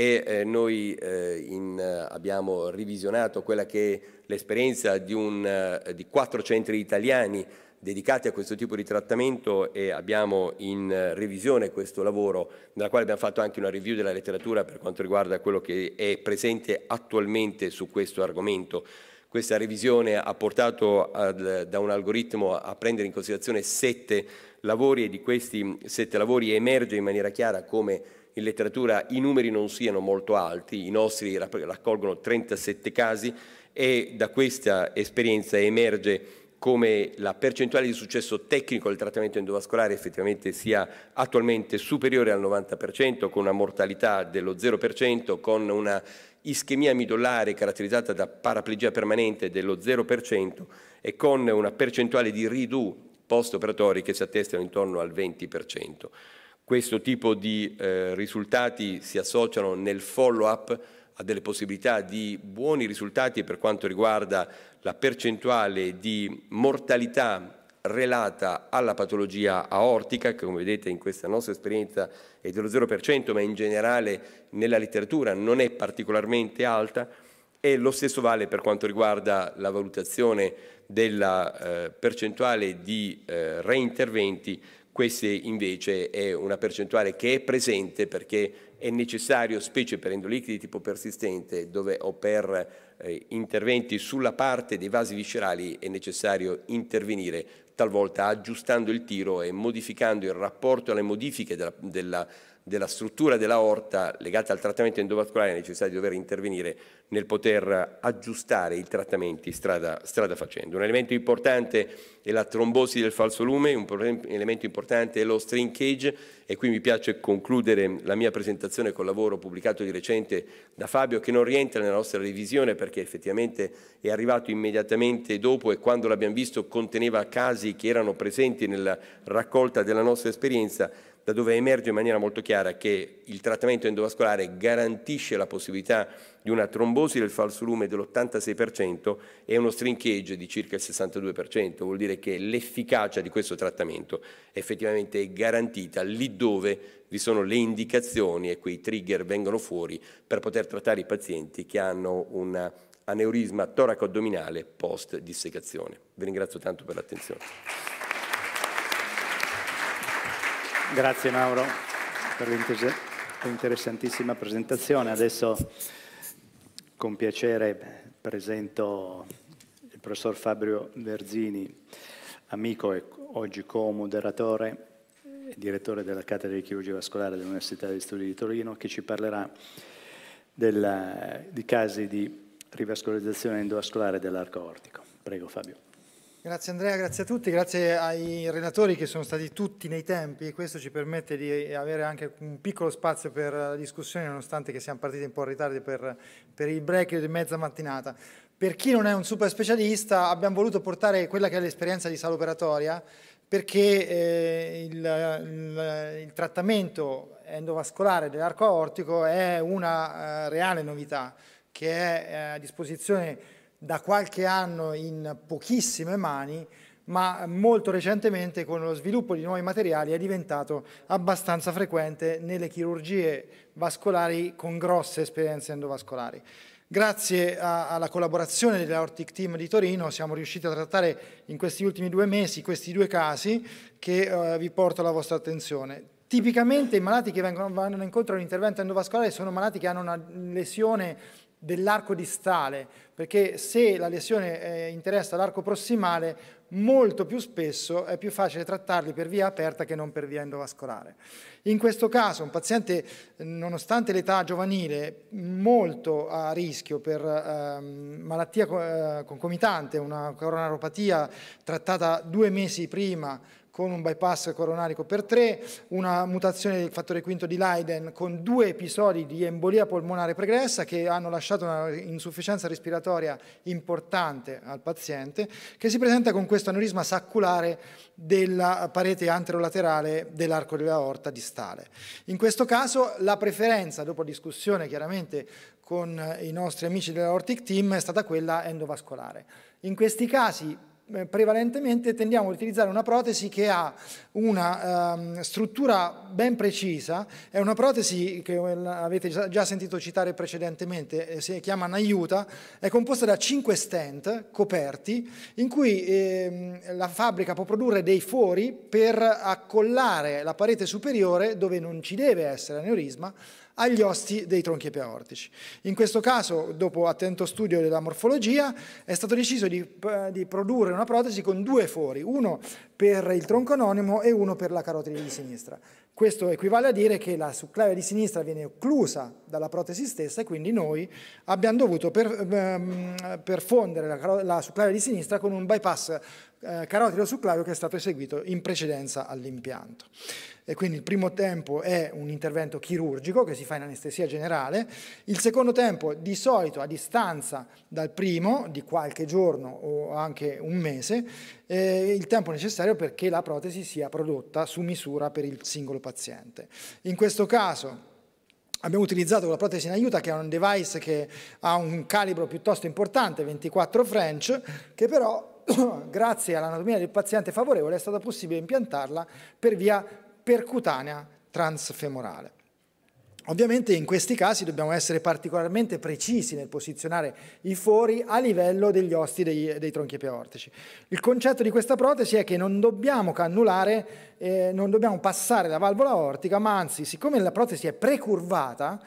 e eh, noi eh, in, eh, abbiamo revisionato quella che è l'esperienza di, un, eh, di quattro centri italiani dedicati a questo tipo di trattamento e abbiamo in eh, revisione questo lavoro, nella quale abbiamo fatto anche una review della letteratura per quanto riguarda quello che è presente attualmente su questo argomento. Questa revisione ha portato ad, da un algoritmo a prendere in considerazione sette lavori e di questi sette lavori emerge in maniera chiara come in letteratura i numeri non siano molto alti, i nostri raccolgono 37 casi e da questa esperienza emerge come la percentuale di successo tecnico del trattamento endovascolare effettivamente sia attualmente superiore al 90%, con una mortalità dello 0%, con una ischemia midollare caratterizzata da paraplegia permanente dello 0% e con una percentuale di ridu post-operatori che si attestano intorno al 20%. Questo tipo di eh, risultati si associano nel follow-up a delle possibilità di buoni risultati per quanto riguarda la percentuale di mortalità relata alla patologia aortica, che come vedete in questa nostra esperienza è dello 0%, ma in generale nella letteratura non è particolarmente alta, e lo stesso vale per quanto riguarda la valutazione della eh, percentuale di eh, reinterventi questa invece è una percentuale che è presente perché è necessario, specie per endolichi di tipo persistente dove, o per eh, interventi sulla parte dei vasi viscerali, è necessario intervenire talvolta aggiustando il tiro e modificando il rapporto alle modifiche della, della della struttura dell'aorta legata al trattamento endovascolare è necessario dover intervenire nel poter aggiustare i trattamenti strada, strada facendo. Un elemento importante è la trombosi del falso lume, un elemento importante è lo shrinkage e qui mi piace concludere la mia presentazione col lavoro pubblicato di recente da Fabio che non rientra nella nostra revisione perché effettivamente è arrivato immediatamente dopo e quando l'abbiamo visto conteneva casi che erano presenti nella raccolta della nostra esperienza da dove emerge in maniera molto chiara che il trattamento endovascolare garantisce la possibilità di una trombosi del falso lume dell'86% e uno shrinkage di circa il 62%, vuol dire che l'efficacia di questo trattamento effettivamente è garantita lì dove vi sono le indicazioni e quei trigger vengono fuori per poter trattare i pazienti che hanno un aneurisma toraco-addominale post-dissecazione. Vi ringrazio tanto per l'attenzione. Grazie Mauro per l'interessantissima presentazione. Adesso con piacere presento il professor Fabio Verzini, amico e oggi co-moderatore e direttore della cattedra di chirurgia vascolare dell'Università degli Studi di Torino, che ci parlerà della, di casi di rivascolarizzazione endovascolare dell'arco ortico. Prego Fabio. Grazie Andrea, grazie a tutti, grazie ai relatori che sono stati tutti nei tempi e questo ci permette di avere anche un piccolo spazio per la discussione nonostante che siamo partiti un po' in ritardo per, per il break di mezza mattinata. Per chi non è un super specialista abbiamo voluto portare quella che è l'esperienza di sala operatoria perché eh, il, il, il, trattamento endovascolare dell'arco aortico è una uh, reale novità che è eh, a disposizione da qualche anno in pochissime mani, ma molto recentemente con lo sviluppo di nuovi materiali è diventato abbastanza frequente nelle chirurgie vascolari con grosse esperienze endovascolari. Grazie a, alla collaborazione dell'Aortic Team di Torino siamo riusciti a trattare in questi ultimi due mesi questi due casi che eh, vi porto alla vostra attenzione. Tipicamente i malati che vengono, vanno incontro a un intervento endovascolare sono malati che hanno una lesione dell'arco distale, perché se la lesione eh, interessa l'arco prossimale, molto più spesso è più facile trattarli per via aperta che non per via endovascolare. In questo caso un paziente, nonostante l'età giovanile, molto a rischio per eh, malattia eh, concomitante, una coronaropatia trattata due mesi prima con un bypass coronarico per 3, una mutazione del fattore quinto di Leiden con due episodi di embolia polmonare pregressa che hanno lasciato un'insufficienza respiratoria importante al paziente, che si presenta con questo aneurisma sacculare della parete anterolaterale dell'arco della dell'aorta distale. In questo caso la preferenza, dopo discussione chiaramente con i nostri amici della dell'aortic team, è stata quella endovascolare. In questi casi eh, prevalentemente tendiamo ad utilizzare una protesi che ha una um, struttura ben precisa, è una protesi che eh, avete già sentito citare precedentemente, eh, si chiama Naiuta, è composta da cinque stent coperti in cui eh, la fabbrica può produrre dei fori per accollare la parete superiore dove non ci deve essere aneurisma agli osti dei tronchi aortici. In questo caso, dopo attento studio della morfologia, è stato deciso di, eh, di produrre una protesi con due fori, uno per il tronco anonimo e uno per la carotide di sinistra. Questo equivale a dire che la succlavia di sinistra viene occlusa dalla protesi stessa e quindi noi abbiamo dovuto per, ehm, perfondere la, la succlavia di sinistra con un bypass eh, carotido succlavio che è stato eseguito in precedenza all'impianto. E quindi il primo tempo è un intervento chirurgico che si fa in anestesia generale, il secondo tempo di solito a distanza dal primo di qualche giorno o anche un mese, eh, il tempo necessario perché la protesi sia prodotta su misura per il singolo paziente. In questo caso Abbiamo utilizzato la protesi in aiuta che è un device che ha un calibro piuttosto importante, 24 French, che però grazie all'anatomia del paziente favorevole, è stato possibile impiantarla per via percutanea transfemorale. Ovviamente in questi casi dobbiamo essere particolarmente precisi nel posizionare i fori a livello degli osti dei, dei tronchi aortici. Il concetto di questa protesi è che non dobbiamo cannulare, eh, non dobbiamo passare la valvola aortica, ma anzi, siccome la protesi è precurvata,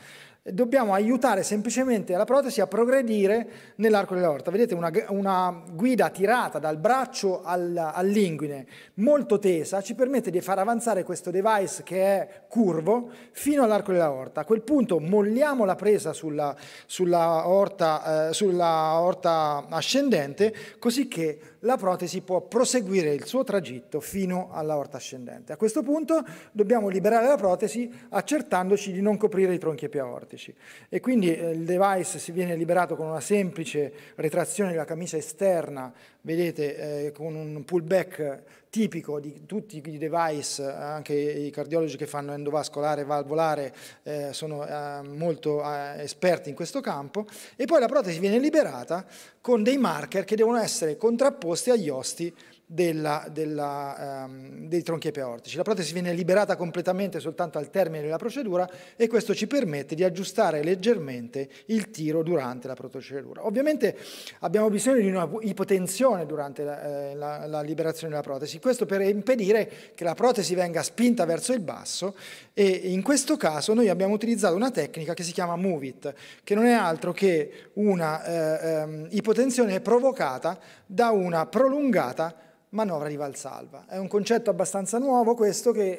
dobbiamo aiutare semplicemente la protesi a progredire nell'arco dell'aorta. Vedete una, una, guida tirata dal braccio all'inguine, molto tesa, ci permette di far avanzare questo device che è curvo fino all'arco dell'aorta. A quel punto molliamo la presa sulla, sulla, orta, eh, sulla orta ascendente così che la protesi può proseguire il suo tragitto fino alla orta ascendente. A questo punto dobbiamo liberare la protesi accertandoci di non coprire i tronchiepi aortici. E quindi eh, il device si viene liberato con una semplice retrazione della camicia esterna vedete eh, con un pullback tipico di tutti i device, eh, anche i cardiologi che fanno endovascolare, valvolare, eh, sono eh, molto eh, esperti in questo campo, e poi la protesi viene liberata con dei marker che devono essere contrapposti agli osti della, della, um, dei tronchi aortici. La protesi viene liberata completamente soltanto al termine della procedura e questo ci permette di aggiustare leggermente il tiro durante la procedura. Ovviamente abbiamo bisogno di una ipotensione durante la, eh, la, la liberazione della protesi, questo per impedire che la protesi venga spinta verso il basso e in questo caso noi abbiamo utilizzato una tecnica che si chiama Move It, che non è altro che una eh, eh, ipotensione provocata da una prolungata manovra di valsalva. È un concetto abbastanza nuovo questo che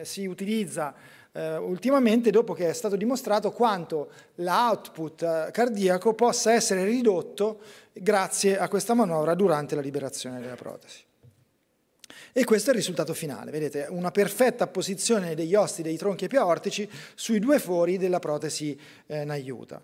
eh, si utilizza eh, ultimamente dopo che è stato dimostrato quanto l'output eh, cardiaco possa essere ridotto grazie a questa manovra durante la liberazione della protesi. E questo è il risultato finale, vedete, una perfetta posizione degli osti dei tronchi epiaortici sui due fori della protesi eh, in aiuta.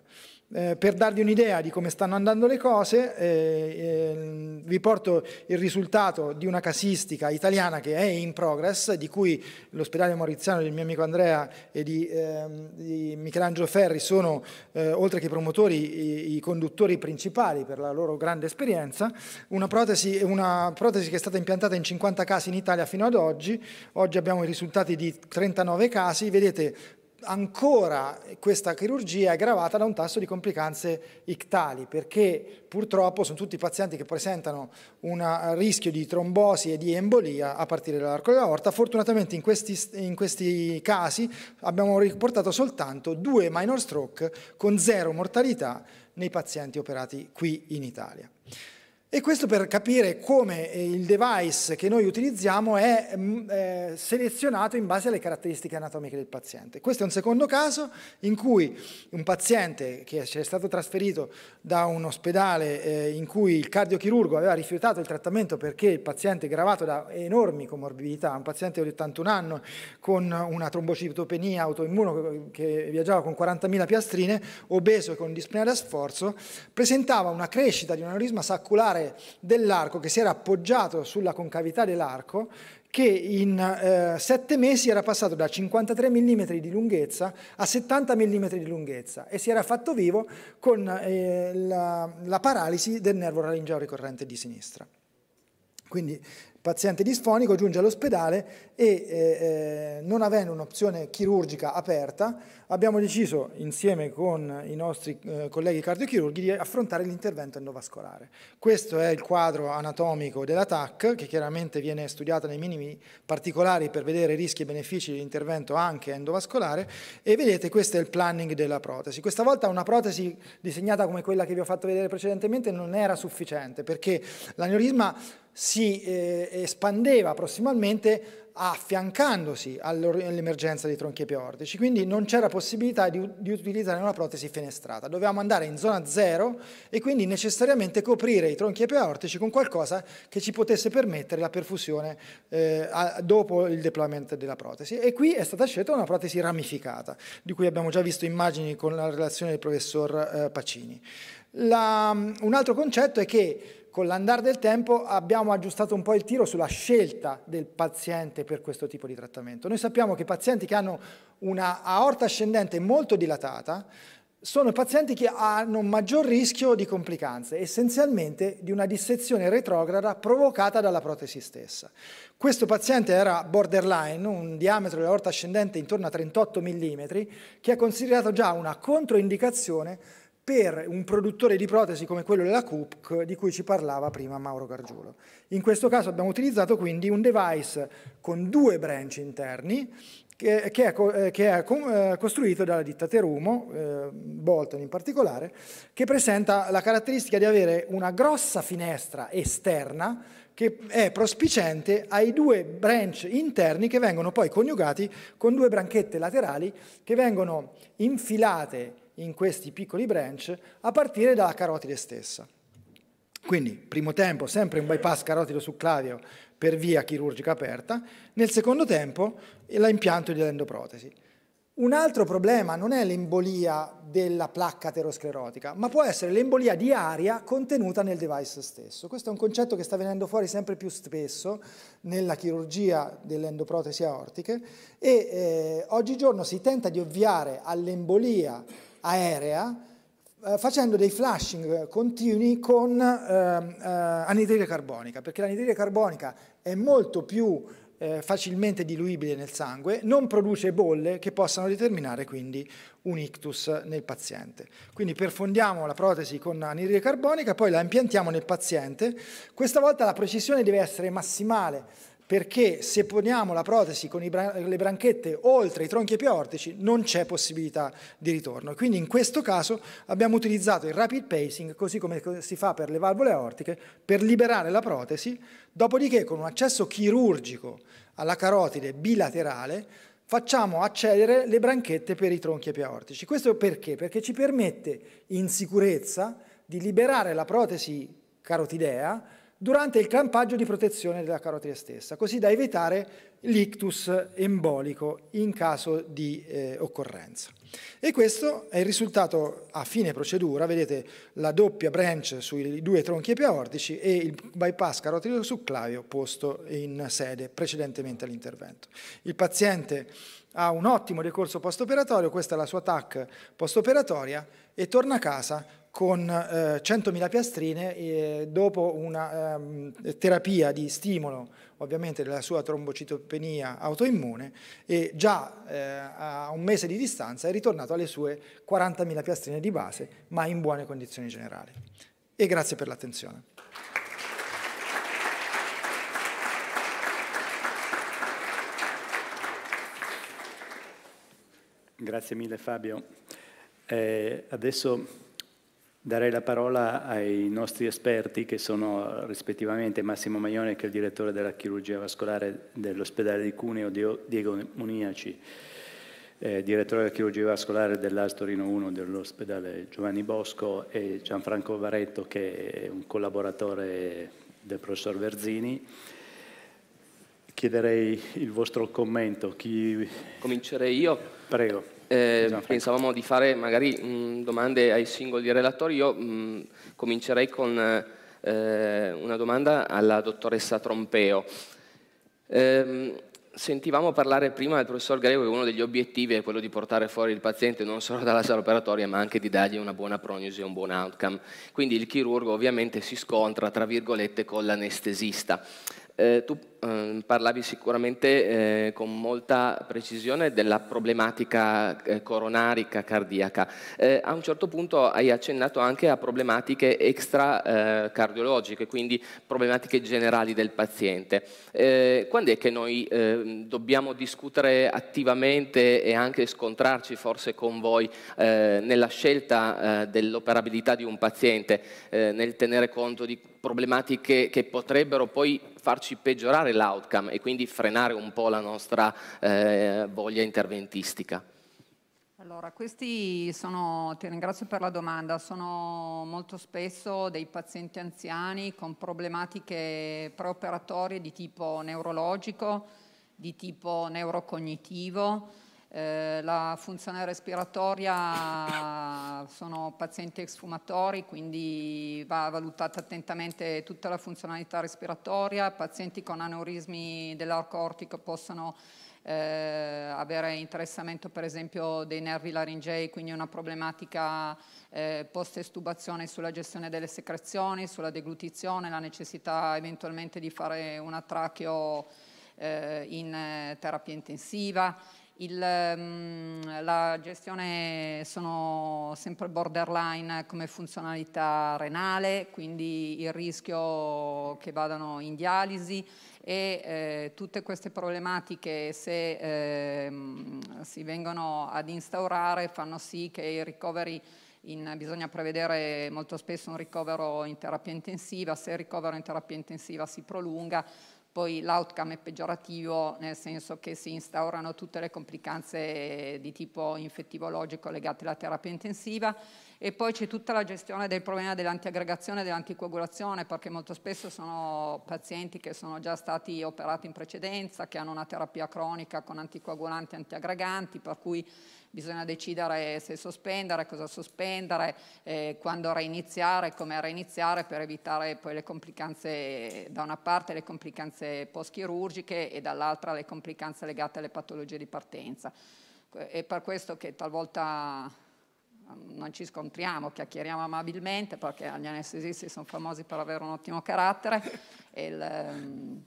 Eh, per darvi un'idea di come stanno andando le cose, eh, eh, vi porto il risultato di una casistica italiana che è in progress, di cui l'ospedale mauriziano del mio amico Andrea e di, ehm, di Michelangelo Ferri sono, eh, oltre che i promotori, i, i, conduttori principali per la loro grande esperienza. Una protesi, una protesi che è stata impiantata in 50 casi in Italia fino ad oggi, oggi abbiamo i risultati di 39 casi, vedete ancora questa chirurgia è aggravata da un tasso di complicanze ictali, perché purtroppo sono tutti pazienti che presentano un rischio di trombosi e di embolia a partire dall'arco della dell'aorta. Fortunatamente in questi, in questi, casi abbiamo riportato soltanto due minor stroke con zero mortalità nei pazienti operati qui in Italia. E questo per capire come eh, il device che noi utilizziamo è eh, selezionato in base alle caratteristiche anatomiche del paziente. Questo è un secondo caso in cui un paziente che è stato trasferito da un ospedale eh, in cui il cardiochirurgo aveva rifiutato il trattamento perché il paziente gravato da enormi comorbidità, un paziente di 81 anni con una trombocitopenia autoimmuno che viaggiava con 40.000 piastrine, obeso e con dispnea da sforzo, presentava una crescita di un aneurisma sacculare particolare dell'arco che si era appoggiato sulla concavità dell'arco che in eh, sette mesi era passato da 53 mm di lunghezza a 70 mm di lunghezza e si era fatto vivo con eh, la, la, paralisi del nervo laringeo ricorrente di sinistra. Quindi paziente disfonico giunge all'ospedale e eh, eh, non avendo un'opzione chirurgica aperta abbiamo deciso insieme con i nostri eh, colleghi cardiochirurghi di affrontare l'intervento endovascolare. Questo è il quadro anatomico della TAC che chiaramente viene studiata nei minimi particolari per vedere rischi e benefici dell'intervento anche endovascolare e vedete questo è il planning della protesi. Questa volta una protesi disegnata come quella che vi ho fatto vedere precedentemente non era sufficiente perché l'aneurisma si eh, espandeva prossimamente affiancandosi all'emergenza dei tronchi epiordici, quindi non c'era possibilità di, di, utilizzare una protesi fenestrata, dovevamo andare in zona zero e quindi necessariamente coprire i tronchi epiordici con qualcosa che ci potesse permettere la perfusione eh, a, dopo il deployment della protesi e qui è stata scelta una protesi ramificata, di cui abbiamo già visto immagini con la relazione del professor eh, Pacini. La, un altro concetto è che con l'andare del tempo abbiamo aggiustato un po' il tiro sulla scelta del paziente per questo tipo di trattamento. Noi sappiamo che i pazienti che hanno una aorta ascendente molto dilatata sono pazienti che hanno maggior rischio di complicanze, essenzialmente di una dissezione retrograda provocata dalla protesi stessa. Questo paziente era borderline, un diametro dell'aorta ascendente intorno a 38 mm, che è considerato già una controindicazione per un produttore di protesi come quello della CUPC di cui ci parlava prima Mauro Gargiulo. In questo caso abbiamo utilizzato quindi un device con due branch interni che, che, è, eh, che è, eh, costruito dalla ditta Terumo, eh, Bolton in particolare, che presenta la caratteristica di avere una grossa finestra esterna che è prospiciente ai due branch interni che vengono poi coniugati con due branchette laterali che vengono infilate in questi piccoli branch a partire dalla carotide stessa. Quindi, primo tempo, sempre un bypass carotido subclavio per via chirurgica aperta, nel secondo tempo l'impianto di endoprotesi. Un altro problema non è l'embolia della placca aterosclerotica, ma può essere l'embolia di aria contenuta nel device stesso. Questo è un concetto che sta venendo fuori sempre più spesso nella chirurgia delle endoprotesi aortiche e eh, oggigiorno si tenta di ovviare all'embolia aerea eh, facendo dei flashing continui con ehm, eh, anidride carbonica, perché l'anidride carbonica è molto più eh, facilmente diluibile nel sangue, non produce bolle che possano determinare quindi un ictus nel paziente. Quindi perfondiamo la protesi con anidride carbonica, poi la impiantiamo nel paziente, questa volta la precisione deve essere massimale, perché se poniamo la protesi con bra le branchette oltre i tronchi epiortici non c'è possibilità di ritorno. Quindi in questo caso abbiamo utilizzato il rapid pacing, così come si fa per le valvole aortiche, per liberare la protesi, dopodiché con un accesso chirurgico alla carotide bilaterale facciamo accedere le branchette per i tronchi epiortici. Questo perché? Perché ci permette in sicurezza di liberare la protesi carotidea durante il clampaggio di protezione della carotide stessa, così da evitare l'ictus embolico in caso di eh, occorrenza. E questo è il risultato a fine procedura, vedete la doppia branch sui due tronchi epiaortici e il bypass carotido subclavio posto in sede precedentemente all'intervento. Il paziente ha un ottimo decorso postoperatorio, questa è la sua TAC postoperatoria e torna a casa con eh, 100.000 piastrine eh, dopo una eh, terapia di stimolo ovviamente della sua trombocitopenia autoimmune e già eh, a un mese di distanza è ritornato alle sue 40.000 piastrine di base ma in buone condizioni generali. E grazie per l'attenzione. Grazie mille Fabio. Eh, adesso Darei la parola ai nostri esperti che sono rispettivamente Massimo Maione che è il direttore della chirurgia vascolare dell'ospedale di Cuneo, Diego Muniaci, eh, direttore della chirurgia vascolare dell'Astorino 1 dell'ospedale Giovanni Bosco e Gianfranco Varetto che è un collaboratore del professor Verzini. Chiederei il vostro commento. Chi... Comincerei io. Prego. Eh, pensavamo di fare magari mh, mm, domande ai singoli relatori. Io mh, mm, comincerei con eh, una domanda alla dottoressa Trompeo. Eh, sentivamo parlare prima del professor Greco che uno degli obiettivi è quello di portare fuori il paziente non solo dalla sala operatoria ma anche di dargli una buona prognosi e un buon outcome. Quindi il chirurgo ovviamente si scontra, tra virgolette, con l'anestesista. Eh, tu eh, parlavi sicuramente eh, con molta precisione della problematica eh, coronarica cardiaca. Eh, a un certo punto hai accennato anche a problematiche extracardiologiche, eh, cardiologiche, quindi problematiche generali del paziente. Eh, quando è che noi ehm, dobbiamo discutere attivamente e anche scontrarci forse con voi nella scelta dell'operabilità di un paziente, nel tenere conto di problematiche che potrebbero poi farci peggiorare migliorare l'outcome e quindi frenare un po' la nostra eh, voglia interventistica? Allora, questi sono, ti ringrazio per la domanda, sono molto spesso dei pazienti anziani con problematiche preoperatorie di tipo neurologico, di tipo neurocognitivo, eh, la funzione respiratoria sono pazienti exfumatori, quindi va valutata attentamente tutta la funzionalità respiratoria, pazienti con aneurismi dell'arco ortico possono eh, avere interessamento per esempio dei nervi laringei, quindi una problematica eh, post-estubazione sulla gestione delle secrezioni, sulla deglutizione, la necessità eventualmente di fare un attracchio eh, in eh, terapia intensiva. Il, ehm, la gestione sono sempre borderline come funzionalità renale, quindi il rischio che vadano in dialisi e eh, tutte queste problematiche se eh, si vengono ad instaurare fanno sì che i ricoveri in, bisogna prevedere molto spesso un ricovero in terapia intensiva, se il ricovero in terapia intensiva si prolunga poi l'outcome è peggiorativo nel senso che si instaurano tutte le complicanze di tipo infettivologico legate alla terapia intensiva e poi c'è tutta la gestione del problema dell'antiaggregazione e dell'anticoagulazione perché molto spesso sono pazienti che sono già stati operati in precedenza, che hanno una terapia cronica con anticoagulanti e antiaggreganti per cui bisogna decidere se sospendere, cosa sospendere, eh, quando reiniziare, come reiniziare per evitare poi le complicanze, da una parte le complicanze post-chirurgiche e dall'altra le complicanze legate alle patologie di partenza. È per questo che talvolta ehm, non ci scontriamo, chiacchieriamo amabilmente perché gli anestesisti sono famosi per avere un ottimo carattere, il, ehm,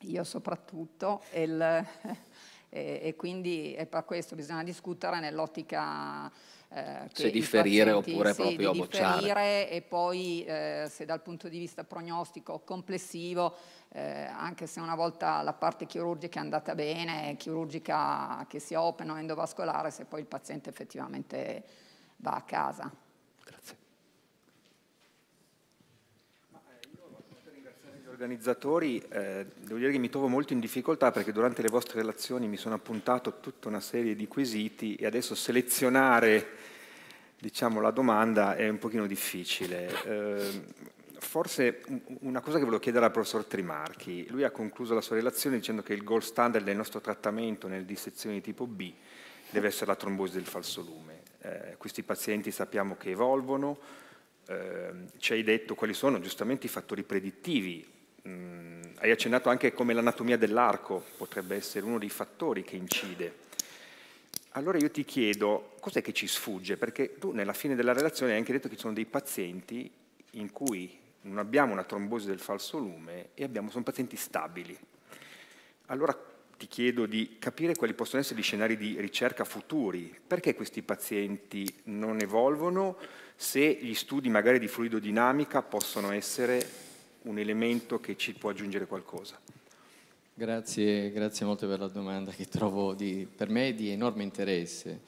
io soprattutto, il, e, e quindi è per questo bisogna discutere nell'ottica eh, se differire pazienti, oppure sì, proprio di bocciare. e poi eh, se dal punto di vista prognostico complessivo, eh, anche se una volta la parte chirurgica è andata bene, chirurgica che sia open o endovascolare, se poi il paziente effettivamente va a casa. Grazie. organizzatori, eh, devo dire che mi trovo molto in difficoltà perché durante le vostre relazioni mi sono appuntato tutta una serie di quesiti e adesso selezionare diciamo, la domanda è un pochino difficile. Eh, forse una cosa che volevo chiedere al professor Trimarchi, lui ha concluso la sua relazione dicendo che il gold standard del nostro trattamento nel dissezione di tipo B deve essere la trombosi del falso lume. Eh, questi pazienti sappiamo che evolvono, eh, ci hai detto quali sono giustamente i fattori predittivi mh, mm, hai accennato anche come l'anatomia dell'arco potrebbe essere uno dei fattori che incide. Allora io ti chiedo, cos'è che ci sfugge? Perché tu nella fine della relazione hai anche detto che ci sono dei pazienti in cui non abbiamo una trombosi del falso lume e abbiamo, sono pazienti stabili. Allora ti chiedo di capire quali possono essere gli scenari di ricerca futuri, perché questi pazienti non evolvono se gli studi magari di fluidodinamica possono essere un elemento che ci può aggiungere qualcosa. Grazie, grazie molto per la domanda che trovo di, per me di enorme interesse.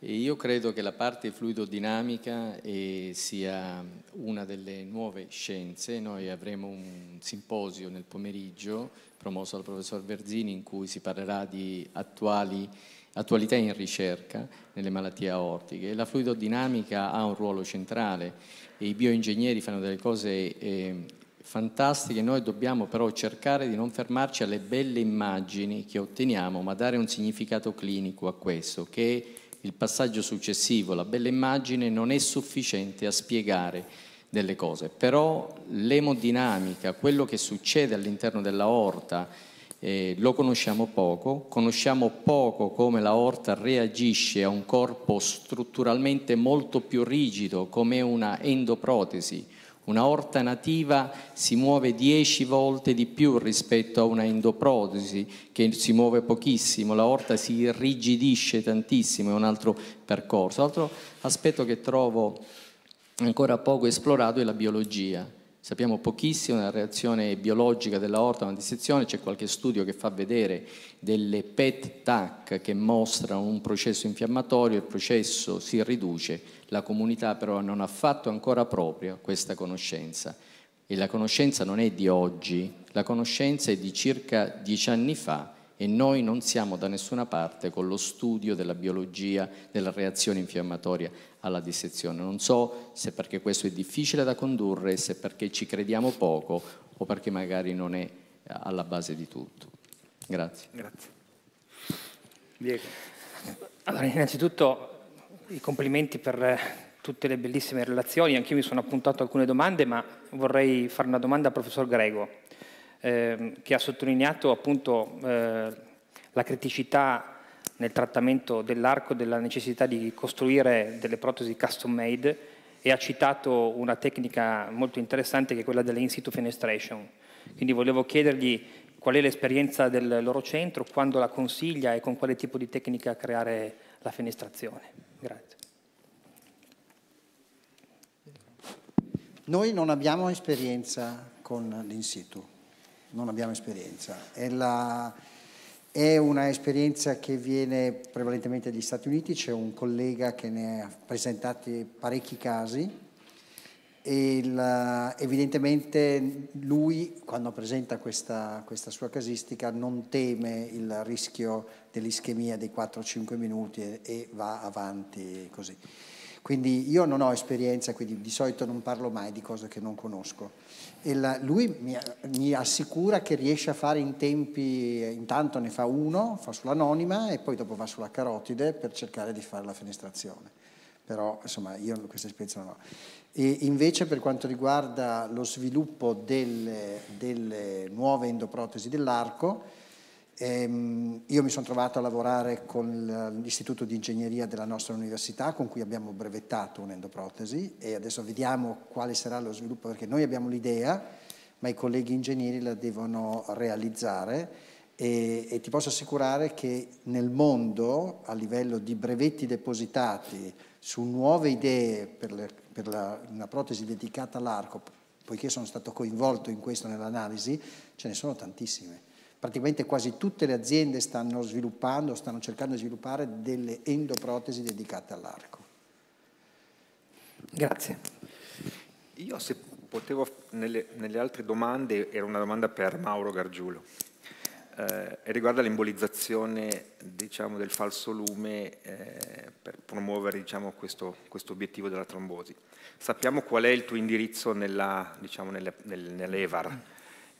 E io credo che la parte fluidodinamica eh, sia una delle nuove scienze. Noi avremo un simposio nel pomeriggio promosso dal professor Verzini in cui si parlerà di attuali, attualità in ricerca nelle malattie aortiche. La fluidodinamica ha un ruolo centrale e i bioingegneri fanno delle cose eh, fantastiche, noi dobbiamo però cercare di non fermarci alle belle immagini che otteniamo, ma dare un significato clinico a questo, che il passaggio successivo, la bella immagine, non è sufficiente a spiegare delle cose, però l'emodinamica, quello che succede all'interno dell'aorta, eh, lo conosciamo poco, conosciamo poco come l'aorta reagisce a un corpo strutturalmente molto più rigido come una endoprotesi, una orta nativa si muove 10 volte di più rispetto a una endoprotesi che si muove pochissimo, la orta si irrigidisce tantissimo, è un altro percorso. Altro aspetto che trovo ancora poco esplorato è la biologia Sappiamo pochissimo della reazione biologica dell'aorta a una dissezione, c'è qualche studio che fa vedere delle PET-TAC che mostrano un processo infiammatorio, il processo si riduce, la comunità però non ha fatto ancora propria questa conoscenza. E la conoscenza non è di oggi, la conoscenza è di circa dieci anni fa, e noi non siamo da nessuna parte con lo studio della biologia della reazione infiammatoria alla dissezione. Non so se perché questo è difficile da condurre, se perché ci crediamo poco o perché magari non è eh, alla base di tutto. Grazie. Grazie. Diego. Allora, innanzitutto i complimenti per eh, tutte le bellissime relazioni, anch'io mi sono appuntato alcune domande, ma vorrei fare una domanda al professor Grego. Ehm, che ha sottolineato appunto eh, la criticità nel trattamento dell'arco della necessità di costruire delle protesi custom made e ha citato una tecnica molto interessante che è quella dellin situ fenestration. Quindi volevo chiedergli qual è l'esperienza del loro centro, quando la consiglia e con quale tipo di tecnica creare la fenestrazione. Grazie. Noi non abbiamo esperienza con l'in situ non abbiamo esperienza. È, la, è una esperienza che viene prevalentemente dagli Stati Uniti, c'è un collega che ne ha presentati parecchi casi. Il, evidentemente lui, quando presenta questa, questa, sua casistica, non teme il rischio dell'ischemia dei 4-5 minuti e, e, va avanti così. Quindi io non ho esperienza, quindi di solito non parlo mai di cose che non conosco la, lui mi, mi, assicura che riesce a fare in tempi, intanto ne fa uno, fa sull'anonima e poi dopo va sulla carotide per cercare di fare la fenestrazione. Però insomma io questa esperienza non ho. E invece per quanto riguarda lo sviluppo delle, delle nuove endoprotesi dell'arco, Ehm, io mi sono trovato a lavorare con l'Istituto di Ingegneria della nostra università con cui abbiamo brevettato un'endoprotesi e adesso vediamo quale sarà lo sviluppo perché noi abbiamo l'idea ma i colleghi ingegneri la devono realizzare e, e, ti posso assicurare che nel mondo, a livello di brevetti depositati su nuove idee per, le, per la, una protesi dedicata all'arco, poiché sono stato coinvolto in questo nell'analisi, ce ne sono tantissime praticamente quasi tutte le aziende stanno sviluppando, stanno cercando di sviluppare delle endoprotesi dedicate all'arco. Grazie. Io se potevo, nelle, nelle, altre domande, era una domanda per Mauro Gargiulo, eh, riguarda l'embolizzazione diciamo, del falso lume eh, per promuovere diciamo, questo, questo, obiettivo della trombosi. Sappiamo qual è il tuo indirizzo nella, diciamo, nelle, nel, nell'EVAR,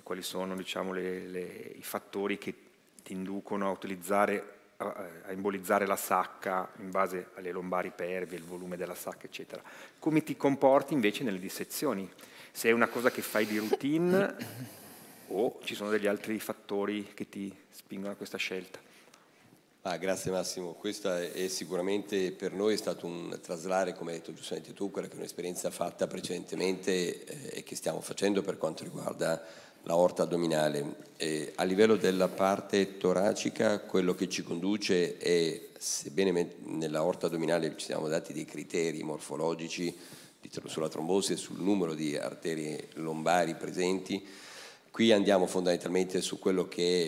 quali sono diciamo, le, le, i fattori che ti inducono a, a, a embolizzare la sacca in base alle lombari pervi, il volume della sacca, eccetera. Come ti comporti invece nelle dissezioni? Se è una cosa che fai di routine o ci sono degli altri fattori che ti spingono a questa scelta? Ah, grazie Massimo, questa è sicuramente per noi è stato un traslare, come hai detto giustamente tu, quella che è un'esperienza fatta precedentemente eh, e che stiamo facendo per quanto riguarda la l'aorta addominale. Eh, a livello della parte toracica quello che ci conduce è, sebbene nella nell'aorta addominale ci siamo dati dei criteri morfologici sulla trombosi e sul numero di arterie lombari presenti, qui andiamo fondamentalmente su quello che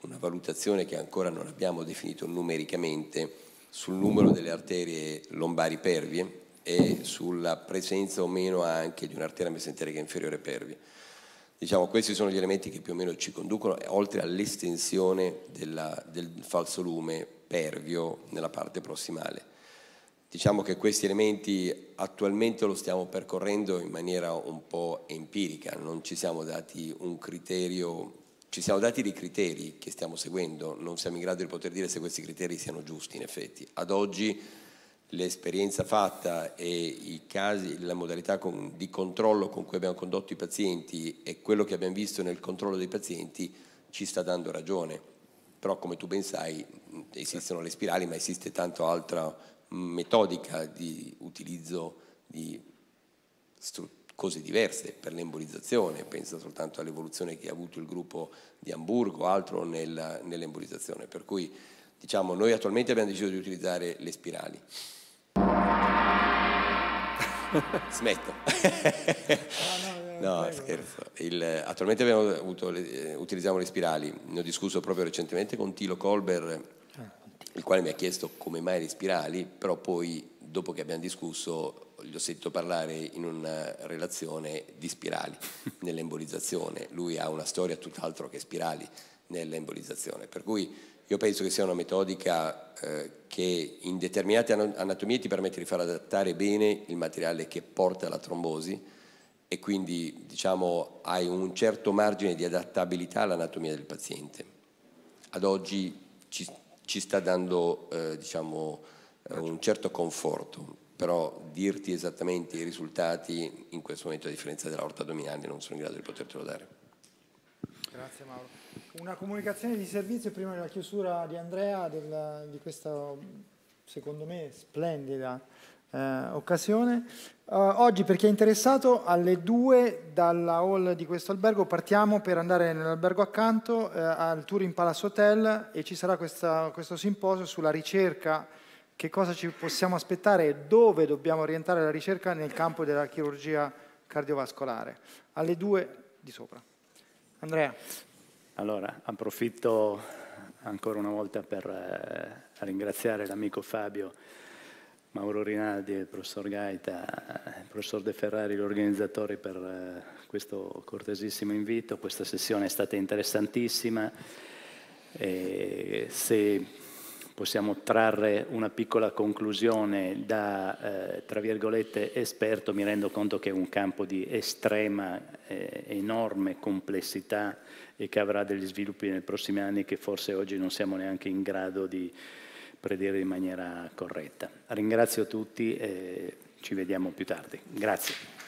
è una valutazione che ancora non abbiamo definito numericamente sul numero delle arterie lombari pervie e sulla presenza o meno anche di un'arteria mesenterica inferiore pervie Diciamo, questi sono gli elementi che più o meno ci conducono, eh, oltre all'estensione della, del falso lume pervio nella parte prossimale. Diciamo che questi elementi attualmente lo stiamo percorrendo in maniera un po' empirica, non ci siamo dati un criterio, ci siamo dati dei criteri che stiamo seguendo, non siamo in grado di poter dire se questi criteri siano giusti in effetti. Ad oggi l'esperienza fatta e i casi, la modalità con, di controllo con cui abbiamo condotto i pazienti e quello che abbiamo visto nel controllo dei pazienti ci sta dando ragione. Però come tu ben sai esistono le spirali ma esiste tanto altra metodica di utilizzo di cose diverse per l'embolizzazione, pensa soltanto all'evoluzione che ha avuto il gruppo di Hamburgo, altro nell'embolizzazione, per cui diciamo noi attualmente abbiamo deciso di utilizzare le spirali. Smetto. no, eh, scherzo. Il, attualmente avuto, eh, utilizziamo le spirali. Ne ho discusso proprio recentemente con Tilo Colber, ah, il quale mi ha chiesto come mai le spirali, però poi dopo che abbiamo discusso gli ho sentito parlare in una relazione di spirali nell'embolizzazione. Lui ha una storia tutt'altro che spirali nell'embolizzazione. Per cui io penso che sia una metodica eh, che in determinate anatomie ti permette di far adattare bene il materiale che porta alla trombosi e quindi diciamo, hai un certo margine di adattabilità all'anatomia del paziente. Ad oggi ci, ci sta dando eh, diciamo, eh, un certo conforto, però dirti esattamente i risultati in questo momento a differenza dell'aorta addominale non sono in grado di potertelo dare. Grazie Mauro. Una comunicazione di servizio prima della chiusura di Andrea del, di questa, secondo me, splendida eh, occasione. Uh, oggi, per chi è interessato, alle 2 dalla hall di questo albergo partiamo per andare nell'albergo accanto eh, al Touring Palace Hotel e ci sarà questa, questo simposio sulla ricerca, che cosa ci possiamo aspettare e dove dobbiamo orientare la ricerca nel campo della chirurgia cardiovascolare. Alle 2 di sopra. Andrea. Allora, approfitto ancora una volta per eh, ringraziare l'amico Fabio Mauro Rinaldi, il professor Gaita, eh, il professor De Ferrari, l'organizzatore per eh, questo cortesissimo invito. Questa sessione è stata interessantissima e se possiamo trarre una piccola conclusione da, eh, tra virgolette, esperto, mi rendo conto che è un campo di estrema, eh, enorme complessità e che avrà degli sviluppi nei prossimi anni che forse oggi non siamo neanche in grado di predire in maniera corretta. Ringrazio tutti e ci vediamo più tardi. Grazie.